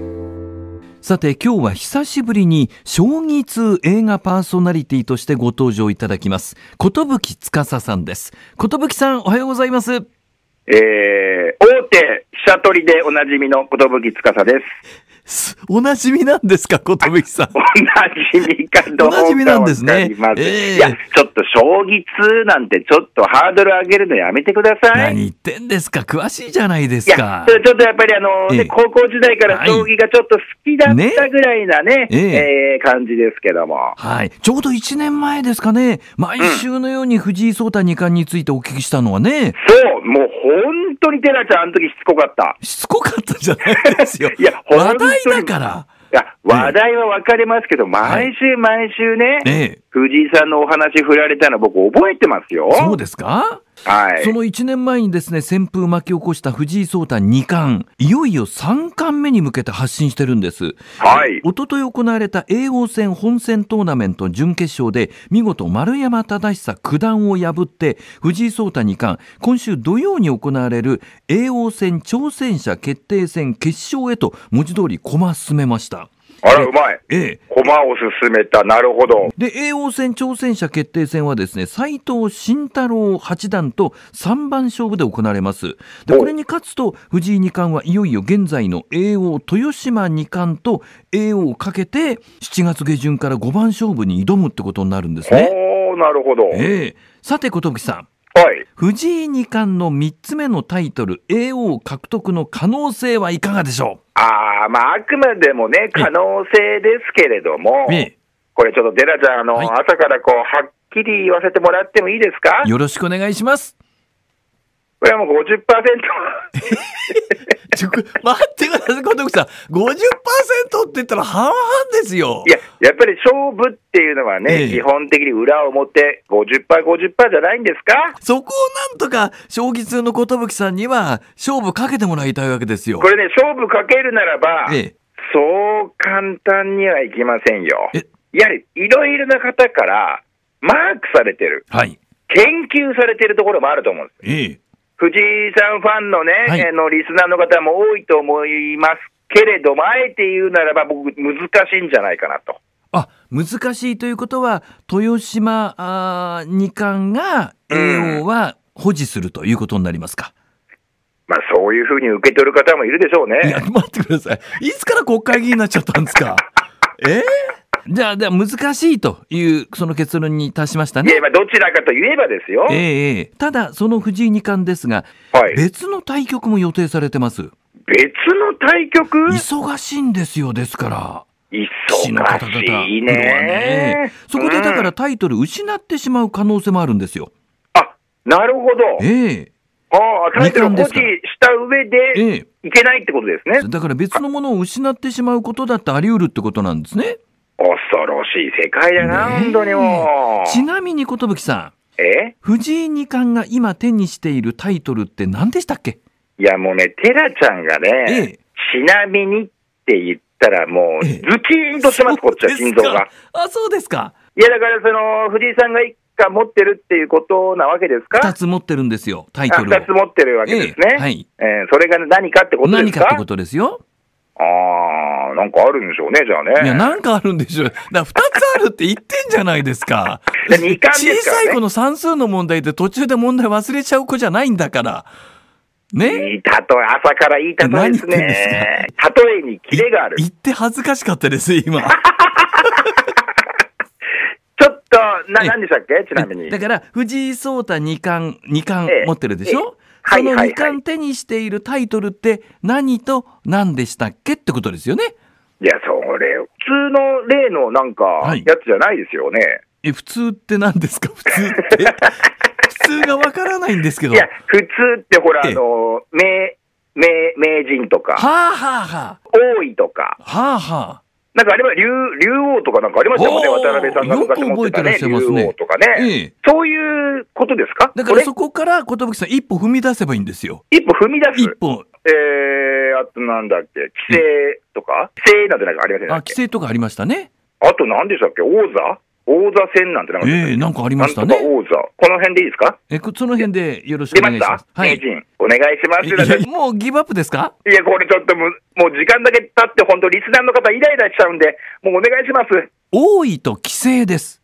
さて今日は久しぶりに将棋通映画パーソナリティとしてご登場いただきます。ことぶき司さんです。ことぶきさんおはようございます。えー、大手飛車取りでおなじみのことぶき司です。おなじみなんですか、ことぶきさん。おなじみかどうかおなじみなんですね。えー、いや、ちょっと将棋通なんて、ちょっとハードル上げるのやめてください。何言ってんですか、詳しいじゃないですか。ちょっとやっぱりあの、えー、高校時代から将棋がちょっと好きだったぐらいなね、えー、えー、感じですけども。はい。ちょうど1年前ですかね、毎週のように藤井聡太二冠についてお聞きしたのはね。うん、そう、もう本当に寺ちゃん、あの時しつこかった。しつこかったじゃないですよ。いや、当に。題だからいや話題は分かりますけど、毎週毎週ね、藤井さんのお話振られたの、僕、覚えてますよ。そうですかはい、その1年前にですね旋風巻き起こした藤井聡太二冠いよいよ3冠目に向けて発信してるんです、はい、一昨日行われた叡王戦本戦トーナメント準決勝で見事丸山正久九段を破って藤井聡太二冠今週土曜に行われる叡王戦挑戦者決定戦決勝へと文字通り駒進めましたあら、うまい。ええ。駒を進めた。なるほど。で、叡王戦挑戦者決定戦はですね、斎藤慎太郎八段と3番勝負で行われます。で、これに勝つと、藤井二冠はいよいよ現在の叡王豊島二冠と叡王をかけて、7月下旬から5番勝負に挑むってことになるんですね。おなるほど。ええ。さて、小峠さん。はい、藤井二冠の3つ目のタイトル、叡王獲得の可能性はいかがでしょうあ,、まあ、あくまでもね、可能性ですけれども、これちょっとデラちゃん、あの、はい、朝からこう、はっきり言わせてもらってもいいですかよろしくお願いします。これはもう50%。ちょ待ってください、小徳さん。50%って言ったら半々ですよ。いや、やっぱり勝負っていうのはね、ええ、基本的に裏表50%、50%じゃないんですかそこをなんとか、将棋通の寿さんには勝負かけてもらいたいわけですよ。これね、勝負かけるならば、ええ、そう簡単にはいきませんよ。やはり、いろいろな方からマークされてる。はい。研究されてるところもあると思うんです。ええ。藤井さんファンのね、はい、のリスナーの方も多いと思いますけれども、あえて言うならば、僕、難しいんじゃないかなと。あ難しいということは、豊島あ二冠が叡王は保持するということになりますか。まあ、そういうふうに受け取る方もいるでしょうね。いや、待ってください。いつから国会議員になっちゃったんですか。えーじゃあ、では難しいというその結論に達しましたね。いや、どちらかといえばですよ。ええただ、その藤井二冠ですが、はい、別の対局も予定されてます。別の対局忙しいんですよ、ですから。忙しいね、ね、そこでだからタイトル失ってしまう可能性もあるんですよ。あ、なるほど。ええああ、タイトル保持した上で、いけないってことですね、ええ、だから別のものを失ってしまうことだってあり得るってことなんですね。恐ろしい世界だな、本当にもう。ちなみに、寿さん。え藤井二冠が今手にしているタイトルって何でしたっけいや、もうね、テラちゃんがね、ちなみにって言ったら、もう、ズキーンとします、こっちは、心臓が。あ、そうですか。いや、だから、その、藤井さんが一家持ってるっていうことなわけですか二つ持ってるんですよ、タイトルを。二つ持ってるわけですね。えはい。えー、それが何かってことですか何かってことですよ。ああ。なんかあるんでしょうね、じゃあね。いや、なんかあるんでしょう。だ二つあるって言ってんじゃないですか。かね、小さい子の算数の問題で途中で問題忘れちゃう子じゃないんだから。ねいい例え、朝からいい例えですね。す例えにキレがある。言って恥ずかしかったです、今。ちょっと、な、何でしたっけちなみに。だから、藤井聡太二冠、二冠持ってるでしょ、えええその二冠手にしているタイトルって何と何でしたっけってことですよね。いや、それ、普通の例のなんか、やつじゃないですよね。はい、え、普通って何ですか 普通って。普通がわからないんですけど。いや、普通ってほら、あの、名、名、名人とか。はあはあはあ。王位とか。はあはあ。なんかあれは竜、竜王とかなんかありましたよね、渡辺さんが昔持ってたね、ね竜王とかね、ええ、そういうことですかだからそこから、寿さん、一歩踏み出せばいいんですよ。一歩踏み出す一歩、えー、あとなんだっけ、規制とか、規制なんてなんかありませんあ、規制とかありましたね。あと何でしたっけ、王座王座戦なんてなんか、えー、なんかありましたね。王座。この辺でいいですかえ、その辺でよろしくお願いします。まはい。名人、お願いします。もうギブアップですかいや、これちょっともう、もう時間だけ経って、本当リスナーの方イライラしちゃうんで、もうお願いします。多いと規制です。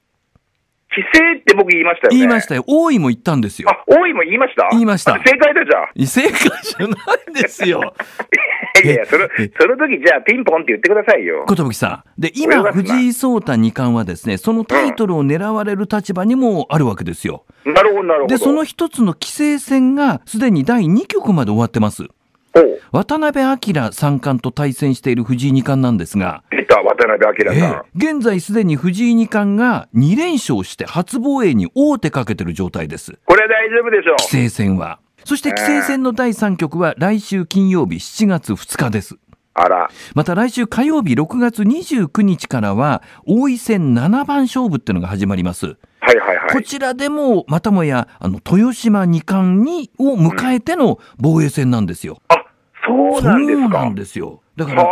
規制って僕言いましたよ、ね、言いましたよ。大井も言ったんですよ。あ、大井も言いました言いました。正解だじゃん。正解じゃないですよ。いやいや、その、その時じゃあピンポンって言ってくださいよ。ことぶきさん。で、今、藤井聡太二冠はですね、そのタイトルを狙われる立場にもあるわけですよ。うん、なるほど、なるほど。で、その一つの規制戦が、すでに第二局まで終わってます。渡辺明三冠と対戦している藤井二冠なんですが、出た渡辺明さん、現在すでに藤井二冠が2連勝して初防衛に王手かけてる状態です。これ大丈夫でしょう。棋聖戦は。そして棋聖戦の第3局は来週金曜日7月2日です。あら。また来週火曜日6月29日からは、王位戦七番勝負っていうのが始まります。はいはいはい、こちらでも、またもや、あの、豊島二冠に、を迎えての防衛戦なんですよ。うん、あ、そうなんですか。なんですよ。だから、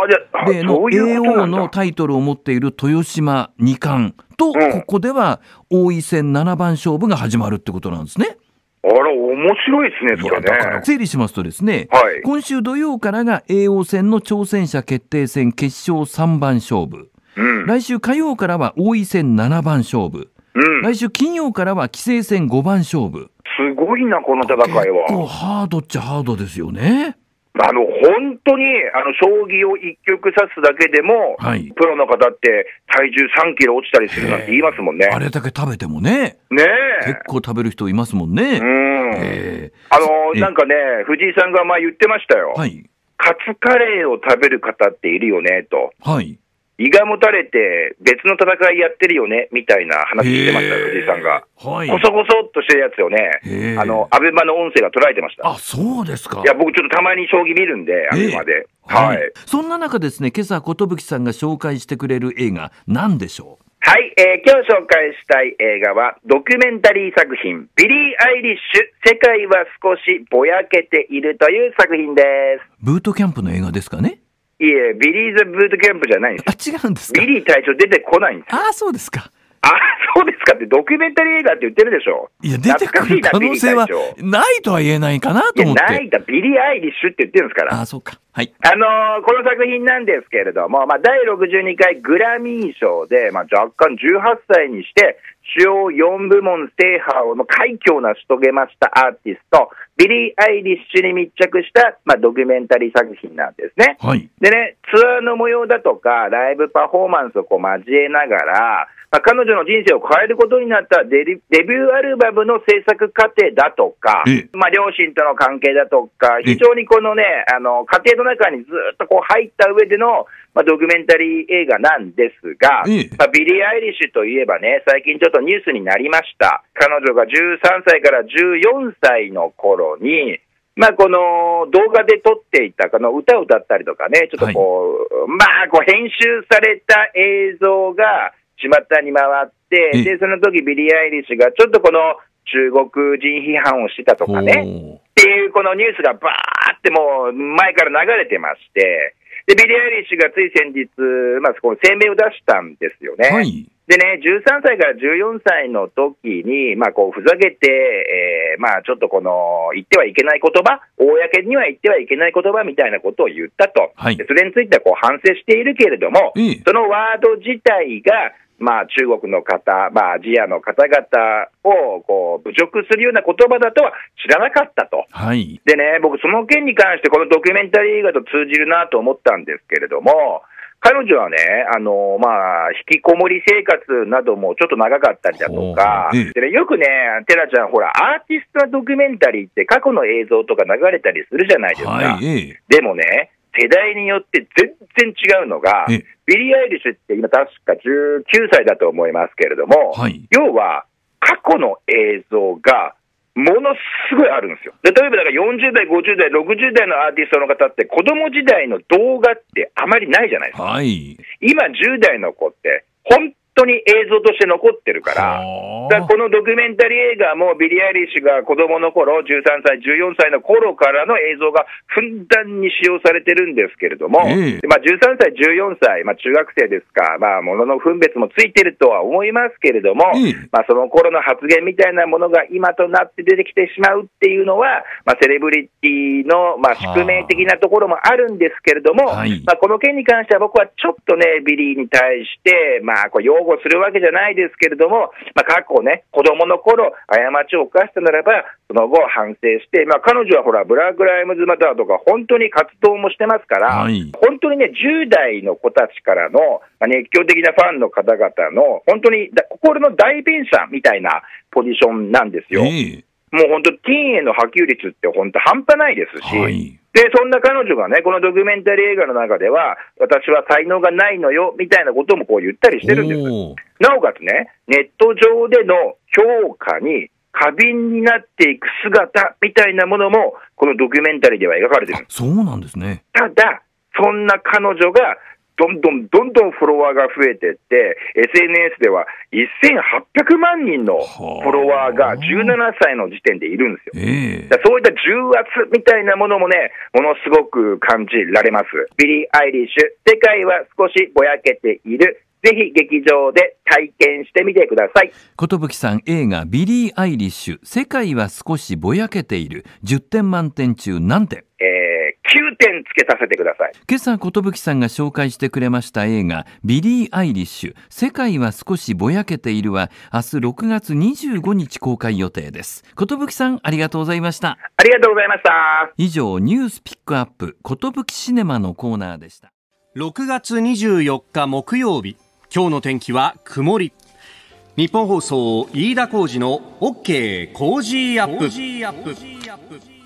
で、の、叡王のタイトルを持っている豊島二冠と、うん、ここでは王位戦七番勝負が始まるってことなんですね。あら、面白いですね、それね。だから整理しますとですね、はい、今週土曜からが叡王戦の挑戦者決定戦決勝三番勝負、うん、来週火曜からは王位戦七番勝負、うん、来週金曜からは棋聖戦五番勝負。すごいな、この戦いは。結構ハードっちゃハードですよね。あの本当にあの将棋を一局指すだけでも、はい、プロの方って体重3キロ落ちたりするなんて言いますもんね。あれだけ食べてもね。ね結構食べる人いますもんね。うん。あの、なんかね、藤井さんが前言ってましたよ。はい。カツカレーを食べる方っているよね、と。はい。胃がもたれて、別の戦いやってるよね、みたいな話してました、藤井さんが。はい。こそこそっとしてるやつをね、あの、アベマの音声が捉えてました。あ、そうですか。いや、僕ちょっとたまに将棋見るんで、あくまで。はい。そんな中ですね、今朝、寿さんが紹介してくれる映画、何でしょうはい、えー、今日紹介したい映画は、ドキュメンタリー作品、ビリー・アイリッシュ、世界は少しぼやけているという作品です。ブートキャンプの映画ですかねいえ、ビリーズブートキャンプじゃないんですあ、違うんですビリー隊長出てこないんですああ、そうですか。あ、そうですかって、ドキュメンタリー映画って言ってるでしょ。いや、出てくる可能性はないとは言えないかなと思って。ないだ、ビリー・アイリッシュって言ってるんですから。あ、そうか。はい。あのー、この作品なんですけれども、まあ、第62回グラミー賞で、まあ、若干18歳にして、主要4部門制覇の快挙を成し遂げましたアーティスト、ビリー・アイリッシュに密着した、まあ、ドキュメンタリー作品なんですね。はい、でね、ツアーの模様だとか、ライブパフォーマンスをこう交えながら、まあ、彼女の人生を変えることになったデビューアルバムの制作過程だとか、まあ、両親との関係だとか、非常にこのね、あの、家庭の中にずっとこう入った上での、まあ、ドキュメンタリー映画なんですが、まあ、ビリー・アイリッシュといえばね、最近ちょっとニュースになりました。彼女が13歳から14歳の頃に、まあ、この動画で撮っていたこの歌を歌ったりとかね、ちょっとこう、はい、まあ、こう編集された映像が、まったに回って、で、その時ビリー・アイリッシュがちょっとこの中国人批判をしたとかね、っていうこのニュースがばーってもう前から流れてまして、で、ビリー・アイリッシュがつい先日、まあ、そこ声明を出したんですよね。はい、でね、13歳から14歳の時に、まあ、こう、ふざけて、えー、まあ、ちょっとこの、言ってはいけない言葉、公には言ってはいけない言葉みたいなことを言ったと。はい、それについては、こう、反省しているけれども、そのワード自体が、まあ、中国の方、まあ、アジアの方々をこう侮辱するような言葉だとは知らなかったと、はい、でね、僕、その件に関して、このドキュメンタリー映画と通じるなと思ったんですけれども、彼女はね、あのまあ、引きこもり生活などもちょっと長かったりだとか、でね、よくね、テラちゃん、ほら、アーティストのドキュメンタリーって過去の映像とか流れたりするじゃないですか。はい、でもね、世代によって全然違うのが、ビリー・アイリッシュって今確か19歳だと思いますけれども、はい、要は過去の映像がものすごいあるんですよ。例えばだから40代、50代、60代のアーティストの方って子供時代の動画ってあまりないじゃないですか。はい、今10代の子って本当に映像として残ってるから、だからこのドキュメンタリー映画もビリー・アリッシュが子供の頃、13歳、14歳の頃からの映像がふんだんに使用されてるんですけれども、えー、まあ、13歳、14歳、まあ、中学生ですか、まあ、ものの分別もついてるとは思いますけれども、えー、まあ、その頃の発言みたいなものが今となって出てきてしまうっていうのは、まあ、セレブリティの、まあ、宿命的なところもあるんですけれども、はまあ、この件に関しては僕はちょっとね、ビリーに対して、まあ、こう擁護するわけじゃないですけれども、まあ、過去ね、子供の頃、過ちを犯したならば、その後反省して、まあ、彼女はほら、ブラックライムズマターとか、本当に活動もしてますから、はい、本当にね、10代の子たちからの、まあ、熱狂的なファンの方々の、本当に心の代弁者みたいなポジションなんですよ。えーもう本当、ティーンへの波及率って本当半端ないですし、はい、で、そんな彼女がね、このドキュメンタリー映画の中では、私は才能がないのよ、みたいなこともこう言ったりしてるんです。なおかつね、ネット上での評価に過敏になっていく姿みたいなものも、このドキュメンタリーでは描かれてるそうなんですね。ただ、そんな彼女がどんどんどんどんフォロワーが増えていって、SNS では1800万人のフォロワーが17歳の時点でいるんですよ。えー、そういった重圧みたいなものもね、ものすごく感じられます。ビリー・アイリッシュ、世界は少しぼやけている。ぜひ劇場で体験してみてください。寿さん映画ビリー・アイリッシュ、世界は少しぼやけている。10点満点中何点えー9点付けさせてください今朝寿さんが紹介してくれました映画「ビリー・アイリッシュ世界は少しぼやけているは」明日6月25日公開予定です寿さんありがとうございましたありがとうございました以上ニュースピックアップことぶきシネマのコーナーでした6月24日木曜日今日の天気は曇り日本放送飯田浩二の OK コージーアップ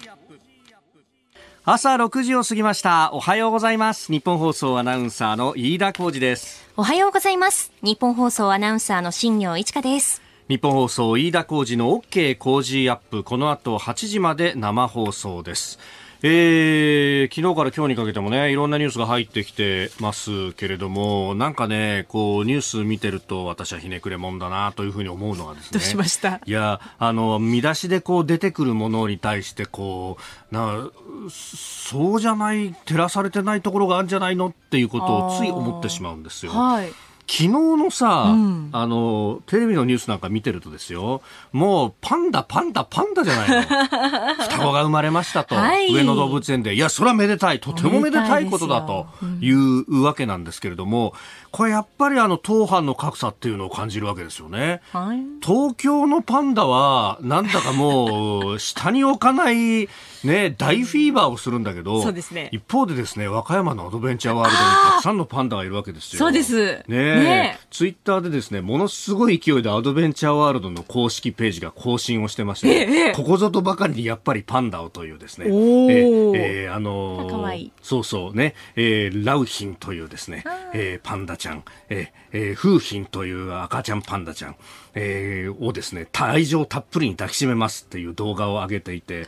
朝6時を過ぎましたおはようございます日本放送アナウンサーの飯田浩二ですおはようございます日本放送アナウンサーの新業一華です日本放送飯田浩二の OK 工事アップこの後8時まで生放送ですえー、昨日から今日にかけてもね、いろんなニュースが入ってきてますけれども、なんかね、こう、ニュース見てると、私はひねくれもんだなというふうに思うのはですね。どうしましたいや、あの、見出しでこう出てくるものに対して、こう、な、そうじゃない、照らされてないところがあるんじゃないのっていうことをつい思ってしまうんですよ。はい。昨日のさ、うん、あの、テレビのニュースなんか見てるとですよ、もうパンダ、パンダ、パンダじゃないの。双子が生まれましたと、はい、上野動物園で、いや、それはめでたい、とてもめでたいことだというわけなんですけれども、これやっぱりあの党派の格差っていうのを感じるわけですよね、はい、東京のパンダはなんだかもう下に置かないね、大フィーバーをするんだけど、そうですね、一方でですね和歌山のアドベンチャーワールドにたくさんのパンダがいるわけですよ。そうですねねツイッターでですねものすごい勢いでアドベンチャーワールドの公式ページが更新をしてまして、ええ、ここぞとばかりにやっぱりパンダをというですね、おえー、あのー、そうそうね、えー、ラウヒンというですね、えー、パンダちゃん、ええ風品という赤ちゃんパンダちゃん、えをですね、愛情たっぷりに抱きしめますっていう動画を上げていて、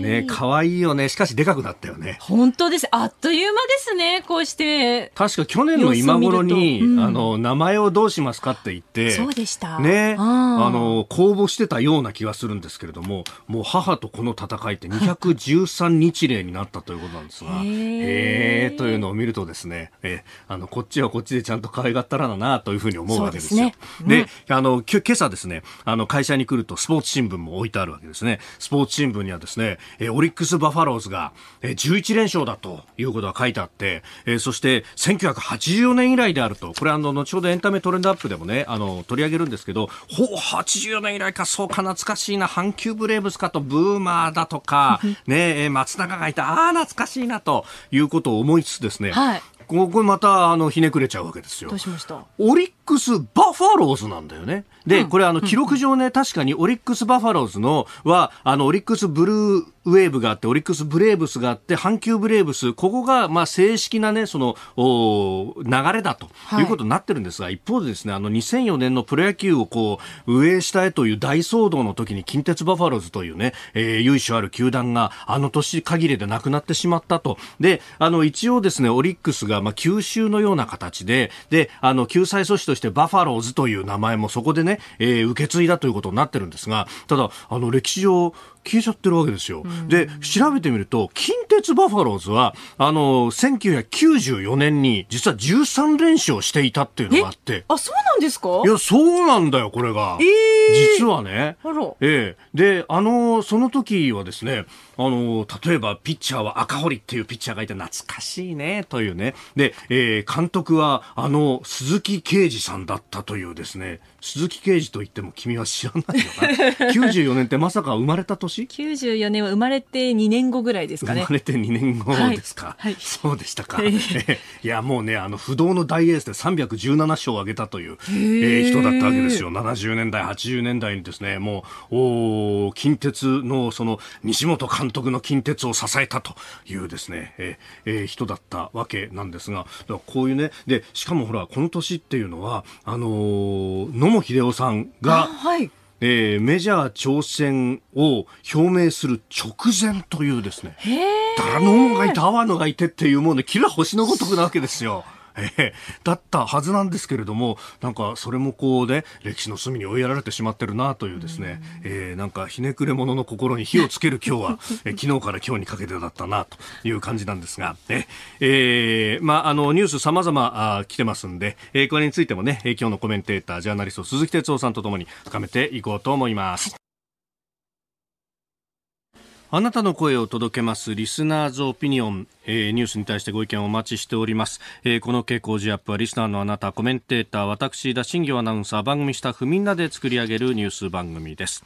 ね、可愛いよね。しかしでかくなったよね。本当です。あっという間ですね。こうして。確か去年の今頃に、うん、あの、名前をどうしますかって言って。そうでした。ね。あの、公募してたような気がするんですけれども、もう母とこの戦いって213日例になったということなんですが、へえというのを見るとですね、え、あの、こっちはこっちでちゃんと可愛がったらだなというふうに思うわけですよ。でね、うん、で、あの、今朝ですね、あの、会社に来るとスポーツ新聞も置いてあるわけですね。スポーツ新聞にはですね、えオリックス・バファローズが、え11連勝だということが書いてあって、えそして1984年以来であると、これあの、後ほどエンタメトレンドアップでもね、あの、取り上げるんですけど、ほう、84年以来か、そうか、懐かしいな、阪急ブレーブスかと、ブーマーだとか、ね、松永がいた、ああ、懐かしいなということを思いつつですね、はい、ここまた、あの、ひねくれちゃうわけですよ。どうしましたオリックス・バファローズなんだよね。で、これあの記録上ね、確かにオリックス・バファローズのは、あのオリックス・ブルーウェーブがあって、オリックス・ブレーブスがあって、阪急ブレーブス、ここがまあ正式なね、その、お流れだということになってるんですが、一方でですね、あの2004年のプロ野球をこう、運したいという大騒動の時に近鉄バファローズというね、えー、由緒ある球団があの年限りでなくなってしまったと。で、あの一応ですね、オリックスがまあ吸収のような形で、で、あの救済措置ととしてバファローズという名前もそこでね、えー、受け継いだということになってるんですが、ただ、あの、歴史上、消えちゃってるわけですよ。で、調べてみると、近鉄バファローズは、あの、1994年に実は13連勝していたっていうのがあって。あ、そうなんですかいや、そうなんだよ、これが。えー、実はね。ええー、で、あの、その時はですね、あの、例えばピッチャーは赤堀っていうピッチャーがいて懐かしいね、というね。で、えー、監督はあの、鈴木啓治さんだったというですね、鈴木刑事と言っても君は知らないよな94年ってまさか生まれた年 ?94 年は生まれて2年後ぐらいですかね生まれて2年後ですか、はいはい、そうでしたか、いやもうねあの不動の大エースで317勝を挙げたという、えー、人だったわけですよ70年代80年代にですねもうお近鉄のその西本監督の近鉄を支えたというですね、えーえー、人だったわけなんですがこういうねでしかもほらこの年っていうのはあのー野英雄さんが、はい、えー、メジャー挑戦を表明する直前というですねだのらがいて阿波野がいてっていうもうねきら星のごとくなわけですよ。えだったはずなんですけれどもなんかそれもこうね歴史の隅に追いやられてしまってるなというですね、えー、なんかひねくれ者の心に火をつける今日は え昨日から今日にかけてだったなという感じなんですが、ええー、まああのニュース様々あ来てますんで、えー、これについてもね今日のコメンテータージャーナリスト鈴木哲夫さんとともに深めていこうと思います。あなたの声を届けますリスナーズオピニオン、えー、ニュースに対してご意見をお待ちしております、えー、この傾向ジアップはリスナーのあなたコメンテーター私田新業アナウンサー番組スタッフみんなで作り上げるニュース番組です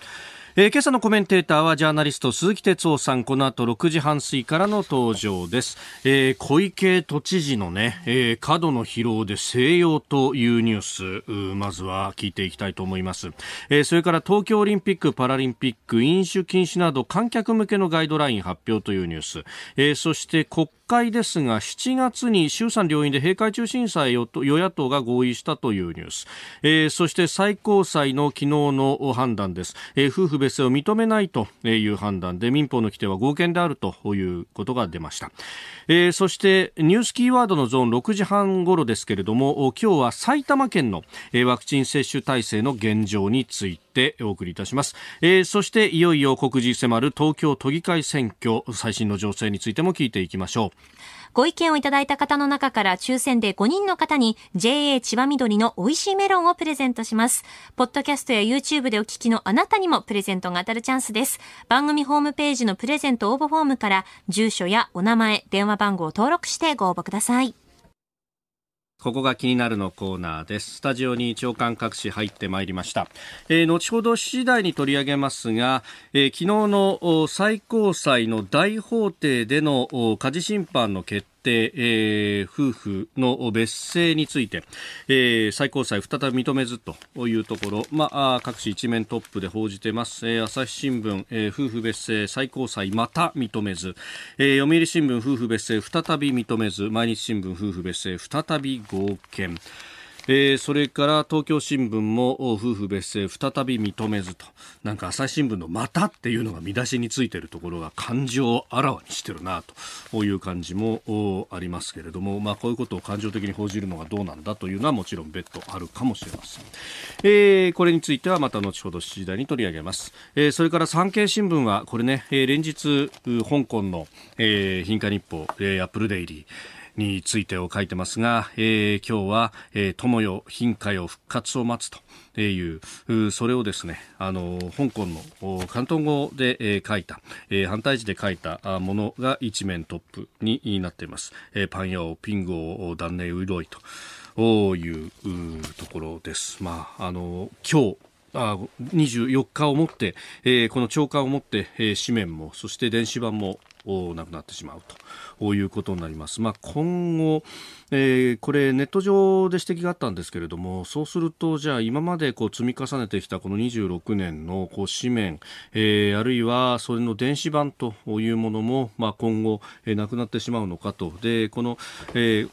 えー、今朝のコメンテーターはジャーナリスト鈴木哲夫さんこの後6時半過ぎからの登場です、えー、小池都知事のね、えー、過度の疲労で静養というニュースまずは聞いていきたいと思います、えー、それから東京オリンピック・パラリンピック飲酒禁止など観客向けのガイドライン発表というニュース、えー、そして国会ですが7月に衆参両院で閉会中審査へ与野党が合意したというニュース、えー、そして最高裁の昨日の判断です、えー、夫婦別姓を認めないという判断で民法の規定は合憲であるということが出ました、えー、そしてニュースキーワードのゾーン6時半ごろですけれども今日は埼玉県のワクチン接種体制の現状についててお送りいたします、えー、そしていよいよ告示迫る東京都議会選挙最新の情勢についても聞いていきましょうご意見をいただいた方の中から抽選で5人の方に JA 千葉緑の美味しいメロンをプレゼントします。ポッドキャストや YouTube でお聞きのあなたにもプレゼントが当たるチャンスです。番組ホームページのプレゼント応募フォームから住所やお名前、電話番号を登録してご応募ください。ここが気になるのコーナーです。スタジオに長官各紙入ってまいりました。えー、後ほど次第に取り上げますが、えー、昨日の最高裁の大法廷での家事審判の決定、えー、夫婦の別姓について、えー、最高裁再び認めずというところ、まあ、各紙一面トップで報じてます、えー、朝日新聞、えー、夫婦別姓最高裁また認めず、えー、読売新聞夫婦別姓再び認めず毎日新聞夫婦別姓再び合憲。えー、それから東京新聞も夫婦別姓再び認めずとなんか朝日新聞の「また」っていうのが見出しについてるところが感情をあらわにしてるなという感じもありますけれども、まあ、こういうことを感情的に報じるのがどうなんだというのはもちろん別途あるかもしれません、えー、これについてはまた後ほど7時台に取り上げます、えー、それから産経新聞はこれね、えー、連日香港の、えー、品華日報、えー、アップルデイリーについてを書いてますが、えー、今日は、えー、友よ、貧家よ、復活を待つと。いう、それをですね、あの、香港の広東語で、えー、書いた、えー、反対字で書いたものが一面トップになっています。えー、パンヤオ、ピンゴ、を断念潤いと。いうところです。まあ、あの、今日、あ24日をもって、えー、この朝刊をもって、えー、紙面もそして電子版もなくなってしまうということになります。まあ、今後、えー、これネット上で指摘があったんですけれどもそうするとじゃあ今までこう積み重ねてきたこの26年のこう紙面、えー、あるいはそれの電子版というものも、まあ、今後、えー、なくなってしまうのかとでこの、えー、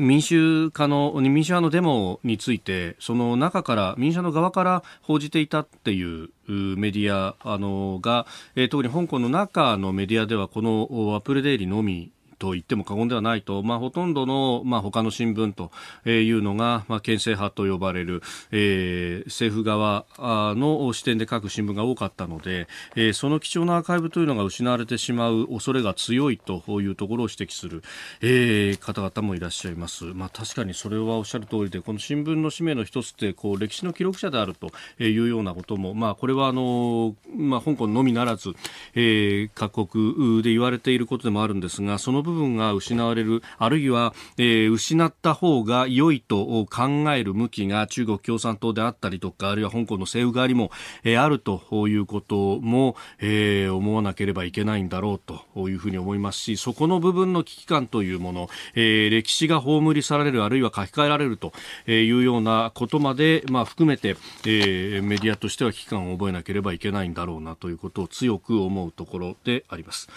民主化の民主派のデモについてその中から民主派の側から報じていたっていうメディアあのが、えー、特に香港の中のメディアではこのアップルデイリのみと言っても過言ではないと、まあ、ほとんどの、まあ、他の新聞というのが、まあ、県政派と呼ばれる、えー、政府側の視点で書く新聞が多かったので、えー、その貴重なアーカイブというのが失われてしまう恐れが強いというところを指摘する、えー、方々もいらっしゃいます。まあ、確かにそれはおっしゃる通りで、この新聞の使命の一つって、こう、歴史の記録者であるというようなことも、まあ、これは、あの、まあ、香港のみならず、えー、各国で言われていることでもあるんですが、その部分が失われるあるいは、えー、失った方が良いと考える向きが中国共産党であったりとかあるいは香港の政府側にも、えー、あるということも、えー、思わなければいけないんだろうというふうに思いますしそこの部分の危機感というもの、えー、歴史が葬り去られるあるいは書き換えられるというようなことまで、まあ、含めて、えー、メディアとしては危機感を覚えなければいけないんだろうなということを強く思うところであります。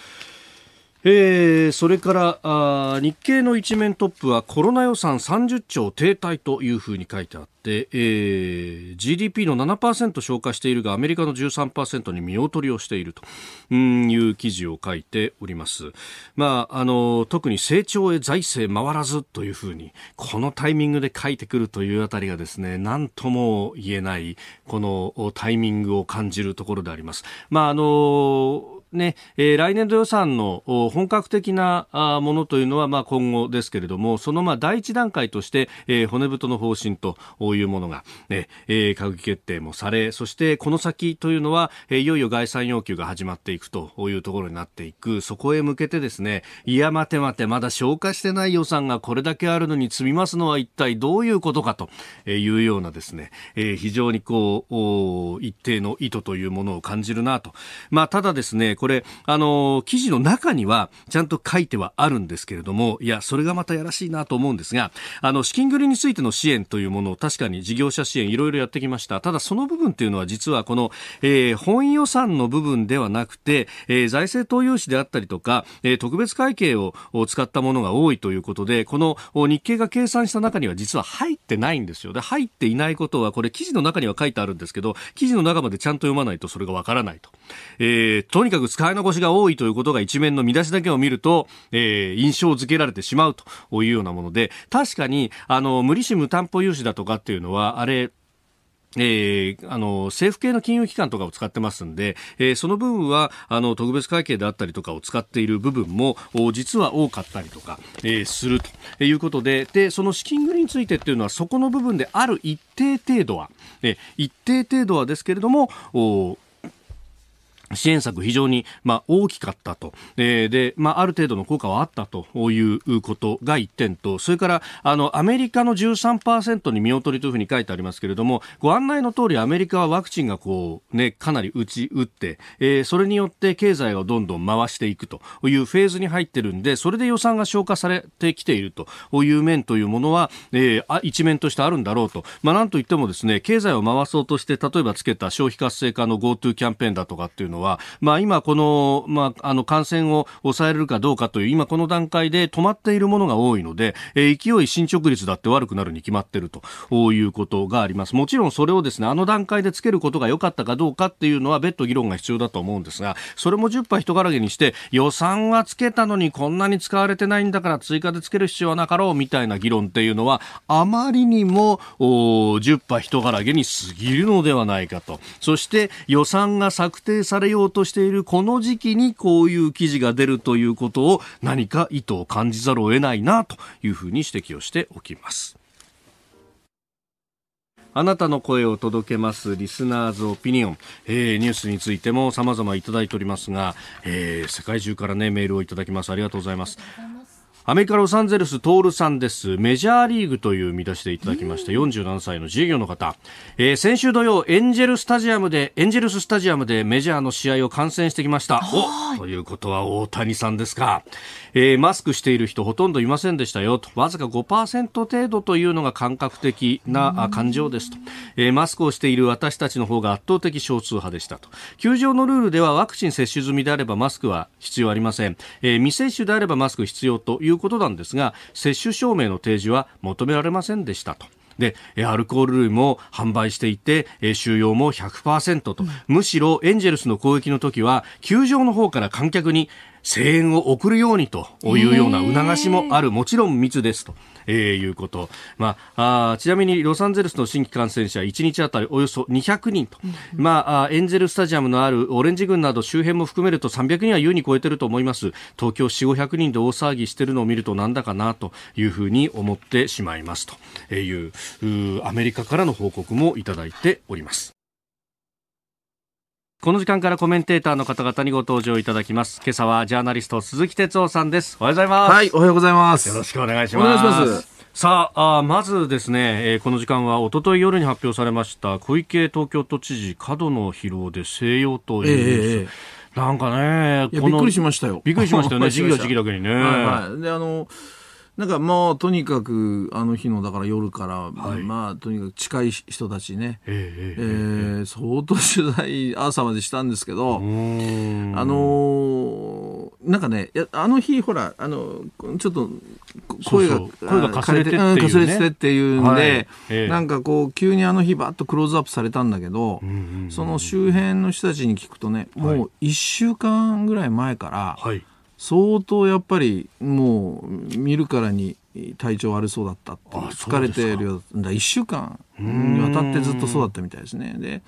えー、それからあ日経の一面トップはコロナ予算30兆停滞というふうに書いてあって、えー、GDP の7%消化しているがアメリカの13%に見劣りをしているという記事を書いております、まあ、あの特に成長へ財政回らずというふうにこのタイミングで書いてくるというあたりがですね何とも言えないこのタイミングを感じるところであります。まああのね、えー、来年度予算の本格的なものというのは、まあ、今後ですけれども、そのまあ第一段階として、えー、骨太の方針というものが、ね、えー、閣議決定もされ、そしてこの先というのは、えー、いよいよ概算要求が始まっていくというところになっていく、そこへ向けてですね、いや、待て待て、まだ消化してない予算がこれだけあるのに積みますのは一体どういうことかというようなですね、えー、非常にこう、一定の意図というものを感じるなと。まあ、ただですね、これ、あの、記事の中にはちゃんと書いてはあるんですけれども、いや、それがまたやらしいなと思うんですが、あの、資金繰りについての支援というものを確かに事業者支援いろいろやってきました。ただその部分っていうのは実はこの、えー、本予算の部分ではなくて、えー、財政投融資であったりとか、えー、特別会計を使ったものが多いということで、この日経が計算した中には実は入ってないんですよ。で、入っていないことは、これ記事の中には書いてあるんですけど、記事の中までちゃんと読まないとそれがわからないと。えー、とにかく使い残しが多いということが一面の見出しだけを見ると、えー、印象付けられてしまうというようなもので、確かに、あの、無利子無担保融資だとかっていうのは、あれ、えー、あの政府系の金融機関とかを使ってますんで、えー、その部分はあの特別会計であったりとかを使っている部分も実は多かったりとか、えー、するということででその資金繰りについてっていうのはそこの部分である一定程度は、え一定程度はですけれども支援策非常に、まあ、大きかったと、えー、で、まあ、ある程度の効果はあったということが1点と、それから、あの、アメリカの13%に見劣りというふうに書いてありますけれども、ご案内の通りアメリカはワクチンがこう、ね、かなり打ち打って、えー、それによって経済をどんどん回していくというフェーズに入ってるんで、それで予算が消化されてきているという面というものは、えー、一面としてあるんだろうと。まあ、なんといってもですね、経済を回そうとして、例えばつけた消費活性化の GoTo キャンペーンだとかっていうのは、は、まあ、今、この,、まあ、あの感染を抑えるかどうかという今この段階で止まっているものが多いので、えー、勢い進捗率だって悪くなるに決まっているということがありますもちろんそれをですねあの段階でつけることが良かったかどうかっていうのは別途議論が必要だと思うんですがそれも10杯人からげにして予算はつけたのにこんなに使われてないんだから追加でつける必要はなかろうみたいな議論っていうのはあまりにも10杯人からげに過ぎるのではないかとそして予算が策定されようとしているこの時期にこういう記事が出るということを何か意図を感じざるを得ないなというふうに指摘をしておきます。あなたの声を届けます、リスナーズオピニオン。えー、ニュースについても様々いただいておりますが、えー、世界中からね、メールをいただきます。ありがとうございます。アメリカ・ロサンゼルス、トールさんです。メジャーリーグという見出しでいただきました、47歳の事業の方。えー、先週土曜、エンジェルスタジアムで、エンジェルススタジアムでメジャーの試合を観戦してきました。おということは大谷さんですか。えー、マスクしている人ほとんどいませんでしたよと。わずか5%程度というのが感覚的な感情ですと。えー、マスクをしている私たちの方が圧倒的少数派でしたと。球場のルールではワクチン接種済みであればマスクは必要ありません。え未接種であればマスク必要といういうことなんですが接種証明の提示は求められませんでしたと。でアルコール類も販売していて収容も100%と、うん、むしろエンジェルスの攻撃の時は球場の方から観客に声援を送るようにというような促しもあるもちろん密ですとえー、いうこと。まあ、あちなみにロサンゼルスの新規感染者1日当たりおよそ200人と、まあ、エンゼルスタジアムのあるオレンジ軍など周辺も含めると300人は優に超えてると思います。東京4、500人で大騒ぎしてるのを見るとなんだかなというふうに思ってしまいますという、うアメリカからの報告もいただいております。この時間からコメンテーターの方々にご登場いただきます。今朝はジャーナリスト鈴木哲夫さんです。おはようございます。はい、おはようございます。よろしくお願いします。お願いします。さああまずですね、えー、この時間は一昨日夜に発表されました小池東京都知事過度の疲労で西洋という、えー、なんかね、びっくりしましたよ。びっくりしましたよね、時期が時期だけにね。はい、はい、であのなんかもうとにかくあの日のだから夜から、はい、まあとにかく近い人たちね、えー、えー、相当取材朝までしたんですけどあのー、なんかねあの日ほらあのちょっと声が声がかすれてってね、かすれてっていうんで、はいえー、なんかこう急にあの日バッとクローズアップされたんだけど、うんその周辺の人たちに聞くとねもう1週間ぐらい前から、はい相当やっぱりもう見るからに体調悪そうだったって疲れてるようだ1週間にわたってずっとそうだったみたいですね。で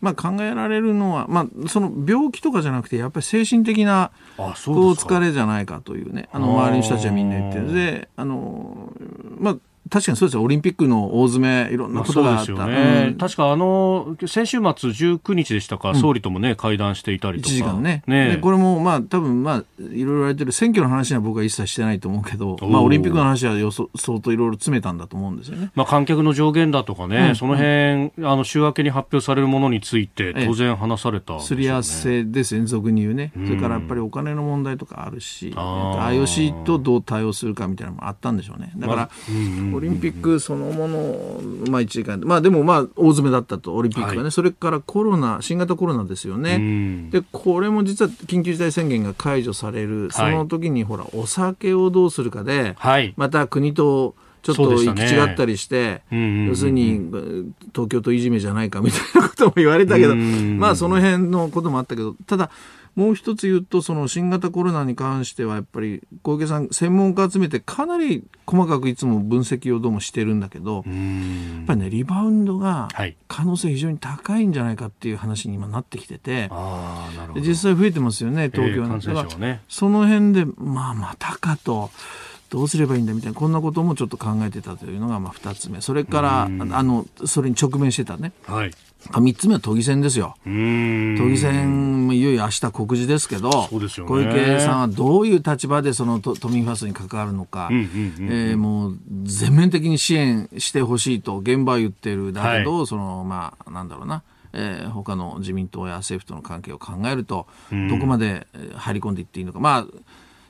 まあ、考えられるのは、まあ、その病気とかじゃなくてやっぱり精神的なこう疲れじゃないかというねあの周りの人たちはみんな言ってるであの、まあ、確かにそうですよ、オリンピックの大詰め、いろんなことがあった、まあ、ね、うん、確かあの先週末19日でしたか、総理ともね、会談していたりとか、1時間ね、ねこれも、まあ多分まあいろいろ言われてる、選挙の話は僕は一切してないと思うけど、まあ、オリンピックの話はよそ相当いろいろ詰めたんだと思うんですよね、まあ、観客の上限だとかね、うん、その辺、あの週明けに発表されるものについて、当然話された、ね、すり合わせですね、俗に言うね、それからやっぱりお金の問題とかあるし、あ IOC とどう対応するかみたいなのもあったんでしょうね。だから、まあオリンピックそのもの、まあ、1時間、まあ、でもまあ大詰めだったと、オリンピックがね、はい、それからコロナ、新型コロナですよね、でこれも実は緊急事態宣言が解除される、その時にほら、お酒をどうするかで、はい、また国と。ちょっと行き違ったりして、要するに、東京といじめじゃないかみたいなことも言われたけど、まあその辺のこともあったけど、ただ、もう一つ言うと、その新型コロナに関しては、やっぱり小池さん、専門家集めて、かなり細かくいつも分析をどうもしてるんだけど、やっぱりね、リバウンドが可能性非常に高いんじゃないかっていう話に今なってきてて、はい、実際増えてますよね、東京なんか、えーね、その辺で、まあ、またかと。どうすればいいんだみたいなこんなこともちょっと考えてたというのがまあ2つ目それからあのそれに直面してたね、はい、3つ目は都議選ですよ、都議選いよいよ明日告示ですけど、ね、小池さんはどういう立場でその都民ファーストに関わるのか、もう全面的に支援してほしいと、現場は言ってるだけど、はい、そのまあ、なんだろうな。えー、他の自民党や政府との関係を考えると、どこまで入り込んでいっていいのか、まあ、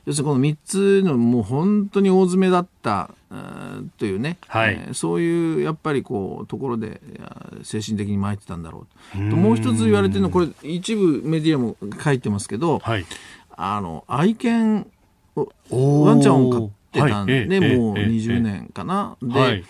要するにこの3つのもう本当に大詰めだったというね、はいえー、そういうやっぱりこうところで精神的に参ってたんだろうともう一つ言われてるのこれ一部メディアも書いてますけど、はい、あの愛犬ワンちゃんを飼ってたんで、はい、もう20年かな。で、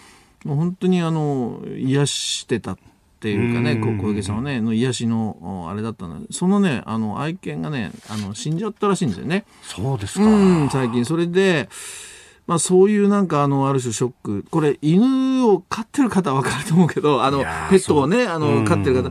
もう本当にあの癒してたっっていうかね、小池さんはね、の癒しのあれだったのそのね、あの愛犬がね、あの死んじゃったらしいんですよね。そうですか。最近それで。まあ、そういうなんかあのある種ショックこれ犬を飼ってる方は分かると思うけどあのペットをねあの飼ってる方、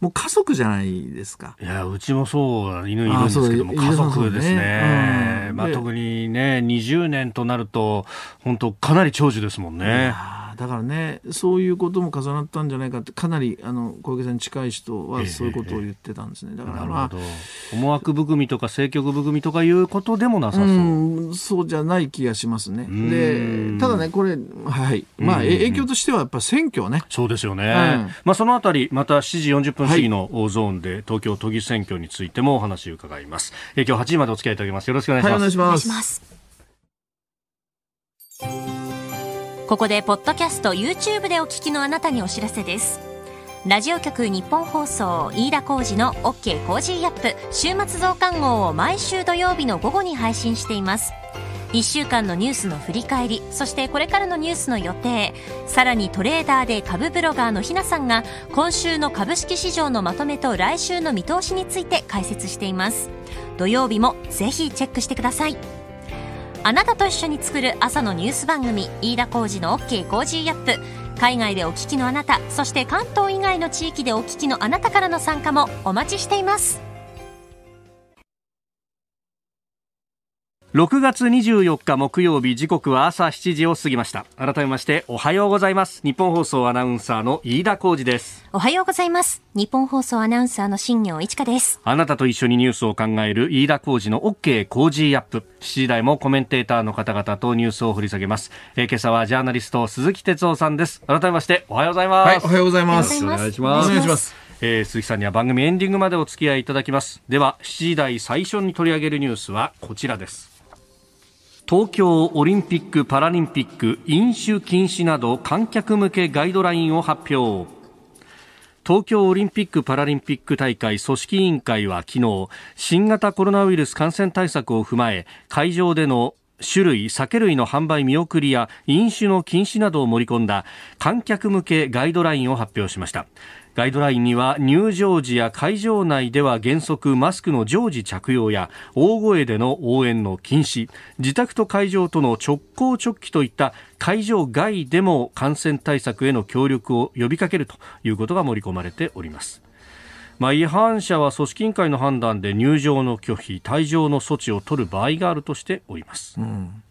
もう家族じゃないですかいやうちもそう犬いるんですけども家族ですね、ねまあ、特にね20年となると本当かなり長寿ですもんね。だからねそういうことも重なったんじゃないかってかなりあの小池さんに近い人はそういうことを言ってたんですね、だから、まあ、思惑含みとか政局含みとかいうことでもなさそう、うん、そうじゃない気がしますねでただねこれ、はいまあ、影響としてはやっぱ選挙ねそうですよね、うん、まあ、そのあたりまた7時40分過ぎのゾーンで、東京都議選挙についてもお話を伺います今日8時までお付き合いいただきますよろしくお願いします、はい、お願いしますここでポッドキャスト YouTube でお聞きのあなたにお知らせですラジオ局日本放送飯田浩司の OK コージーアップ週末増刊号を毎週土曜日の午後に配信しています1週間のニュースの振り返りそしてこれからのニュースの予定さらにトレーダーで株ブロガーのひなさんが今週の株式市場のまとめと来週の見通しについて解説しています土曜日もぜひチェックしてくださいあなたと一緒に作る朝のニュース番組飯田浩司の OK コージーアップ海外でお聞きのあなたそして関東以外の地域でお聞きのあなたからの参加もお待ちしています6月24日木曜日時刻は朝7時を過ぎました改めましておはようございます日本放送アナウンサーの飯田浩二ですおはようございます日本放送アナウンサーの新業一華ですあなたと一緒にニュースを考える飯田浩二の OK 工事アップ7時台もコメンテーターの方々とニュースを掘り下げます、えー、今朝はジャーナリスト鈴木哲夫さんです改めましておはようございます、はい、おはようございますお願いしますお願いしますえー、鈴木さんには番組エンディングまでお付き合いいただきますでは7時台最初に取り上げるニュースはこちらです東京オリンピック・パラリンピック飲酒禁止など観客向けガイドラインを発表東京オリンピック・パラリンピック大会組織委員会は昨日新型コロナウイルス感染対策を踏まえ会場での種類、酒類の販売見送りや飲酒の禁止などを盛り込んだ観客向けガイドラインを発表しましたガイドラインには入場時や会場内では原則マスクの常時着用や大声での応援の禁止自宅と会場との直行直帰といった会場外でも感染対策への協力を呼びかけるということが盛り込まれております。まあ、違反者は組織委員会の判断で入場の拒否、退場の措置を取る場合があるとしております。うん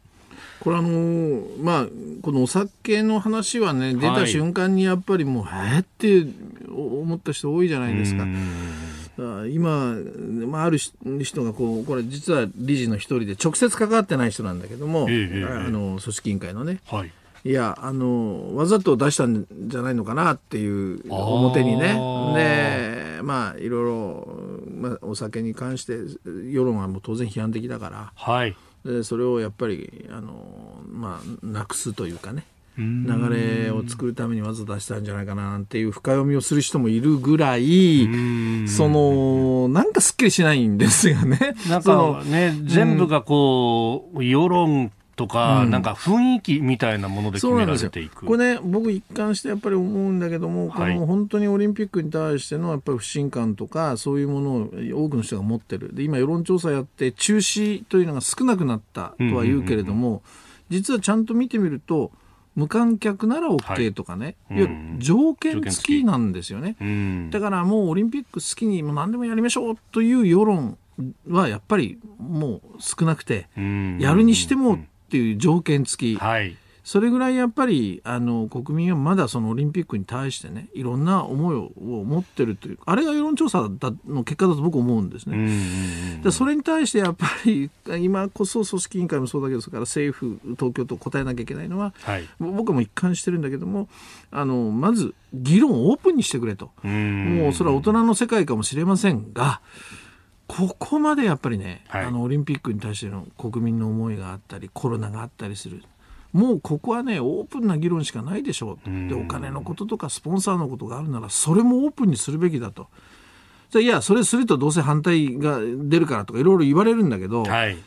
これあのー、まあこのお酒の話はね出た瞬間にやっぱりもう、はい、えって思った人多いじゃないですか。今、まあ、ある人がこうこれ実は理事の一人で直接関わってない人なんだけども、ええ、あの組織委員会のね、はい、いやあのわざと出したんじゃないのかなっていう表にねでまあいろいろ、まあ、お酒に関して世論はもう当然批判的だから。はいでそれをやっぱりあの、まあ、なくすというかね流れを作るためにわざと出したんじゃないかなっていう深読みをする人もいるぐらいそのなんかすっきりしないんですよね。なんかね全部がこう世論とか、うん、なんか雰囲気みたいなもので決められていくこれね僕一貫してやっぱり思うんだけども、この本当にオリンピックに対してのやっぱり不信感とかそういうものを多くの人が持ってるで今世論調査やって中止というのが少なくなったとは言うけれども、うんうんうんうん、実はちゃんと見てみると無観客なら OK とかね、はいうん、条件付きなんですよね、うん、だからもうオリンピック好きにもう何でもやりましょうという世論はやっぱりもう少なくて、うん、やるにしてもっていう条件付き、はい、それぐらいやっぱりあの国民はまだそのオリンピックに対してねいろんな思いを持ってるというあれが世論調査の結果だと僕思うんですね。でそれに対してやっぱり今こそ組織委員会もそうだけどそれから政府東京と答えなきゃいけないのは、はい、僕も一貫してるんだけどもあのまず議論をオープンにしてくれともうそれは大人の世界かもしれませんが。ここまでやっぱりね、はい、あのオリンピックに対しての国民の思いがあったりコロナがあったりする。もうここはねオープンな議論しかないでしょうでお金のこととかスポンサーのことがあるならそれもオープンにするべきだといやそれするとどうせ反対が出るからとかいろいろ言われるんだけど、はい、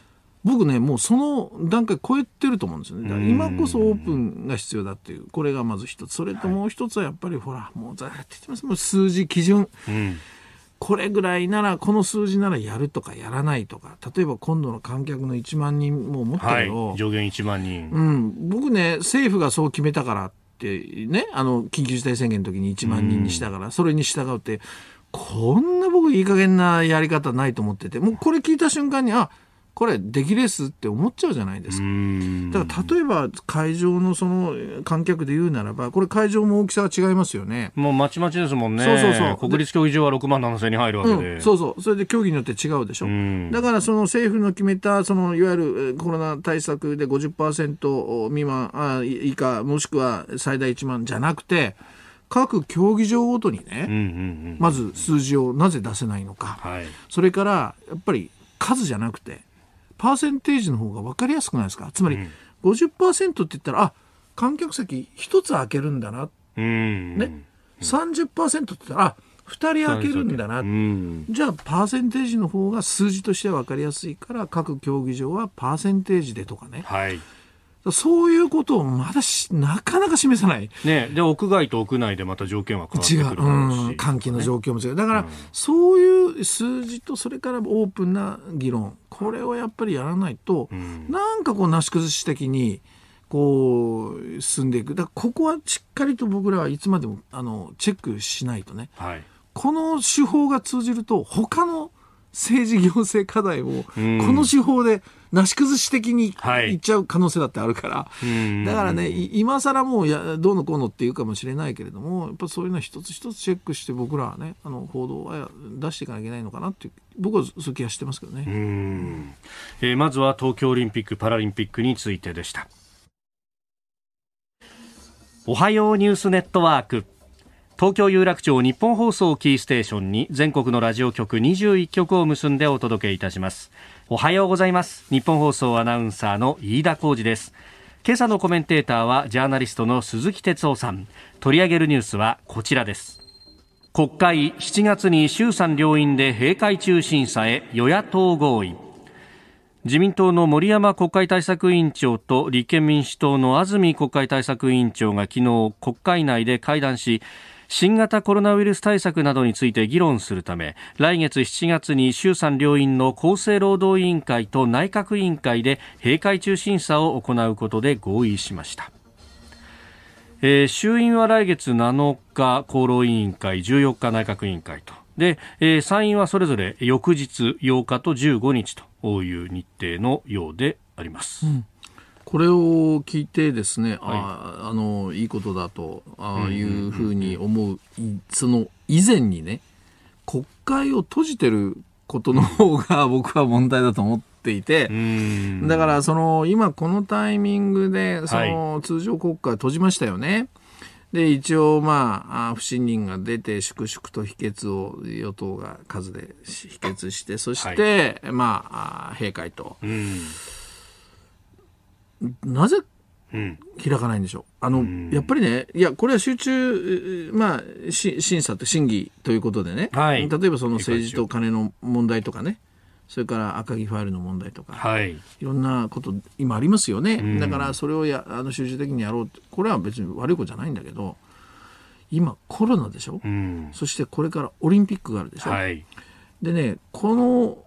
僕ねもうその段階超えてると思うんですよねだから今こそオープンが必要だっていうこれがまず一つそれともう一つはやっぱり、ほらもうざって言ってますもう数字基準、うんこれぐらいなら、この数字ならやるとかやらないとか、例えば今度の観客の1万人も思ったけど、はい、上限1万人。うん、僕ね、政府がそう決めたからって、ね、あの、緊急事態宣言の時に1万人にしたから、それに従うって、こんな僕いい加減なやり方ないと思ってて、もうこれ聞いた瞬間に、あ、これ出来レースって思っちゃうじゃないですかだから例えば会場のその観客で言うならばこれ会場も大きさは違いますよねもうまちまちですもんねそうそうそう国立競技場は6万7千0に入るわけで、うん、そうそうそれで競技によって違うでしょだからその政府の決めたそのいわゆるコロナ対策で50%未満あ以下もしくは最大1万じゃなくて各競技場ごとにね、まず数字をなぜ出せないのか、はい、それからやっぱり数じゃなくてパーセンテージの方が分かりやすくないですかつまり50%って言ったら、あ観客席1つ開けるんだな、うんね、30%って言ったら、あ2人開けるんだな、うん、じゃあパーセンテージの方が数字としては分かりやすいから各競技場はパーセンテージでとかね、はい、そういうことをまだなかなか示さない。ね、で、屋外と屋内でまた条件は変わってくる違う、うん、換気の状況も違う。だから、うん、そういう数字と、それからオープンな議論、これをやっぱりやらないと、うん、なんかこう、なし崩し的に、こう、進んでいく。だから、ここはしっかりと僕らはいつまでも、あの、チェックしないとね。はい、この手法が通じると、他の政治行政課題を、この手法で、うんなし崩し的にいっちゃう可能性だってあるから、はい、だからね今さらもうやどうのこうのっていうかもしれないけれどもやっぱそういうのは一つ一つチェックして僕らはねあの報道は出していかなきゃいけないのかなって僕はそうい気がしてますけどね、えー、まずは東京オリンピック・パラリンピックについてでした。おはようニュースネットワーク東京有楽町日本放送キーステーションに全国のラジオ局21局を結んでお届けいたしますおはようございます日本放送アナウンサーの飯田浩司です今朝のコメンテーターはジャーナリストの鈴木哲夫さん取り上げるニュースはこちらです国会7月に衆参両院で閉会中審査へ与野党合意自民党の森山国会対策委員長と立憲民主党の安住国会対策委員長が昨日国会内で会談し新型コロナウイルス対策などについて議論するため来月7月に衆参両院の厚生労働委員会と内閣委員会で閉会中審査を行うことで合意しました。えー、衆院は来月7日厚労委員会14日内閣委員会とで、えー、参院はそれぞれ翌日8日と15日という日程のようであります。うんこれを聞いてですね、はい、ああのいいことだとあいうふうに思う,、その以前にね国会を閉じてることの方が僕は問題だと思っていてだからその今このタイミングでその通常国会閉じましたよね。で一応、まあ、不信任が出て粛々と否決を与党が数で否決してそして、はい、まあ、閉会と。うんなぜ開かないんでしょう、あの、やっぱりね、いや、これは集中、まあ、し審査と審議ということでね、はい、例えばその政治と金の問題とかね、それから赤木ファイルの問題とか、はい、いろんなこと今ありますよね、だからそれをやあの集中的にやろうこれは別に悪い子じゃないんだけど今コロナでしょ、うん、そしてこれからオリンピックがあるでしょ、はい、でねこの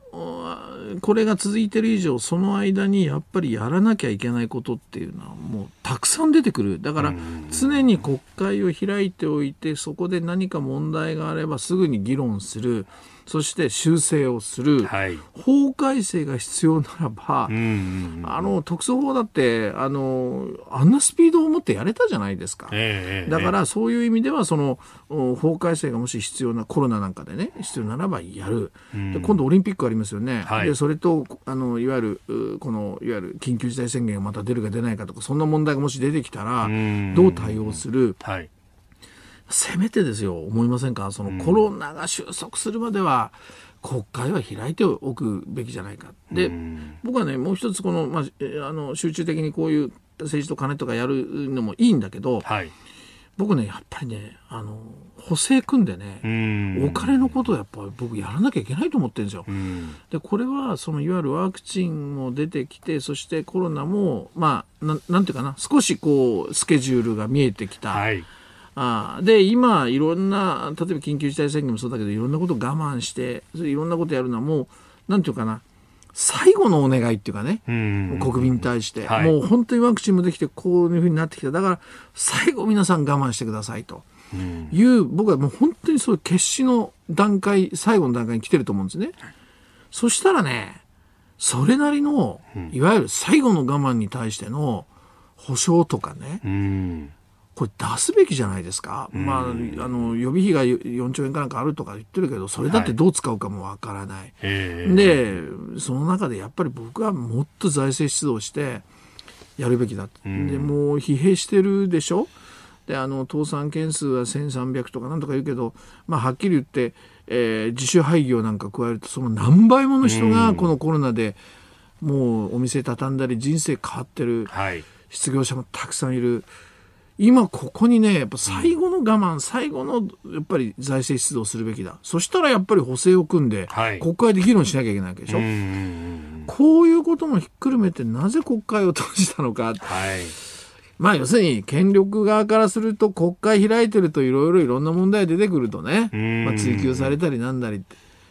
これが続いてる以上、その間にやっぱりやらなきゃいけないことっていうのはもうたくさん出てくる。だから常に国会を開いておいて、そこで何か問題があればすぐに議論する。そして修正をする、はい、法改正が必要ならば、うんうんうん、あの特措法だってあのあんなスピードを持ってやれたじゃないですか、えー、だからそういう意味ではその法改正がもし必要なコロナなんかでね必要ならばやる、うん、で今度オリンピックありますよね、はい、でそれとあのいわゆるこのいわゆる緊急事態宣言がまた出るか出ないかとかそんな問題がもし出てきたらどう対応する、はいせめてですよ、思いませんか、そのコロナが収束するまでは、国会は開いておくべきじゃないか。で、僕はね、もう一つ、この、まあ、あの集中的にこういう政治と金とかやるのもいいんだけど、はい、僕ね、やっぱりね、あの、補正組んでね、お金のことをやっぱり僕やらなきゃいけないと思ってるんですよ。で、これは、その、いわゆるワクチンも出てきて、そしてコロナも、まあ、ななんていうかな、少しこう、スケジュールが見えてきた。はいあで今いろんな例えば緊急事態宣言もそうだけどいろんなことを我慢してそれいろんなことやるのはもう何て言うかな最後のお願いっていうかね、国民に対して、はい、もう本当にワクチンもできて、こういうふうになってきた、だから最後、皆さん我慢してくださいという、僕はもう本当にそういう決死の段階、最後の段階に来てると思うんですね。そしたらね、それなりの、いわゆる最後の我慢に対しての保証とかね、これ出すべきじゃないですか、うん、まあ、あの予備費が4兆円かなんかあるとか言ってるけどそれだってどう使うかもわからない、はい、でその中でやっぱり僕はもっと財政出動してやるべきだ、うん、でもう疲弊してるでしょであの倒産件数は1300とかなんとか言うけど、まあ、はっきり言って、えー、自主廃業なんか加えるとその何倍もの人がこのコロナで、もうお店畳んだり人生変わってる、失業者もたくさんいる。今ここにねやっぱ最後の我慢、最後のやっぱり財政出動するべきだそしたらやっぱり補正を組んで、国会で議論しなきゃいけないわけでしょ、うこういうこともひっくるめてなぜ国会を閉じたのか、はい、まあ要するに権力側からすると国会開いてるといろいろいろんな問題出てくるとね、まあ、追及されたりなんだり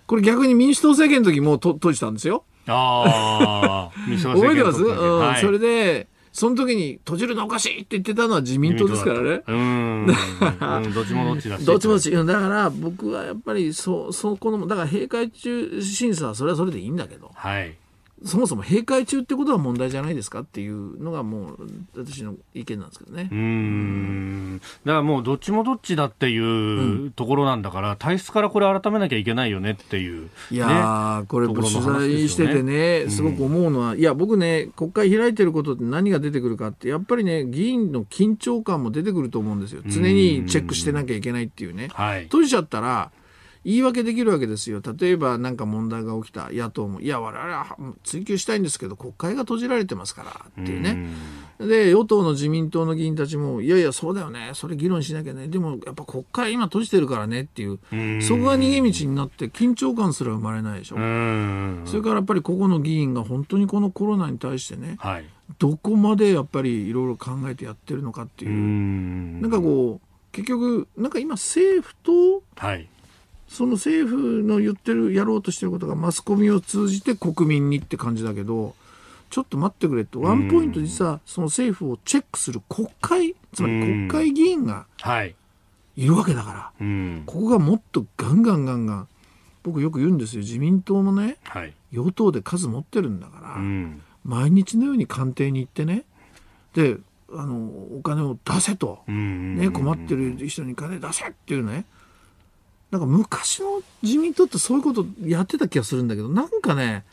これ逆に民主党政権の時もう閉じたんですよ。ああ、覚えてます、うん、はい、それで、その時に閉じるのおかしいって言ってたのは自民党ですからね。うんどっちもどっちだし。どっちもどっち。だから僕はやっぱりそ、そこの、だから閉会中審査はそれはそれでいいんだけど。はい。そもそも閉会中ってことは問題じゃないですかっていうのがもう私の意見なんですけどねうんだからもうどっちもどっちだっていうところなんだから、うん、体質からこれ改めなきゃいけないよねっていう、ね、いやこれ取材しててね、すごく思うのは、いや僕ね国会開いてることって何が出てくるかってやっぱりね議員の緊張感も出てくると思うんですよ常にチェックしてなきゃいけないっていうね。うはい、閉じちゃったら言い訳できるわけですよ。例えば何か問題が起きた野党も、いや、我々は追及したいんですけど、国会が閉じられてますからっていうね。で、与党の自民党の議員たちも、いやいや、そうだよね、それ議論しなきゃね、でもやっぱ国会今閉じてるからねっていう、うそこが逃げ道になって、緊張感すら生まれないでしょ。それからやっぱり個々の議員が本当にこのコロナに対してね、はい、どこまでやっぱりいろいろ考えてやってるのかっていう、うなんかこう、結局、なんか今、政府と、はいその政府の言ってるやろうとしてることがマスコミを通じて国民にって感じだけどちょっと待ってくれってワンポイント実はその政府をチェックする国会つまり国会議員がいるわけだから、ここがもっとガンガンガンガン僕よく言うんですよ自民党もね、与党で数持ってるんだから、毎日のように官邸に行ってねであのお金を出せと、ね、困ってる人に金出せっていうねなんか昔の自民党ってそういうことやってた気がするんだけど、なんかね、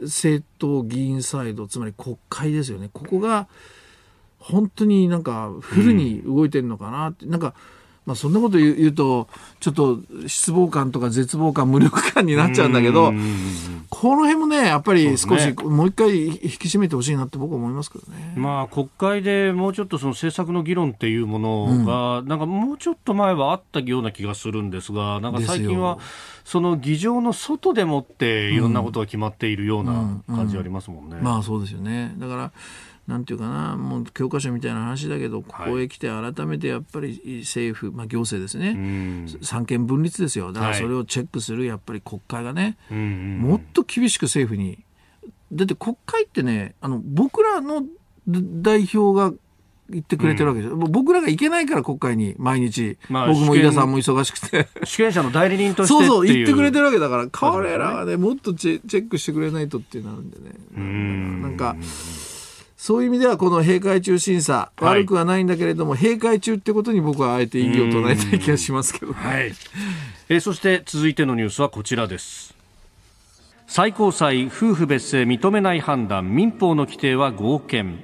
政党議員サイド、つまり国会ですよね。ここが、本当になんかフルに動いてるのかなって、うん、なんか、まあ、そんなこと言うとちょっと失望感とか絶望感無力感になっちゃうんだけどこの辺もねやっぱり少しもう一回引き締めてほしいなって僕は思いますけどね、ね、まあ、国会でもうちょっとその政策の議論っていうものが、うん、なんかもうちょっと前はあったような気がするんですがなんか最近はその議場の外でもっていろんなことが決まっているような感じありますもんね。うんうん、まあそうですよねだからなんていうかな、もう教科書みたいな話だけど、ここへ来て改めてやっぱり政府、まあ、行政ですね、三権分立ですよ、だからそれをチェックするやっぱり国会がね、はい、もっと厳しく政府に、だって国会ってね、あの僕らの代表が言ってくれてるわけです、うん、僕らが行けないから国会に毎日、まあ、僕も井田さんも忙しくて 主権者の代理人としてそうそう言ってくれてるわけだから彼らはねもっとチェックしてくれないとってなるんでねなんか。そういう意味ではこの閉会中審査、はい、悪くはないんだけれども閉会中ってことに僕はあえて異議を唱えたい気がしますけど、はい、えー、そして続いてのニュースはこちらです最高裁夫婦別姓認めない判断民法の規定は合憲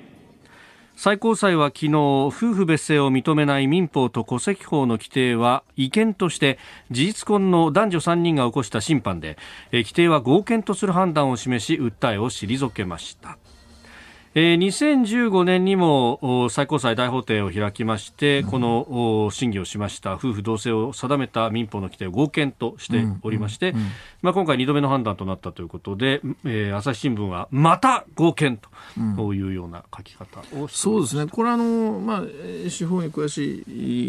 最高裁は昨日夫婦別姓を認めない民法と戸籍法の規定は違憲として事実婚の男女3人が起こした審判で規定は合憲とする判断を示し訴えを退けましたえ2015年にも最高裁大法廷を開きまして、この審議をしました夫婦同姓を定めた民法の規定を合憲としておりまして、まあ、今回2度目の判断となったということで、え朝日新聞はまた合憲というような書き方をそうですね、これあの、まあ、司法に詳し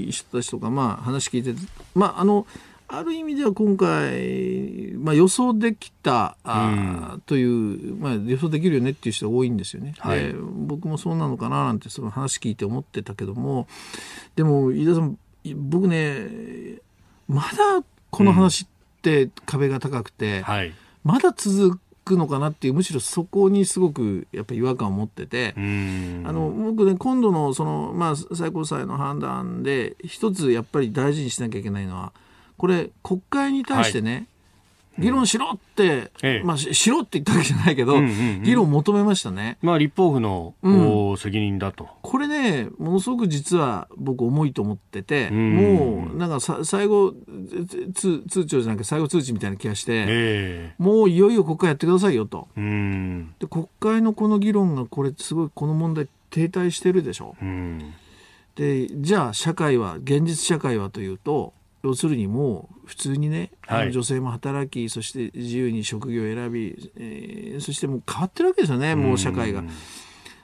い人たちとか、まあ、話聞いて、まああのある意味では今回、まあ、予想できた、あという、まあ、予想できるよねっていう人が多いんですよね、はい、僕もそうなのかななんてその話聞いて思ってたけどもでも飯田さん僕ねまだこの話って壁が高くて、うんはい、まだ続くのかなっていうむしろそこにすごくやっぱ違和感を持っててあの僕ね今度のその、まあ、最高裁の判断で一つやっぱり大事にしなきゃいけないのは。これ、国会に対してね、はい議論しろって、ええ、まあ、しろって言ったわけじゃないけど、うんうんうん、議論求めましたね。まあ、立法府の、うん、責任だと。これね、ものすごく実は僕、重いと思ってて、うもう、なんかさ、最後通、通帳じゃなくて、最後通知みたいな気がして、え、もういよいよ国会やってくださいよと、で、国会のこの議論が、これ、すごい、この問題、停滞してるでしょ。うで、じゃあ、社会は、現実社会はというと、要するにもう普通にね、はい、女性も働きそして自由に職業を選び、えー、そしてもう変わってるわけですよねもう社会が。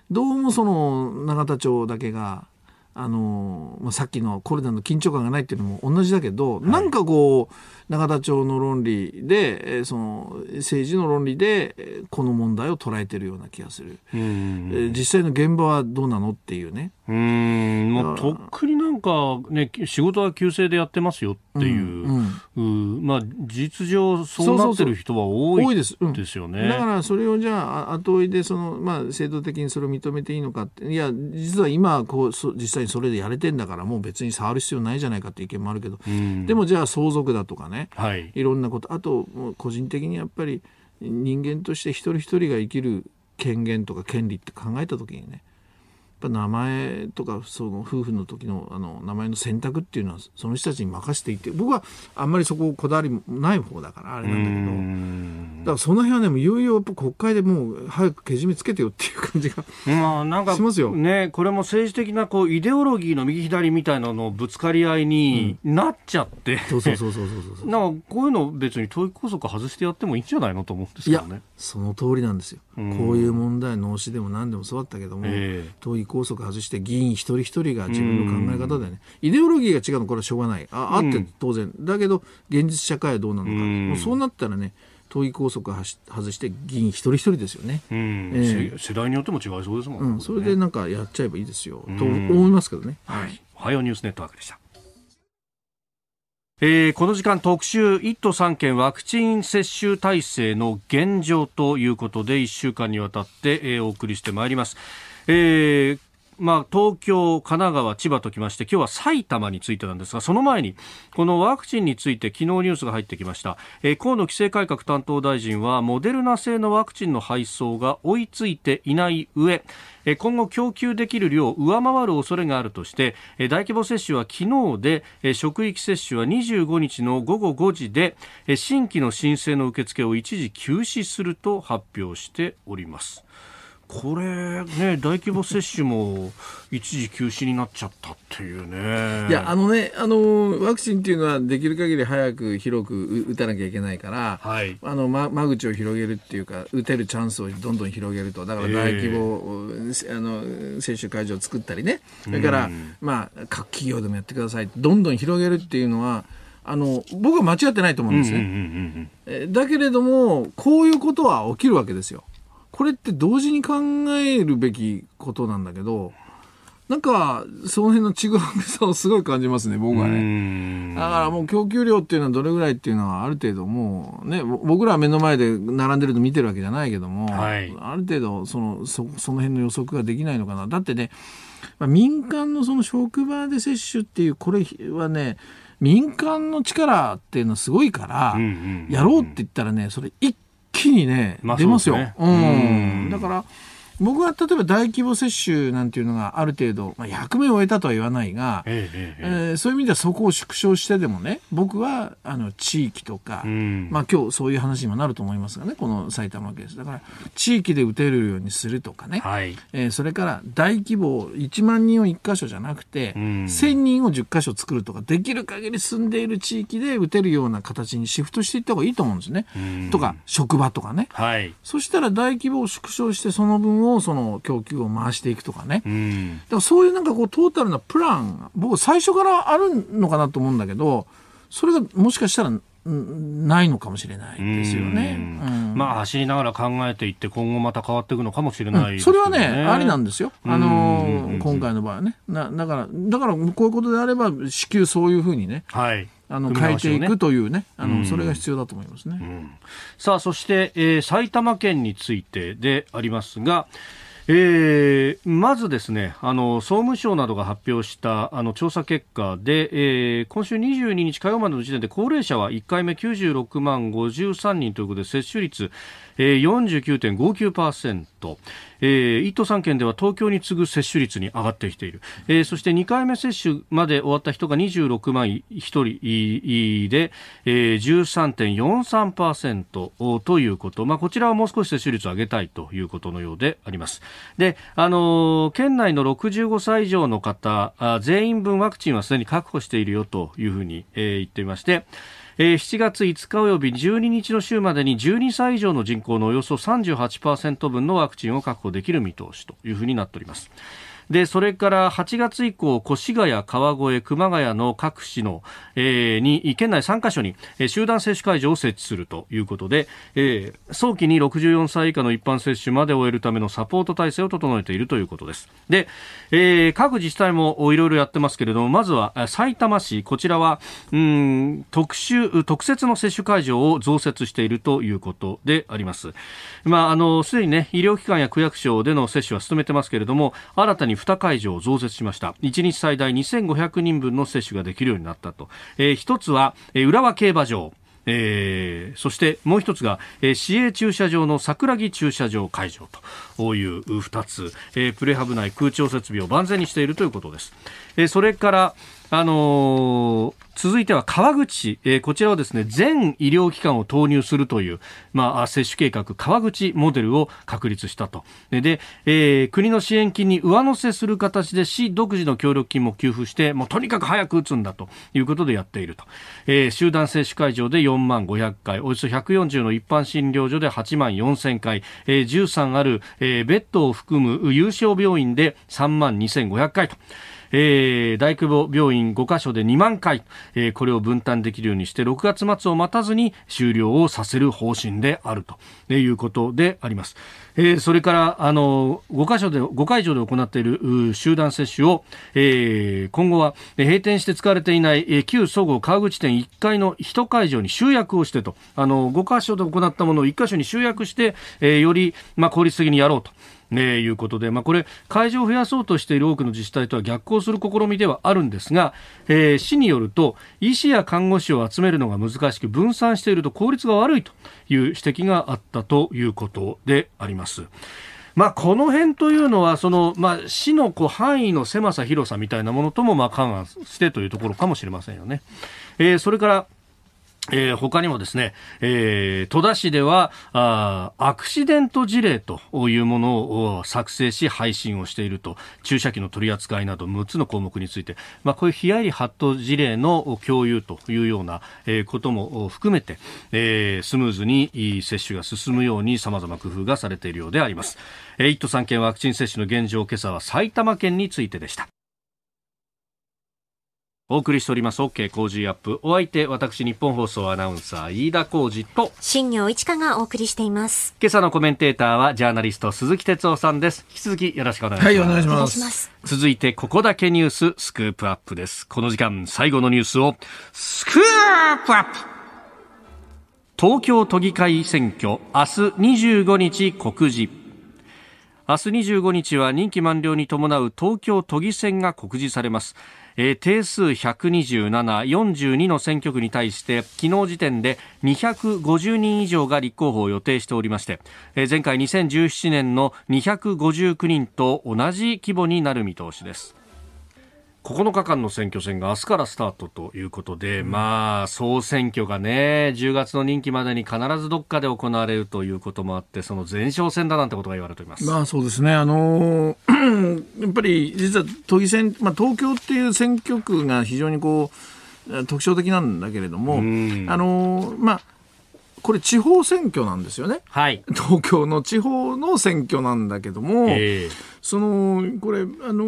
どうもその永田町だけがあのまあ、さっきのコロナの緊張感がないっていうのも同じだけど、はい、なんかこう永田町の論理で、えー、その政治の論理で、この問題を捉えてるような気がする、えー、実際の現場はどうなのっていうねうんもうとっくになんか、ね、仕事は急性でやってますよっていううん、うんまあ、実情そうなってる人は多いですよね、うん、だからそれをじゃあ後追いでその、まあ、制度的にそれを認めていいのかっていや実は今こうそ実際でにそれでやれてんだからもう別に触る必要ないじゃないかって意見もあるけど、うん、でもじゃあ相続だとかね、はい、いろんなことあと個人的にやっぱり人間として一人一人が生きる権限とか権利って考えた時にねぱ名前とかその夫婦の時のあの名前の選択っていうのはその人たちに任せていて僕はあんまりそここだわりない方だからあれなんだけどだからその辺はねもいよいよ国会でもう早くけじめつけてよっていう感じが まあなんかしますよ、ね、これも政治的なこうイデオロギーの右左みたいなのぶつかり合いになっちゃって、うん、そうそうそうそうそうそうなんかこういうの別に統一拘束外してやってもいいんじゃないのと思うんですけどねその通りなんですよ、うん、こういう問題脳死でも何でもそうだったけども、えー、統一拘束外して議員一人一人が自分の考え方でね、イデオロギーが違うのこれはしょうがないああって当然、だけど現実社会はどうなのか、もうそうなったらね党議拘束はし外して議員一人一人ですよね、うん、えー、世代によっても違いそうですもん、うん、それでなんかやっちゃえばいいですよ、うん、と思いますけどね。はい、おはようニュースネットワークでしたえー、この時間特集一都三県ワクチン接種体制の現状ということで一週間にわたって、えー、お送りしてまいります。えーまあ、東京、神奈川、千葉ときまして今日は埼玉についてなんですがその前にこのワクチンについて昨日ニュースが入ってきました、えー、河野規制改革担当大臣はモデルナ製のワクチンの配送が追いついていない上今後供給できる量を上回る恐れがあるとして大規模接種は昨日で職域接種は25日の午後5時で新規の申請の受付を一時休止すると発表しております。これね、大規模接種も一時休止になっちゃったっていうね。いや、あのね、あの、ワクチンっていうのはできる限り早く広く打たなきゃいけないから、はい、あの、ま、間口を広げるっていうか、打てるチャンスをどんどん広げると。だから大規模、えー、あの、接種会場を作ったりね。それから、うん、まあ、各企業でもやってください。どんどん広げるっていうのは、あの僕は間違ってないと思うんですね、だけれどもこういうことは起きるわけですよこれって同時に考えるべきことなんだけど、なんか、その辺のちぐはぐさをすごい感じますね、僕はね。だからもう供給量っていうのはどれぐらいっていうのはある程度もう、ね、僕らは目の前で並んでると見てるわけじゃないけども、はい、ある程度そのそ、その辺の予測ができないのかな。だってね、まあ、民間のその職場で接種っていう、これはね、民間の力っていうのはすごいから、やろうって言ったらね、それ一気にね、ね出ますよ。うん、だから僕は例えば大規模接種なんていうのがある程度、まあ、役目を終えたとは言わないが、えええー、そういう意味ではそこを縮小してでもね僕はあの地域とか、うん、まあ、今日そういう話にもなると思いますがねこの埼玉県ですだから地域で打てるようにするとかね、はい、えー、それから大規模1万人を1箇所じゃなくて、うん、1000人を10箇所作るとかできる限り住んでいる地域で打てるような形にシフトしていった方がいいと思うんですね。うん、とか職場とかね、はい、そしたら大規模を縮小してその分をその供給を回していくとかね、うん、だからそういうなんかこうトータルなプラン僕最初からあるのかなと思うんだけどそれがもしかしたらないのかもしれないですよね、うん、まあ走りながら考えていって今後また変わっていくのかもしれない、ねうん、それはねありなんですよ、あの今回の場合はねだからだからこういうことであれば至急そういうふうにね、はい、あの、変えていくというねあの、それが必要だと思いますね、うん、さあそして、えー、埼玉県についてでありますがえー、まずですねあの総務省などが発表したあの調査結果で、えー、今週22日火曜までの時点で高齢者は1回目96万53人ということで接種率、えー、49.59%、えー、1都3県では東京に次ぐ接種率に上がってきている、えー、そして2回目接種まで終わった人が26万1人で、えー、13.43%ということ、まあ、こちらはもう少し接種率を上げたいということのようでありますで、あのー、県内の65歳以上の方全員分ワクチンはすでに確保しているよというふうに、えー、言っていましてえー、7月5日および12日の週までに12歳以上の人口のおよそ38%分のワクチンを確保できる見通しというふうになっております。でそれから8月以降越谷、川越、熊谷の各市の、えー、に県内3カ所に、えー、集団接種会場を設置するということで、えー、早期に64歳以下の一般接種まで終えるためのサポート体制を整えているということですで、えー、各自治体もいろいろやってますけれどもまずは埼玉市こちらはうん特殊特設の接種会場を増設しているということでありますまああのすでにね医療機関や区役所での接種は進めてますけれども新たに2会場を増設しました1日最大2500人分の接種ができるようになったと、えー、1つは、えー、浦和競馬場えー、そしてもう一つが、えー、市営駐車場の桜木駐車場会場という二つ、えー、プレハブ内空調設備を万全にしているということです、えー、それからあのー、続いては川口、えー、こちらはですね全医療機関を投入するという、まあ、接種計画川口モデルを確立したとで、えー、国の支援金に上乗せする形で市独自の協力金も給付してもうとにかく早く打つんだということでやっていると、えー、集団接種会場で4万500回およそ140の一般診療所で8万4000回、えー、13ある、えー、ベッドを含む有償病院で3万2500回と。えー、大規模病院5箇所で2万回、えー、これを分担できるようにして6月末を待たずに終了をさせる方針であるということであります。えー、それから、あの、5カ所で、5会場で行っている集団接種を、えー、今後は閉店して使われていない、えー、旧総合川口店1階の1会場に集約をしてと、あの、5カ所で行ったものを1箇所に集約して、えー、より、まあ、効率的にやろうと。ね、いうことで、まあ、これ、会場を増やそうとしている多くの自治体とは逆行する試みではあるんですが、えー、市によると、医師や看護師を集めるのが難しく、分散していると効率が悪いという指摘があったということであります。まあ、この辺というのはその、まあ、市のこう範囲の狭さ、広さみたいなものともまあ勘案してというところかもしれませんよね。えー、それからえー、他にもですね、えー、戸田市ではあ、アクシデント事例というものを作成し配信をしていると、注射器の取り扱いなど6つの項目について、まあ、こういうヤ営ハット事例の共有というような、えー、ことも含めて、えー、スムーズに接種が進むように様々工夫がされているようであります。えー、1都3県ワクチン接種の現状、今朝は埼玉県についてでした。お送りしております OK ジーアップお相手私日本放送アナウンサー飯田浩二と新業一華がお送りしています今朝のコメンテーターはジャーナリスト鈴木哲夫さんです引き続きよろしくお願いします、はい、お願いします続いてここだけニューススクープアップですこの時間最後のニュースをスクープアップ東京都議会選挙明日25日告示明日25日は任期満了に伴う東京都議選が告示されますえー、定数127、42の選挙区に対して、昨日時点で250人以上が立候補を予定しておりまして、えー、前回2017年の259人と同じ規模になる見通しです。9日間の選挙戦が明日からスタートということで、うん、まあ、総選挙がね、10月の任期までに必ずどっかで行われるということもあって、その前哨戦だなんてことが言われてります。まあ、そうですね。あのー、やっぱり、実は都議選、まあ、東京っていう選挙区が非常にこう、特徴的なんだけれども、あのー、まあ、これ地方選挙なんですよね、はい、東京の地方の選挙なんだけども、えー、そのこれあの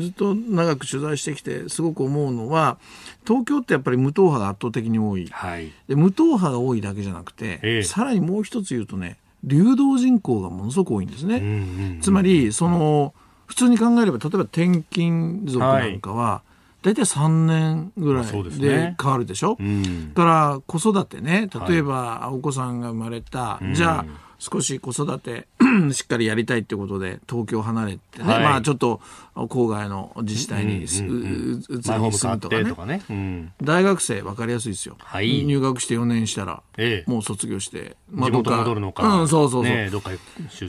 ずっと長く取材してきてすごく思うのは東京ってやっぱり無党派が圧倒的に多い、はい、で無党派が多いだけじゃなくて、えー、さらにもう一つ言うとね流動人口がものすごく多いんですね。うんうんうん、つまりその、普通に考えれば例えば転勤族なんかは、はい大体3年ぐらいで変わるでしょ、ねうん、だから子育てね例えばお子さんが生まれた、じゃあ少し子育て しっかりやりたいってことで東京離れて、ねはい、まあ、ちょっと郊外の自治体に移り住とかねかねうん、大学生分かりやすいですよ、はい、入学して4年したら、もう卒業して、まあ、どっか戻るのか、うん、そうそうそう、ね、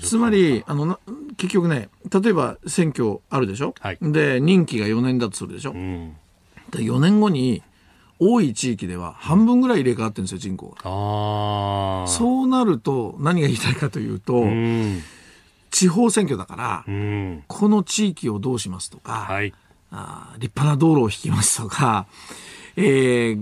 つまりあの結局ね例えば選挙あるでしょ、はい、で任期が4年だとするでしょ、うん、で4年後に多い地域では半分ぐらい入れ替わってるんですよ、人口が。そうなると、何が言いたいかというと、う地方選挙だから、この地域をどうしますとか、はい、あ立派な道路を引きますとか、えー、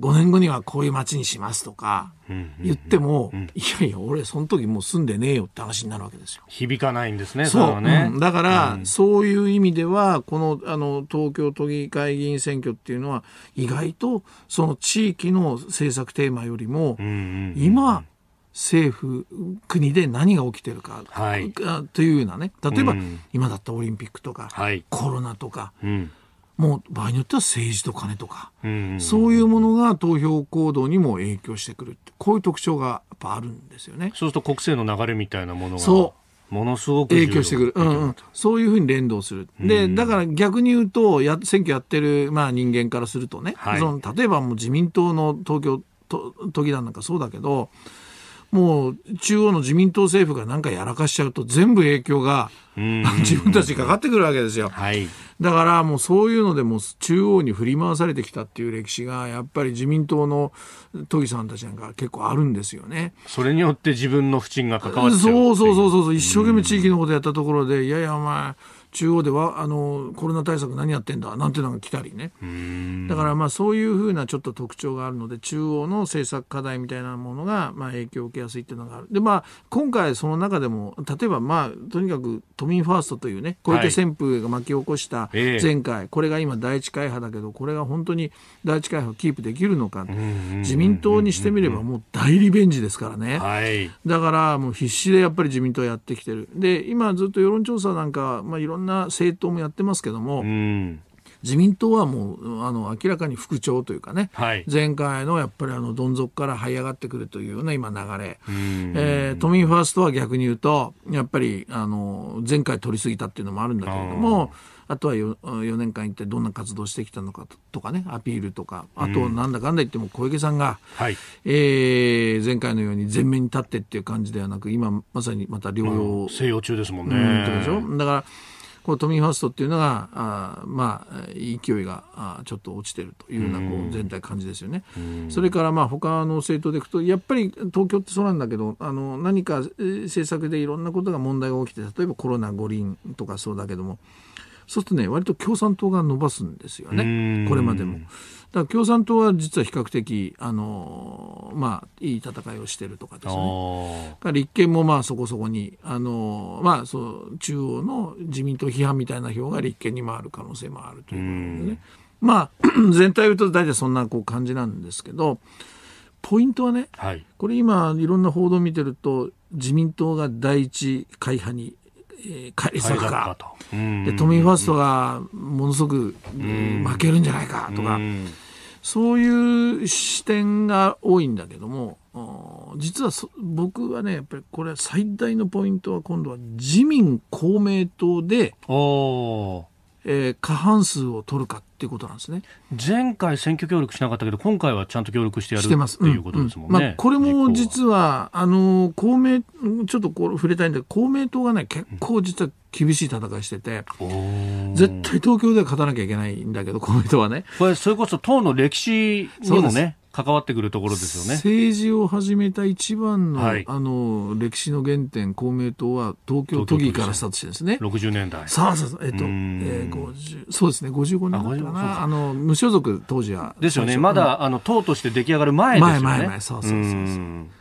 5年後にはこういう町にしますとか言っても、うんうんうん、いやいや、俺、その時もう住んでねえよって話になるわけですよ。響かないんですね、そうね、うん、だから、うん、そういう意味では、このあの東京都議会議員選挙っていうのは、意外とその地域の政策テーマよりも、うんうんうん、今、政府、国で何が起きてるか、はい、というようなね、例えば、うん、今だったオリンピックとか、はい、コロナとか。うんもう場合によっては政治と金とか、そういうものが投票行動にも影響してくるこういう特徴がやっぱあるんですよね。そうすると国政の流れみたいなものがそうものすごく影響してくる、うんうん、そういうふうに連動する、でだから逆に言うとや、選挙やってる、まあ、人間からするとね、はい、その例えばもう自民党の東京都議団なんかそうだけど、もう中央の自民党政府が何かやらかしちゃうと全部影響が 自分たちにかかってくるわけですよ、はい、だからもうそういうのでも中央に振り回されてきたっていう歴史がやっぱり自民党の都議さんたちなんか結構あるんですよねそれによって自分の不沈が関わっちゃうそうそうそうそう一生懸命地域のことやったところでいやいやお前中央ではあのコロナ対策何やってんだなんていうのが来たりねだからまあそういうふうなちょっと特徴があるので中央の政策課題みたいなものがまあ影響を受けやすいっていうのがあるでまあ今回その中でも例えばまあとにかく都民ファーストというね小池旋風が巻き起こした前回、はい、これが今第一会派だけどこれが本当に第一会派をキープできるのか自民党にしてみればもう大リベンジですからね、はい、だからもう必死でやっぱり自民党やってきてるで今ずっと世論調査なんか、まあ、いろんなな政党もやってますけども、うん自民党はもうあの明らかに復調というかね、はい、前回のやっぱりあのどん底から這い上がってくるというような今流れ、えー、都民ファーストは逆に言うとやっぱりあの前回取り過ぎたっていうのもあるんだけれども。あとは 4, 4年間行ってどんな活動してきたのかとかねアピールとかあとなんだかんだ言っても小池さんが、はい、えー、前回のように前面に立ってっていう感じではなく今まさにまた療養、ま静養中ですもんね、うん、だからこの都民ファーストっていうのが、あまあ、勢いがあちょっと落ちてるというようなこう全体感じですよね。それからまあ他の政党でいくと、やっぱり東京ってそうなんだけど、あの何か政策でいろんなことが問題が起きて、例えばコロナ五輪とかそうだけども、そうするとね割と共産党が伸ばすんですよねこれまでも。だから共産党は実は比較的あの、まあ、いい戦いをしてるとかですね立憲もまあそこそこにあの、まあ、そ中央の自民党批判みたいな票が立憲に回る可能性もあるということでね、まあ、全体を言うと大体そんなこう感じなんですけどポイントはね、はい、これ今いろんな報道を見てると自民党が第一会派にえ返り咲くかで都民ファーストがものすごく負けるんじゃないかとかそういう視点が多いんだけども実は僕はねやっぱりこれ最大のポイントは今度は自民公明党で。えー、過半数を取るかっていうことなんですね前回、選挙協力しなかったけど、今回はちゃんと協力してやるっていうことですもんね。うんうん、まあ、これも実は、あの公明、ちょっとこれ触れたいんだけど、公明党がね、結構実は厳しい戦いしてて、うん、絶対東京では勝たなきゃいけないんだけど、公明党はね。これ、それこそ党の歴史にもね、関わってくるところですよね政治を始めた一番のはい、あの歴史の原点、公明党は東京都議からスタートしてですね、60年代。そうそうそう、えっと、えー、50そうですね、55年だったかあの無所属、当時は。ですよね、まだ、あの党として出来上がる前ですよね。前前前そうそうそうそう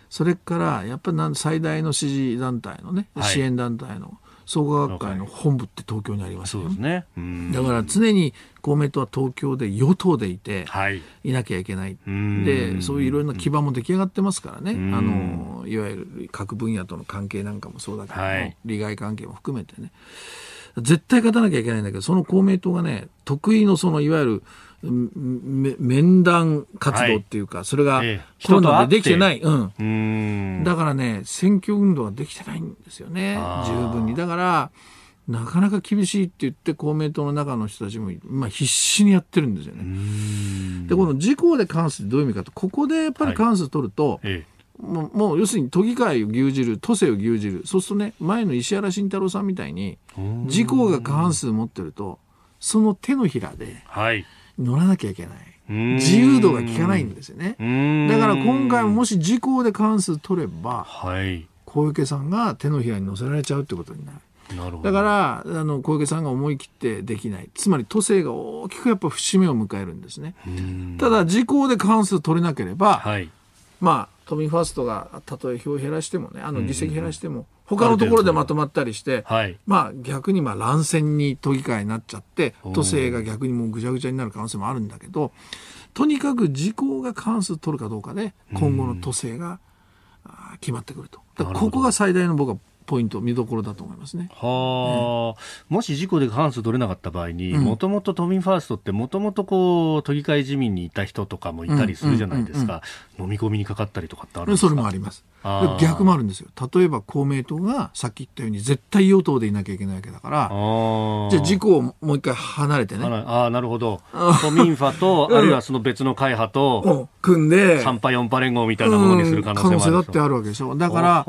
それから、やっぱり最大の支持団体のね、支援団体の、は創価学会の本部って東京にあります、そうですねだから常に公明党は東京で与党でいて、はい、いなきゃいけないでそういういろいろな基盤も出来上がってますからねあのいわゆる各分野との関係なんかもそうだけど、はい、利害関係も含めてね絶対勝たなきゃいけないんだけどその公明党がね得意のそのいわゆる面談活動っていうか、はい、それがでできてない、うん、だからね、選挙運動はできてないんですよね、十分に。だから、なかなか厳しいって言って、公明党の中の人たちも、まあ、必死にやってるんですよね。で、この自公で関数ってどういう意味かと、ここでやっぱり関数取ると、はいええもうもう要するに都議会を牛耳る、都政を牛耳る、そうするとね、前の石原慎太郎さんみたいに、自公が過半数持ってると、その手のひらで、はい、乗らなきゃいけない自由度が効かないんですよねだから今回ももし時効で関数取れば、はい、小池さんが手のひらに乗せられちゃうってことになる。なるほどだからあの小池さんが思い切ってできないつまり都政が大きくやっぱ節目を迎えるんですねただ時効で関数取れなければ、はい、まあ都民ファーストがたとえ票を減らしてもねあの議席減らしても、他のところでまとまったりして、はい、まあ逆にまあ乱戦に都議会になっちゃって、都政が逆にもうぐちゃぐちゃになる可能性もあるんだけど、とにかく自公が過半数取るかどうかで、今後の都政が決まってくると。ここが最大の僕はポイント、見どころだと思いますね。はあ、うん、もし事故で過半数取れなかった場合に、もともと都民ファーストって、もともとこう、都議会自民にいた人とかもいたりするじゃないですか。飲み込みにかかったりとかってあるんですかそれもあります。逆もあるんですよ例えば公明党がさっき言ったように絶対与党でいなきゃいけないわけだからじゃあ自公をもう一回離れてねああなるほど都民ファと あるいはその別の会派と組んで3派4派連合みたいなものにする可能性もある、可能性だってあるわけでしょだから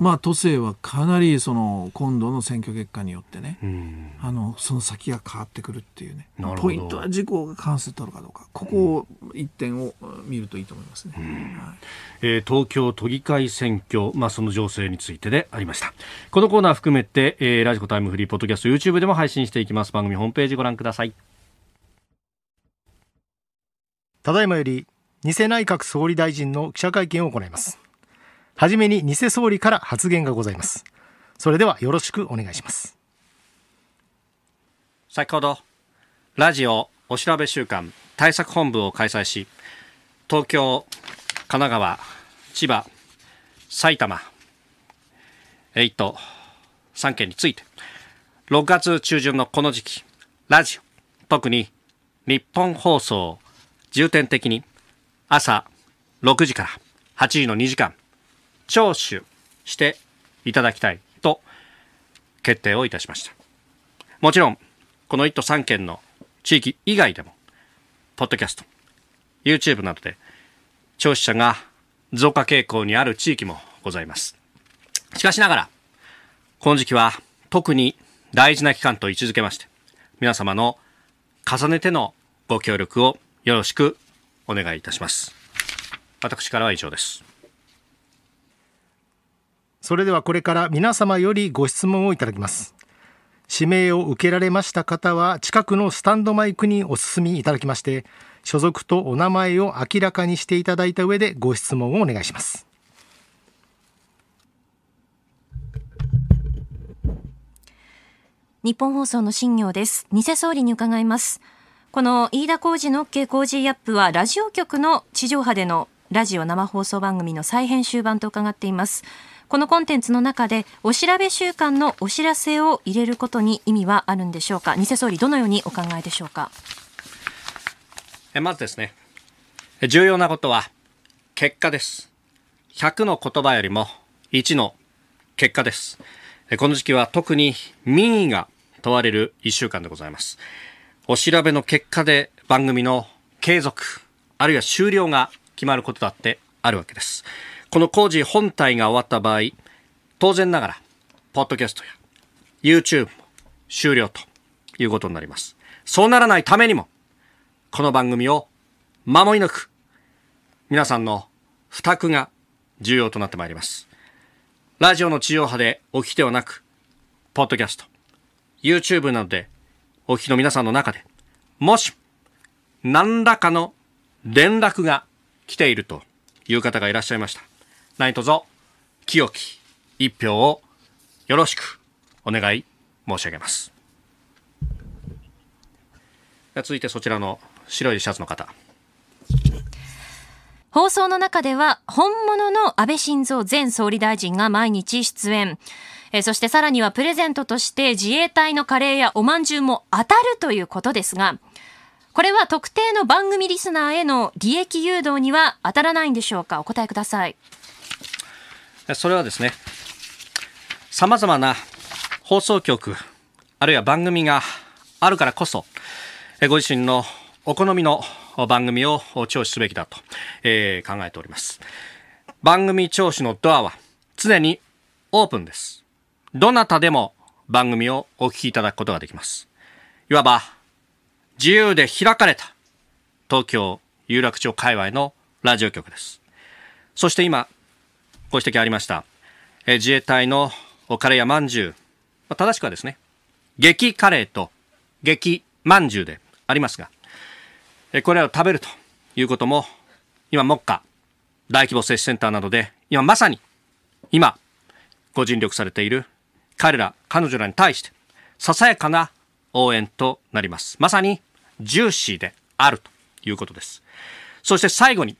まあ都政はかなりその今度の選挙結果によってね、あのその先が変わってくるっていうねポイントは自公が関するとるかどうかここ一点を見るといいと思いますね、はい、えー、東京都議会選挙、まあ、その情勢についてでありましたこのコーナー含めて、えー、ラジコタイムフリーポッドキャスト YouTube でも配信していきます番組ホームページご覧くださいただいまより偽内閣総理大臣の記者会見を行いますはじめに偽総理から発言がございますそれではよろしくお願いします先ほどラジオお調べ週間対策本部を開催し東京神奈川千葉埼玉、えいと、3県について、6月中旬のこの時期、ラジオ、特に日本放送、重点的に朝6時から8時の2時間、聴取していただきたいと決定をいたしました。もちろん、この1都3県の地域以外でも、ポッドキャスト、YouTube などで、聴取者が増加傾向にある地域もございます。しかしながら、この時期は特に大事な期間と位置づけまして、皆様の重ねてのご協力をよろしくお願いいたします。私からは以上です。それではこれから皆様よりご質問をいただきます。指名を受けられました方は近くのスタンドマイクにお進みいただきまして、所属とお名前を明らかにしていただいた上でご質問をお願いします。日本放送の新業です。偽総理に伺います。この飯田浩司の OK 工事アップはラジオ局の地上波でのラジオ生放送番組の再編集版と伺っています。このコンテンツの中でお調べ週間のお知らせを入れることに意味はあるんでしょうか。偽総理どのようにお考えでしょうか。まずですね、重要なことは結果です。100の言葉よりも1の結果です。この時期は特に民意が問われる1週間でございます。お調べの結果で番組の継続、あるいは終了が決まることだってあるわけです。この工事本体が終わった場合、当然ながら、ポッドキャストや YouTube も終了ということになります。そうならないためにも、この番組を守り抜く、皆さんの負託が重要となってまいります。ラジオの地上波でお聞きではなく、ポッドキャスト、YouTube などでお聞きの皆さんの中で、もし、何らかの連絡が来ているという方がいらっしゃいました。何卒、清き一票をよろしくお願い申し上げます。続いてそちらの白いシャツの方。放送の中では、本物の安倍晋三前総理大臣が毎日出演。えそしてさらにはプレゼントとして自衛隊のカレーやおまんじゅうも当たるということですが、これは特定の番組リスナーへの利益誘導には当たらないんでしょうかお答えください。それはですね、様々な放送局、あるいは番組があるからこそ、ご自身のお好みの番組を聴取すべきだと、えー、考えております。番組聴取のドアは常にオープンです。どなたでも番組をお聞きいただくことができます。いわば自由で開かれた東京有楽町界隈のラジオ局です。そして今、ご指摘ありました、え自衛隊のカレーやまんじゅう、まあ、正しくはですね、激カレーと激まんじゅうでありますが、これらを食べるということも、今、目下、大規模接種センターなどで、今まさに、今、ご尽力されている彼ら、彼女らに対して、ささやかな応援となります。まさに、ジューシーであるということです。そして最後に、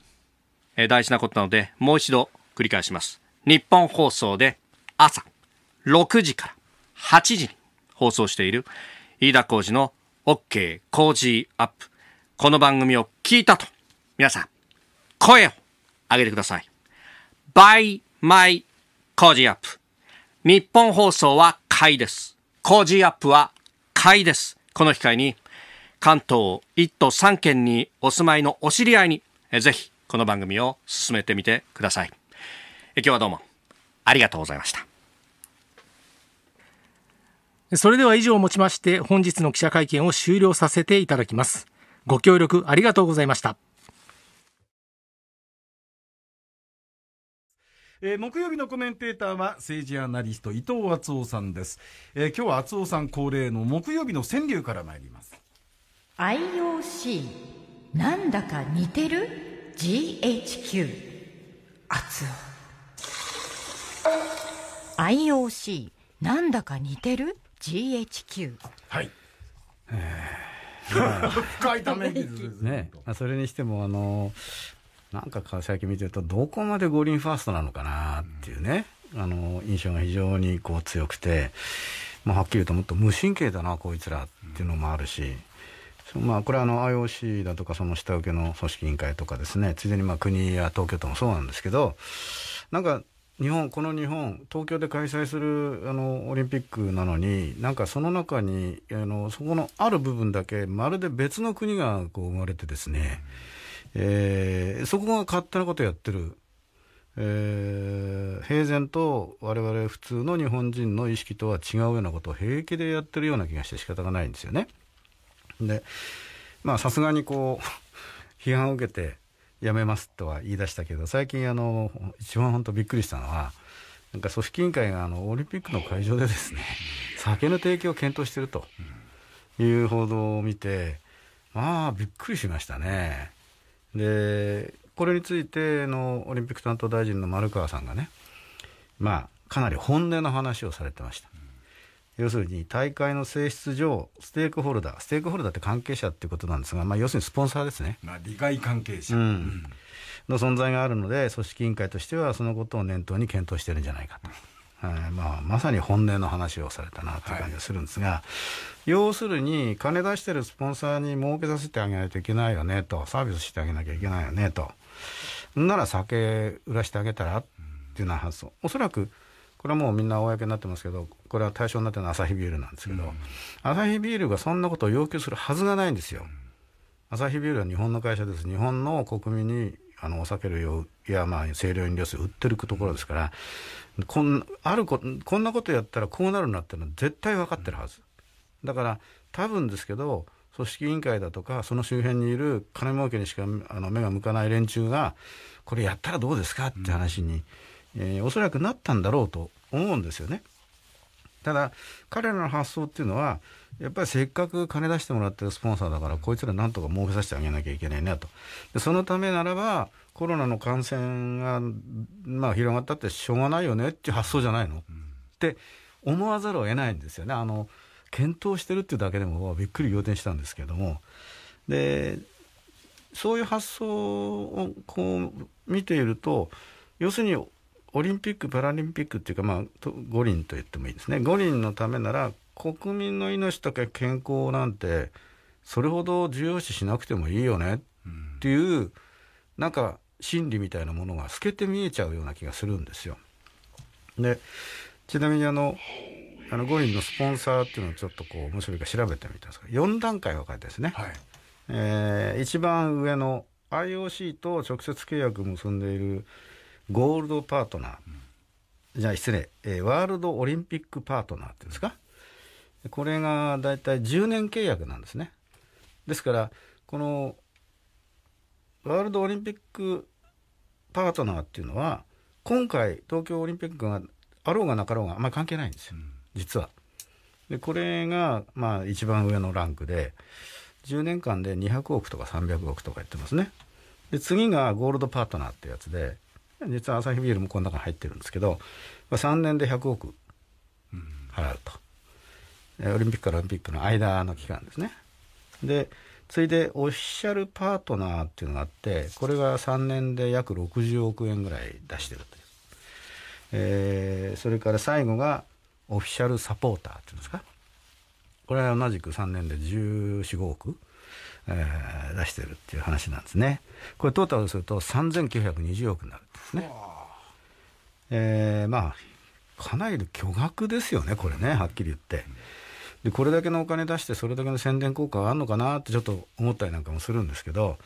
え大事なことなので、もう一度繰り返します。日本放送で朝6時から8時に放送している飯田浩二の OK 工事アップこの番組を聞いたと、皆さん、声を上げてください。by my ジーアップ。日本放送は買いです。ジーアップは買いです。この機会に、関東1都3県にお住まいのお知り合いに、ぜひこの番組を進めてみてください。今日はどうもありがとうございました。それでは以上をもちまして本日の記者会見を終了させていただきます。ご協力ありがとうございました。えー、木曜日のコメンテーターは政治アナリスト伊藤敦夫さんです、えー、今日は敦夫さん恒例の木曜日の川柳から参ります IOC なんだか似てる GHQ 敦夫 IOC なんだか似てる GHQ はい、えー深いため息ですね。それにしても、あの、なんか川崎見てると、どこまで五輪ファーストなのかなっていうね、あの、印象が非常にこう強くて、まあ、はっきり言うともっと無神経だな、こいつらっていうのもあるし、まあ、これはあの IOC だとかその下請けの組織委員会とかですねついでにまあ国や東京都もそうなんですけどなんか日本この日本東京で開催するあのオリンピックなのになんかその中にあのそこのある部分だけまるで別の国がこう生まれてですね、えー、そこが勝手なことやってる、えー、平然と我々普通の日本人の意識とは違うようなことを平気でやってるような気がして仕方がないんですよね。でまあさすがにこう 批判を受けて辞めますとは言い出したけど最近あの一番本当びっくりしたのはなんか組織委員会があのオリンピックの会場でですね酒の提供を検討しているという報道を見てまあびっくりしましたね。でこれについてのオリンピック担当大臣の丸川さんがねまあかなり本音の話をされてました。要するに大会の性質上、ステークホルダー、ステークホルダーって関係者ってことなんですが、まあ、要するにスポンサーですね。まあ、利害関係者、うん、の存在があるので、組織委員会としてはそのことを念頭に検討してるんじゃないかと。はいまあ、まさに本音の話をされたなという感じがするんですが、はい、要するに、金出してるスポンサーに儲けさせてあげないといけないよねと、サービスしてあげなきゃいけないよねと、なら酒売らしてあげたらっていうような発想。おそらくこれはもうみんな公になってますけど、これは対象になってるのはアサヒビールなんですけど、アサヒビールがそんなことを要求するはずがないんですよ。アサヒビールは日本の会社です。日本の国民にあのお酒類をや、まあ、清涼飲料水売ってるところですから、こんあるここんなことやったらこうなるなってのは絶対分かってるはず。だから多分ですけど、組織委員会だとか、その周辺にいる金儲けにしかあの目が向かない連中が、これやったらどうですかって話にえー、おそらくなったんだろうと思うんですよね。ただ彼らの発想っていうのはやっぱりせっかく金出してもらってるスポンサーだからこいつらなんとか儲けさせてあげなきゃいけないなとでそのためならばコロナの感染が、まあ、広がったってしょうがないよねっていう発想じゃないの、うん、って思わざるを得ないんですよねあの検討してるっていうだけでもびっくり仰天したんですけどもでそういう発想をこう見ていると要するにオリンピック・パラリンピックっていうか、まあ、五輪と言ってもいいですね。五輪のためなら、国民の命とか健康なんて、それほど重要視しなくてもいいよねっていう、うん、なんか、心理みたいなものが透けて見えちゃうような気がするんですよ。で、ちなみにあの、あの五輪のスポンサーっていうのをちょっとこう面白いから調べてみたんですが、4段階分かれてですね。はい、えー、一番上の IOC と直接契約結んでいるゴールドパートナー、じゃあ失礼、えー、ワールドオリンピックパートナーっていうんですか、これが大体10年契約なんですね。ですから、このワールドオリンピックパートナーっていうのは、今回、東京オリンピックがあろうがなかろうがあんまり関係ないんですよ、実は。で、これが、まあ、一番上のランクで、10年間で200億とか300億とか言ってますね。で、次がゴールドパートナーってやつで、実はアサヒビールもこの中に入ってるんですけど、まあ、3年で100億払うと、オリンピックからオリンピックの間の期間ですねでついでオフィシャルパートナーっていうのがあってこれが3年で約60億円ぐらい出してるという、えー、それから最後がオフィシャルサポーターっていうんですかこれは同じく3年で1415億え出してるっていう話なんですね。これトータルすると3920億になるんですね。えー、まあ、かなり巨額ですよね、これね、はっきり言って。で、これだけのお金出して、それだけの宣伝効果があるのかなってちょっと思ったりなんかもするんですけど、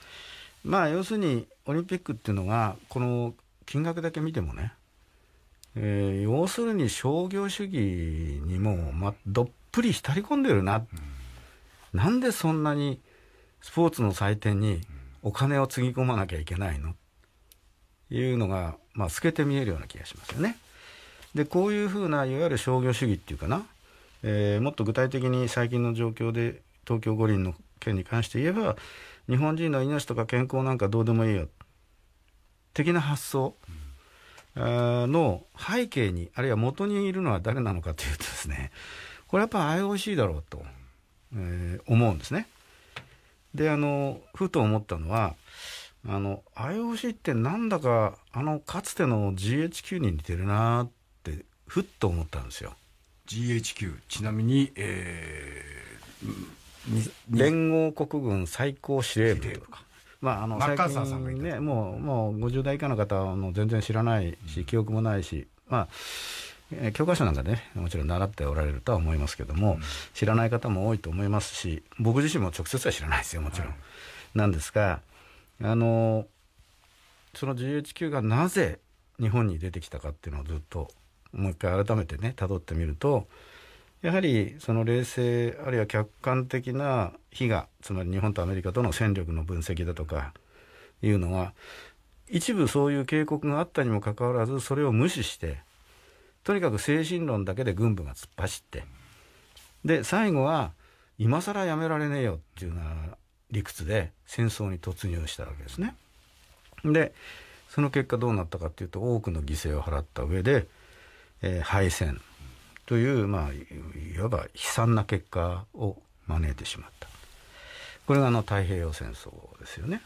まあ、要するに、オリンピックっていうのが、この金額だけ見てもね、えー、要するに商業主義にもう、ま、どっぷり浸り込んでるな、うん、なんでそんなにスポーツの祭典にお金をつぎ込まなきゃいけないのいうのが、まあ、透けて見えるような気がしますよね。でこういうふうないわゆる商業主義っていうかな、えー、もっと具体的に最近の状況で東京五輪の件に関して言えば日本人の命とか健康なんかどうでもいいよ的な発想の背景にあるいは元にいるのは誰なのかというとですねこれやっぱ IOC だろうと、えー、思うんですね。であのふと思ったのはあの IOC ってなんだかあのかつての GHQ に似てるなってふっと思ったんですよ。GHQ ちなみに、えー、連合国軍最高司令部とか。まあ、あの最近ねもうもう50代以下の方は全然知らないし、記憶もないし、まあ、教科書なんかでね、もちろん習っておられるとは思いますけども、うん、知らない方も多いと思いますし、僕自身も直接は知らないですよ、もちろん。はい、なんですが、あの、その GHQ がなぜ日本に出てきたかっていうのをずっと、もう一回改めてね、辿ってみると、やはりその冷静あるいは客観的な比がつまり日本とアメリカとの戦力の分析だとかいうのは一部そういう警告があったにもかかわらずそれを無視してとにかく精神論だけで軍部が突っ走ってで最後は今更やめられねえよっていうような理屈で戦争に突入したわけですね。でその結果どうなったかっていうと多くの犠牲を払った上で、えー、敗戦というまあいわば悲惨な結果を招いてしまった。これがあの太平洋戦争ですよね。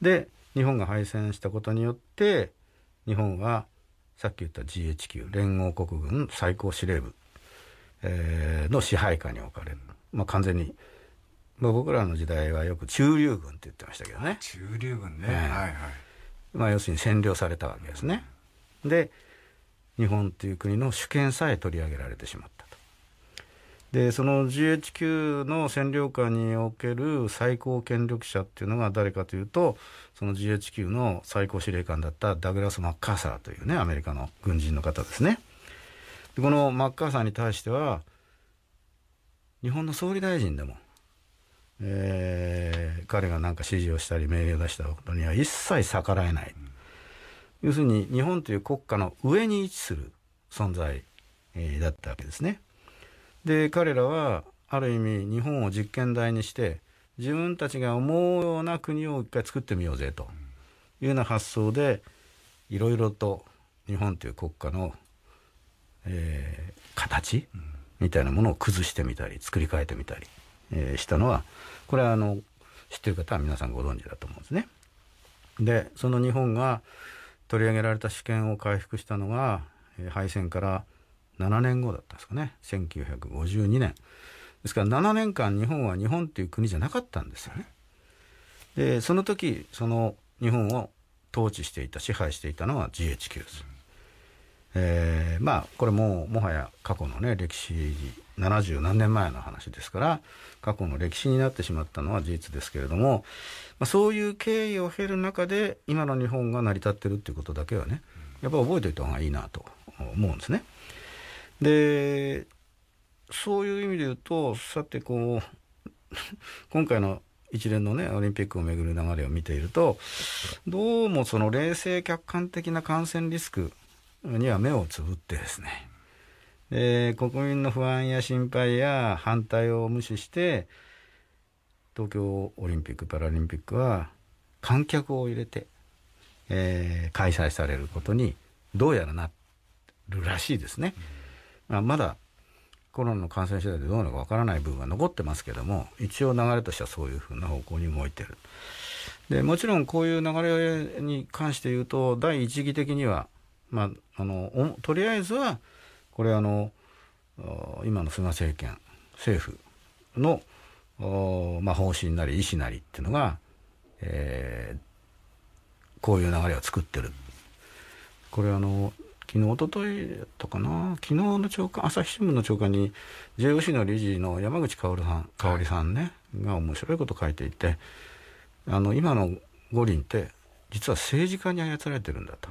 で日本が敗戦したことによって日本はさっき言った GHQ 連合国軍最高司令部、えー、の支配下に置かれる、まあ、完全に、まあ、僕らの時代はよく中流軍って言ってましたけどね中流軍ね、えー、はいはいまあ、要するに占領されたわけですね、で日本という国の主権さえ取り上げられてしまった。でその GHQ の占領下における最高権力者っていうのが誰かというとその GHQ の最高司令官だったダグラス・マッカーサーというねアメリカの軍人の方ですねでこのマッカーサーに対しては日本の総理大臣でも、えー、彼が何か指示をしたり命令を出したことには一切逆らえない、要するに日本という国家の上に位置する存在、えー、だったわけですねで彼らはある意味日本を実験台にして自分たちが思うような国を一回作ってみようぜというような発想でいろいろと日本という国家の、えー、形みたいなものを崩してみたり作り変えてみたり、えー、したのはこれはあの知ってる方は皆さんご存知だと思うんですね。でその日本が取り上げられた主権を回復したのが敗戦から7年後だったんですかね1952年ですから7年間日本は日本という国じゃなかったんですよねでその時その日本を統治していた支配していたのは GHQ です、えー、まあこれももはや過去のね歴史70何年前の話ですから過去の歴史になってしまったのは事実ですけれども、まあ、そういう経緯を経る中で今の日本が成り立ってるっていうことだけはねやっぱ覚えておいた方がいいなと思うんですね。でそういう意味で言うとさてこう 今回の一連のねオリンピックをめぐる流れを見ているとどうもその冷静客観的な感染リスクには目をつぶってですねで国民の不安や心配や反対を無視して東京オリンピック・パラリンピックは観客を入れて、えー、開催されることにどうやらなるらしいですね。うんまあ、まだコロナの感染次第でどうなのかわからない部分は残ってますけども一応流れとしてはそういうふうな方向に動いてるでもちろんこういう流れに関して言うと第一義的には、まあ、あのとりあえずはこれあの今の菅政権政府の、まあ、方針なり意思なりっていうのが、えー、こういう流れを作ってるこれあの昨日、おととだったかな、昨日の朝刊、朝日新聞の朝刊に、JOC の理事の山口薫さん、香織さんね、はい、が面白いこと書いていて、あの、今の五輪って、実は政治家に操られてるんだと。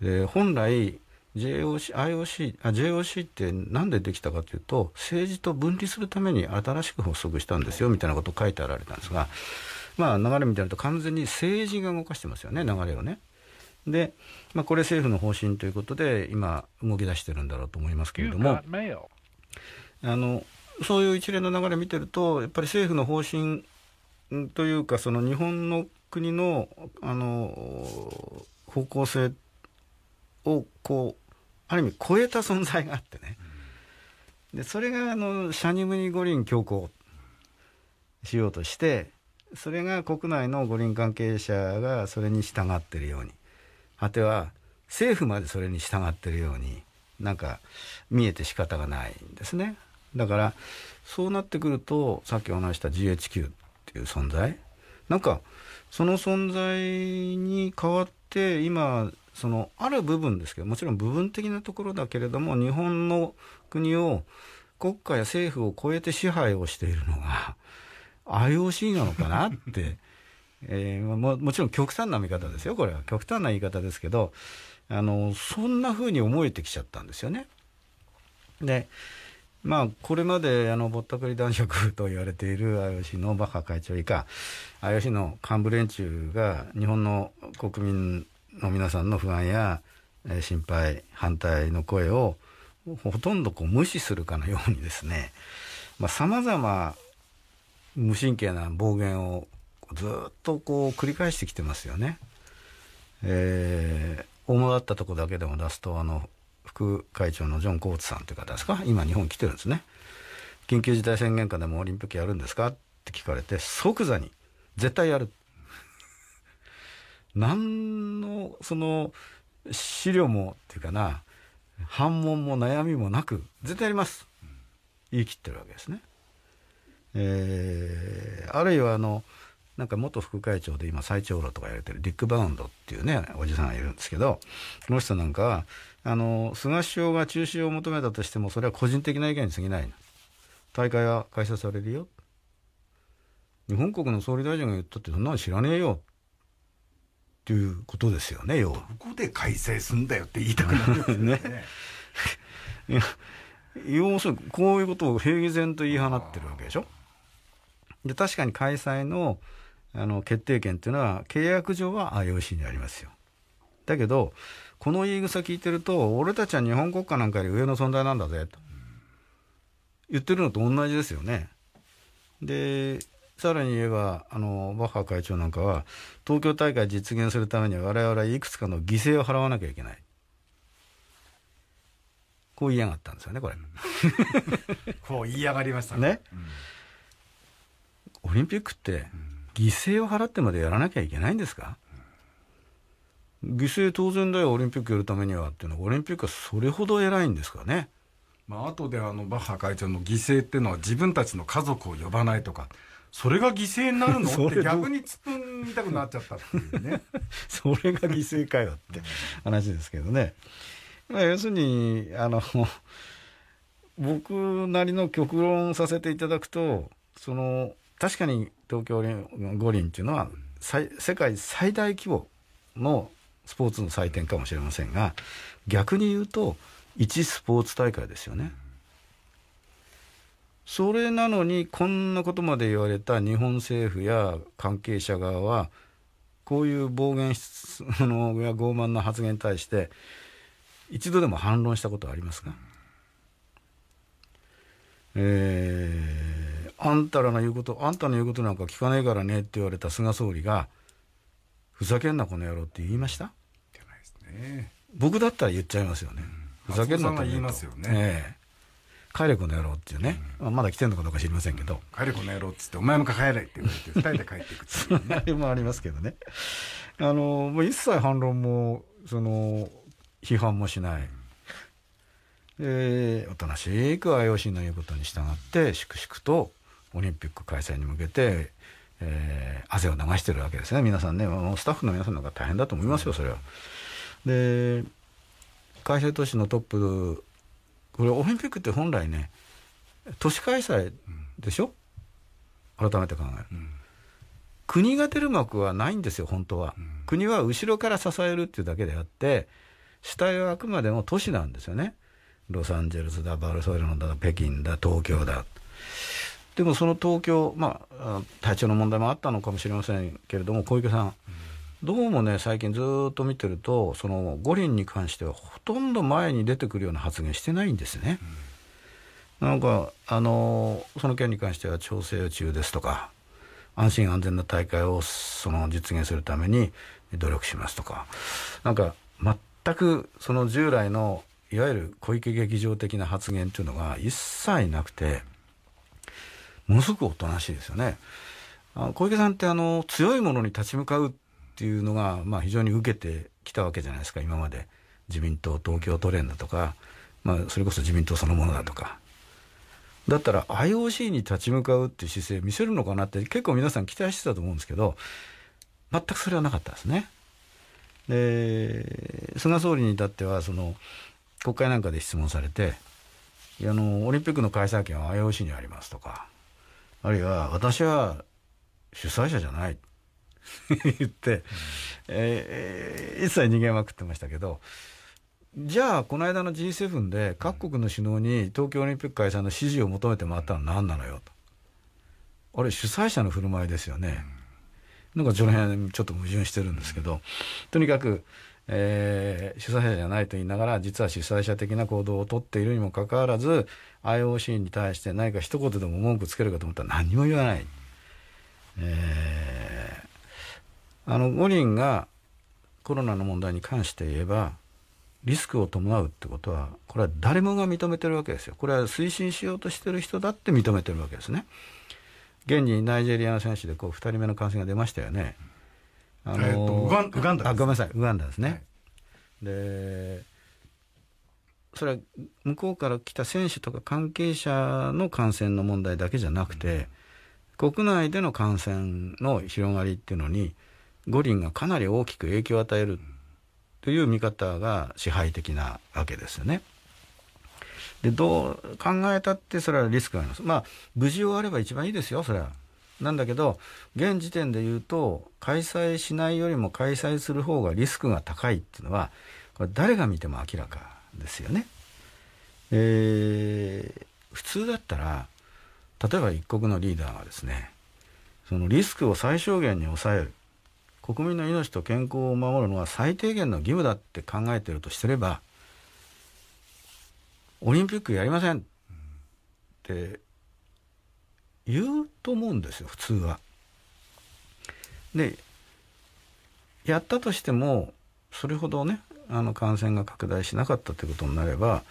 で、本来、JOC、IOC、あ、JOC ってなんでできたかというと、政治と分離するために新しく発足したんですよ、みたいなことを書いてあられたんですが、まあ流れみたいと完全に政治が動かしてますよね、流れをね。で、まあ、これ政府の方針ということで、今、動き出してるんだろうと思いますけれども、あのそういう一連の流れを見てると、やっぱり政府の方針というか、その日本の国のあの方向性をこう、ある意味超えた存在があってね、でそれがあのシャニムニ五輪強行しようとして、それが国内の五輪関係者がそれに従っているように。果ては政府までそれに従ってるようになんか見えて仕方がないんですねだからそうなってくるとさっきお話した GHQ っていう存在なんかその存在に代わって今そのある部分ですけどもちろん部分的なところだけれども日本の国を国家や政府を超えて支配をしているのが IOC なのかなってえー、ももちろん極端な見方ですよこれは極端な言い方ですけどあのそんなふうに思えてきちゃったんですよね。でまあ、これまであのぼったくり男爵と言われている IOC のバッハ会長以下 IOC の幹部連中が日本の国民の皆さんの不安や、えー、心配反対の声をほとんどこう無視するかのようにですねさまざ、ま無神経な暴言をずっとこう繰り返してきてますよね。えー、主だったとこだけでも出すと、あの、副会長のジョン・コーツさんという方ですか今日本来てるんですね。緊急事態宣言下でもオリンピックやるんですかって聞かれて、即座に、絶対やる。何の、その、資料も、っていうかな、反問も悩みもなく、絶対やります。言い切ってるわけですね。えー、あるいはあの、なんか元副会長で今最長老とかやれてるディック・バウンドっていうね、おじさんがいるんですけど、この人なんかは、あの、菅首相が中止を求めたとしても、それは個人的な意見に過ぎない。大会は開催されるよ。日本国の総理大臣が言ったってそんなの知らねえよ。っていうことですよね、要は。どこで開催すんだよって言いたくなるんですよね。ね要するに、こういうことを平義然と言い放ってるわけでしょ。で、確かに開催の、あの決定権っていうのは契約上は IOC にありますよ。だけどこの言い草聞いてると俺たちは日本国家なんかより上の存在なんだぜと言ってるのと同じですよね。でさらに言えばあのバッハ会長なんかは東京大会実現するためには我々いくつかの犠牲を払わなきゃいけない。こう言いやがったんですよねこれ。こう言いやがりましたね。ねうん、オリンピックって、うん犠牲を払ってまでやらなきゃいけないんですか、うん、犠牲当然だよオリンピックやるためにはっていうのはオリンピックはそれほど偉いんですかね。まあ後であのバッハ会長の犠牲っていうのは自分たちの家族を呼ばないとかそれが犠牲になるの って逆に突っ込みたくなっちゃったっていうね それが犠牲かよって話ですけどね、まあ、要するにあの僕なりの極論させていただくとその確かに東京五輪っていうのは世界最大規模のスポーツの祭典かもしれませんが逆に言うと一スポーツ大会ですよね。それなのにこんなことまで言われた日本政府や関係者側はこういう暴言のや傲慢な発言に対して一度でも反論したことはありますか、えーあんたらの言うこと、あんたの言うことなんか聞かないからねって言われた菅総理が、ふざけんなこの野郎って言いました言ないですね。僕だったら言っちゃいますよね。うん、ふざけんなって言いますよね。ええ帰れこの野郎っていうね、うん、まだ来てるのかどうか知りませんけど帰れこの野郎っつってお前も帰れって言われて2人で帰っていくっていう、ね、そ れもありますけどねあのもう一切反論もその批判もしない、うん、おとなしく IOC の言うことに従って粛々とオリンピック開催に向けて、えー、汗を流してるわけですね皆さんねスタッフの皆さんなんか大変だと思いますよそれは。で開催都市のトップこれオリンピックって本来ね都市開催でしょ、改めて考える、国が出る幕はないんですよ本当は、国は後ろから支えるっていうだけであって主体はあくまでも都市なんですよねロサンゼルスだバルセロナだ北京だ東京だ、でもその東京、まあ、体調の問題もあったのかもしれませんけれども、小池さん、どうもね、最近ずっと見てると、その五輪に関してはほとんど前に出てくるような発言してないんですね。なんか、あの、その件に関しては調整中ですとか、安心安全な大会をその実現するために努力しますとか、なんか、全くその従来のいわゆる小池劇場的な発言というのが一切なくて、ものすごくおとなしいですよね。あ小池さんってあの強いものに立ち向かうっていうのが、まあ、非常に受けてきたわけじゃないですか今まで自民党東京都連だとか、まあ、それこそ自民党そのものだとか。だったら IOC に立ち向かうっていう姿勢見せるのかなって結構皆さん期待してたと思うんですけど全くそれはなかったですね。で菅総理に至ってはその国会なんかで質問されてあのオリンピックの開催権は IOC にありますとかあるいは私は主催者じゃない 言って、うん、えー、一切逃げまくってましたけどじゃあこの間の G7 で各国の首脳に東京オリンピック開催の支持を求めて回ったのは何なのよとあれ主催者の振る舞いですよね、うん、なんかその辺ちょっと矛盾してるんですけど、とにかくえー、主催者じゃないと言いながら実は主催者的な行動をとっているにもかかわらず IOC に対して何か一言でも文句つけるかと思ったら何も言わない。えー、あの五人がコロナの問題に関して言えばリスクを伴うってことはこれは誰もが認めてるわけですよこれは推進しようとしてる人だって認めてるわけですね現にナイジェリアの選手でこう2人目の感染が出ましたよね、あのー、えー、とウガンダあごめんなさいウガンダですね、はい、でそれは向こうから来た選手とか関係者の感染の問題だけじゃなくて、うん、国内での感染の広がりっていうのに五輪がかなり大きく影響を与えるという見方が支配的なわけですよね。でどう考えたってそれはリスクがあります。まあ無事終われば一番いいですよそれは。なんだけど、現時点で言うと、開催しないよりも開催する方がリスクが高いっていうのは、これ誰が見ても明らかですよね。えー、普通だったら、例えば一国のリーダーがですね、そのリスクを最小限に抑える。国民の命と健康を守るのは最低限の義務だって考えてるとしてれば、オリンピックやりませんって言うと思うんですよ普通は。でやったとしてもそれほどねあの感染が拡大しなかったということになれば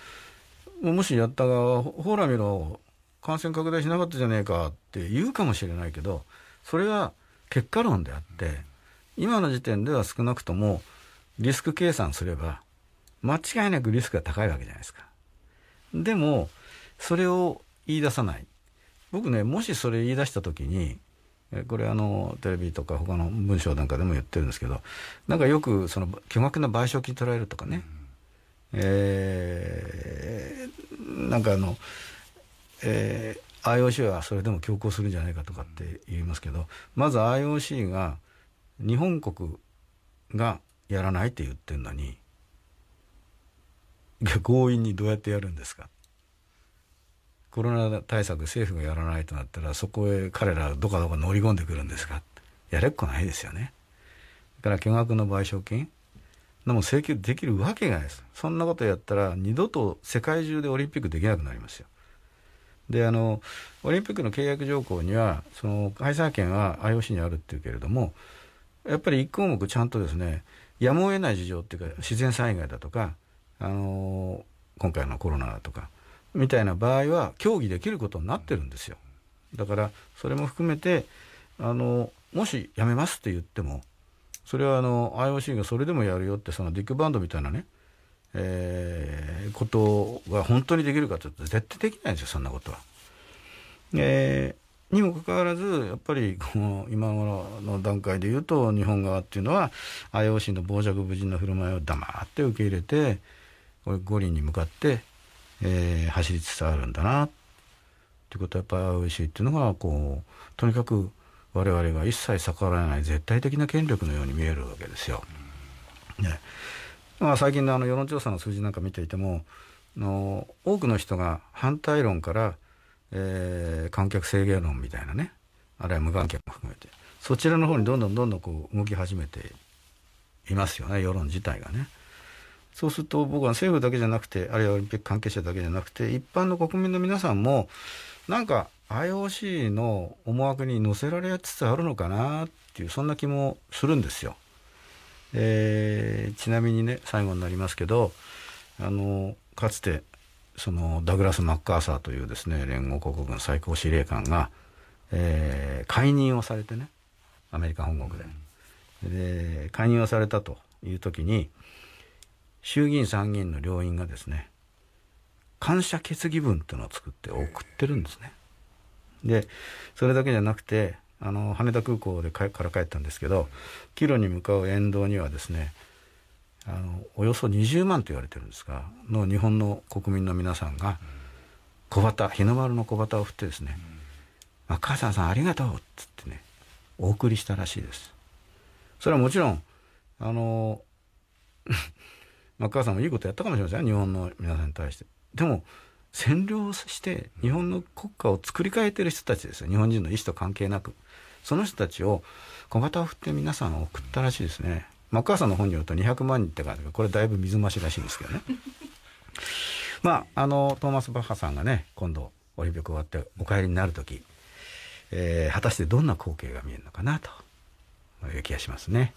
もしやった側はほら見ろ感染拡大しなかったじゃねえかって言うかもしれないけどそれは結果論であって今の時点では少なくともリスク計算すれば間違いなくリスクが高いわけじゃないですか。でもそれを言い出さない僕ねもしそれ言い出した時にこれあのテレビとか他の文章なんかでも言ってるんですけどなんかよくその巨額な賠償金取られるとかね、うん、えー、なんかあの、えー、IOC はそれでも強行するんじゃないかとかって言いますけどまず IOC が日本国がやらないって言ってるのに強引にどうやってやるんですかコロナ対策政府がやらないとなったらそこへ彼らどかどか乗り込んでくるんですかやれっこないですよねだから巨額の賠償金でも請求できるわけがないですそんなことやったら二度と世界中でオリンピックできなくなりますよであのオリンピックの契約条項にはその開催権は IOC にあるっていうけれどもやっぱり1項目ちゃんとですねやむを得ない事情っていうか自然災害だとかあの今回のコロナだとかみたいな場合は協議できることになってるんですよ。だからそれも含めてあのもしやめますって言ってもそれはあの IOC がそれでもやるよってそのディックバンドみたいなね、えー、ことが本当にできるかというと絶対できないんですよそんなことは。えー、にもかかわらずやっぱりこの今頃の段階で言うと日本側っていうのは IOC の傍若無人な振る舞いを黙って受け入れて五輪に向かってえー、走りつつあるんだなってことはやっぱ i しいっていうのがこうとにかく我々が一切逆らえない絶対的な権力のように見えるわけですよ。ねまあ、最近のあの世論調査の数字なんか見ていてもの多くの人が反対論から、えー、観客制限論みたいなねあるいは無観客も含めてそちらの方にどんどんどんどんこう動き始めていますよね世論自体がね。そうすると僕は政府だけじゃなくてあるいはオリンピック関係者だけじゃなくて一般の国民の皆さんもなんか IOC の思惑に乗せられつつあるのかなっていうそんな気もするんですよ。えー、ちなみにね最後になりますけどあのかつてそのダグラス・マッカーサーというですね連合国軍最高司令官が、えー、解任をされてねアメリカ本国で。で解任をされたという時に衆議院参議院の両院がですね感謝決議文っていうのを作って送ってるんですね。でそれだけじゃなくてあの羽田空港でから帰ったんですけど帰路に向かう沿道にはですねあのおよそ20万と言われてるんですがの日本の国民の皆さんが小旗日の丸の小旗を振ってですね「まあ、母さんさんありがとう」っつってねお送りしたらしいです。それはもちろんあのマッカーサーもいいことやったかもしれません日本の皆さんに対して。でも占領して日本の国家を作り変えてる人たちですよ日本人の意思と関係なくその人たちを小型を振って皆さん送ったらしいですねマッカーサーの本によると200万人って書いてこれだいぶ水増しらしいんですけどね まああのトーマス・バッハさんがね今度オリンピック終わってお帰りになる時、えー、果たしてどんな光景が見えるのかなという気がしますね。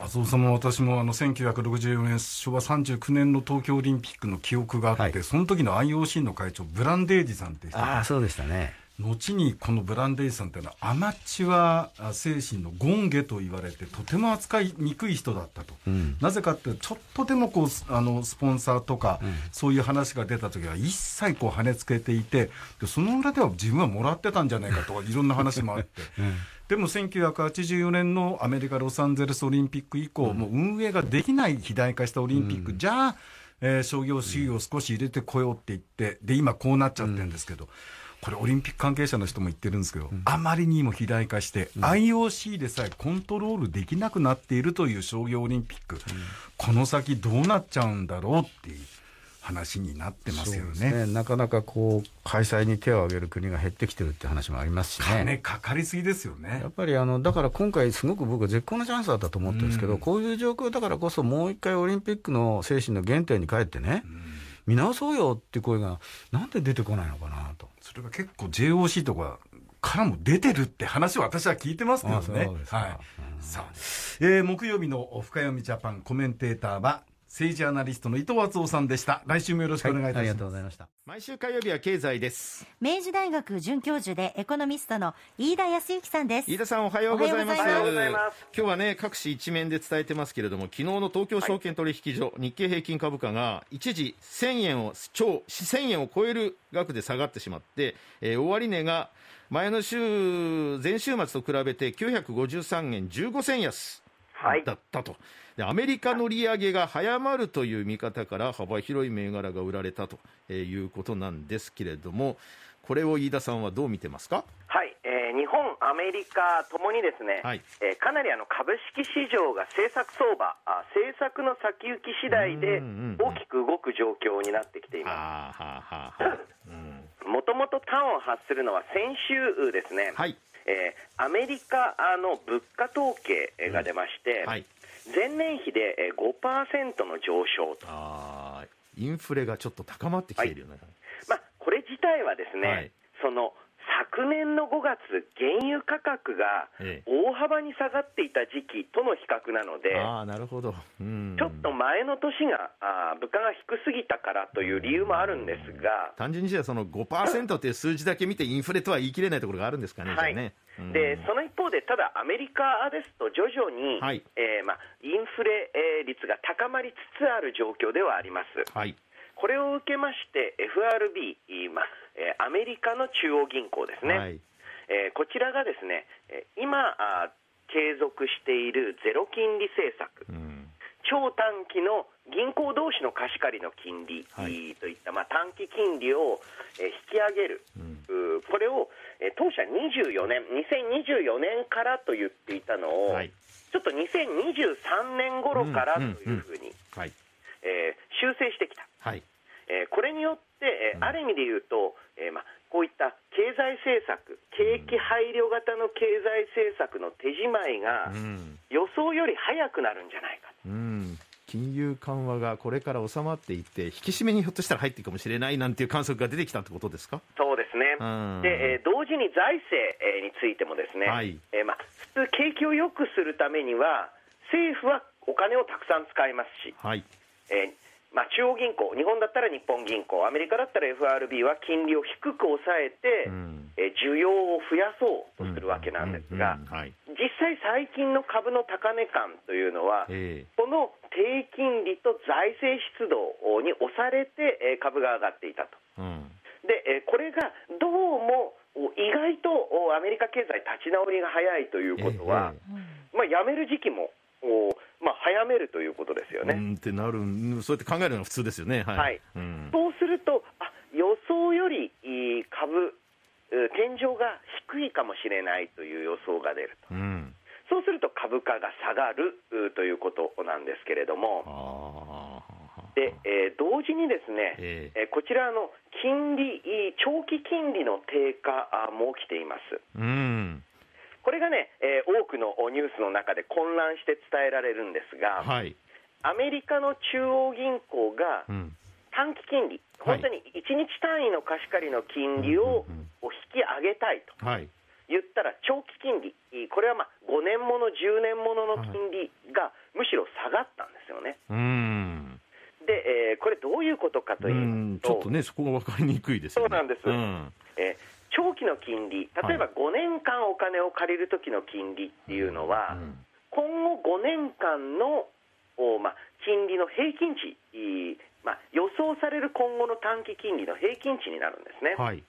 浅尾も私もあの1964年昭和39年の東京オリンピックの記憶があって、はい、その時の IOC の会長ブランデージさんってああそうでしたね後にこのブランデージさんっていうのはアマチュア精神の権下と言われてとても扱いにくい人だったと、うん、なぜかってちょっとでもこうあのスポンサーとか、そういう話が出た時は一切こう跳ねつけていてでその裏では自分はもらってたんじゃないかとかいろんな話もあって。うんでも1984年のアメリカ・ロサンゼルスオリンピック以降、うん、もう運営ができない肥大化したオリンピック、うん、じゃあ、えー、商業主義を少し入れてこようって言って、で、今こうなっちゃってるんですけど、これオリンピック関係者の人も言ってるんですけど、うん、あまりにも肥大化して、うん、IOC でさえコントロールできなくなっているという商業オリンピック、うん、この先どうなっちゃうんだろうっていう。話になってますよね、ね、なかなかこう開催に手を挙げる国が減ってきてるって話もありますしね金かかりすぎですよねやっぱりあのだから今回すごく僕は絶好のチャンスだったと思ってるんですけど、うん、こういう状況だからこそもう一回オリンピックの精神の原点に帰ってね、うん見直そうよって声が、なんで出てこないのかなと。それが結構 JOC とかからも出てるって話を私は聞いてますけどね。ああはい。うん、さあ、えー、木曜日の深読みジャパンコメンテーターは、政治アナリストの伊藤敦夫さんでした来週もよろしくお願いいたします、はい、ありがとうございました毎週火曜日は経済です明治大学准教授でエコノミストの飯田康之さんです飯田さんおはようございますいます今日はね各紙一面で伝えてますけれども昨日の東京証券取引所、はい、日経平均株価が一時1000円を超1000円を超える額で下がってしまって、えー、終値が前の週前週末と比べて953円15円安だったと、はいでアメリカの利上げが早まるという見方から幅広い銘柄が売られたということなんですけれどもこれを飯田さんはどう見てますかはい、えー、日本、アメリカともにですね、はい、えー、かなりあの株式市場が政策相場あ、政策の先行き次第で大きく動く状況になってきています。もともと端を発するのは先週ですね、はいえー、アメリカの物価統計が出まして、うんはい前年比で5%の上昇と。あインフレがちょっと高まってきているよね、はい、まあ、これ自体はですね、はい、その昨年の5月、原油価格が大幅に下がっていた時期との比較なので、あなるほど、うん、ちょっと前の年があ物価が低すぎたからという理由もあるんですが、単純にしてはその5%という数字だけ見て、インフレとは言い切れないところがあるんですかね、はい、ねでその一方で、ただアメリカですと、徐々に、はい、えー、ま、インフレ率が高まりつつある状況ではあります。はい、これを受けまして、FRB、ま、アメリカの中央銀行ですね、はい、えー、こちらがですね今、継続しているゼロ金利政策、うん、超短期の銀行同士の貸し借りの金利といった、まあ、短期金利を引き上げる、うん、これをえ当社24年、2024年からと言っていたのを、はい、ちょっと2023年頃からというふうに、え修正してきた。はい、えー、これによって、えー、ある意味で言うと、えー、まこういった経済政策、景気配慮型の経済政策の手締まいが、予想より早くなるんじゃないかと。うん金融緩和がこれから収まっていって、引き締めにひょっとしたら入っていくかもしれないなんていう観測が出てきたってことですかそうですね、でえ同時に財政についても、ですね、はいえーま、普通、景気を良くするためには、政府はお金をたくさん使いますし、はいえー、まあ、中央銀行、日本だったら日本銀行、アメリカだったら FRB は金利を低く抑えて、うん、え需要を増やそうとするわけなんですが、実際、最近の株の高値感というのは、えこの低金利と財政出動に押されて、え株が上がっていたと。うん、で、えこれがどうも意外とアメリカ経済立ち直りが早いということは、まあ、やめる時期もまあ、早めるということですよね。ってなる、そうやって考えるのが普通ですよね。はい、はいうん、そうするとあ、予想より株、天井が低いかもしれないという予想が出ると、うん、そうすると株価が下がるということなんですけれども。でえー、同時にですね、えー、こちらの金利、長期金利の低下も起きています。うんこれがね、えー、多くのニュースの中で混乱して伝えられるんですが、はい、アメリカの中央銀行が短期金利、うん、本当に1日単位の貸し借りの金利を引き上げたいと。い言ったら長期金利、これはまあ5年もの、10年ものの金利がむしろ下がったんですよね。うんで、えー、これ、どういうことかというと、ちょっとね、そこが分かりにくいです、ね、そうなんです、うん、えー長期の金利、例えば5年間お金を借りる時の金利っていうのは、今後5年間の、まあ、金利の平均値、まあ、予想される今後の短期金利の平均値になるんですね。はい、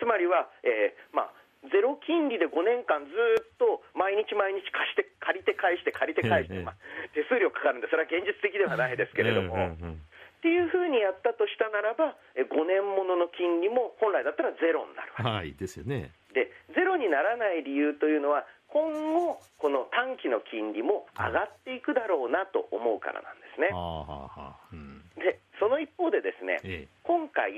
つまりは、えーまあゼロ金利で5年間ずっと毎日毎日貸して借りて返して借りて返して、まあ、手数料かかるんでそれは現実的ではないですけれども、っていうふうにやったとしたならば、5年ものの金利も本来だったらゼロになるわけです。はい、ですよね。で、ゼロにならない理由というのは、今後、この短期の金利も上がっていくだろうなと思うからなんですね。で、その一方で、ですね、ええ、今回、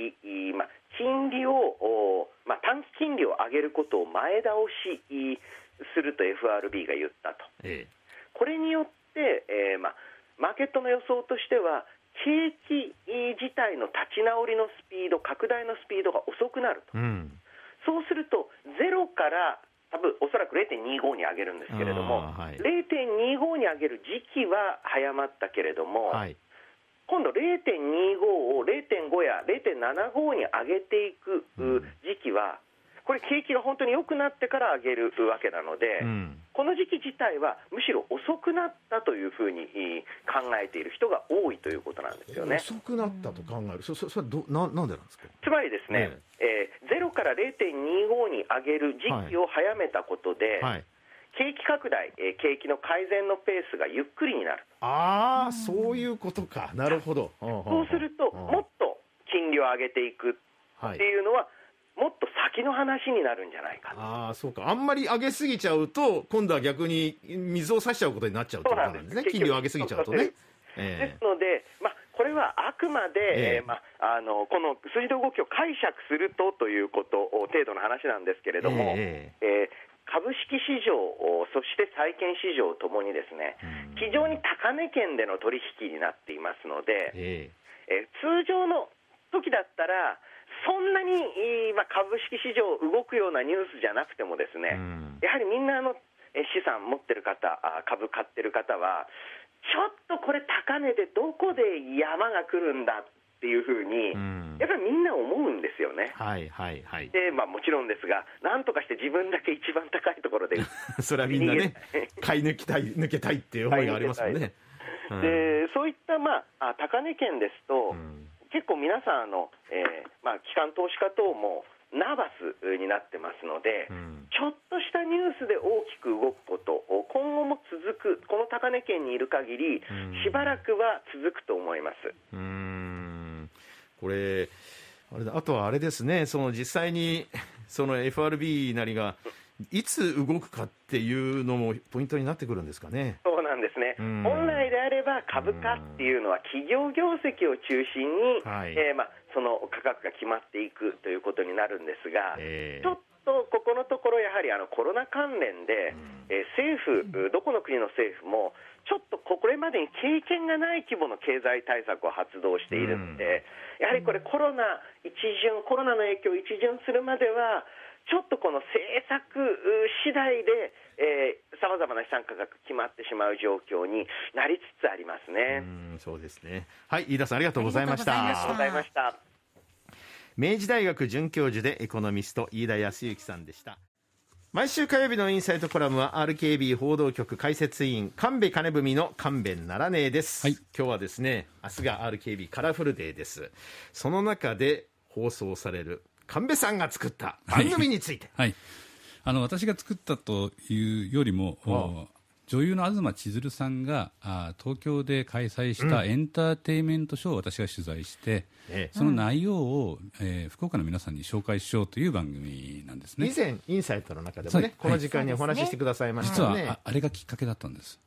金利を、ま、短期金利を上げることを前倒しすると FRB が言ったと、え、これによって、えマーケットの予想としては、景気自体の立ち直りのスピード、拡大のスピードが遅くなると、うん、そうすると、ゼロから多分おそらく0.25に上げるんですけれども、はい、0.25に上げる時期は早まったけれども、はい、今度、0.25を0.5や0.75に上げていく時期は、うんこれ、景気が本当に良くなってから上げるわけなので、うん、この時期自体はむしろ遅くなったというふうに考えている人が多いということなんですよね遅くなったと考える、そそれはどななんでなんですかつまりですね、えええー、0から0.25に上げる時期を早めたことで、はい、はい景気拡大、えー、景気の改善のペースがゆっくりになる。ああ、そういうことか、なるほど。そうすると、もっと金利を上げていくっていうのは、はいもっと先の話になるんじゃないかああそうかあんまり上げすぎちゃうと今度は逆に水を差しちゃうことになっちゃうということなんですね金利を上げすぎちゃうとね。ですので、まあ、これはあくまで、えー、まあ、あのこの水道動きを解釈するとということ程度の話なんですけれども、えー、えー株式市場、そして債券市場ともにですね、非常に高値圏での取引になっていますので、えー、通常の時だったら、そんなに、まあ、株式市場動くようなニュースじゃなくてもですね、やはりみんなあの資産持ってる方、株買ってる方は、ちょっとこれ高値でどこで山が来るんだっていうふうに、やっぱりみんな思うんですよね。はいはいはい。で、まあもちろんですが、なんとかして自分だけ一番高いところで。それはみんなね、買い抜きたい、抜けたいっていう思いがありますよね。で、そういった、まあ、高値圏ですと、うん結構皆さんあの、えーまあ、機関投資家等もナーバスになってますので、うん、ちょっとしたニュースで大きく動くこと、今後も続く、この高値圏にいる限り、しばらくは続くと思います。これあれあとはあれですね、その実際に その FRB なりがいつ動くかっていうのもポイントになってくるんですかね。そうなんですね、本来でえば株価っていうのは企業業績を中心に、えー、ま、その価格が決まっていくということになるんですが、えー、ちょっとここのところやはりあのコロナ関連で、えー、政府、どこの国の政府もちょっとこれまでに経験がない規模の経済対策を発動しているので、やはりこれコロナ一巡コロナの影響を一巡するまではちょっとこの政策次第で、さまざまな資産価格決まってしまう状況になりつつありますね。うんそうですね。はい、飯田さんありがとうございました。ありがとうございました。明治大学准教授でエコノミスト飯田康之さんでした。毎週火曜日のインサイトコラムは RKB 報道局解説委員神戸金文の神戸ならねえです、はい、今日はですね明日が RKB カラフルデーですその中で放送される神戸さんが作った番組について、はい、はい、あの私が作ったというよりも女優の東千鶴さんがあ東京で開催したエンターテインメントショーを私が取材して、うん、その内容を、えー、福岡の皆さんに紹介しようという番組なんですね以前インサイトの中でもねこの時間にお話ししてくださいました、ね、実はあれがきっかけだったんです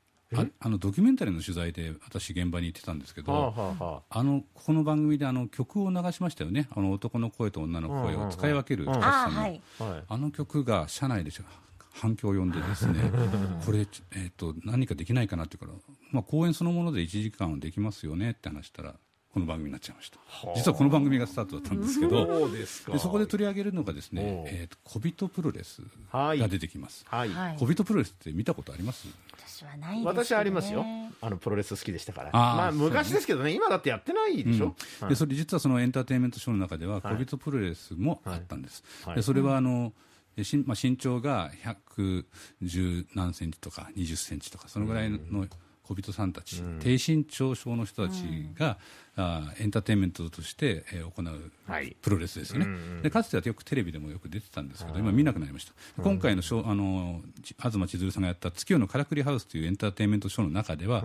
ああのドキュメンタリーの取材で私、現場に行ってたんですけど、はあはああ、のここの番組であの曲を流しましたよね、あの男の声と女の声を使い分ける、あの曲が社内で反響を呼んで、ですね これ、えーと、何かできないかなってうから、まあ、公演そのもので1時間はできますよねって話したら、この番組になっちゃいました、はあ、実はこの番組がスタートだったんですけど、そでそこで取り上げるのがですね、えーと、小人プロレスが出てきます、はい、はい、小人プロレスって見たことあります私はない、ね、私はありますよあのプロレス好きでしたからあまあ昔ですけどね、ね、今だってやってないでしょ、うん、でそれ実はそのエンターテインメントショーの中では小人プロレスもあったんです、はいはい、でそれはあの、しまあ、身長が110何センチとか20センチとかそのぐらいの、うん小人さんたち、うん、低身長症の人たちが、うん、あエンターテインメントとして、えー、行う、はい、プロレスですよね、うんうん、でかつてはよくテレビでもよく出てたんですけど、今、見なくなりました、うん、今回のショーあの東千鶴さんがやった月夜のからくりハウスというエンターテインメントショーの中では、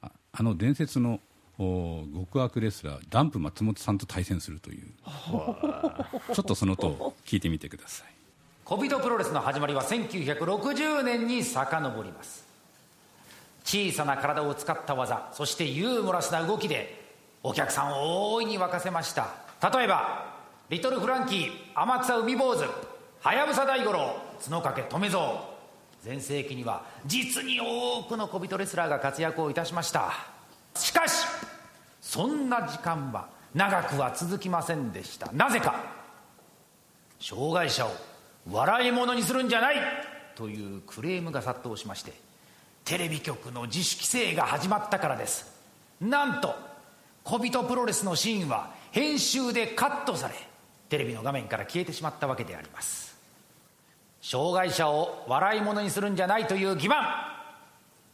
ああの伝説のお極悪レスラーダンプ松本さんと対戦するというちょっとそのと聞いてみてください小人プロレスの始まりは1960年に遡ります小さな体を使った技そしてユーモラスな動きでお客さんを大いに沸かせました例えばリトル・フランキー天草海坊主はやぶさ大五郎角掛留蔵全盛期には実に多くの小人レスラーが活躍をいたしましたしかしそんな時間は長くは続きませんでしたなぜか障害者を笑い者にするんじゃないというクレームが殺到しましてテレビ局の自主規制が始まったからですなんと小人プロレスのシーンは編集でカットされテレビの画面から消えてしまったわけであります障害者を笑い者にするんじゃないという欺瞞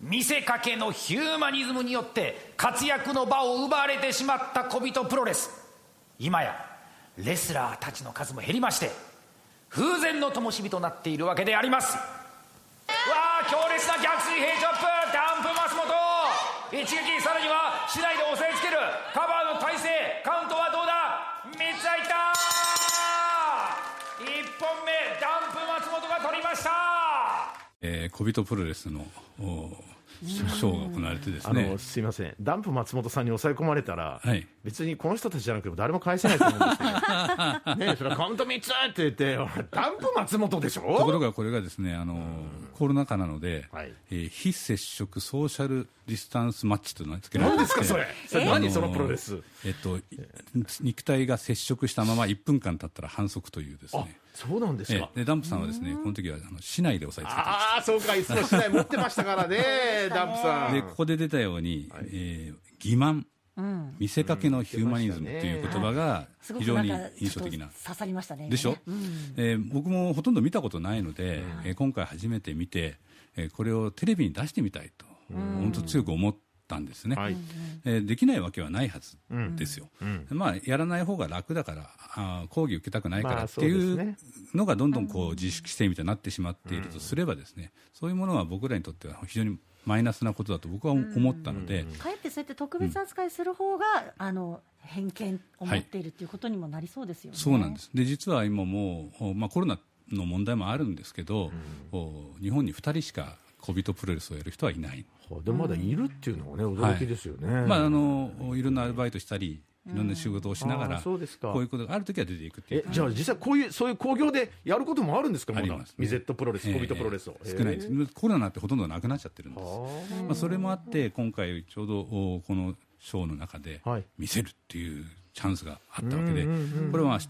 見せかけのヒューマニズムによって活躍の場を奪われてしまった小人プロレス今やレスラーたちの数も減りまして風前の灯火となっているわけでありますわあ強烈な逆水平ジャンプダンプ松本一撃さらには市内で押さえつけるカバーの体勢カウントはどうだ3つ入った1本目ダンプ松本が取りましたえー、小人プロレスのショーが行われてですねあのすいませんダンプ松本さんに抑え込まれたら、はい、別にこの人たちじゃなくても誰も返せないと思うんですけど、ね、それはカウント3つって言って、ダンプ松本でしょところがこれがですねあの、コロナ禍なので、はい、えー、非接触ソーシャルディスタンスマッチというのはつけられて何ですか、それ、それ何そのプロレス、えっと、肉体が接触したまま1分間経ったら反則というですね。そうなんですか、ええ、でダンプさんはですねこの時はあの市内で押さえつけてああそうかいつも市内持ってましたからね ダンプさんでここで出たように、はい、えー、欺瞞見せかけのヒューマニズムという言葉が非常に印象的な。刺さりましたね。でしょ、うん、えー、僕もほとんど見たことないので、うん、えー、今回初めて見て、えー、これをテレビに出してみたいと、うん、本当強く思ったんですね、はい、えー、できないわけはないはずですよ、まあ、やらない方が楽だからあ講義受けたくないからっていうのがどんどんこう自粛してみたいになってしまっているとすればですね、そういうものは僕らにとっては非常にマイナスなことだと僕は思ったので、かえってそうやって特別扱いする方が、あの偏見を持っているということにもなりそうですよね。はい、そうなんですで実は今もう、まあ、コロナの問題もあるんですけど、日本に2人しか小人プロレスをやる人はいない。でまだいるっていうのがね、驚きですよね、はいまあ、あのいろんなアルバイトしたりいろんな仕事をしながら、こういうことがあるときは出ていくっていうじゃあ、実際こういう、そういう興行でやることもあるんですか、まね、ミゼットプロレス、コビトプロレスを、少ないです、コロナってほとんどなくなっちゃってるんです、まあ、それもあって、今回、ちょうどこのショーの中で見せるっていうチャンスがあったわけで、これは明日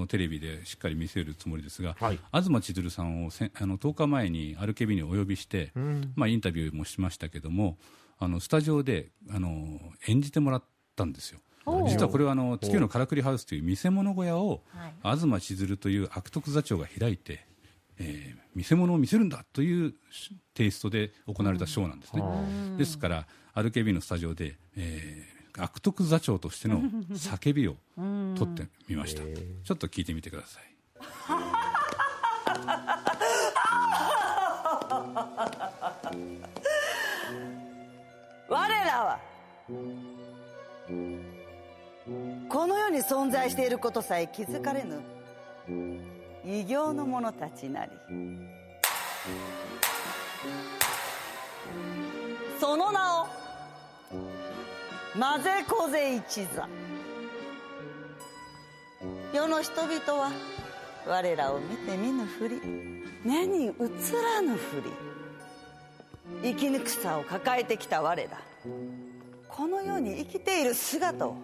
のテレビでしっかり見せるつもりですが、はい、東千鶴さんをせあの10日前にアルケビにお呼びして、うん、まあ、インタビューもしましたけども、あのスタジオであの演じてもらったんですよ。実はこれはあの月夜のからくりハウスという見せ物小屋を、東千鶴という悪徳座長が開いて、えー、見せ物を見せるんだというテイストで行われたショーなんですね。ですから RKB のスタジオで、えー、悪徳座長としての叫びを撮ってみましたちょっと聞いてみてください。我らはこの世に存在していることさえ気づかれぬ異形の者たちなりその名をマゼコゼ一座世の人々は我らを見て見ぬふり目に映らぬふり生き抜くさを抱えてきた我らこの世に生きている姿を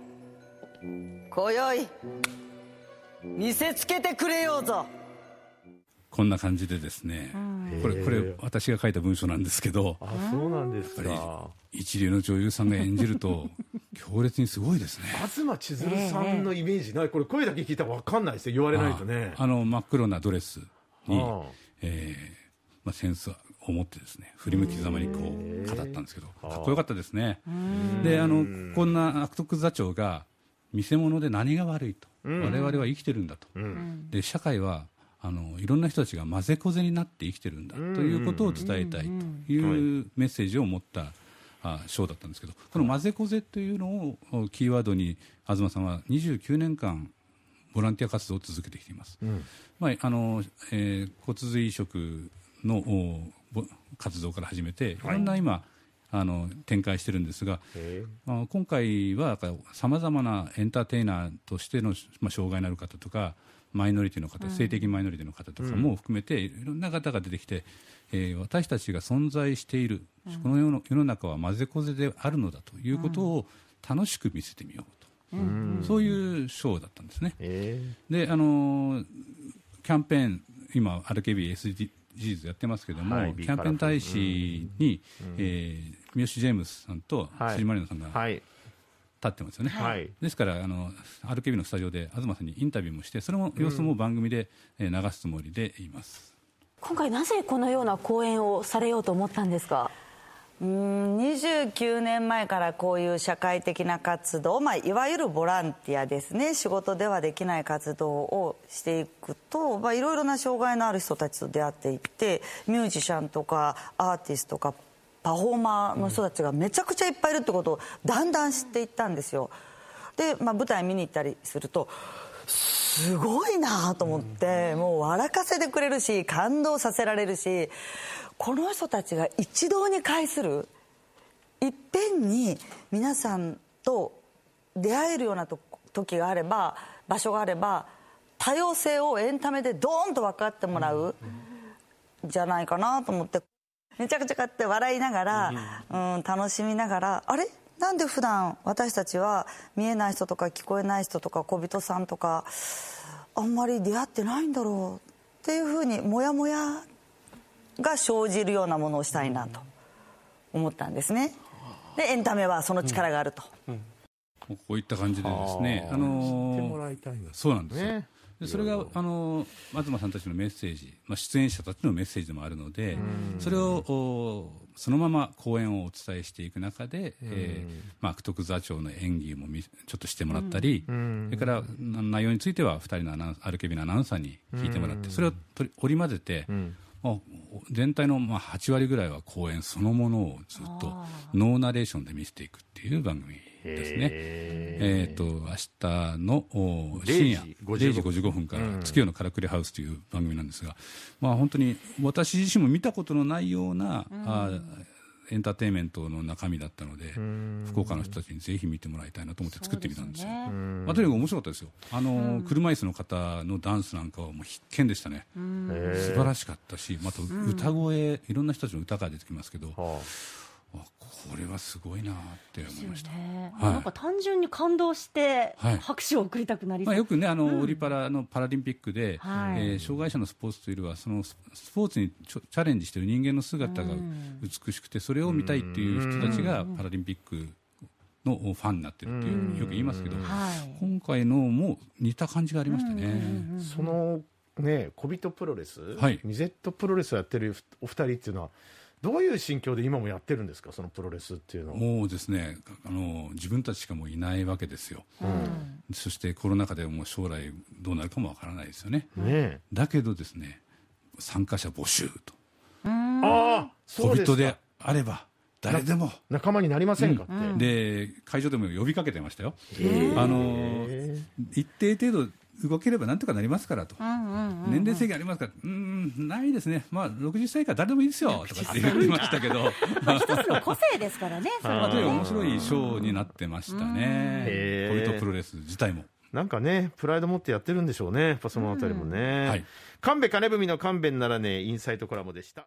今宵見せつけてくれようぞこんな感じでですね、これこれ私が書いた文章なんですけどあそうなんですか一流の女優さんが演じると 強烈にすごいですね東千鶴さんのイメージないこれ声だけ聞いたら分かんないですよ言われないとねあの真っ黒なドレスに、あえーまあ、センスを持ってですね振り向きざまにこう語ったんですけどかっこよかったですねであのこんな悪徳座長が見せ物で何が悪いと、うん、我々は生きてるんだと、うん、で社会はあのいろんな人たちがまぜこぜになって生きてるんだ、うん、ということを伝えたいというメッセージを持った賞だったんですけどこのまぜこぜというのをキーワードに東さんは29年間ボランティア活動を続けてきています。まああのえー、骨髄移植の活動から始めていろんな今、はいあの展開してるんですが、まあ、今回はさまざまなエンターテイナーとしての、まあ、障害のある方とかマイノリティの方、性的マイノリティの方とかも含めて、いろんな方が出てきて、えー、私たちが存在している、この世の世の中はまぜこぜであるのだということを楽しく見せてみようと、うそういうショーだったんですね。であのキャンペーン今 RKBSDGs やってますけども、はい、キャンペーン大使に、うんえー三好ジェームスさんと辻リ里奈さんが立ってますよね、はい、ですからあの RKB のスタジオで東さんにインタビューもしてそれも様子も番組で流すつもりでいます、うん、今回なぜこのような講演をされようと思ったんですかうん29年前からこういう社会的な活動、まあ、いわゆるボランティアですね仕事ではできない活動をしていくと、まあ、いろいろな障害のある人たちと出会っていってミュージシャンとかアーティストとかパフォーマーの人たちがめちゃくちゃいっぱいいるってことをだんだん知っていったんですよで、まあ、舞台見に行ったりするとすごいなと思って、もう笑かせてくれるし感動させられるしこの人たちが一堂に会するいっぺんに皆さんと出会えるような時があれば場所があれば多様性をエンタメでドーンと分かってもらうじゃないかなと思って。めちゃくちゃ買って笑いながら、うん、楽しみながらあれなんで普段私たちは見えない人とか聞こえない人とか小人さんとかあんまり出会ってないんだろうっていうふうにモヤモヤが生じるようなものをしたいなと思ったんですねでエンタメはその力があると、うんうん、こういった感じでですねあのー、そうなんですよ、ねでそれがあの間さんたちのメッセージ、まあ、出演者たちのメッセージでもあるのでそれをそのまま公演をお伝えしていく中で、えーまあ、悪徳座長の演技もちょっとしてもらったり、それから内容については2人のアナアルケビのアナウンサーに聞いてもらってそれを取り織り交ぜて、全体のまあ8割ぐらいは公演そのものをずっとノーナレーションで見せていくっていう番組ですね。えっ、ー、と、明日の深夜0時時55分から、月夜のからくりハウスという番組なんですが、まあ、本当に私自身も見たことのないような、うん、あエンターテインメントの中身だったので、福岡の人たちにぜひ見てもらいたいなと思って作ってみたんですよ。すね、まあ、とにかく面白かったですよ。あの、車椅子の方のダンスなんかはもう必見でしたね。素晴らしかったし、また歌声、いろんな人たちの歌が出てきますけど、はあこれはすごいなって思いました、ねはい、なんか単純に感動して拍手を送りたくなり、はい、まあ、よくねあの、うん、オリパラのパラリンピックで、はい、えー、障害者のスポーツというよりはそのスポーツにチャレンジしている人間の姿が美しくて、うん、それを見たいっていう人たちがパラリンピックのファンになってるっていうよく言いますけど、うん、今回のも似た感じがありましたね。そのね、小人プロレス、はい、ミゼットプロレスをやってるお二人っていうのはどういう心境で今もやってるんですか、そのプロレスっていうのもうですねあの、自分たちしかもいないわけですよ、うん、そしてコロナ禍でも将来どうなるかもわからないですよね、ねだけどですね、参加者募集と、あ小人であれば、誰でも仲間になりませんかって、うん、で会場でも呼びかけてましたよ、あの一定程度動ければなんとかなりますからと、年齢制限ありますかうん、ないですね、まあ、60歳以下、誰でもいいですよとかって言ってましたけど、一つの個性ですからね、それは。面白いショーになってましたね、ポイントプロレス自体も。なんかね、プライド持ってやってるんでしょうね、やっぱそのあたりもね。うん、はい、神戸金文の神戸ならね、インサイトコラボでした。